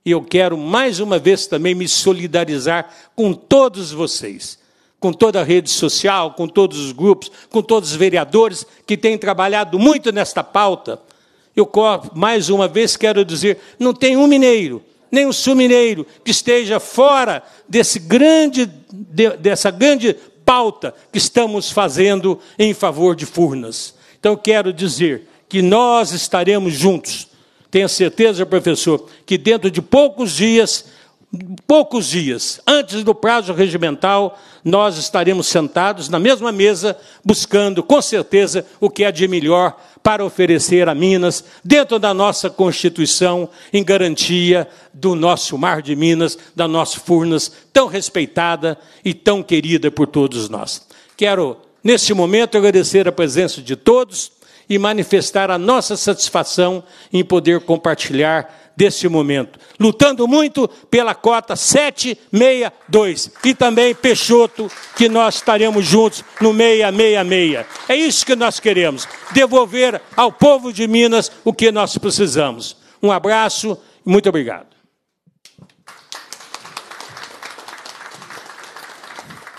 E eu quero mais uma vez também me solidarizar com todos vocês, com toda a rede social, com todos os grupos, com todos os vereadores que têm trabalhado muito nesta pauta. Eu mais uma vez quero dizer, não tem um mineiro, nem um sul-mineiro que esteja fora desse grande, dessa grande pauta que estamos fazendo em favor de Furnas. Então, quero dizer que nós estaremos juntos. Tenha certeza, professor, que dentro de poucos dias poucos dias antes do prazo regimental, nós estaremos sentados na mesma mesa, buscando com certeza o que é de melhor para oferecer a Minas, dentro da nossa Constituição, em garantia do nosso mar de Minas, da nossa Furnas, tão respeitada e tão querida por todos nós. Quero, neste momento, agradecer a presença de todos e manifestar a nossa satisfação em poder compartilhar deste momento. Lutando muito pela cota 762 e também Peixoto, que nós estaremos juntos no 666. É isso que nós queremos: devolver ao povo de Minas o que nós precisamos. Um abraço e muito obrigado.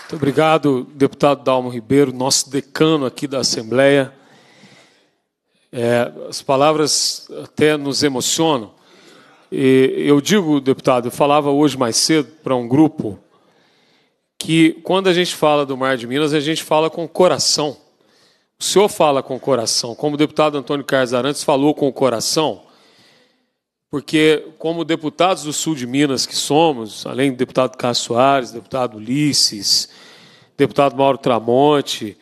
Muito obrigado, deputado Dalmo Ribeiro, nosso decano aqui da Assembleia. É, as palavras até nos emocionam, e eu digo, deputado, eu falava hoje mais cedo para um grupo que quando a gente fala do Mar de Minas, a gente fala com o coração. O senhor fala com o coração, como o deputado Antônio Carlos Arantes falou com o coração, porque como deputados do sul de Minas que somos, além do deputado Carlos Soares, deputado Ulisses, deputado Mauro Tramonte,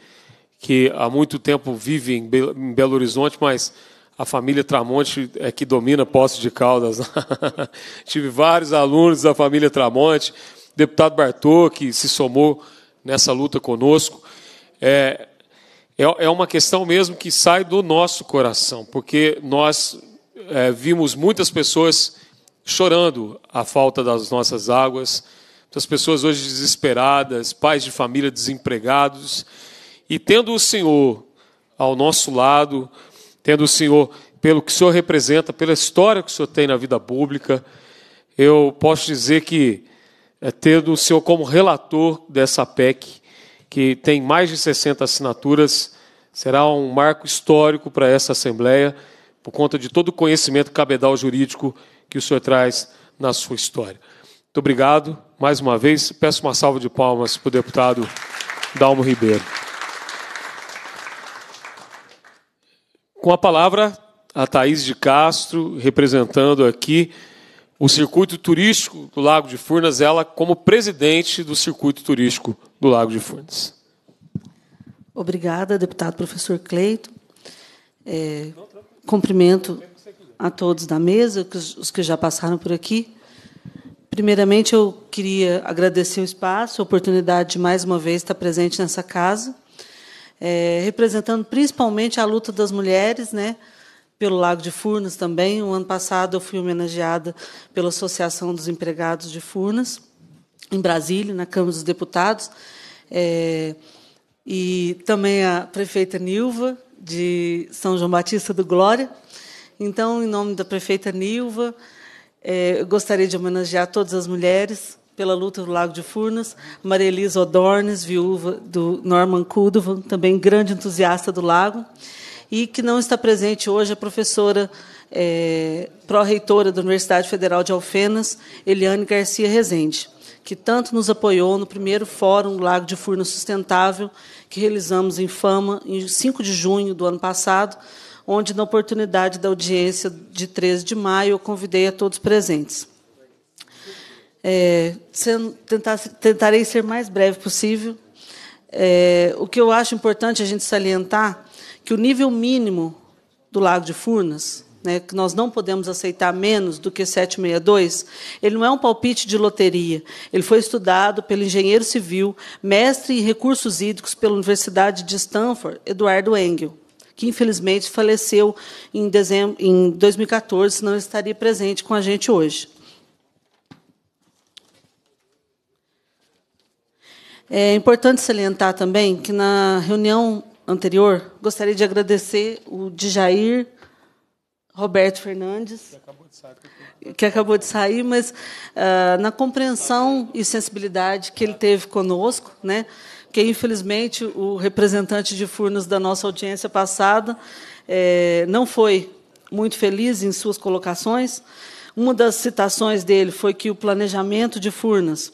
que há muito tempo vive em Belo Horizonte, mas a família Tramonte é que domina Poços de Caldas. Tive vários alunos da família Tramonte, deputado Bartô, que se somou nessa luta conosco. É, é, é, uma questão mesmo que sai do nosso coração, porque nós é, vimos muitas pessoas chorando a falta das nossas águas, muitas pessoas hoje desesperadas, pais de família desempregados, e tendo o Senhor ao nosso lado, tendo o Senhor, pelo que o Senhor representa, pela história que o Senhor tem na vida pública, eu posso dizer que, é, tendo o Senhor como relator dessa PEC, que tem mais de 60 assinaturas, será um marco histórico para essa Assembleia, por conta de todo o conhecimento cabedal jurídico que o Senhor traz na sua história. Muito obrigado mais uma vez. Peço uma salva de palmas para o deputado Dalmo Ribeiro. Com a palavra, a Thaís de Castro, representando aqui o circuito turístico do Lago de Furnas, ela como presidente do circuito turístico do Lago de Furnas.
Obrigada, deputado professor Cleito. É, cumprimento a todos da mesa, os que já passaram por aqui. Primeiramente, eu queria agradecer o espaço, a oportunidade de mais uma vez estar presente nessa casa é, representando principalmente a luta das mulheres, né? pelo Lago de Furnas também. O ano passado eu fui homenageada pela Associação dos Empregados de Furnas, em Brasília, na Câmara dos Deputados. É, e também a prefeita Nilva, de São João Batista do Glória. Então, em nome da prefeita Nilva, é, eu gostaria de homenagear todas as mulheres pela luta do Lago de Furnas, Maria Elisa Odornes, viúva do Norman Cudovan, também grande entusiasta do lago, e que não está presente hoje a professora é, pró-reitora da Universidade Federal de Alfenas, Eliane Garcia Rezende, que tanto nos apoiou no primeiro Fórum Lago de Furnas Sustentável, que realizamos em Fama, em 5 de junho do ano passado, onde, na oportunidade da audiência de 13 de maio, eu convidei a todos presentes. É, sendo, tentar, tentarei ser mais breve possível. É, o que eu acho importante a gente salientar que o nível mínimo do Lago de Furnas, né, que nós não podemos aceitar menos do que 762, ele não é um palpite de loteria. Ele foi estudado pelo engenheiro civil, mestre em recursos hídricos pela Universidade de Stanford, Eduardo Engel, que infelizmente faleceu em, dezembro, em 2014, não estaria presente com a gente hoje. É importante salientar também que na reunião anterior, gostaria de agradecer o Djair Roberto Fernandes, que acabou de sair, mas uh, na compreensão e sensibilidade que ele teve conosco, né? que infelizmente o representante de Furnas da nossa audiência passada eh, não foi muito feliz em suas colocações. Uma das citações dele foi que o planejamento de Furnas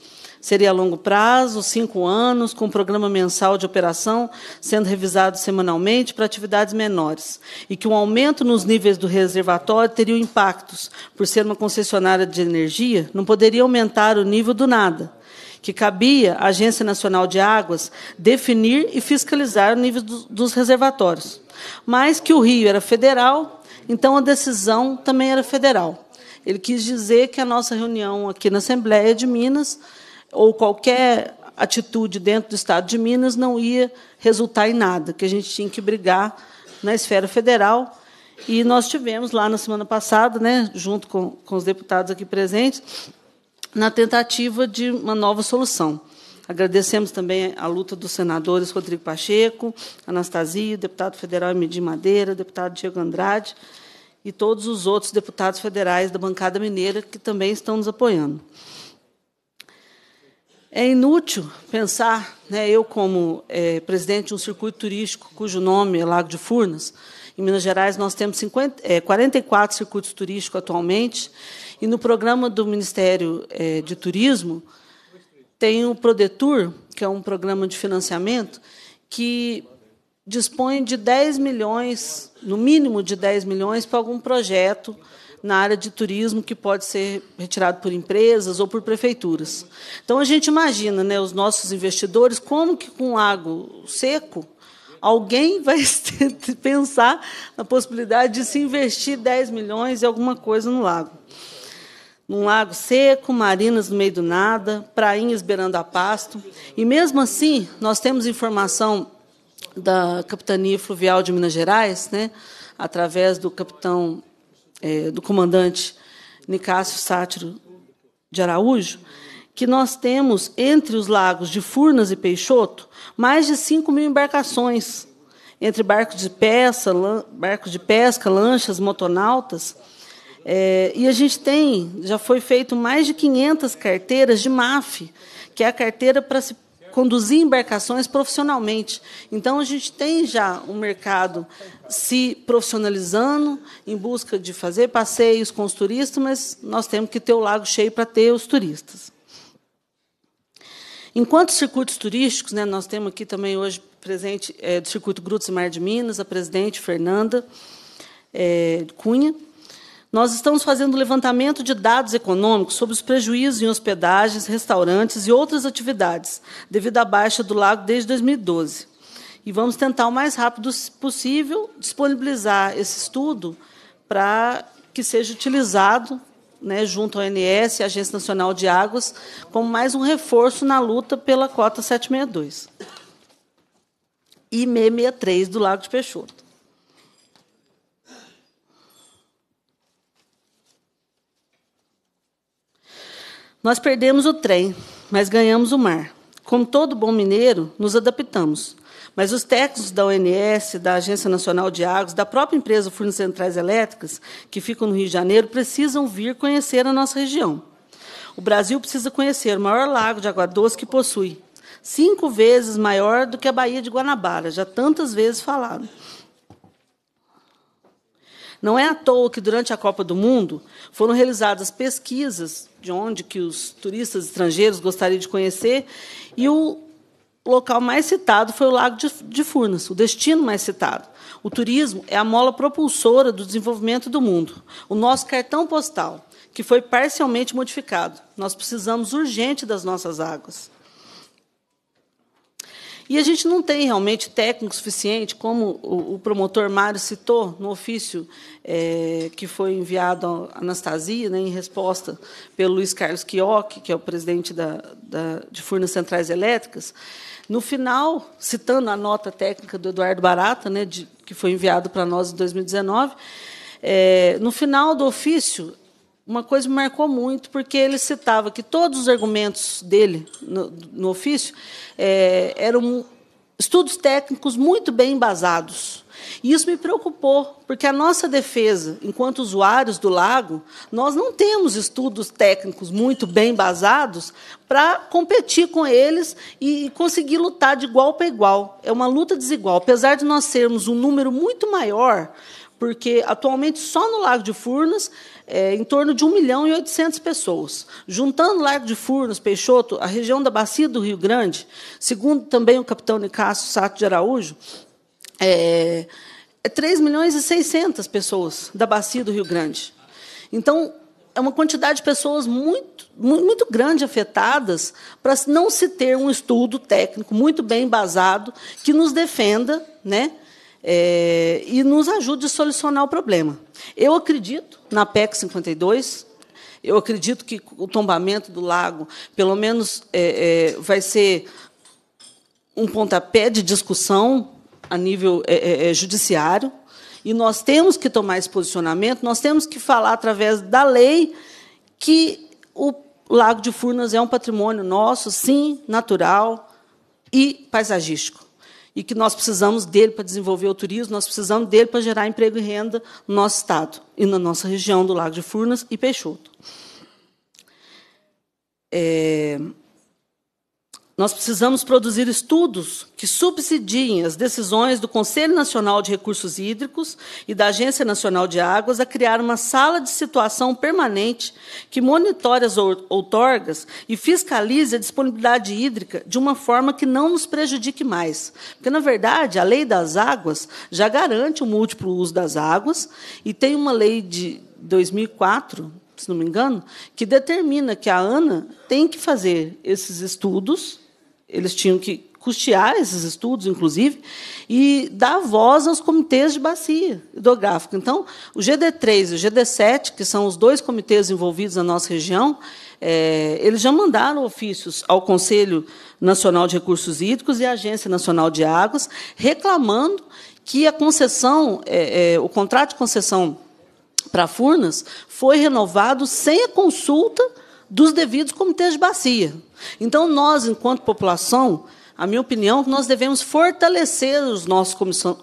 Seria a longo prazo, cinco anos, com um programa mensal de operação sendo revisado semanalmente para atividades menores, e que um aumento nos níveis do reservatório teria impactos, por ser uma concessionária de energia, não poderia aumentar o nível do nada que cabia à Agência Nacional de Águas definir e fiscalizar o nível dos reservatórios, mas que o Rio era federal, então a decisão também era federal. Ele quis dizer que a nossa reunião aqui na Assembleia de Minas ou qualquer atitude dentro do Estado de Minas não ia resultar em nada, que a gente tinha que brigar na esfera federal. E nós tivemos lá na semana passada, né, junto com, com os deputados aqui presentes, na tentativa de uma nova solução. Agradecemos também a luta dos senadores Rodrigo Pacheco, Anastasia, deputado federal Emidim Madeira, deputado Diego Andrade e todos os outros deputados federais da bancada mineira que também estão nos apoiando. É inútil pensar, né, eu como é, presidente de um circuito turístico cujo nome é Lago de Furnas, em Minas Gerais nós temos 50, é, 44 circuitos turísticos atualmente, e no programa do Ministério é, de Turismo tem o Prodetur, que é um programa de financiamento, que dispõe de 10 milhões, no mínimo de 10 milhões, para algum projeto na área de turismo que pode ser retirado por empresas ou por prefeituras. Então a gente imagina, né, os nossos investidores, como que com um lago seco alguém vai pensar na possibilidade de se investir 10 milhões e alguma coisa no lago. Num lago seco, marinas no meio do nada, prainhas beirando a pasto. E mesmo assim, nós temos informação da Capitania Fluvial de Minas Gerais, né, através do capitão é, do comandante Nicásio Sátiro de Araújo, que nós temos entre os lagos de Furnas e Peixoto mais de 5 mil embarcações, entre barcos de peça, barcos de pesca, lanchas, motonautas. É, e a gente tem, já foi feito mais de 500 carteiras de MAF, que é a carteira para se conduzir embarcações profissionalmente. Então, a gente tem já um mercado se profissionalizando em busca de fazer passeios com os turistas, mas nós temos que ter o lago cheio para ter os turistas. Enquanto circuitos turísticos, né, nós temos aqui também hoje presente é, do Circuito Grutos e Mar de Minas, a presidente Fernanda é, Cunha, nós estamos fazendo levantamento de dados econômicos sobre os prejuízos em hospedagens, restaurantes e outras atividades, devido à baixa do lago desde 2012. E vamos tentar o mais rápido possível disponibilizar esse estudo para que seja utilizado né, junto à ONS, à Agência Nacional de Águas, como mais um reforço na luta pela cota 762 e 663 do Lago de Peixoto. Nós perdemos o trem, mas ganhamos o mar. Como todo bom mineiro, nos adaptamos. Mas os técnicos da ONS, da Agência Nacional de Águas, da própria empresa Furnas Centrais Elétricas, que ficam no Rio de Janeiro, precisam vir conhecer a nossa região. O Brasil precisa conhecer o maior lago de água doce que possui. Cinco vezes maior do que a Baía de Guanabara, já tantas vezes falado. Não é à toa que, durante a Copa do Mundo, foram realizadas pesquisas de onde que os turistas estrangeiros gostariam de conhecer, e o local mais citado foi o Lago de, de Furnas, o destino mais citado. O turismo é a mola propulsora do desenvolvimento do mundo. O nosso cartão postal, que foi parcialmente modificado. Nós precisamos urgente das nossas águas. E a gente não tem realmente técnico suficiente, como o promotor Mário citou no ofício é, que foi enviado à Anastasia, né, em resposta pelo Luiz Carlos Quioc, que é o presidente da, da, de Furnas Centrais Elétricas. No final, citando a nota técnica do Eduardo Barata, né, de, que foi enviado para nós em 2019, é, no final do ofício, uma coisa me marcou muito, porque ele citava que todos os argumentos dele no, no ofício é, eram estudos técnicos muito bem embasados. E isso me preocupou, porque a nossa defesa, enquanto usuários do lago, nós não temos estudos técnicos muito bem basados para competir com eles e conseguir lutar de igual para igual. É uma luta desigual. Apesar de nós sermos um número muito maior, porque atualmente só no Lago de Furnas é, em torno de 1 milhão e 800 pessoas. Juntando Largo de Furnas, Peixoto, a região da Bacia do Rio Grande, segundo também o capitão Nicasso Sato de Araújo, é, é 3 milhões e 600 pessoas da Bacia do Rio Grande. Então, é uma quantidade de pessoas muito, muito grande afetadas para não se ter um estudo técnico muito bem embasado que nos defenda né, é, e nos ajude a solucionar o problema. Eu acredito na PEC 52. Eu acredito que o tombamento do lago, pelo menos, é, é, vai ser um pontapé de discussão a nível é, é, é, judiciário. E nós temos que tomar esse posicionamento, nós temos que falar através da lei que o Lago de Furnas é um patrimônio nosso, sim, natural e paisagístico e que nós precisamos dele para desenvolver o turismo, nós precisamos dele para gerar emprego e renda no nosso estado e na nossa região do Lago de Furnas e Peixoto. É, nós precisamos produzir estudos que subsidiem as decisões do Conselho Nacional de Recursos Hídricos e da Agência Nacional de Águas a criar uma sala de situação permanente que monitore as outorgas e fiscalize a disponibilidade hídrica de uma forma que não nos prejudique mais. Porque, na verdade, a lei das águas já garante o múltiplo uso das águas e tem uma lei de 2004 se não me engano, que determina que a ANA tem que fazer esses estudos eles tinham que custear esses estudos, inclusive, e dar voz aos comitês de bacia hidrográfica. Então, o GD3 e o GD7, que são os dois comitês envolvidos na nossa região, é, eles já mandaram ofícios ao Conselho Nacional de Recursos Hídricos e à Agência Nacional de Águas, reclamando que a concessão, é, é, o contrato de concessão para Furnas foi renovado sem a consulta dos devidos comitês de bacia. Então, nós, enquanto população, a minha opinião, é que nós devemos fortalecer os nossos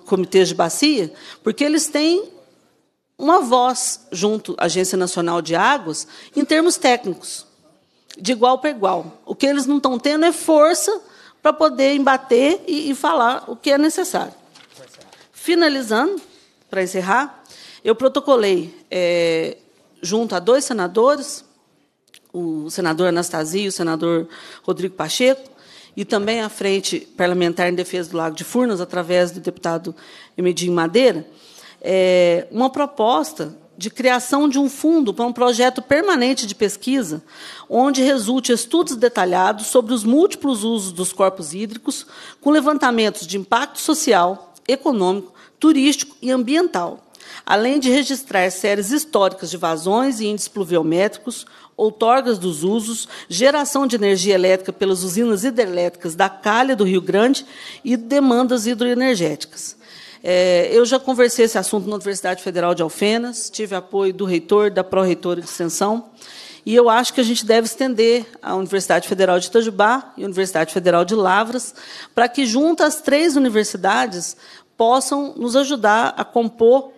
comitês de bacia, porque eles têm uma voz junto à Agência Nacional de Águas em termos técnicos, de igual para igual. O que eles não estão tendo é força para poder embater e, e falar o que é necessário. Finalizando, para encerrar, eu protocolei, é, junto a dois senadores, o senador Anastasio, o senador Rodrigo Pacheco, e também a Frente Parlamentar em Defesa do Lago de Furnas, através do deputado Emedim Madeira, é, uma proposta de criação de um fundo para um projeto permanente de pesquisa, onde resulte estudos detalhados sobre os múltiplos usos dos corpos hídricos, com levantamentos de impacto social, econômico, turístico e ambiental, além de registrar séries históricas de vazões e índices pluviométricos, outorgas dos usos, geração de energia elétrica pelas usinas hidrelétricas da Calha do Rio Grande e demandas hidroenergéticas. É, eu já conversei esse assunto na Universidade Federal de Alfenas, tive apoio do reitor, da pró-reitora de extensão, e eu acho que a gente deve estender a Universidade Federal de Itajubá e a Universidade Federal de Lavras, para que, juntas as três universidades, possam nos ajudar a compor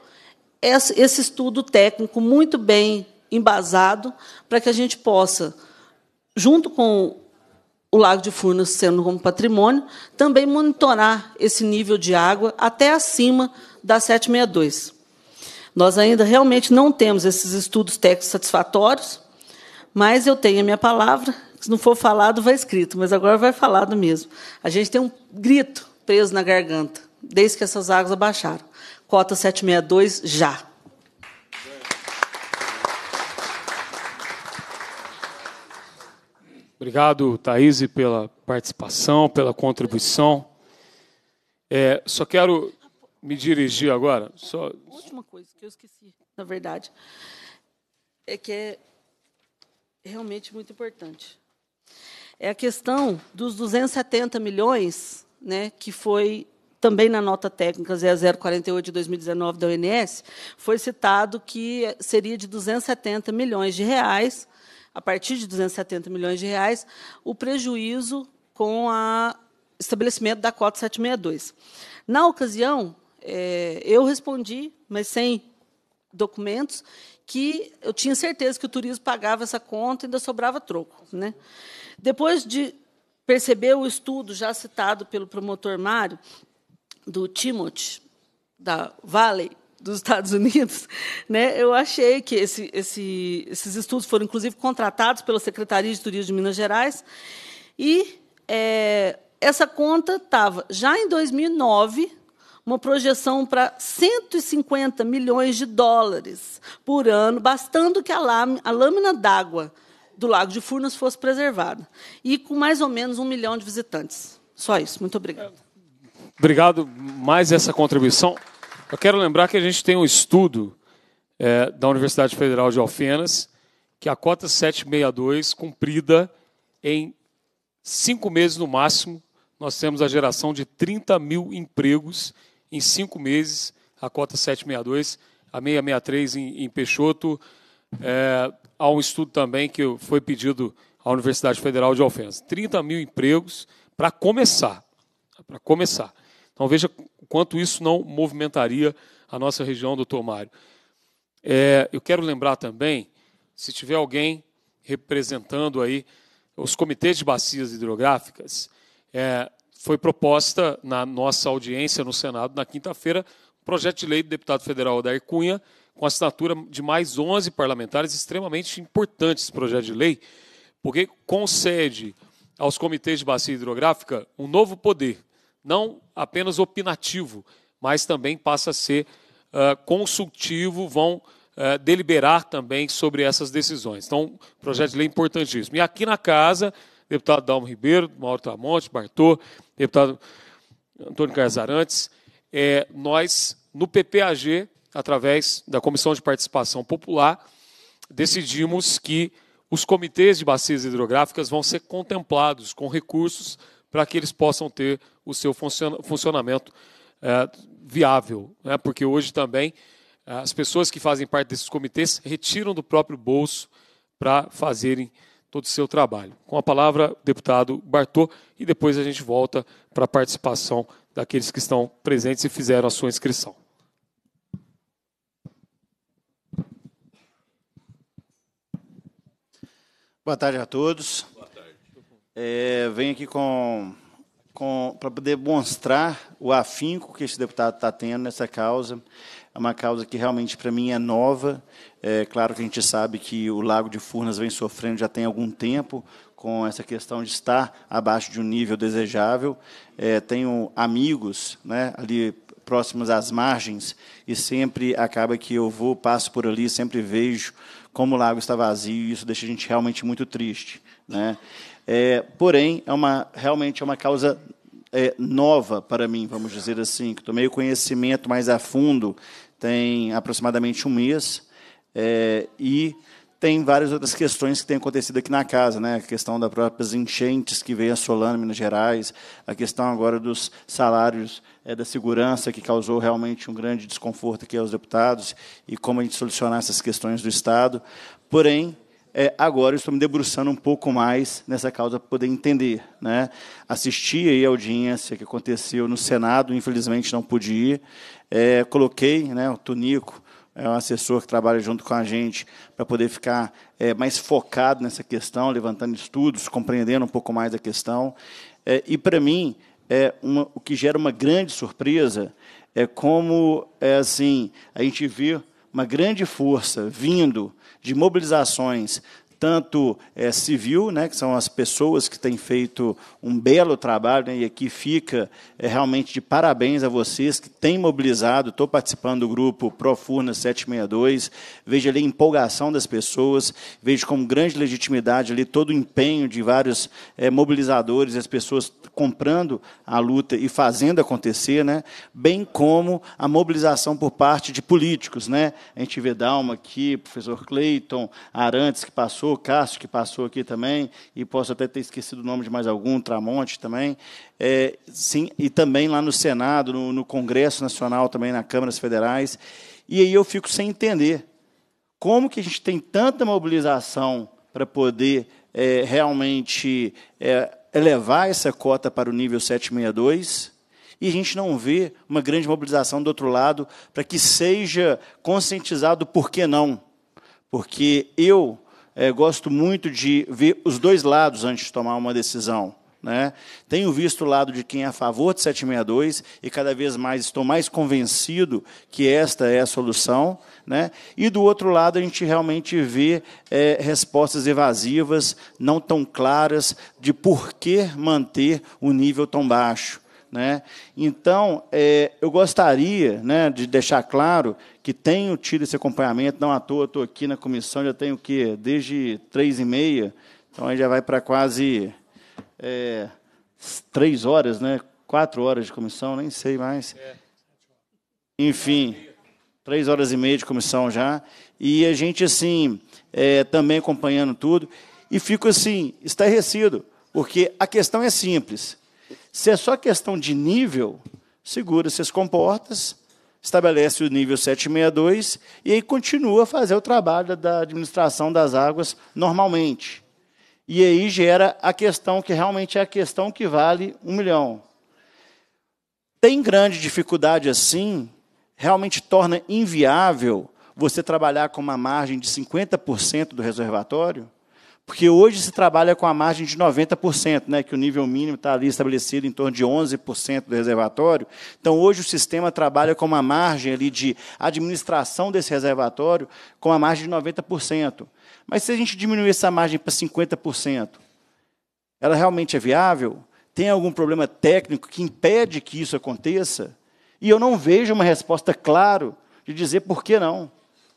esse estudo técnico muito bem embasado para que a gente possa, junto com o Lago de Furnas sendo como patrimônio, também monitorar esse nível de água até acima da 762. Nós ainda realmente não temos esses estudos técnicos satisfatórios, mas eu tenho a minha palavra. Se não for falado, vai escrito, mas agora vai falado mesmo. A gente tem um grito preso na garganta, desde que essas águas abaixaram. Cota 762 já.
Obrigado, Thaís, pela participação, pela contribuição. É, só quero me dirigir agora. Só...
Última coisa que eu esqueci, na verdade, é que é realmente muito importante. É a questão dos 270 milhões, né, que foi também na nota técnica 0048 de 2019 da ONS, foi citado que seria de 270 milhões de reais a partir de 270 milhões de reais, o prejuízo com o estabelecimento da cota 762. Na ocasião, é, eu respondi, mas sem documentos, que eu tinha certeza que o turismo pagava essa conta e ainda sobrava troco. Né? Depois de perceber o estudo já citado pelo promotor Mário, do Timothy, da Valley, dos Estados Unidos, né, eu achei que esse, esse, esses estudos foram, inclusive, contratados pela Secretaria de Turismo de Minas Gerais, e é, essa conta estava, já em 2009, uma projeção para 150 milhões de dólares por ano, bastando que a, lâmina, a lâmina d'água do Lago de Furnas fosse preservada, e com mais ou menos um milhão de visitantes. Só isso. Muito obrigada.
Obrigado mais essa contribuição. Eu quero lembrar que a gente tem um estudo é, da Universidade Federal de Alfenas, que a cota 762, cumprida em cinco meses no máximo, nós temos a geração de 30 mil empregos em cinco meses, a cota 762, a 663 em, em Peixoto. É, há um estudo também que foi pedido à Universidade Federal de Alfenas. 30 mil empregos para começar. Para começar. Então veja quanto isso não movimentaria a nossa região, doutor Mário. É, eu quero lembrar também, se tiver alguém representando aí os comitês de bacias hidrográficas, é, foi proposta na nossa audiência no Senado na quinta-feira um projeto de lei do deputado federal Odair Cunha, com assinatura de mais 11 parlamentares, extremamente importante esse projeto de lei, porque concede aos comitês de bacia hidrográfica um novo poder, não apenas opinativo, mas também passa a ser uh, consultivo, vão uh, deliberar também sobre essas decisões. Então, projeto de lei é importantíssimo. E aqui na casa, deputado Dalmo Ribeiro, Mauro Tramonte, Bartô, deputado Antônio Casarantes, é, nós, no PPAG, através da Comissão de Participação Popular, decidimos que os comitês de bacias hidrográficas vão ser contemplados com recursos para que eles possam ter o seu funcionamento é, viável. Né? Porque hoje também é, as pessoas que fazem parte desses comitês retiram do próprio bolso para fazerem todo o seu trabalho. Com a palavra, deputado Bartô, e depois a gente volta para a participação daqueles que estão presentes e fizeram a sua inscrição.
Boa tarde a todos. É, venho aqui com, com para poder demonstrar o afinco que esse deputado está tendo nessa causa. É uma causa que realmente para mim é nova. É claro que a gente sabe que o Lago de Furnas vem sofrendo já tem algum tempo com essa questão de estar abaixo de um nível desejável. É, tenho amigos né, ali próximos às margens e sempre acaba que eu vou, passo por ali, sempre vejo como o lago está vazio e isso deixa a gente realmente muito triste. Né? É, porém, é uma, realmente é uma causa é, nova para mim, vamos dizer assim, que tomei o conhecimento mais a fundo tem aproximadamente um mês é, e tem várias outras questões que têm acontecido aqui na casa, né? A questão das próprias enchentes que veio assolando Minas Gerais, a questão agora dos salários é, da segurança, que causou realmente um grande desconforto aqui aos deputados, e como a gente solucionar essas questões do Estado. Porém, é, agora eu estou me debruçando um pouco mais nessa causa para poder entender. Né? Assisti aí a audiência que aconteceu no Senado, infelizmente não pude ir. É, coloquei né, o Tonico, é um assessor que trabalha junto com a gente, para poder ficar é, mais focado nessa questão, levantando estudos, compreendendo um pouco mais a questão. É, e, para mim, é uma, o que gera uma grande surpresa é como é assim a gente vê uma grande força vindo de mobilizações tanto é, civil, né, que são as pessoas que têm feito um belo trabalho, né, e aqui fica é, realmente de parabéns a vocês que têm mobilizado. Estou participando do grupo Profurna 762, vejo ali a empolgação das pessoas, vejo com grande legitimidade ali todo o empenho de vários é, mobilizadores, as pessoas comprando a luta e fazendo acontecer, né, bem como a mobilização por parte de políticos. Né? A gente vê Dalma aqui, professor Cleiton, Arantes, que passou passou, Cássio, que passou aqui também, e posso até ter esquecido o nome de mais algum, Tramonte também. É, sim, e também lá no Senado, no, no Congresso Nacional, também na Câmaras Federais. E aí eu fico sem entender como que a gente tem tanta mobilização para poder é, realmente é, elevar essa cota para o nível 762 e a gente não vê uma grande mobilização do outro lado para que seja conscientizado por que não. Porque eu, é, gosto muito de ver os dois lados antes de tomar uma decisão. Né? Tenho visto o lado de quem é a favor de 762 e cada vez mais estou mais convencido que esta é a solução. Né? E do outro lado, a gente realmente vê é, respostas evasivas, não tão claras, de por que manter o nível tão baixo. Né? Então, é, eu gostaria né, de deixar claro que tenho tido esse acompanhamento, não à toa, estou aqui na comissão, já tenho o quê? Desde três e meia, então aí já vai para quase é, três horas, né? quatro horas de comissão, nem sei mais. Enfim, três horas e meia de comissão já. E a gente, assim, é, também acompanhando tudo. E fico, assim, estarrecido, porque a questão é simples. Se é só questão de nível, segura-se as comportas, estabelece o nível 762 e aí continua a fazer o trabalho da administração das águas normalmente. E aí gera a questão que realmente é a questão que vale um milhão. Tem grande dificuldade assim, realmente torna inviável você trabalhar com uma margem de 50% do reservatório? Porque hoje se trabalha com a margem de 90%, né, que o nível mínimo está ali estabelecido em torno de 11% do reservatório. Então, hoje o sistema trabalha com uma margem ali de administração desse reservatório com a margem de 90%. Mas se a gente diminuir essa margem para 50%, ela realmente é viável? Tem algum problema técnico que impede que isso aconteça? E eu não vejo uma resposta clara de dizer por que não.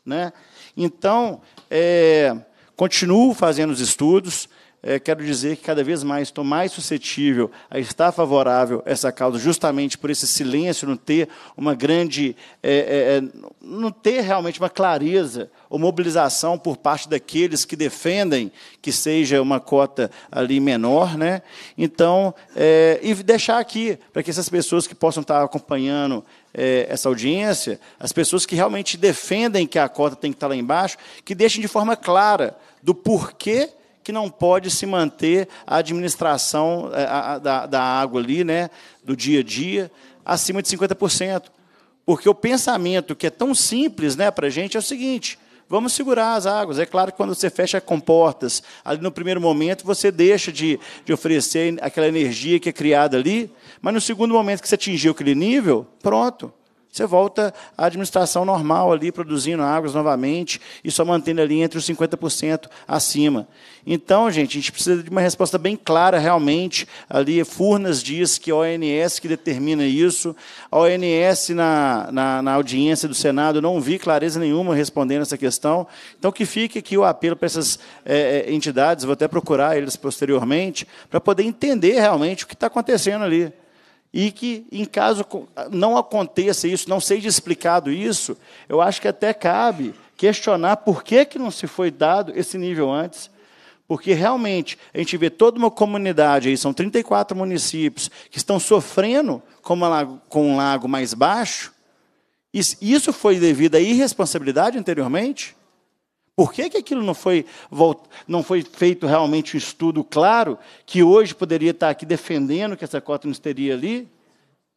Né? Então, é, Continuo fazendo os estudos, é, quero dizer que cada vez mais estou mais suscetível a estar favorável a essa causa, justamente por esse silêncio, não ter uma grande. É, é, é não ter realmente uma clareza ou mobilização por parte daqueles que defendem que seja uma cota ali menor, né? Então, é, e deixar aqui, para que essas pessoas que possam estar acompanhando é, essa audiência, as pessoas que realmente defendem que a cota tem que estar lá embaixo, que deixem de forma clara do porquê que não pode se manter a administração eh, da, da água ali, né, do dia a dia, acima de 50%. Porque o pensamento que é tão simples né, para a gente é o seguinte: vamos segurar as águas. É claro que quando você fecha comportas, ali no primeiro momento você deixa de, de oferecer aquela energia que é criada ali, mas no segundo momento que você atingiu aquele nível, pronto. Você volta à administração normal ali, produzindo águas novamente e só mantendo ali entre os 50% acima. Então, gente, a gente precisa de uma resposta bem clara realmente. Ali, Furnas diz que a ONS que determina isso. A ONS, na, na, na audiência do Senado, não vi clareza nenhuma respondendo essa questão. Então, que fique aqui o apelo para essas é, é entidades, vou até procurar eles posteriormente, para poder entender realmente o que está acontecendo ali. E que, em caso não aconteça isso, não seja explicado isso, eu acho que até cabe questionar por que, que não se foi dado esse nível antes. Porque realmente a gente vê toda uma comunidade, aí são 34 municípios, que estão sofrendo com, com um lago mais baixo. Isso foi devido à irresponsabilidade anteriormente? Por que, que aquilo não foi, não foi feito realmente um estudo claro, que hoje poderia estar aqui defendendo que essa cota não estaria ali?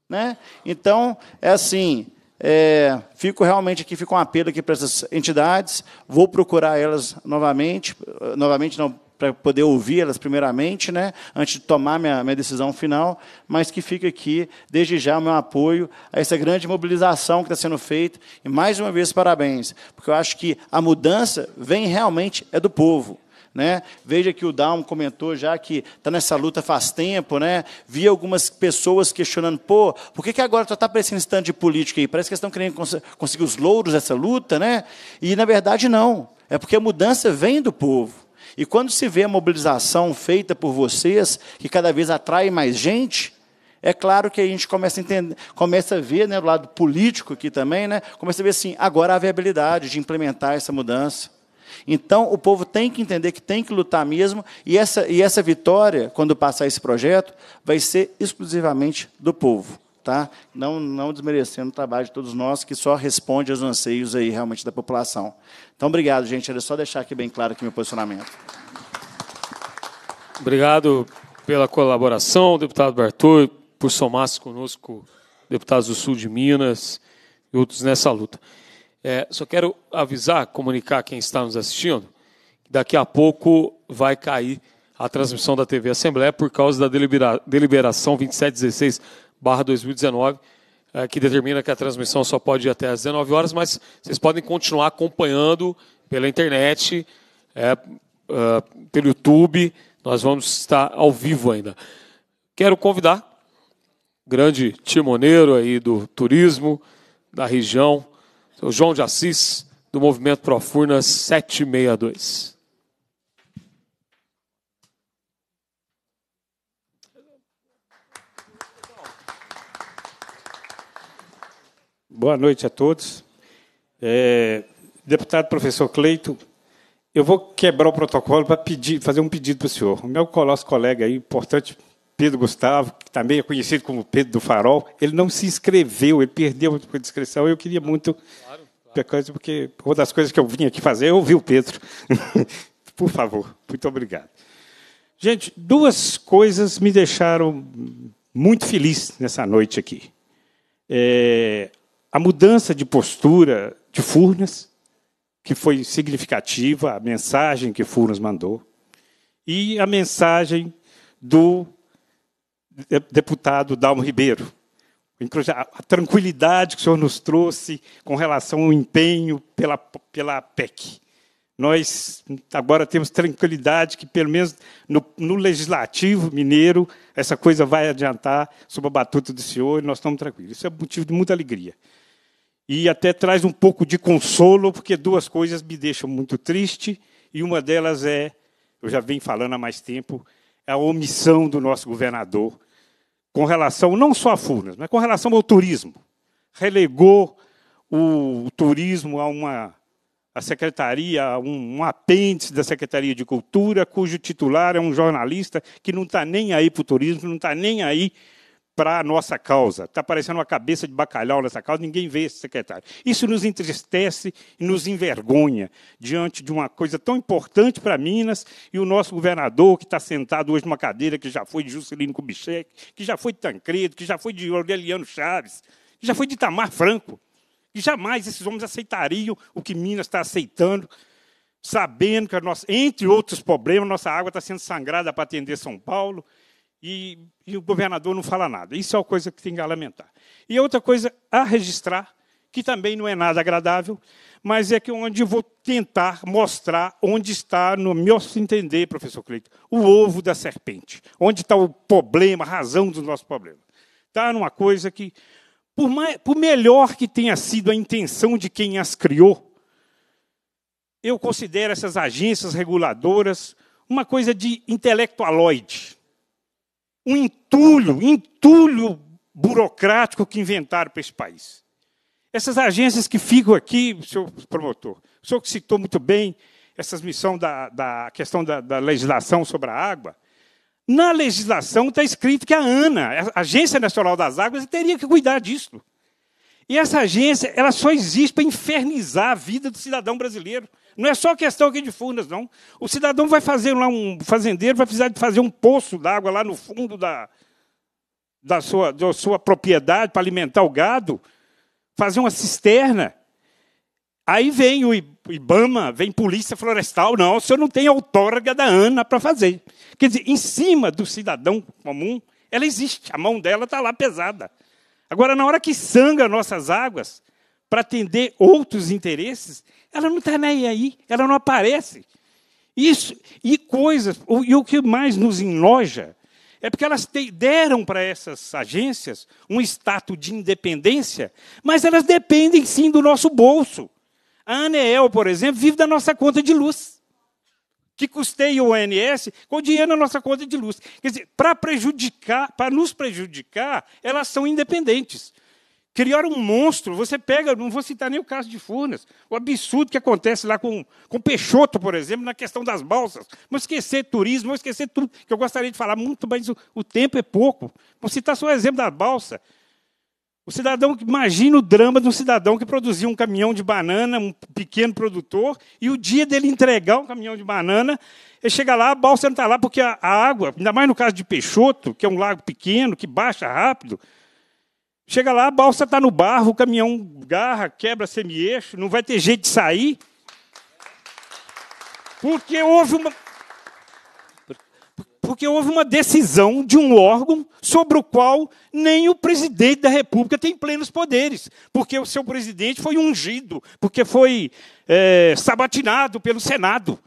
Né? Então, é assim, é, fico realmente aqui, com um apelo aqui para essas entidades, vou procurar elas novamente, eh, novamente não, para poder ouvi-las primeiramente, né, antes de tomar minha, minha decisão final, mas que fica aqui, desde já, o meu apoio a essa grande mobilização que está sendo feita. E, mais uma vez, parabéns, porque eu acho que a mudança vem realmente é do povo. Né? Veja que o Dalmo comentou já que está nessa luta faz tempo, né? Vi algumas pessoas questionando, pô, por que, que agora só está tá aparecendo esse tanto de política aí? Parece que estão querendo cons conseguir os louros dessa luta, né? E na verdade não. É porque a mudança vem do povo. E quando se vê a mobilização feita por vocês, que cada vez atrai mais gente, é claro que a gente começa a, entender, começa a ver, né, do lado político aqui também, né, começa a ver assim, agora a viabilidade de implementar essa mudança. Então, o povo tem que entender que tem que lutar mesmo, e essa, e essa vitória, quando passar esse projeto, vai ser exclusivamente do povo tá? Não, não desmerecendo o trabalho de todos nós, que só responde aos anseios aí realmente da população. Então, obrigado, gente. Era só deixar aqui bem claro aqui meu posicionamento.
Obrigado pela colaboração, deputado Bartol, por somar-se conosco, deputados do Sul de Minas e outros nessa luta. É, só quero avisar, comunicar quem está nos assistindo, que daqui a pouco vai cair a transmissão da TV Assembleia por causa da delibera deliberação 2716 barra 2019, é, que determina que a transmissão só pode ir até às 19 horas, mas vocês podem continuar acompanhando pela internet, é, é, pelo YouTube. Nós vamos estar ao vivo ainda. Quero convidar o grande timoneiro aí do turismo da região, o João de Assis, do Movimento Profurna 762.
Boa noite a todos. É, deputado professor Cleito, eu vou quebrar o protocolo para pedir, fazer um pedido para o senhor. O meu colosso colega aí, importante, Pedro Gustavo, que também é conhecido como Pedro do Farol, ele não se inscreveu, ele perdeu a inscrição. Eu queria muito, claro, claro. porque uma das coisas que eu vim aqui fazer é ouvir o Pedro. Por favor, muito obrigado. Gente, duas coisas me deixaram muito feliz nessa noite aqui. É, a mudança de postura de Furnas, que foi significativa, a mensagem que Furnas mandou, e a mensagem do deputado Dalmo Ribeiro. A tranquilidade que o senhor nos trouxe com relação ao empenho pela, pela PEC. Nós agora temos tranquilidade que, pelo menos no, no legislativo mineiro, essa coisa vai adiantar sob a batuta do senhor e nós estamos tranquilos. Isso é motivo de muita alegria e até traz um pouco de consolo, porque duas coisas me deixam muito triste, e uma delas é, eu já venho falando há mais tempo, a omissão do nosso governador com relação não só a Furnas, mas com relação ao turismo. Relegou o, turismo a uma a secretaria, a um, um apêndice da Secretaria de Cultura, cujo titular é um jornalista que não está nem aí para o turismo, não está nem aí para a nossa causa. Está parecendo uma cabeça de bacalhau nessa causa, ninguém vê esse secretário. Isso nos entristece e nos envergonha diante de uma coisa tão importante para Minas e o nosso governador, que está sentado hoje numa cadeira que já foi de Juscelino Kubitschek, que já foi de Tancredo, que já foi de Aureliano Chaves, que já foi de Itamar Franco. E jamais esses homens aceitariam o que Minas está aceitando, sabendo que, nossa, entre outros problemas, nossa água está sendo sangrada para atender São Paulo, e, e o governador não fala nada. Isso é uma coisa que tem que lamentar. E outra coisa a registrar, que também não é nada agradável, mas é que onde vou tentar mostrar onde está, no meu entender, professor Cleiton, o ovo da serpente. Onde está o problema, a razão dos nossos problemas. Está numa coisa que, por, mais, por melhor que tenha sido a intenção de quem as criou, eu considero essas agências reguladoras uma coisa de intelectualoide um entulho, entulho burocrático que inventaram para esse país. Essas agências que ficam aqui, senhor promotor, o senhor que citou muito bem essas missões da, da questão da, da legislação sobre a água, na legislação está escrito que a ANA, a Agência Nacional das Águas, teria que cuidar disso. E essa agência ela só existe para infernizar a vida do cidadão brasileiro. Não é só questão aqui de Furnas, não. O cidadão vai fazer lá, um fazendeiro vai precisar de fazer um poço d'água lá no fundo da, da, sua, da sua propriedade para alimentar o gado, fazer uma cisterna. Aí vem o Ibama, vem Polícia Florestal. Não, o senhor não tem outorga da ANA para fazer. Quer dizer, em cima do cidadão comum, ela existe, a mão dela está lá pesada. Agora, na hora que sangra nossas águas para atender outros interesses, ela não está nem aí, ela não aparece. Isso e coisas, e o que mais nos enloja é porque elas te, deram para essas agências um status de independência, mas elas dependem sim do nosso bolso. A Anel, por exemplo, vive da nossa conta de luz, que custeia o ONS com o dinheiro da nossa conta de luz. Quer dizer, para prejudicar, para nos prejudicar, elas são independentes. Criar um monstro, você pega, não vou citar nem o caso de Furnas, o absurdo que acontece lá com, com Peixoto, por exemplo, na questão das balsas. Vou esquecer turismo, vou esquecer tudo, que eu gostaria de falar muito, mas o, o tempo é pouco. Vou citar só o exemplo da balsa. O cidadão, imagina o drama de um cidadão que produzia um caminhão de banana, um pequeno produtor, e o dia dele entregar um caminhão de banana, ele chega lá, a balsa não está lá, porque a, a água, ainda mais no caso de Peixoto, que é um lago pequeno, que baixa rápido, Chega lá, a balsa está no barro, o caminhão garra, quebra semi-eixo, não vai ter jeito de sair. Porque houve uma. Porque houve uma decisão de um órgão sobre o qual nem o presidente da República tem plenos poderes, porque o seu presidente foi ungido, porque foi é, sabatinado pelo Senado.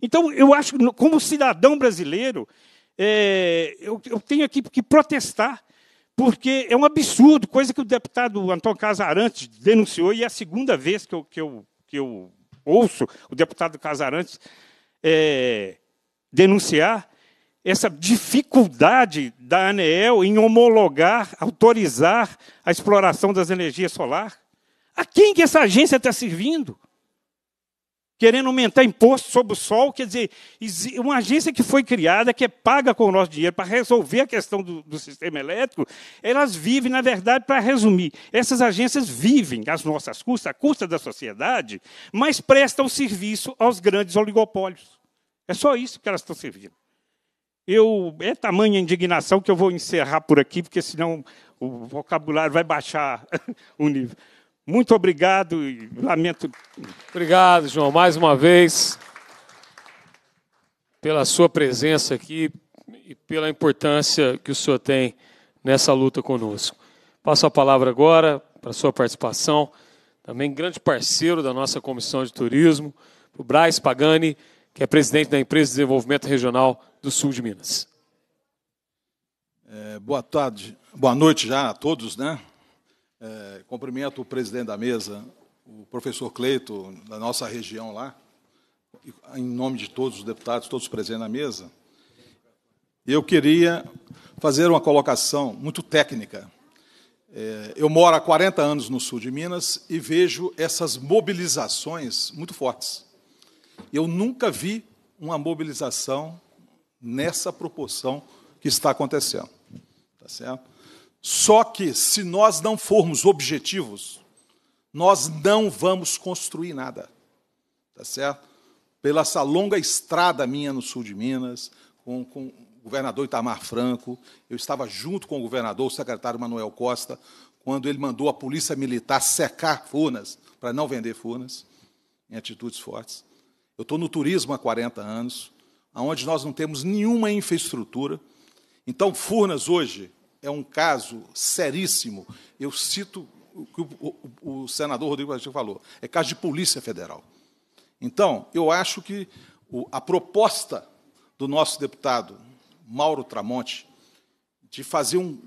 Então, eu acho que, como cidadão brasileiro, é, eu, eu tenho aqui que protestar porque é um absurdo, coisa que o deputado Antônio Casarantes denunciou, e é a segunda vez que eu, que eu, que eu ouço o deputado Casarantes é, denunciar essa dificuldade da ANEEL em homologar, autorizar a exploração das energias solar. A quem que essa agência está servindo? querendo aumentar imposto sob o sol. Quer dizer, uma agência que foi criada, que é paga com o nosso dinheiro para resolver a questão do, do sistema elétrico, elas vivem, na verdade, para resumir, essas agências vivem às nossas custas, à custa da sociedade, mas prestam serviço aos grandes oligopólios. É só isso que elas estão servindo. Eu, é tamanha indignação que eu vou encerrar por aqui, porque senão o vocabulário vai baixar o nível. Muito obrigado e lamento.
Obrigado, João, mais uma vez, pela sua presença aqui e pela importância que o senhor tem nessa luta conosco. Passo a palavra agora para a sua participação, também grande parceiro da nossa Comissão de Turismo, o Braz Pagani, que é presidente da Empresa de Desenvolvimento Regional do Sul de Minas.
É, boa tarde, boa noite já a todos, né? É, cumprimento o presidente da mesa, o professor Cleito, da nossa região lá, em nome de todos os deputados, todos presentes na mesa. Eu queria fazer uma colocação muito técnica. É, eu moro há 40 anos no sul de Minas e vejo essas mobilizações muito fortes. Eu nunca vi uma mobilização nessa proporção que está acontecendo. Está certo? Só que, se nós não formos objetivos, nós não vamos construir nada. Tá certo? Pela essa longa estrada minha no sul de Minas, com, com o governador Itamar Franco, eu estava junto com o governador, o secretário Manuel Costa, quando ele mandou a polícia militar secar Furnas, para não vender Furnas, em atitudes fortes. Eu estou no turismo há 40 anos, onde nós não temos nenhuma infraestrutura. Então, Furnas hoje é um caso seríssimo. Eu cito o que o, o, o senador Rodrigo Pacheco falou: é caso de Polícia Federal. Então, eu acho que o, a proposta do nosso deputado Mauro Tramonte de fazer um,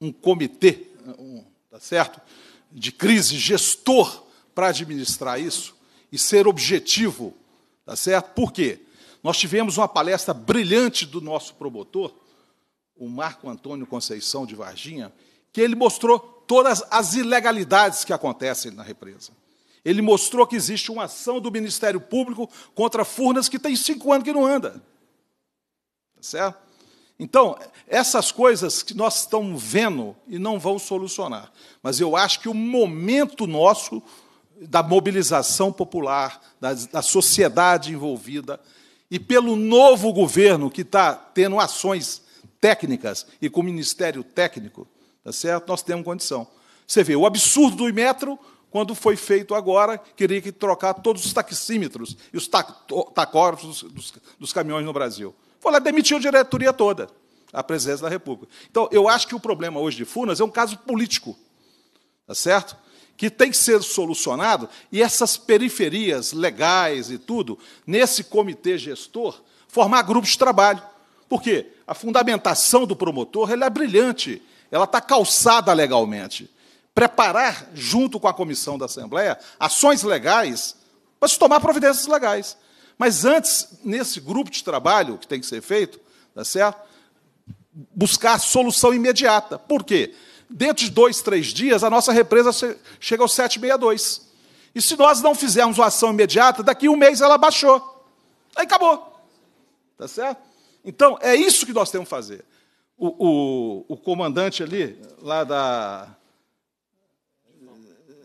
um comitê, um, tá certo? De crise, gestor para administrar isso e ser objetivo, tá certo? Por quê? Nós tivemos uma palestra brilhante do nosso promotor, o Marco Antônio Conceição de Varginha, que ele mostrou todas as ilegalidades que acontecem na represa. Ele mostrou que existe uma ação do Ministério Público contra Furnas que tem cinco anos que não anda. Tá certo? Então, essas coisas que nós estamos vendo e não vão solucionar. Mas eu acho que o momento nosso da mobilização popular, da, da sociedade envolvida, e pelo novo governo que está tendo ações técnicas e com o ministério técnico, tá certo? Nós temos condição. Você vê o absurdo do Imetro quando foi feito agora, queria que trocar todos os taxímetros e os tacógrafos dos, dos, dos caminhões no Brasil. Foi lá demitiu a diretoria toda, a presidência da República. Então, eu acho que o problema hoje de Funas é um caso político, tá certo? que tem que ser solucionado, e essas periferias legais e tudo, nesse comitê gestor, formar grupos de trabalho. Por quê? a fundamentação do promotor ela é brilhante, ela está calçada legalmente. Preparar, junto com a comissão da Assembleia, ações legais para se tomar providências legais. Mas antes, nesse grupo de trabalho que tem que ser feito, tá certo? buscar solução imediata. Por quê? Dentro de dois, três dias, a nossa represa chega aos 762. E se nós não fizermos uma ação imediata, daqui a um mês ela baixou. Aí acabou. Tá certo? Então, é isso que nós temos que fazer. O, o, o comandante ali, lá da.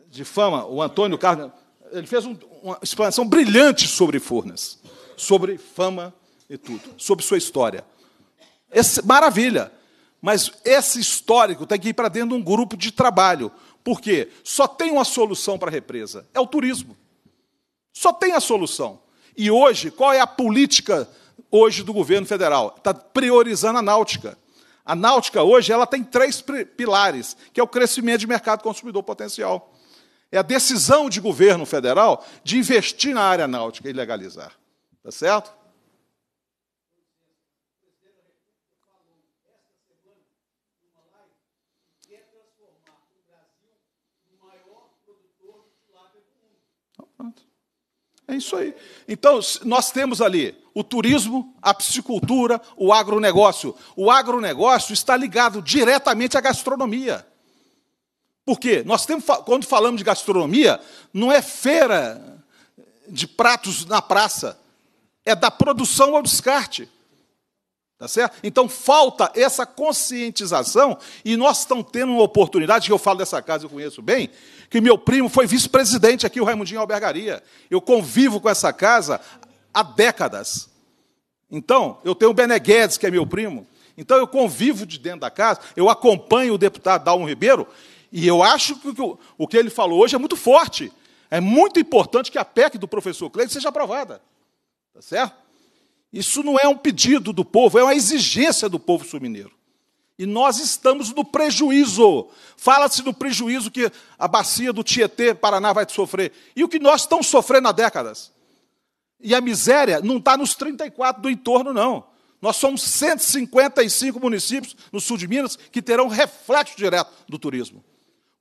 de fama, o Antônio Carlos, ele fez um, uma explanação brilhante sobre Furnas, sobre fama e tudo, sobre sua história. Esse, maravilha! Mas esse histórico tem que ir para dentro de um grupo de trabalho. Porque só tem uma solução para a represa: é o turismo. Só tem a solução. E hoje, qual é a política hoje do governo federal. Está priorizando a náutica. A náutica hoje ela tem três pilares, que é o crescimento de mercado consumidor potencial. É a decisão de governo federal de investir na área náutica e legalizar. Tá certo? Então, é isso aí. Então, nós temos ali o turismo, a piscicultura, o agronegócio. O agronegócio está ligado diretamente à gastronomia. Por quê? Nós temos, quando falamos de gastronomia, não é feira de pratos na praça, é da produção ao descarte. Tá certo? Então falta essa conscientização e nós estamos tendo uma oportunidade, que eu falo dessa casa, eu conheço bem, que meu primo foi vice-presidente aqui, o Raimundinho Albergaria. Eu convivo com essa casa há décadas. Então, eu tenho o Guedes, que é meu primo. Então, eu convivo de dentro da casa, eu acompanho o deputado Dalmo Ribeiro, e eu acho que o que ele falou hoje é muito forte. É muito importante que a PEC do professor Cleide seja aprovada. Tá certo? Isso não é um pedido do povo, é uma exigência do povo sul-mineiro. E nós estamos no prejuízo. Fala-se do prejuízo que a bacia do Tietê, Paraná, vai sofrer. E o que nós estamos sofrendo há décadas. E a miséria não está nos 34 do entorno, não. Nós somos 155 municípios no sul de Minas que terão reflexo direto do turismo.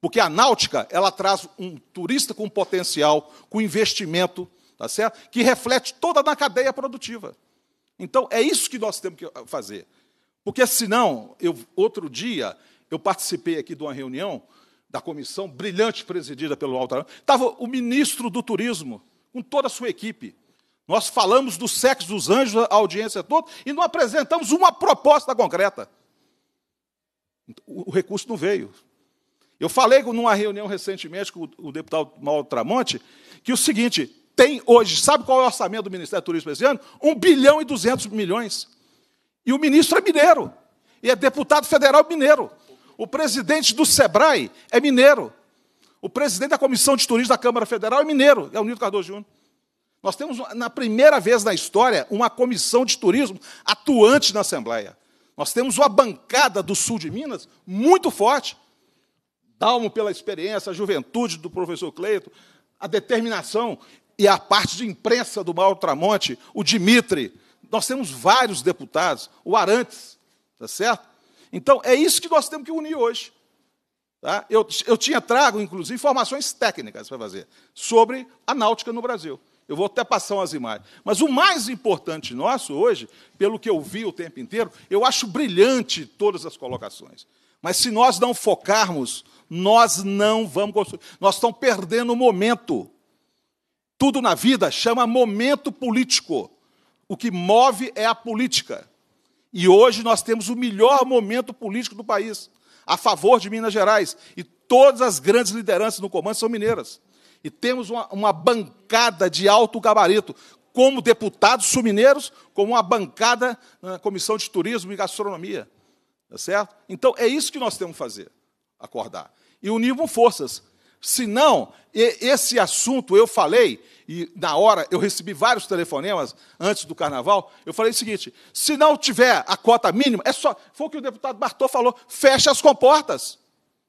Porque a náutica, ela traz um turista com potencial, com investimento, tá certo? Que reflete toda na cadeia produtiva. Então, é isso que nós temos que fazer. Porque senão, eu, outro dia, eu participei aqui de uma reunião da comissão brilhante presidida pelo Alto Estava o ministro do Turismo, com toda a sua equipe. Nós falamos do sexo dos anjos a audiência toda e não apresentamos uma proposta concreta. O recurso não veio. Eu falei numa reunião recentemente com o deputado Mauro Tramonte que o seguinte: tem hoje, sabe qual é o orçamento do Ministério do Turismo esse ano? 1 bilhão e 200 milhões. E o ministro é mineiro. E é deputado federal mineiro. O presidente do SEBRAE é mineiro. O presidente da Comissão de Turismo da Câmara Federal é mineiro, é o Nildo Cardoso Júnior. Nós temos, na primeira vez na história, uma comissão de turismo atuante na Assembleia. Nós temos uma bancada do sul de Minas muito forte. Dalmo pela experiência, a juventude do professor Cleito, a determinação e a parte de imprensa do Mauro Tramonte, o Dimitri. Nós temos vários deputados, o Arantes, está certo? Então, é isso que nós temos que unir hoje. Tá? Eu, eu tinha trago, inclusive, informações técnicas para fazer sobre a náutica no Brasil. Eu vou até passar umas imagens. Mas o mais importante nosso hoje, pelo que eu vi o tempo inteiro, eu acho brilhante todas as colocações. Mas se nós não focarmos, nós não vamos construir. Nós estamos perdendo o momento. Tudo na vida chama momento político. O que move é a política. E hoje nós temos o melhor momento político do país, a favor de Minas Gerais. E todas as grandes lideranças no comando são mineiras e temos uma, uma bancada de alto gabarito, como deputados sumineiros, como uma bancada na Comissão de Turismo e Gastronomia. Tá certo? Então, é isso que nós temos que fazer, acordar. E unirmos forças. Senão, esse assunto eu falei, e na hora eu recebi vários telefonemas antes do carnaval, eu falei o seguinte: se não tiver a cota mínima, é só. Foi o que o deputado Bartô falou: fecha as comportas.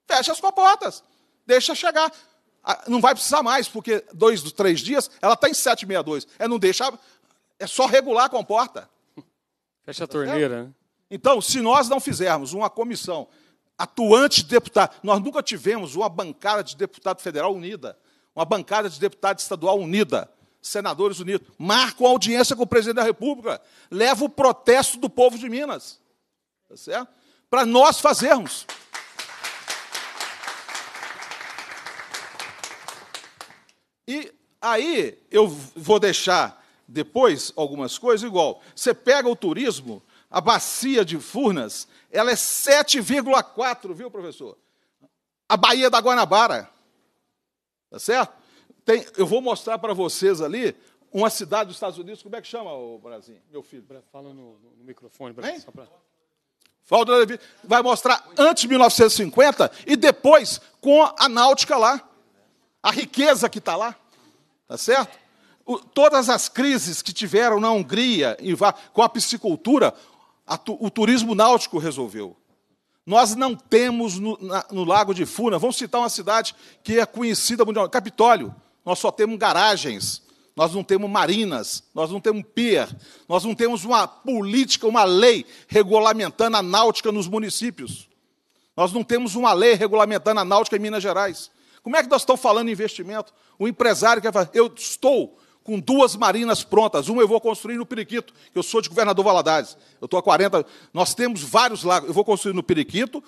Fecha as comportas. Deixa chegar. Não vai precisar mais, porque dois, dos três dias, ela está em 762. É não deixar, é só regular com a porta.
Fecha a torneira. Né?
Então, se nós não fizermos uma comissão atuante de deputado, nós nunca tivemos uma bancada de deputado federal unida, uma bancada de deputado estadual unida, senadores unidos. Marcam audiência com o presidente da República, leva o protesto do povo de Minas. Está certo? Para nós fazermos. E aí eu vou deixar depois algumas coisas igual. Você pega o turismo, a bacia de Furnas, ela é 7,4, viu, professor? A Baía da Guanabara. Tá certo? Tem, eu vou mostrar para vocês ali uma cidade dos Estados Unidos, como é que chama, o Brasil, meu filho? Fala no, no microfone, Brasil. Pra... vai mostrar antes de 1950 e depois com a náutica lá. A riqueza que está lá. Tá certo? O, todas as crises que tiveram na Hungria e com a piscicultura, a o turismo náutico resolveu. Nós não temos no, na, no, Lago de Funa, vamos citar uma cidade que é conhecida mundialmente, Capitólio. Nós só temos garagens, nós não temos marinas, nós não temos pier, nós não temos uma política, uma lei regulamentando a náutica nos municípios. Nós não temos uma lei regulamentando a náutica em Minas Gerais. Como é que nós estamos falando em investimento? O empresário quer falar, eu estou com duas marinas prontas. Uma eu vou construir no Periquito, que eu sou de governador Valadares. Eu estou a 40. Nós temos vários lagos. Eu vou construir no Periquito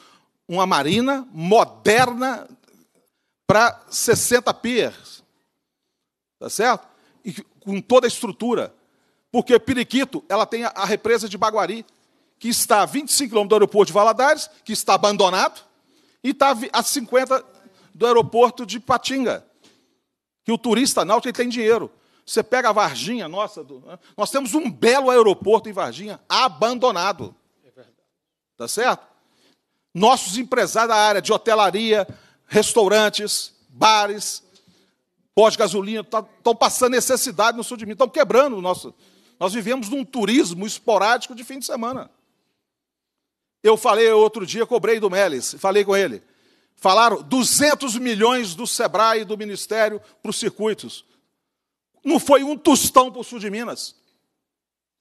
uma marina moderna para 60 piers. Tá certo? E com toda a estrutura. Porque Periquito, ela tem a represa de Baguari, que está a 25 quilômetros do aeroporto de Valadares, que está abandonado, e está a 50 do aeroporto de Patinga. Que o turista náutico tem dinheiro. Você pega a Varginha, nossa, do, nós temos um belo aeroporto em Varginha, abandonado. É tá certo? Nossos empresários da área de hotelaria, restaurantes, bares, pós-gasolina, estão tá, passando necessidade no sul de Minas, estão quebrando o nosso. Nós vivemos num turismo esporádico de fim de semana. Eu falei outro dia, cobrei do Meles, falei com ele falaram 200 milhões do Sebrae e do Ministério para os circuitos. Não foi um tostão para o sul de Minas.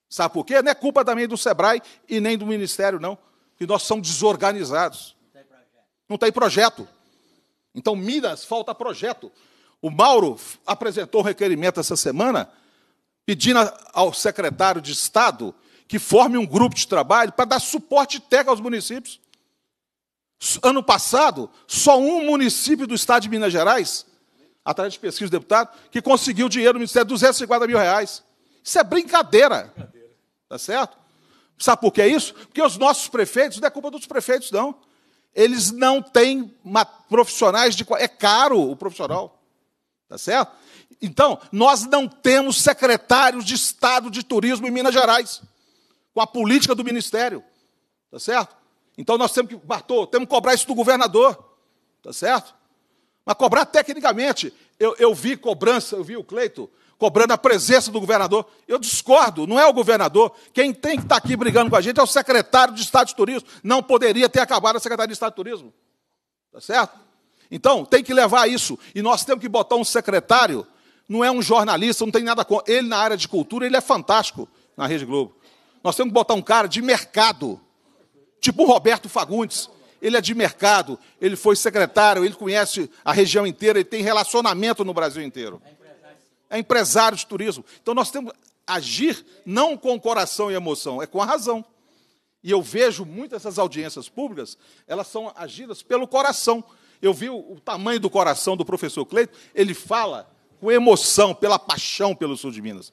Sabe por quê? Não é culpa também do Sebrae e nem do Ministério, não. Que nós somos desorganizados. Não tem projeto. Então, Minas, falta projeto. O Mauro apresentou um requerimento essa semana pedindo ao secretário de Estado que forme um grupo de trabalho para dar suporte técnico aos municípios ano passado, só um município do estado de Minas Gerais, através de pesquisa do deputado, que conseguiu dinheiro do Ministério, 250 mil reais. Isso é brincadeira. Tá certo? Sabe por que é isso? Porque os nossos prefeitos, não é culpa dos prefeitos, não. Eles não têm profissionais de. É caro o profissional. Tá certo? Então, nós não temos secretários de Estado de Turismo em Minas Gerais, com a política do Ministério. Tá certo? Então nós temos que, Bartol, temos que cobrar isso do governador, tá certo? Mas cobrar tecnicamente. Eu, eu vi cobrança, eu vi o Cleito cobrando a presença do governador. Eu discordo, não é o governador. Quem tem que estar tá aqui brigando com a gente é o secretário de Estado de Turismo. Não poderia ter acabado a Secretaria de Estado de Turismo. Tá certo? Então, tem que levar isso. E nós temos que botar um secretário, não é um jornalista, não tem nada com. Ele na área de cultura, ele é fantástico na Rede Globo. Nós temos que botar um cara de mercado tipo o Roberto Fagundes. Ele é de mercado, ele foi secretário, ele conhece a região inteira, ele tem relacionamento no Brasil inteiro. É empresário de turismo. Então nós temos agir não com coração e emoção, é com a razão. E eu vejo muitas dessas audiências públicas, elas são agidas pelo coração. Eu vi o, tamanho do coração do professor Cleito, ele fala com emoção, pela paixão pelo sul de Minas.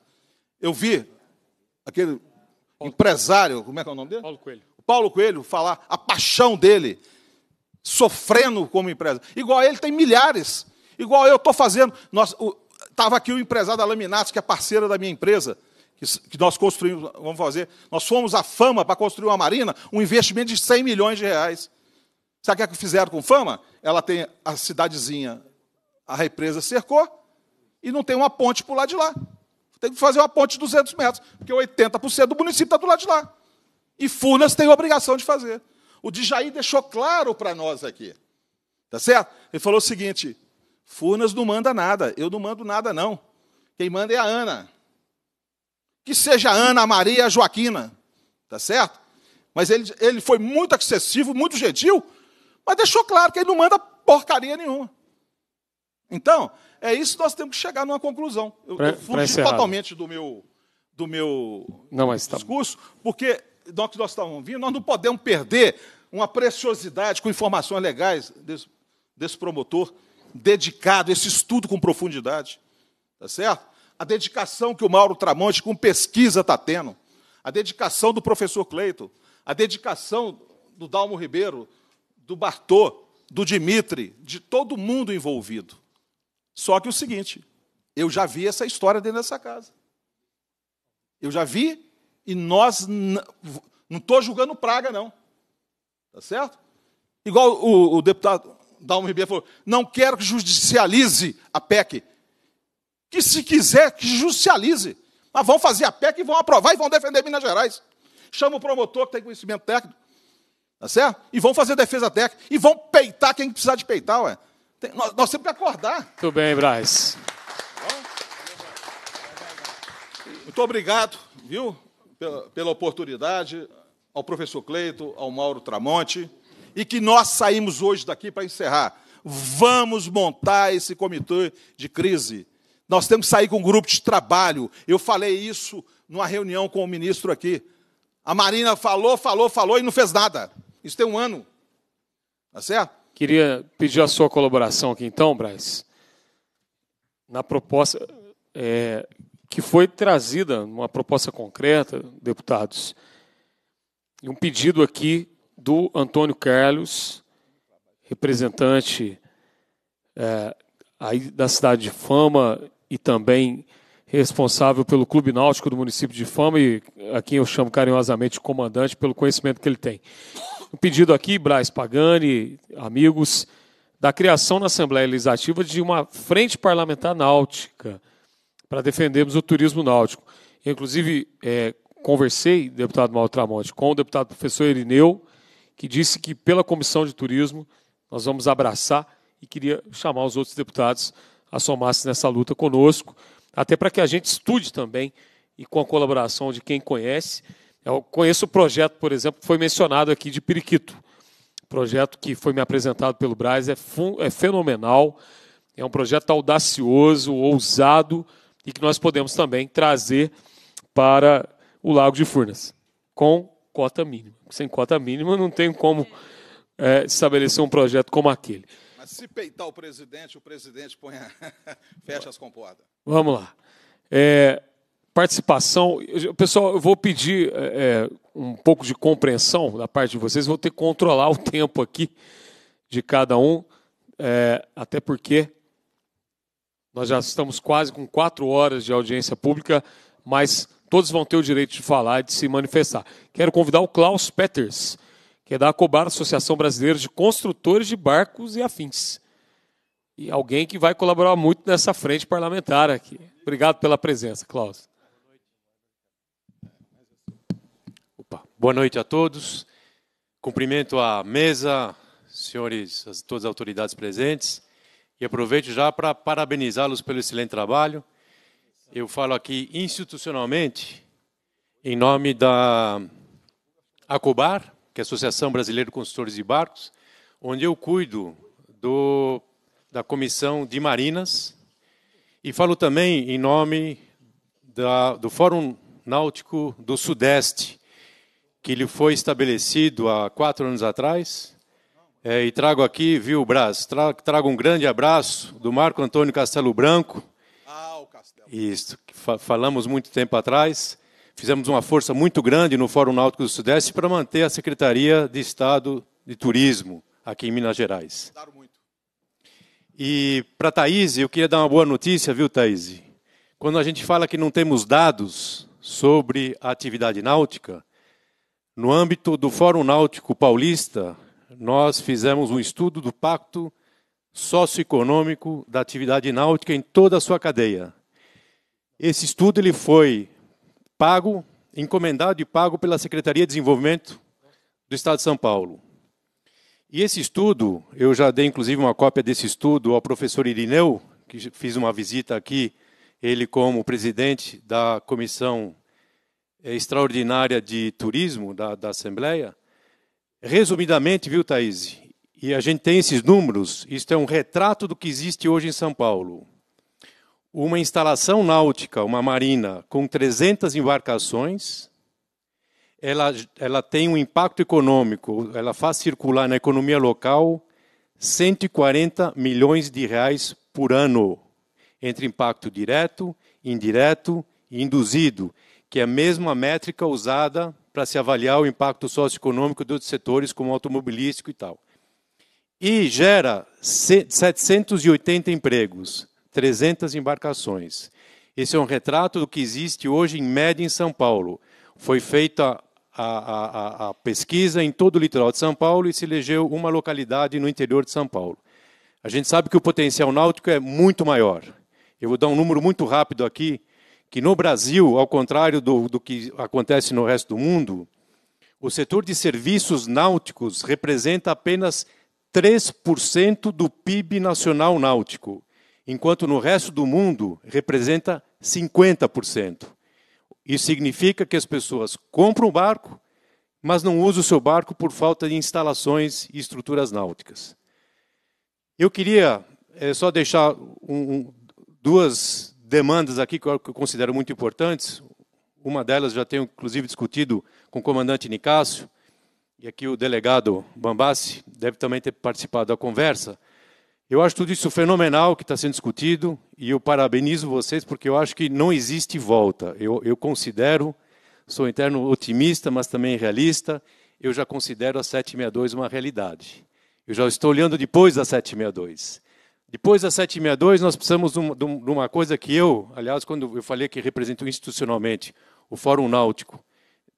Eu vi aquele Paulo empresário, como é que é o nome dele? Paulo Coelho. Paulo Coelho falar a paixão dele, sofrendo como empresa. Igual a ele tem milhares. Igual eu estou fazendo. Estava aqui o empresário da Laminatos, que é parceira da minha empresa, que, que nós construímos, vamos fazer. Nós fomos à fama para construir uma marina, um investimento de 100 milhões de reais. Sabe o é que fizeram com fama? Ela tem a cidadezinha, a represa cercou e não tem uma ponte para o lado de lá. Tem que fazer uma ponte de 200 metros, porque 80% do município está do lado de lá. E Furnas tem a obrigação de fazer. O Djaí deixou claro para nós aqui. Tá certo? Ele falou o seguinte: Furnas não manda nada, eu não mando nada, não. Quem manda é a Ana. Que seja a Ana, a Maria, a Joaquina. Tá certo? Mas ele, ele foi muito excessivo, muito gentil, mas deixou claro que ele não manda porcaria nenhuma. Então, é isso que nós temos que chegar numa conclusão. Eu, eu fugi totalmente do meu, do meu não, tá discurso, tá... porque nós, nós estávamos vindo, nós não podemos perder uma preciosidade com informações legais desse, desse promotor dedicado, esse estudo com profundidade. Está certo? A dedicação que o Mauro Tramonte com pesquisa está tendo, a dedicação do professor Cleito, a dedicação do Dalmo Ribeiro, do Bartô, do Dimitri, de todo mundo envolvido. Só que o seguinte, eu já vi essa história dentro dessa casa. Eu já vi e nós. Não estou julgando praga, não. Tá certo? Igual o, o deputado Dalmo Ribeiro falou: não quero que judicialize a PEC. Que se quiser, que judicialize. Mas vão fazer a PEC e vão aprovar e vão defender Minas Gerais. Chama o promotor que tem conhecimento técnico. Tá certo? E vão fazer defesa técnica. E vão peitar quem precisar de peitar, ué. Tem, nós, nós, temos que acordar.
Muito bem, Braz.
Muito obrigado, viu? pela, pela oportunidade, ao professor Cleito, ao Mauro Tramonte, e que nós saímos hoje daqui para encerrar. Vamos montar esse comitê de crise. Nós temos que sair com um grupo de trabalho. Eu falei isso numa reunião com o ministro aqui. A Marina falou, falou, falou e não fez nada. Isso tem um ano.
Está certo? Queria pedir a sua colaboração aqui, então, Braz, na proposta é, que foi trazida uma proposta concreta, deputados, e um pedido aqui do Antônio Carlos, representante é, aí da cidade de Fama e também responsável pelo Clube Náutico do município de Fama e a quem eu chamo carinhosamente comandante pelo conhecimento que ele tem. Um pedido aqui, Braz Pagani, amigos, da criação na Assembleia Legislativa de uma frente parlamentar náutica para defendermos o turismo náutico. inclusive, é, conversei, deputado Mauro com o deputado professor Irineu, que disse que pela comissão de turismo nós vamos abraçar e queria chamar os outros deputados a somar-se nessa luta conosco, até para que a gente estude também e com a colaboração de quem conhece. Eu conheço o projeto, por exemplo, que foi mencionado aqui de Periquito. O projeto que foi me apresentado pelo Braz é, é fenomenal, é um projeto audacioso, ousado, e que nós podemos também trazer para o Lago de Furnas, com cota mínima. Sem cota mínima não tem como é, estabelecer um projeto como aquele. Mas
se peitar o presidente, o presidente põe a... fecha as comportas.
Vamos lá. É, participação. Pessoal, eu vou pedir é, é, um pouco de compreensão da parte de vocês, vou ter que controlar o tempo aqui de cada um, é, até porque nós já estamos quase com quatro horas de audiência pública, mas todos vão ter o direito de falar e de se manifestar. Quero convidar o Klaus Peters, que é da ACOBAR, Associação Brasileira de Construtores de Barcos e Afins. E alguém que vai colaborar muito nessa frente parlamentar aqui. Obrigado pela presença, Klaus.
Opa. Boa noite a todos. Cumprimento a mesa, senhores, todas as autoridades presentes. E aproveito já para parabenizá-los pelo excelente trabalho. Eu falo aqui institucionalmente, em nome da ACOBAR, que é a Associação Brasileira de Consultores de Barcos, onde eu cuido do, da Comissão de Marinas, e falo também em nome da, do Fórum Náutico do Sudeste, que ele foi estabelecido há quatro anos atrás, é, e trago aqui, viu, Braz? trago um grande abraço do Marco Antônio Castelo Branco. Ah, o Castelo. Isso, que fa falamos muito tempo atrás. Fizemos uma força muito grande no Fórum Náutico do Sudeste para manter a Secretaria de Estado de Turismo aqui em Minas Gerais. Muito. E para Thaís, eu queria dar uma boa notícia, viu, Thaís? Quando a gente fala que não temos dados sobre a atividade náutica, no âmbito do Fórum Náutico Paulista, nós fizemos um estudo do pacto socioeconômico da atividade náutica em toda a sua cadeia. Esse estudo ele foi pago, encomendado e pago pela Secretaria de Desenvolvimento do Estado de São Paulo. E esse estudo, eu já dei inclusive uma cópia desse estudo ao professor Irineu, que fiz uma visita aqui, ele como presidente da Comissão eh, Extraordinária de Turismo da, da Assembleia, Resumidamente, viu, Thaís? E a gente tem esses números, isto é um retrato do que existe hoje em São Paulo. Uma instalação náutica, uma marina, com 300 embarcações, ela, ela tem um impacto econômico, ela faz circular na economia local 140 milhões de reais por ano, entre impacto direto, indireto e induzido, que é a mesma métrica usada para se avaliar o impacto socioeconômico dos setores como automobilístico e tal. E gera 780 empregos, 300 embarcações. Esse é um retrato do que existe hoje em média em São Paulo. Foi feita a, a, a, pesquisa em todo o litoral de São Paulo e se elegeu uma localidade no interior de São Paulo. A gente sabe que o potencial náutico é muito maior. Eu vou dar um número muito rápido aqui, que no Brasil, ao contrário do, do que acontece no resto do mundo, o setor de serviços náuticos representa apenas 3% do PIB nacional náutico, enquanto no resto do mundo representa 50%. Isso significa que as pessoas compram um barco, mas não usam o seu barco por falta de instalações e estruturas náuticas. Eu queria é, só deixar um, um, duas, demandas aqui que eu considero muito importantes. Uma delas já tenho, inclusive, discutido com o comandante Nicásio, e aqui o delegado Bambassi deve também ter participado da conversa. Eu acho tudo isso fenomenal que está sendo discutido, e eu parabenizo vocês, porque eu acho que não existe volta. Eu, eu considero, sou interno otimista, mas também realista, eu já considero a 762 uma realidade. Eu já estou olhando depois da 762. Depois da 762, nós precisamos de uma coisa que eu, aliás, quando eu falei que represento institucionalmente o Fórum Náutico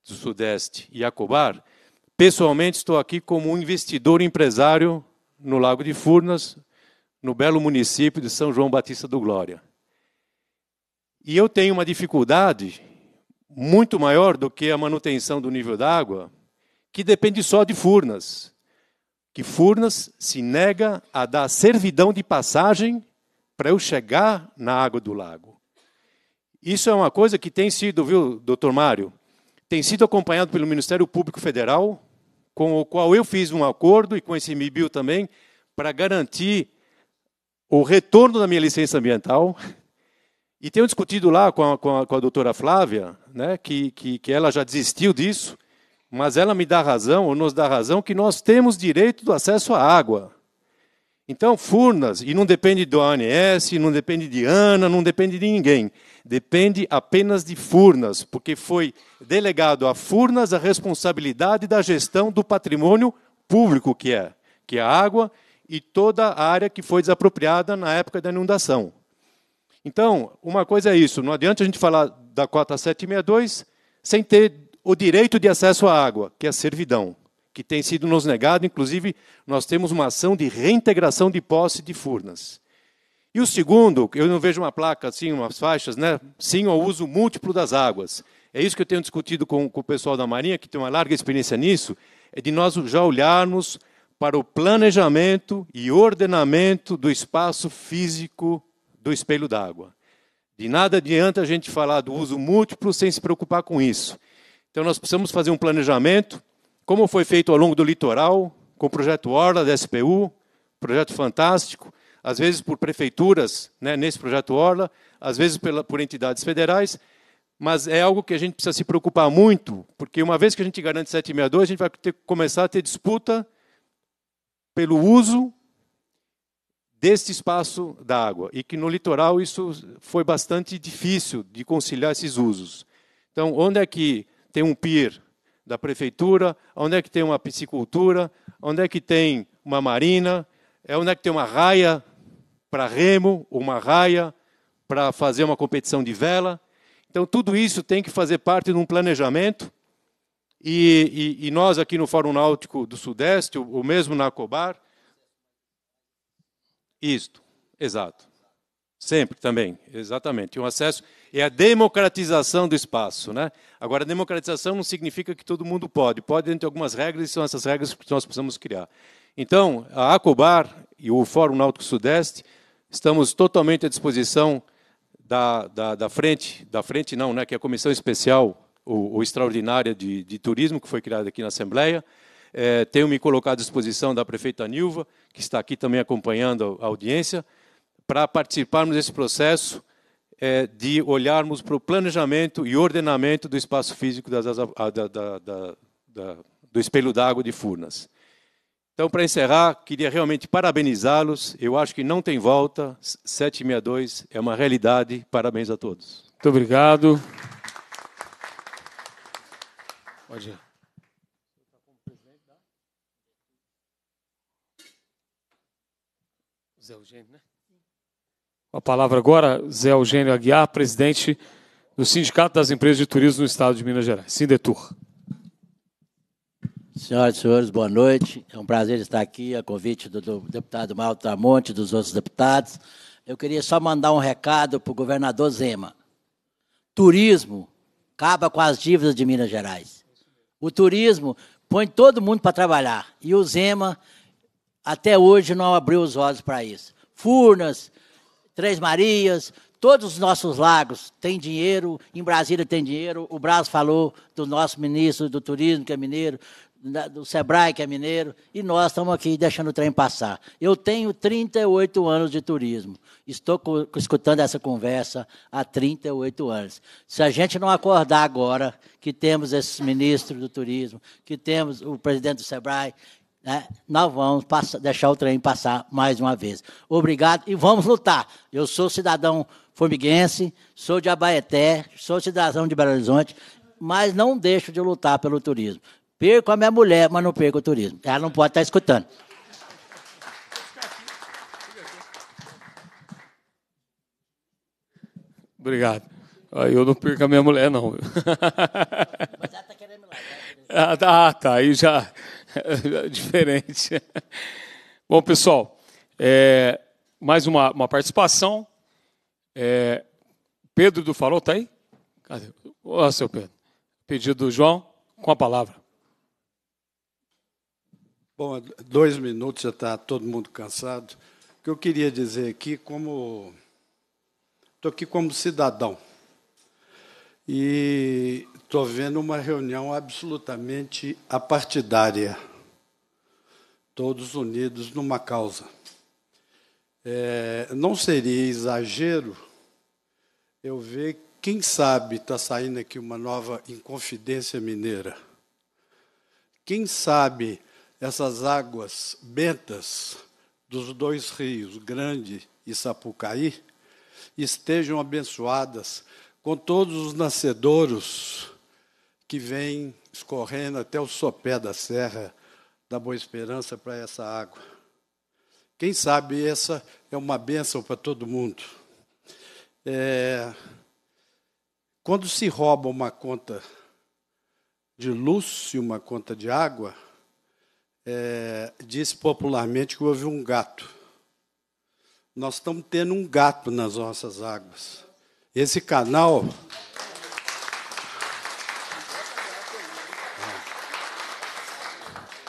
do Sudeste e a Cobar, pessoalmente estou aqui como um investidor empresário no Lago de Furnas, no belo município de São João Batista do Glória. E eu tenho uma dificuldade muito maior do que a manutenção do nível d'água, que depende só de Furnas que Furnas se nega a dar servidão de passagem para eu chegar na água do lago. Isso é uma coisa que tem sido, viu, doutor Mário, tem sido acompanhado pelo Ministério Público Federal, com o qual eu fiz um acordo e com esse MIBIL também, para garantir o retorno da minha licença ambiental. E tenho discutido lá com a, com a, com a doutora Flávia, né, que, que, que ela já desistiu disso, mas ela me dá razão, ou nos dá razão, que nós temos direito do acesso à água. Então, Furnas, e não depende do ANS, não depende de ANA, não depende de ninguém. Depende apenas de Furnas, porque foi delegado a Furnas a responsabilidade da gestão do patrimônio público que é, que é a água e toda a área que foi desapropriada na época da inundação. Então, uma coisa é isso, não adianta a gente falar da cota 762 sem ter o direito de acesso à água, que é a servidão, que tem sido nos negado, inclusive nós temos uma ação de reintegração de posse de Furnas. E o segundo, eu não vejo uma placa assim, umas faixas, né? Sim ao uso múltiplo das águas. É isso que eu tenho discutido com, com o pessoal da Marinha, que tem uma larga experiência nisso, é de nós já olharmos para o planejamento e ordenamento do espaço físico do espelho d'água. De nada adianta a gente falar do uso múltiplo sem se preocupar com isso. Então nós precisamos fazer um planejamento, como foi feito ao longo do litoral, com o projeto Orla da SPU, projeto fantástico, às vezes por prefeituras, né, nesse projeto Orla, às vezes pela, por entidades federais, mas é algo que a gente precisa se preocupar muito, porque uma vez que a gente garante 762, a gente vai ter que começar a ter disputa pelo uso deste espaço da água, e que no litoral isso foi bastante difícil de conciliar esses usos. Então, onde é que tem um PIR da prefeitura, onde é que tem uma piscicultura, onde é que tem uma marina, é onde é que tem uma raia para remo, uma raia para fazer uma competição de vela. Então, tudo isso tem que fazer parte de um planejamento. E, e, e nós, aqui no Fórum Náutico do Sudeste, o mesmo na Cobar, isto, exato. Sempre também, exatamente. Um acesso é a democratização do espaço. Né? Agora, democratização não significa que todo mundo pode. Pode, dentro de algumas regras, e são essas regras que nós precisamos criar. Então, a ACOBAR e o Fórum Náutico Sudeste estamos totalmente à disposição da, da, da frente, da frente não, né, que é a Comissão Especial ou, ou Extraordinária de, de Turismo, que foi criada aqui na Assembleia, é, tenho me colocado à disposição da prefeita Nilva, que está aqui também acompanhando a audiência, para participarmos desse processo é, de olharmos para o planejamento e ordenamento do espaço físico das, da, da, da, do espelho d'água de Furnas. Então, para encerrar, queria realmente parabenizá-los. Eu acho que não tem volta. 762 é uma realidade. Parabéns a todos. Muito
obrigado. Pode ir. Zé Eugênio. A palavra agora, Zé Eugênio Aguiar, presidente do Sindicato das Empresas de Turismo no Estado de Minas Gerais, Sindetur.
Senhoras e senhores, boa noite. É um prazer estar aqui, a convite do, deputado Mauro Tramonte, dos outros deputados. Eu queria só mandar um recado para o governador Zema. Turismo acaba com as dívidas de Minas Gerais. O turismo põe todo mundo para trabalhar. E o Zema, até hoje, não abriu os olhos para isso. Furnas, Três Marias, todos os nossos lagos têm dinheiro, em Brasília tem dinheiro. O Braz falou do nosso ministro do Turismo, que é mineiro, do Sebrae, que é mineiro, e nós estamos aqui deixando o trem passar. Eu tenho 38 anos de turismo. Estou escutando essa conversa há 38 anos. Se a gente não acordar agora que temos esses ministros do turismo, que temos o presidente do Sebrae, né, nós vamos passar, deixar o trem passar mais uma vez. Obrigado e vamos lutar. Eu sou cidadão formiguense, sou de Abaeté, sou cidadão de Belo Horizonte, mas não deixo de lutar pelo turismo. Perco a minha mulher, mas não perco o turismo. Ela não pode estar tá escutando. Obrigado. Eu não perco a
minha mulher, não. Mas ela está querendo lá. Né? Ah, tá. Aí já. Diferente. Bom, pessoal, é, mais uma, uma participação. É, Pedro do Farol está aí? Cadê? Ó, oh, seu Pedro. Pedido do João, com a palavra.
Bom, dois minutos, já está todo mundo cansado. O que eu queria dizer aqui, como. Estou aqui como cidadão. E Estou vendo uma reunião absolutamente apartidária, todos unidos numa causa. É, não seria exagero eu ver, quem sabe, está saindo aqui uma nova Inconfidência Mineira. Quem sabe essas águas bentas dos dois rios, Grande e Sapucaí, estejam abençoadas com todos os nascedouros que vem escorrendo até o sopé da serra da Boa Esperança para essa água. Quem sabe essa é uma bênção para todo mundo. É, quando se rouba uma conta de luz e uma conta de água, é, diz popularmente que houve um gato. Nós estamos tendo um gato nas nossas águas. Esse canal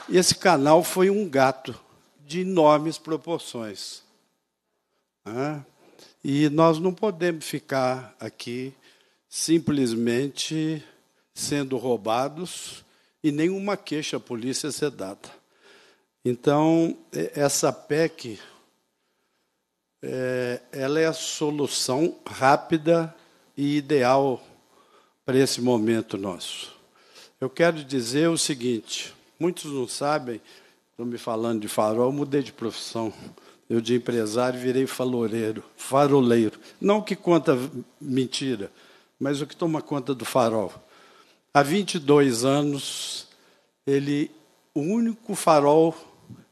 Esse canal foi um gato de enormes proporções. Né? E nós não podemos ficar aqui simplesmente sendo roubados e nenhuma queixa à polícia ser dada. Então, essa PEC é, ela é a solução rápida e ideal para esse momento nosso. Eu quero dizer o seguinte: Muitos não sabem, estão me falando de farol, eu mudei de profissão. Eu de empresário virei faloreiro, faroleiro. Não que conta mentira, mas o que toma conta do farol. Há 22 anos, ele o único farol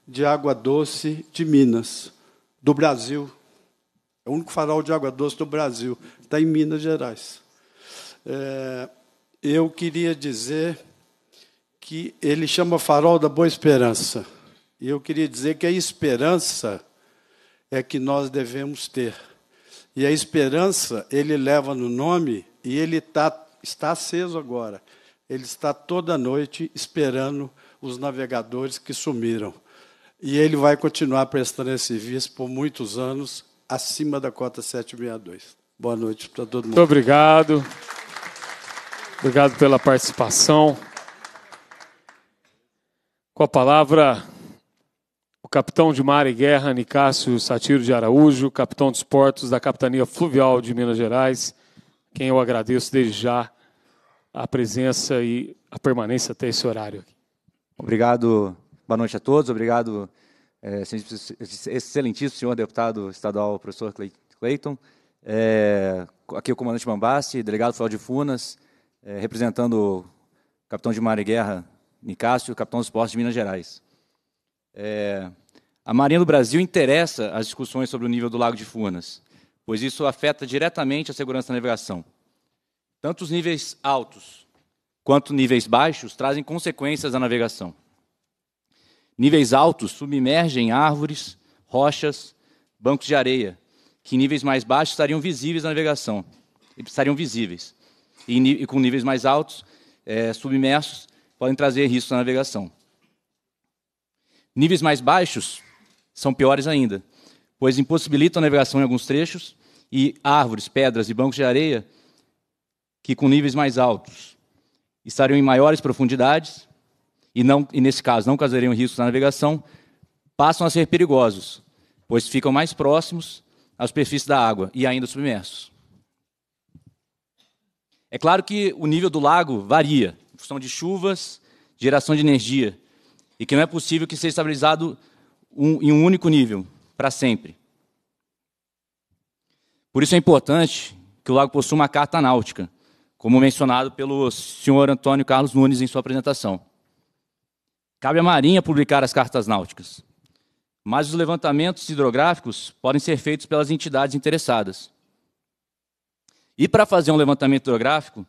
de água doce de Minas, do Brasil. É o único farol de água doce do Brasil. Está em Minas Gerais. É, eu queria dizer que ele chama farol da boa esperança. E eu queria dizer que a esperança é que nós devemos ter. E a esperança, ele leva no nome e ele tá, está aceso agora. Ele está toda noite esperando os navegadores que sumiram. E ele vai continuar prestando esse serviço por muitos anos, acima da cota 762. Boa noite para todo mundo. Muito
obrigado. Obrigado pela participação. Com a palavra, o capitão de mar e guerra, Nicásio Satiro de Araújo, capitão dos portos da Capitania Fluvial de Minas Gerais, quem eu agradeço desde já a presença e a permanência até esse horário.
Obrigado, boa noite a todos, obrigado, é, excelentíssimo senhor deputado estadual, professor Clayton é, eh, aqui o comandante Mambassi, delegado federal de Funas, eh, representando o capitão de mar e guerra, Nicásio, capitão dos postos de Minas Gerais. É, a Marinha do Brasil interessa as discussões sobre o nível do Lago de Furnas, pois isso afeta diretamente a segurança da navegação. Tanto os níveis altos quanto níveis baixos trazem consequências à navegação. Níveis altos submergem árvores, rochas, bancos de areia, que em níveis mais baixos estariam visíveis na navegação, estariam visíveis. E, e com níveis mais altos, é, submersos, podem trazer risco na navegação. Níveis mais baixos são piores ainda, pois impossibilitam a navegação em alguns trechos e árvores, pedras e bancos de areia que com níveis mais altos estariam em maiores profundidades e, não, e nesse caso, não causariam riscos na navegação, passam a ser perigosos, pois ficam mais próximos à superfície da água e ainda submersos. É claro que o nível do lago varia, função de chuvas, geração de energia, e que não é possível que seja estabilizado um, em um único nível, para sempre. Por isso é importante que o lago possua uma carta náutica, como mencionado pelo senhor Antônio Carlos Nunes em sua apresentação. Cabe à Marinha publicar as cartas náuticas, mas os levantamentos hidrográficos podem ser feitos pelas entidades interessadas. E para fazer um levantamento hidrográfico,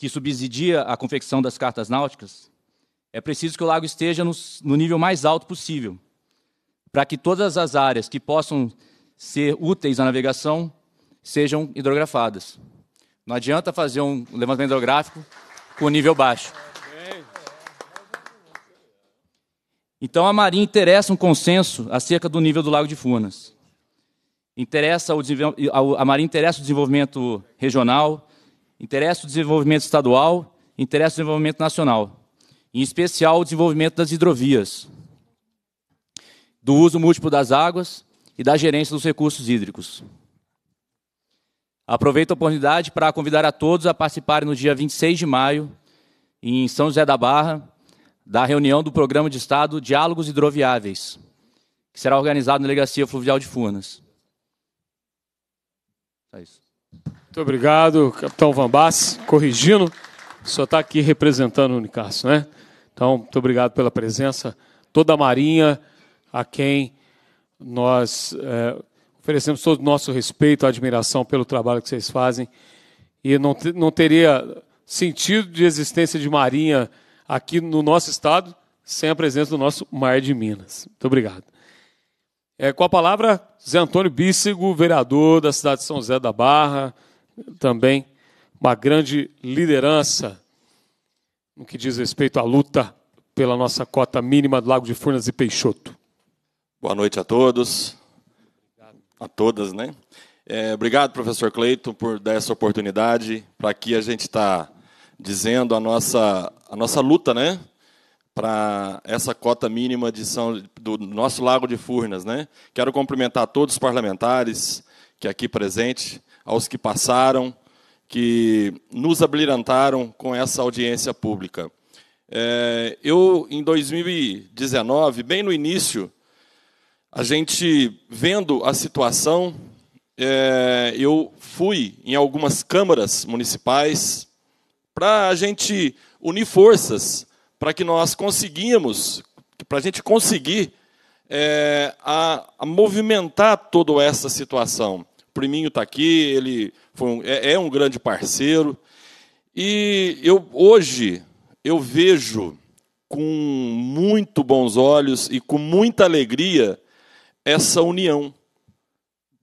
que subsidia a confecção das cartas náuticas, é preciso que o lago esteja no, no nível mais alto possível, para que todas as áreas que possam ser úteis à navegação sejam hidrografadas. Não adianta fazer um levantamento hidrográfico com nível baixo. Então a Marinha interessa um consenso acerca do nível do Lago de Furnas. Interessa o, a Marinha interessa o desenvolvimento regional, Interessa o desenvolvimento estadual, interessa o desenvolvimento nacional, em especial o desenvolvimento das hidrovias, do uso múltiplo das águas e da gerência dos recursos hídricos. Aproveito a oportunidade para convidar a todos a participarem no dia 26 de maio, em São José da Barra, da reunião do Programa de Estado Diálogos Hidroviáveis, que será organizado na Legacia Fluvial de Furnas. É isso.
Muito obrigado, capitão Van Bass, corrigindo, só está aqui representando o Unicasso, né? Então, muito obrigado pela presença, toda a Marinha, a quem nós é, oferecemos todo o nosso respeito, admiração pelo trabalho que vocês fazem. E não, não teria sentido de existência de Marinha aqui no nosso estado sem a presença do nosso Mar de Minas. Muito obrigado. É, com a palavra, Zé Antônio Bícego, vereador da cidade de São José da Barra também uma grande liderança no que diz respeito à luta pela nossa cota mínima do Lago de Furnas e Peixoto. Boa noite a todos,
a todas, né? É, obrigado, professor Cleiton, por dar essa oportunidade. Para aqui a gente está dizendo a nossa, a nossa luta, né? para essa cota mínima de São, do nosso Lago de Furnas. Né? Quero cumprimentar todos os parlamentares que aqui presentes, aos que passaram, que nos abrilhantaram com essa audiência pública. É, eu, em 2019, bem no início, a gente vendo a situação, é, eu fui em algumas câmaras municipais para a gente unir forças para que nós conseguimos, para a gente conseguir é, a, a movimentar toda essa situação. Priminho está aqui, ele um, é, é um grande parceiro. E eu hoje eu vejo com muito bons olhos e com muita alegria essa união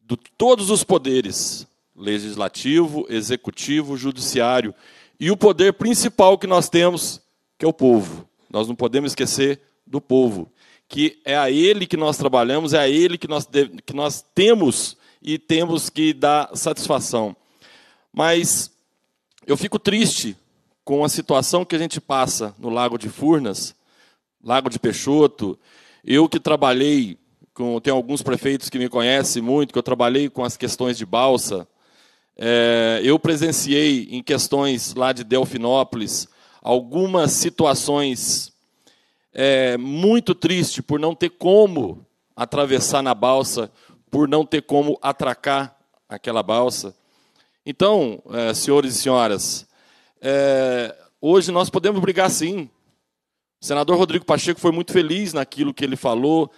de todos os poderes, legislativo, executivo, judiciário, e o poder principal que nós temos, que é o povo. Nós não podemos esquecer do povo, que é a ele que nós trabalhamos, é a ele que nós, que nós temos e temos que dar satisfação. Mas eu fico triste com a situação que a gente passa no Lago de Furnas, Lago de Peixoto. Eu que trabalhei com, tem alguns prefeitos que me conhecem muito, que eu trabalhei com as questões de balsa. É, eu presenciei em questões lá de Delfinópolis algumas situações é, muito tristes por não ter como atravessar na balsa por não ter como atracar aquela balsa. Então, é, senhores e senhoras, é, hoje nós podemos brigar sim. O senador Rodrigo Pacheco foi muito feliz naquilo que ele falou.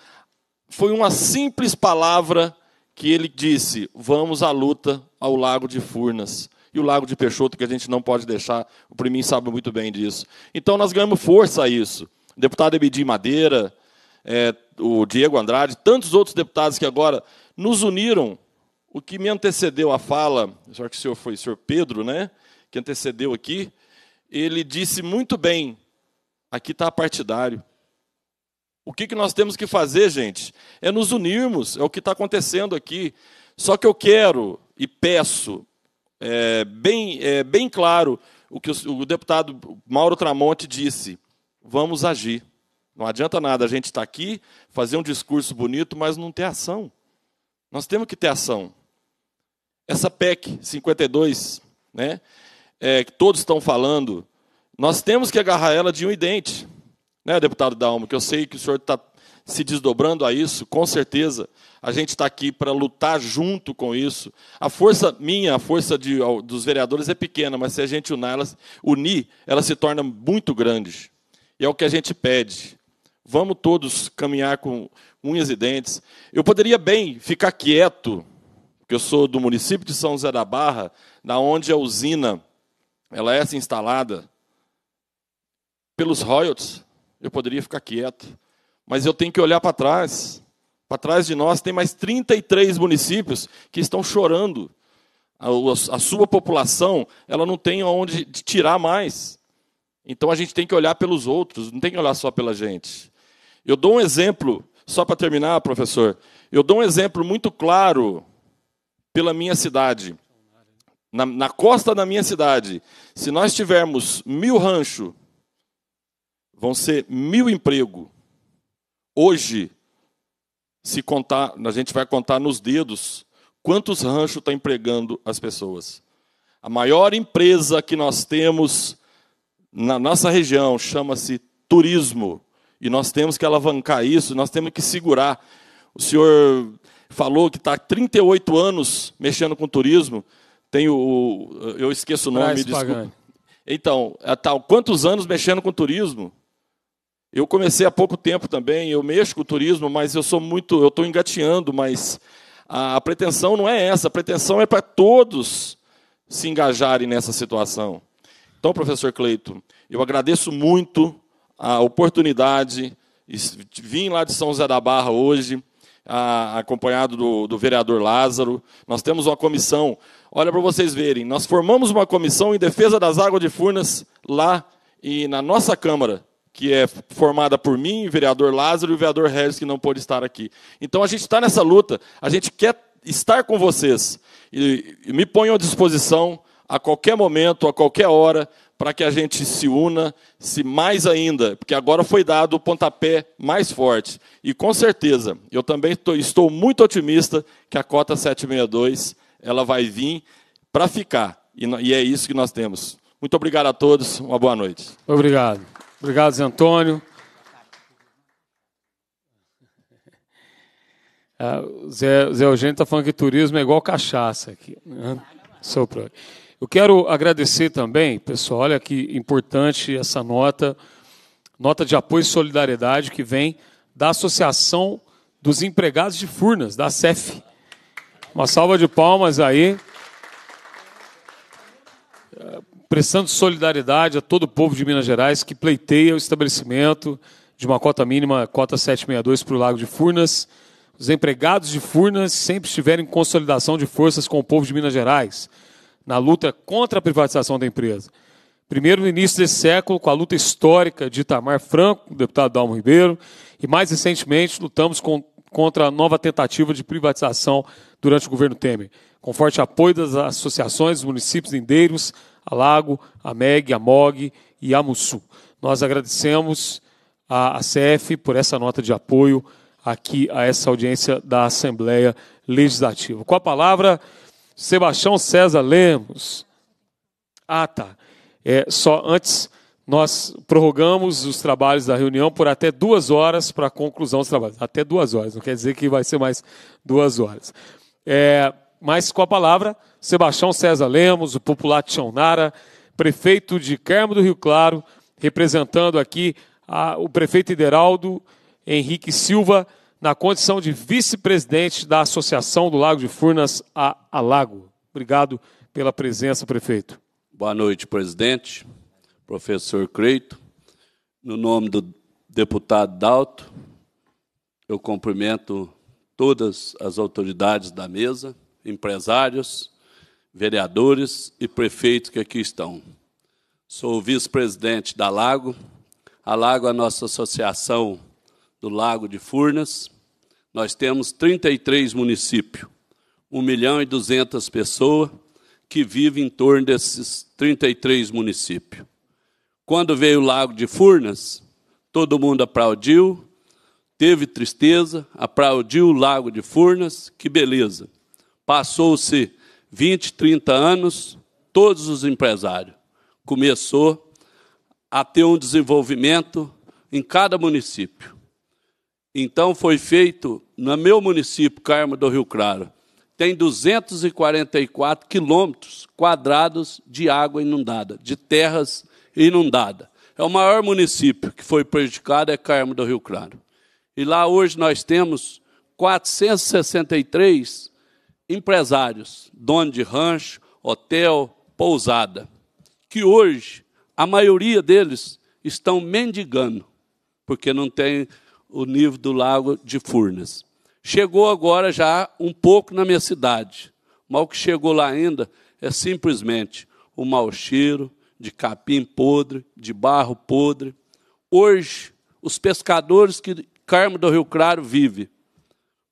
Foi uma simples palavra que ele disse: vamos à luta ao Lago de Furnas. E o Lago de Peixoto, que a gente não pode deixar, o Priminho sabe muito bem disso. Então nós ganhamos força a isso. deputado Ebidim Madeira, é, o Diego Andrade, tantos outros deputados que agora nos uniram. O que me antecedeu a fala, já que o senhor foi o senhor Pedro, né, que antecedeu aqui, ele disse muito bem: aqui está partidário. O que, que nós temos que fazer, gente? É nos unirmos, é o que está acontecendo aqui. Só que eu quero e peço, é, bem, é, bem claro, o que o, o deputado Mauro Tramonte disse: vamos agir. Não adianta nada a gente estar aqui, fazer um discurso bonito, mas não ter ação. Nós temos que ter ação. Essa PEC 52, né, é, que todos estão falando, nós temos que agarrar ela de um dente. Né, deputado Dalmo, que eu sei que o senhor está se desdobrando a isso, com certeza. A gente está aqui para lutar junto com isso. A força minha, a força de, dos vereadores é pequena, mas se a gente unir ela, unir, ela se torna muito grande. E é o que a gente pede. Vamos todos caminhar com unhas e dentes. Eu poderia bem ficar quieto, porque eu sou do município de São José da Barra, da onde a usina ela é assim instalada pelos royalties. Eu poderia ficar quieto, mas eu tenho que olhar para trás. Para trás de nós tem mais 33 municípios que estão chorando. A, a sua população, ela não tem aonde tirar mais. Então a gente tem que olhar pelos outros, não tem que olhar só pela gente. Eu dou um exemplo, só para terminar, professor. Eu dou um exemplo muito claro pela minha cidade. Na, na costa da minha cidade, se nós tivermos mil rancho, vão ser mil emprego. Hoje, se contar, a gente vai contar nos dedos quantos ranchos está empregando as pessoas. A maior empresa que nós temos na nossa região chama-se Turismo. E nós temos que alavancar isso, nós temos que segurar. O senhor falou que está 38 anos mexendo com turismo. Tem o. Eu esqueço o nome, desculpa. Então, tá, quantos anos mexendo com turismo? Eu comecei há pouco tempo também, eu mexo com turismo, mas eu sou muito. Eu estou engateando, mas a, a pretensão não é essa, a pretensão é para todos se engajarem nessa situação. Então, professor Cleito, eu agradeço muito a oportunidade, vim lá de São José da Barra hoje, acompanhado do, do vereador Lázaro. Nós temos uma comissão, olha para vocês verem, nós formamos uma comissão em defesa das águas de Furnas lá e na nossa Câmara, que é formada por mim, vereador Lázaro e o vereador Regis, que não pôde estar aqui. Então a gente está nessa luta, a gente quer estar com vocês. E, e me ponham à disposição a qualquer momento, a qualquer hora, para que a gente se una se mais ainda, porque agora foi dado o pontapé mais forte. E com certeza, eu também tô, estou muito otimista que a cota 762 ela vai vir para ficar. E, e, é isso que nós temos. Muito obrigado a todos, uma boa noite.
Obrigado. Obrigado, Zé Antônio. Ah, Zé, Zé Eugênio está falando que turismo é igual cachaça aqui. Sou né? Sopro. Eu quero agradecer também, pessoal, olha que importante essa nota, nota de apoio e solidariedade que vem da Associação dos Empregados de Furnas, da CEF. Uma salva de palmas aí. Prestando solidariedade a todo o povo de Minas Gerais que pleiteia o estabelecimento de uma cota mínima, cota 762 para o Lago de Furnas. Os empregados de Furnas sempre estiverem em consolidação de forças com o povo de Minas Gerais na luta contra a privatização da empresa. Primeiro no início desse século, com a luta histórica de Itamar Franco, deputado Dalmo Ribeiro, e mais recentemente lutamos com, contra a nova tentativa de privatização durante o governo Temer, com forte apoio das associações dos municípios lindeiros, Alago, AMEG, AMOG e AMUSU. Nós agradecemos à CF por essa nota de apoio aqui a essa audiência da Assembleia Legislativa. Com a palavra, Sebastião César Lemos. Ah, tá. É, só antes, nós prorrogamos os trabalhos da reunião por até duas horas para a conclusão dos trabalhos. Até duas horas, não quer dizer que vai ser mais duas horas. É, mas com a palavra, Sebastião César Lemos, o popular Nara, prefeito de Carmo do Rio Claro, representando aqui a, o prefeito Hideraldo Henrique Silva, na condição de vice-presidente da Associação do Lago de Furnas a Alago. Obrigado pela presença, prefeito. Boa noite, presidente,
professor Creito. No nome do deputado Dalto, eu cumprimento todas as autoridades da mesa, empresários, vereadores e prefeitos que aqui estão. Sou vice-presidente da Lago. A Lago é a nossa associação do Lago de Furnas. Nós temos 33 municípios, 1 milhão e 200 pessoas que vivem em torno desses 33 municípios. Quando veio o Lago de Furnas, todo mundo aplaudiu, teve tristeza, aplaudiu o Lago de Furnas, que beleza. Passou-se 20, 30 anos, todos os empresários começou a ter um desenvolvimento em cada município. Então foi feito no meu município, Carmo do Rio Claro, tem 244 quilômetros quadrados de água inundada, de terras inundadas. É o maior município que foi prejudicado, é Carmo do Rio Claro. E lá hoje nós temos 463 empresários, dono de rancho, hotel, pousada, que hoje a maioria deles estão mendigando, porque não tem o nível do lago de Furnas. Chegou agora já um pouco na minha cidade. Mal que chegou lá ainda é simplesmente o um mau cheiro de capim podre, de barro podre. Hoje, os pescadores que Carmo do Rio Claro vive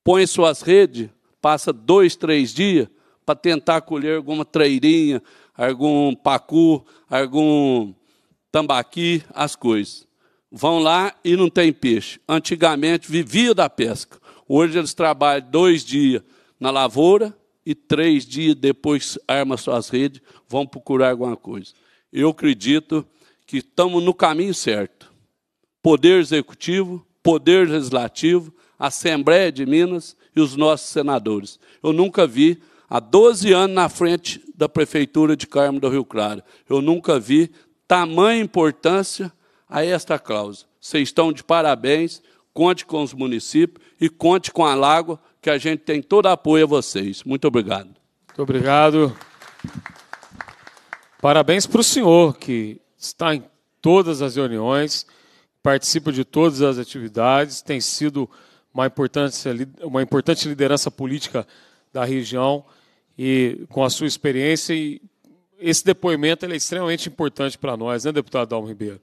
põem suas redes, passa dois, três dias para tentar colher alguma treirinha algum pacu, algum tambaqui, as coisas vão lá e não tem peixe. Antigamente vivia da pesca. Hoje eles trabalham dois dias na lavoura e três dias depois armam suas redes, vão procurar alguma coisa. Eu acredito que estamos no caminho certo. Poder executivo, poder legislativo, Assembleia de Minas e os nossos senadores. Eu nunca vi, há 12 anos na frente da Prefeitura de Carmo do Rio Claro, eu nunca vi tamanha importância a esta cláusula. Vocês estão de parabéns, conte com os municípios e conte com a Lagoa, que a gente tem todo apoio a vocês. Muito
obrigado. Muito obrigado. Parabéns para o senhor, que está em todas as reuniões, participa de todas as atividades, tem sido uma importante, uma importante liderança política da região e com a sua experiência. E esse depoimento é extremamente importante para nós, né, deputado Dalmo Ribeiro?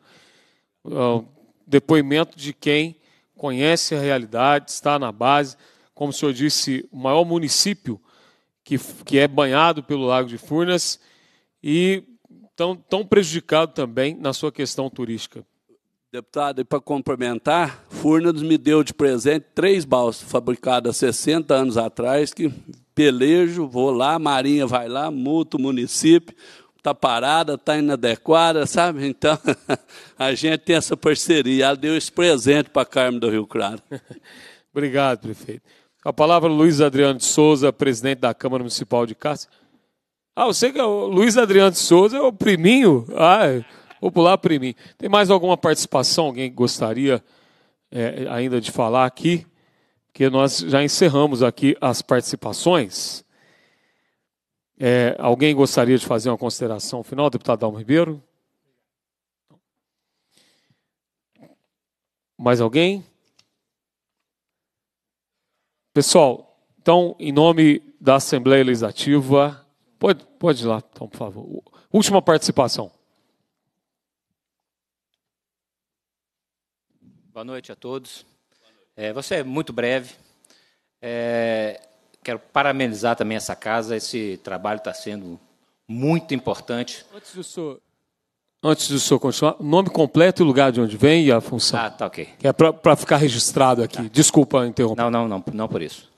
Ah, depoimento de quem conhece a realidade, está na base. Como o senhor disse, o maior município que, que é banhado pelo Lago de Furnas e tão, tão prejudicado também na sua questão turística. Deputado, e para complementar, Furnas
me deu de presente três balsas fabricadas 60 anos atrás, que pelejo, vou lá, Marinha vai lá, multo o município, está parada, está inadequada, sabe? Então, a gente tem essa parceria. Ela deu esse presente para a Carmen do Rio
Claro. Obrigado, prefeito. A palavra Luiz Adriano de Souza, presidente da Câmara Municipal de Cássio. Ah, você que é o Luiz Adriano de Souza é o priminho? Ah, é. vou pular priminho. Tem mais alguma participação? Alguém gostaria é, ainda de falar aqui? Porque nós já encerramos aqui as participações. É, alguém gostaria de fazer uma consideração final, deputado Dalmo Ribeiro? Mais alguém? Pessoal, então, em nome da Assembleia Legislativa, pode, pode ir lá, então, por favor. Última participação.
Boa noite a todos. É, você é muito breve. É, Quero parabenizar também essa casa. Esse trabalho está sendo muito importante.
Antes do senhor, antes do senhor continuar, nome completo e lugar de onde vem e a função. Ah, tá ok. é para ficar registrado aqui. Tá. Desculpa interromper. Não, não, não, não por isso.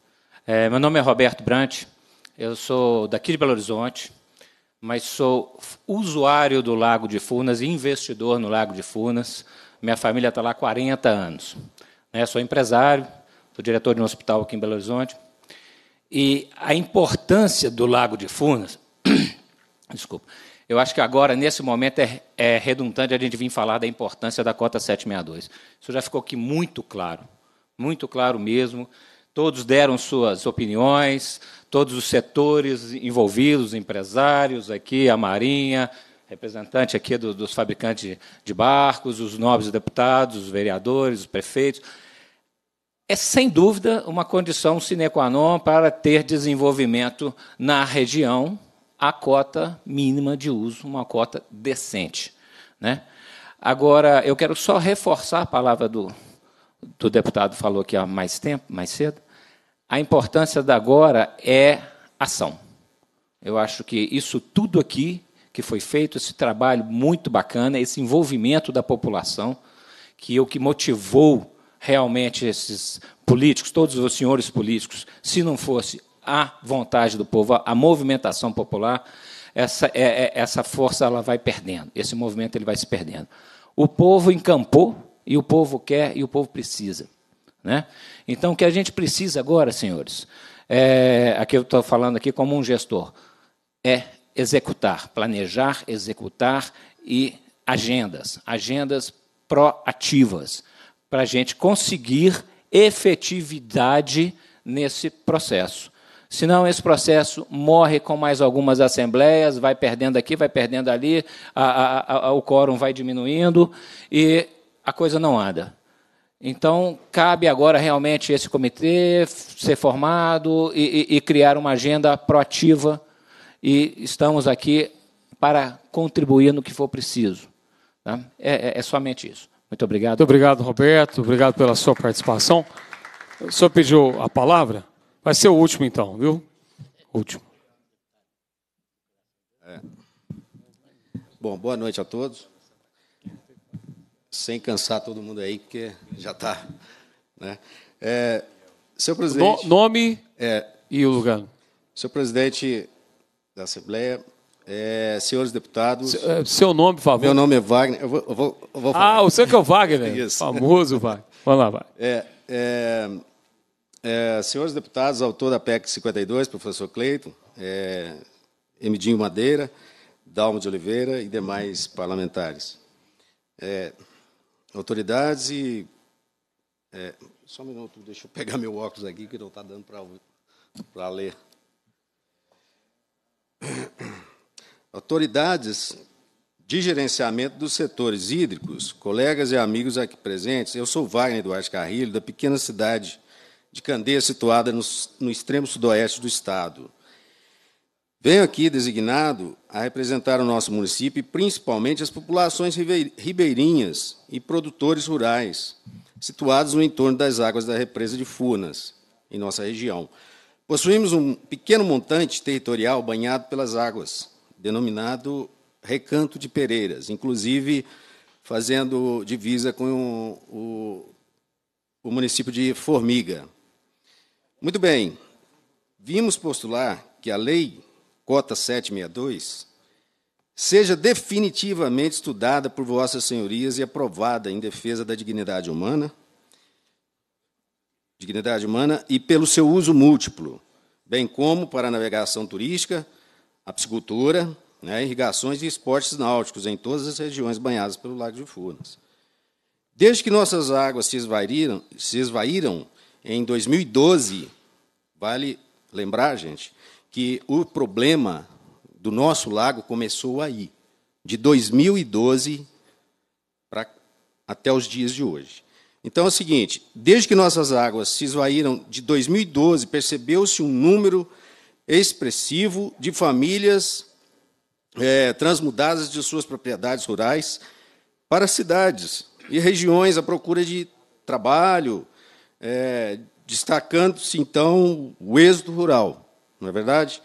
É, meu nome é Roberto Brant.
Eu sou daqui de Belo Horizonte, mas sou usuário do Lago de Furnas e investidor no Lago de Furnas. Minha família está lá há 40 anos. Né, sou empresário, sou diretor de um hospital aqui em Belo Horizonte e a importância do Lago de Furnas, desculpa, eu acho que agora, nesse momento, é, é, redundante a gente vir falar da importância da cota 762. Isso já ficou aqui muito claro, muito claro mesmo. Todos deram suas opiniões, todos os setores envolvidos, empresários aqui, a Marinha, representante aqui do, dos fabricantes de barcos, os nobres deputados, os vereadores, os prefeitos é sem dúvida uma condição sine qua non para ter desenvolvimento na região a cota mínima de uso, uma cota decente. Né? Agora, eu quero só reforçar a palavra do, do deputado falou aqui há mais tempo, mais cedo. A importância da agora é ação. Eu acho que isso tudo aqui que foi feito, esse trabalho muito bacana, esse envolvimento da população, que é o que motivou realmente esses políticos, todos os senhores políticos, se não fosse a vontade do povo, a movimentação popular, essa, é, é, essa força ela vai perdendo, esse movimento ele vai se perdendo. O povo encampou e o povo quer e o povo precisa. Né? Então, o que a gente precisa agora, senhores, é, aqui eu estou falando aqui como um gestor, é executar, planejar, executar e agendas, agendas proativas para a gente conseguir efetividade nesse processo. Senão, esse processo morre com mais algumas assembleias, vai perdendo aqui, vai perdendo ali, a, a, a, o quórum vai diminuindo e a coisa não anda. Então, cabe agora realmente esse comitê ser formado e, e, e criar uma agenda proativa, e estamos aqui para contribuir no que for preciso.
Tá? É, é, é somente isso. Muito obrigado. Muito obrigado, Roberto. Obrigado pela sua participação. O senhor pediu a palavra? Vai ser o último, então, viu? último.
É. Bom, boa noite a todos. Sem cansar todo mundo aí, porque já está. Né? É, seu presidente. No, nome é, e o lugar. Seu presidente da Assembleia, é, senhores deputados. Seu, é, seu
nome, por favor. Meu nome é Wagner. Eu vou, eu vou, eu vou falar.
Ah, o seu que é o Wagner. Né? Isso.
Famoso Wagner. Vamos lá, Wagner.
É, é, é, senhores deputados, autor da PEC 52, professor Cleiton, é, Emidinho Madeira, Dalmo de Oliveira e demais parlamentares. É, autoridades e. É, só um minuto, deixa eu pegar meu óculos aqui, que não está dando para ler. Autoridades de gerenciamento dos setores hídricos, colegas e amigos aqui presentes, eu sou Wagner Duarte Carrilho, da pequena cidade de Candeia, situada no, no extremo sudoeste do estado. Venho aqui designado a representar o nosso município e principalmente as populações ribeirinhas e produtores rurais, situados no entorno das águas da represa de Furnas, em nossa região. Possuímos um pequeno montante territorial banhado pelas águas, denominado Recanto de Pereiras, inclusive fazendo divisa com o, o, o município de Formiga. Muito bem, vimos postular que a lei Cota 762 seja definitivamente estudada por vossas senhorias e aprovada em defesa da dignidade humana, dignidade humana e pelo seu uso múltiplo, bem como para a navegação turística, a piscicultura, né, irrigações e esportes náuticos em todas as regiões banhadas pelo Lago de Furnas. Desde que nossas águas se esvaíram, se esvaíram em 2012, vale lembrar, gente, que o problema do nosso lago começou aí, de 2012 pra, até os dias de hoje. Então é o seguinte: desde que nossas águas se esvaíram de 2012, percebeu-se um número expressivo de famílias é, transmudadas de suas propriedades rurais para cidades e regiões à procura de trabalho, é, destacando-se então o êxodo rural, não é verdade?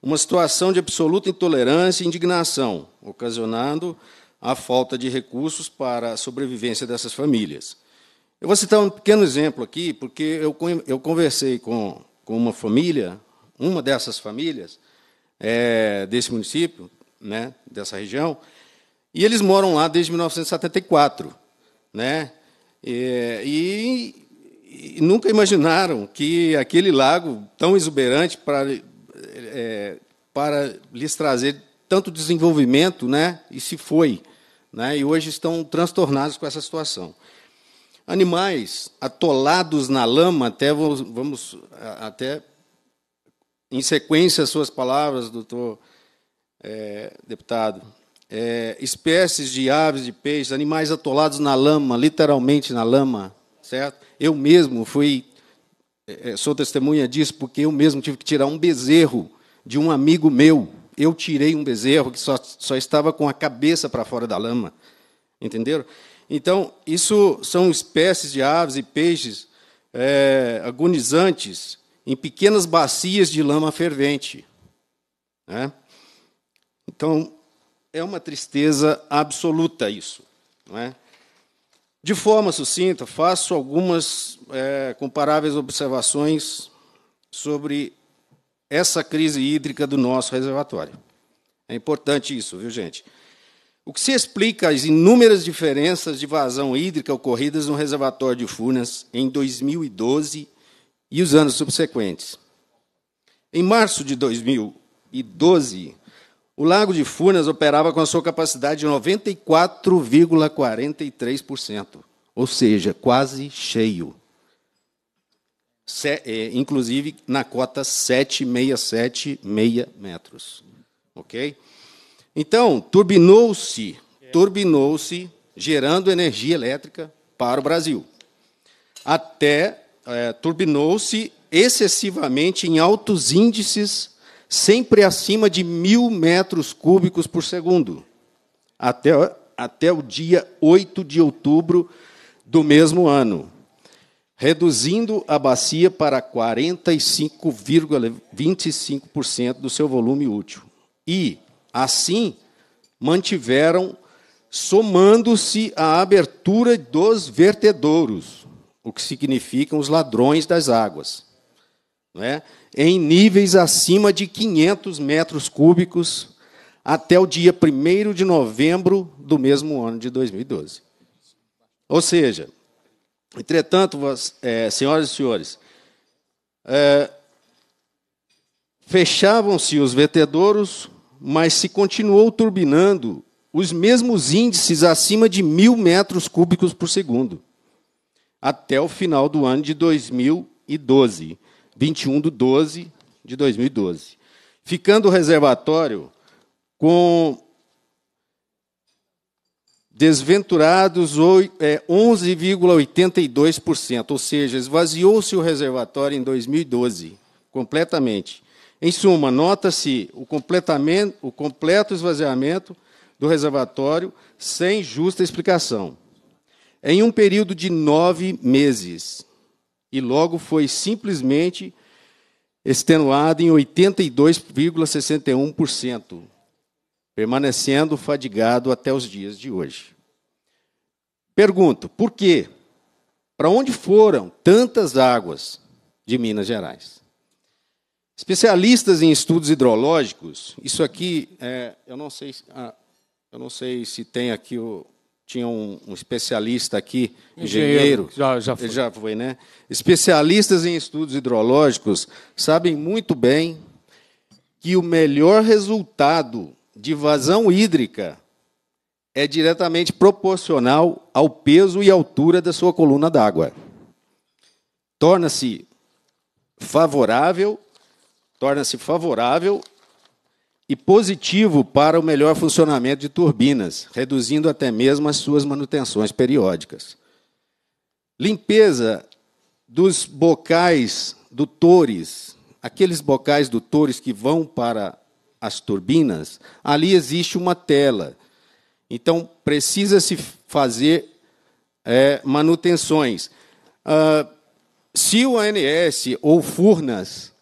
Uma situação de absoluta intolerância e indignação, ocasionando a falta de recursos para a sobrevivência dessas famílias. Eu vou citar um pequeno exemplo aqui, porque eu, eu conversei com, com uma família uma dessas famílias é, desse município, né, dessa região, e eles moram lá desde 1974, né? E, e, nunca imaginaram que aquele lago tão exuberante para é, para lhes trazer tanto desenvolvimento, né? E se foi, né? E hoje estão transtornados com essa situação. Animais atolados na lama, até vamos, vamos até em sequência às suas palavras, doutor é, deputado, é, espécies de aves, de peixes, animais atolados na lama, literalmente na lama, certo? Eu mesmo fui, é, é, sou testemunha disso, porque eu mesmo tive que tirar um bezerro de um amigo meu. Eu tirei um bezerro que só, só estava com a cabeça para fora da lama, entenderam? Então, isso são espécies de aves e peixes é, agonizantes em pequenas bacias de lama fervente. Né? Então, é uma tristeza absoluta isso. Né? De forma sucinta, faço algumas é, comparáveis observações sobre essa crise hídrica do nosso reservatório. É importante isso, viu, gente? O que se explica as inúmeras diferenças de vazão hídrica ocorridas no reservatório de Furnas em 2012 e os anos subsequentes. Em março de 2012, o Lago de Furnas operava com a sua capacidade de 94,43%, ou seja, quase cheio. Se, é, inclusive na cota 767,6 metros. Ok? Então, turbinou-se, turbinou-se, gerando energia elétrica para o Brasil. Até é, turbinou-se excessivamente em altos índices, sempre acima de mil metros cúbicos por segundo, até, até o dia 8 de outubro do mesmo ano, reduzindo a bacia para 45,25% do seu volume útil. E, assim, mantiveram, somando-se à abertura dos vertedouros, o que significam os ladrões das águas, né? em níveis acima de 500 metros cúbicos até o dia 1 de novembro do mesmo ano de 2012. Ou seja, entretanto, é, senhoras e senhores, é, fechavam-se os vetedouros, mas se continuou turbinando os mesmos índices acima de mil metros cúbicos por segundo até o final do ano de 2012, 21 de 12 de 2012. Ficando o reservatório com desventurados 11,82%, é, ou seja, esvaziou-se o reservatório em 2012 completamente. Em suma, nota-se o, o completo esvaziamento do reservatório sem justa explicação em um período de nove meses. E logo foi simplesmente extenuado em 82,61%, permanecendo fadigado até os dias de hoje. Pergunto, por quê? Para onde foram tantas águas de Minas Gerais? Especialistas em estudos hidrológicos, isso aqui, é, eu, não sei, ah, eu não sei se tem aqui o, tinha um, um especialista aqui, engenheiro, engenheiro já, já, foi. já foi, né? Especialistas em estudos hidrológicos sabem muito bem que o melhor resultado de vazão hídrica é diretamente proporcional ao peso e altura da sua coluna d'água. Torna-se favorável, torna-se favorável e positivo para o melhor funcionamento de turbinas, reduzindo até mesmo as suas manutenções periódicas. Limpeza dos bocais do Tores, aqueles bocais do Tores que vão para as turbinas, ali existe uma tela. Então, precisa-se fazer é, manutenções. Ah, se o ANS ou Furnas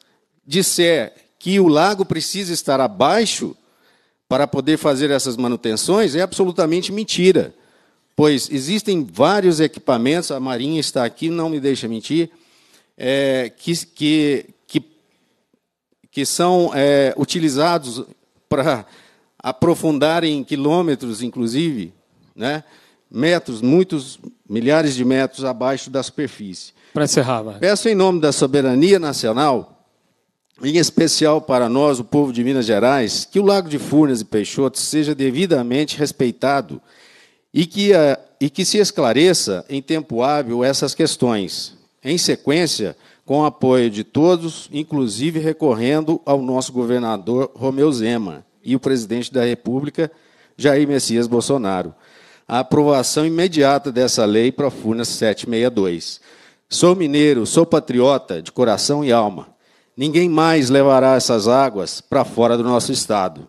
disser que o lago precisa estar abaixo para poder fazer essas manutenções é absolutamente mentira, pois existem vários equipamentos, a Marinha está aqui, não me deixa mentir, é, que, que, que, que, são é, utilizados para aprofundar em quilômetros, inclusive, né, metros, muitos milhares de metros abaixo da superfície.
Para encerrar, vai.
Peço em nome da soberania nacional em especial para nós, o povo de Minas Gerais, que o Lago de Furnas e Peixoto seja devidamente respeitado e que, a, eh, e que se esclareça em tempo hábil essas questões, em sequência, com o apoio de todos, inclusive recorrendo ao nosso governador Romeu Zema e o presidente da República, Jair Messias Bolsonaro, a aprovação imediata dessa lei para Furnas 762. Sou mineiro, sou patriota de coração e alma. Ninguém mais levará essas águas para fora do nosso estado.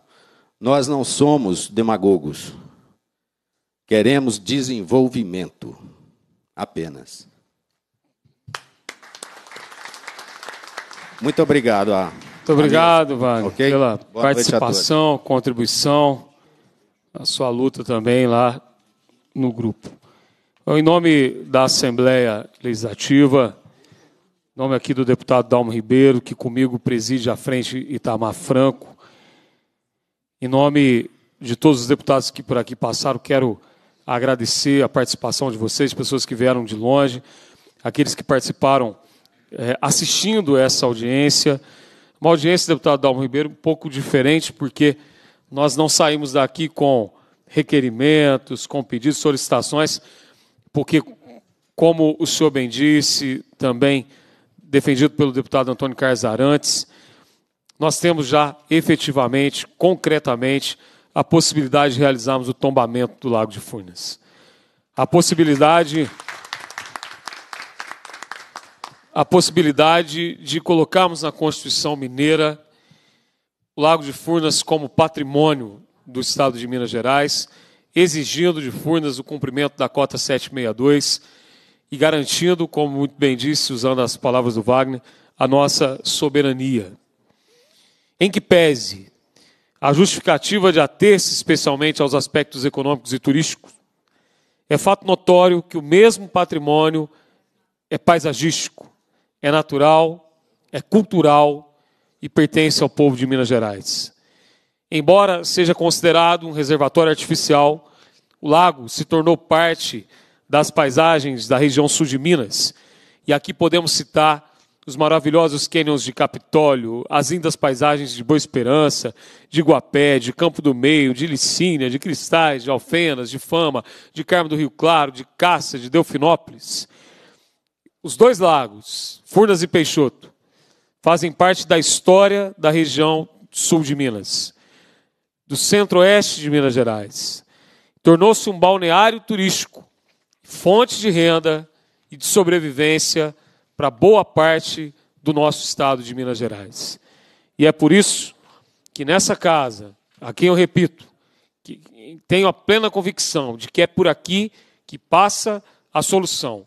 Nós não somos demagogos. Queremos desenvolvimento apenas.
Muito obrigado. A... Ah. Muito obrigado, Wagner, okay? pela Boa participação, contribuição, a sua luta também lá no grupo. em nome da Assembleia Legislativa, nome aqui do deputado Dalmo Ribeiro, que comigo preside a frente Itamar Franco. Em nome de todos os deputados que por aqui passaram, quero agradecer a participação de vocês, pessoas que vieram de longe, aqueles que participaram é, assistindo essa audiência. Uma audiência, deputado Dalmo Ribeiro, um pouco diferente, porque nós não saímos daqui com requerimentos, com pedidos, solicitações, porque, como o senhor bem disse, também defendido pelo deputado Antônio Carlos Arantes, nós temos já efetivamente, concretamente, a possibilidade de realizarmos o tombamento do Lago de Furnas. A possibilidade a possibilidade de colocarmos na Constituição Mineira o Lago de Furnas como patrimônio do Estado de Minas Gerais, exigindo de Furnas o cumprimento da cota 762 e garantindo, como muito bem disse, usando as palavras do Wagner, a nossa soberania. Em que pese a justificativa de ater-se especialmente aos aspectos econômicos e turísticos, é fato notório que o mesmo patrimônio é paisagístico, é natural, é cultural e pertence ao povo de Minas Gerais. Embora seja considerado um reservatório artificial, o lago se tornou parte das paisagens da região sul de Minas. E aqui podemos citar os maravilhosos cânions de Capitólio, as lindas paisagens de Boa Esperança, de Guapé, de Campo do Meio, de Licínia, de Cristais, de Alfenas, de Fama, de Carmo do Rio Claro, de Caça, de Delfinópolis. Os dois lagos, Furnas e Peixoto, fazem parte da história da região sul de Minas, do centro-oeste de Minas Gerais. Tornou-se um balneário turístico fonte de renda e de sobrevivência para boa parte do nosso estado de Minas Gerais. E é por isso que nessa casa, a quem eu repito, tenho a plena convicção de que é por aqui que passa a solução,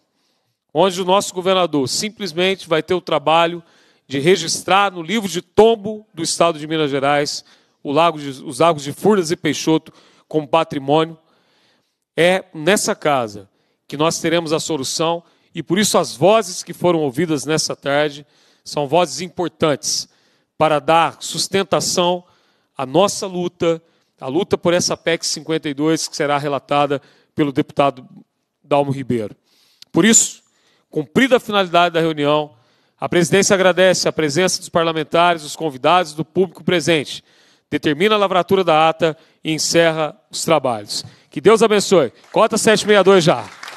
onde o nosso governador simplesmente vai ter o trabalho de registrar no livro de tombo do Estado de Minas Gerais lago de, os lagos de Furnas e Peixoto como patrimônio. É nessa casa que nós teremos a solução e por isso as vozes que foram ouvidas nessa tarde são vozes importantes para dar sustentação à nossa luta, a luta por essa PEC 52 que será relatada pelo deputado Dalmo Ribeiro. Por isso, cumprida a finalidade da reunião, a presidência agradece a presença dos parlamentares, dos convidados, do público presente. Determina a lavratura da ata e encerra os trabalhos. Que Deus abençoe. Cota 762 já.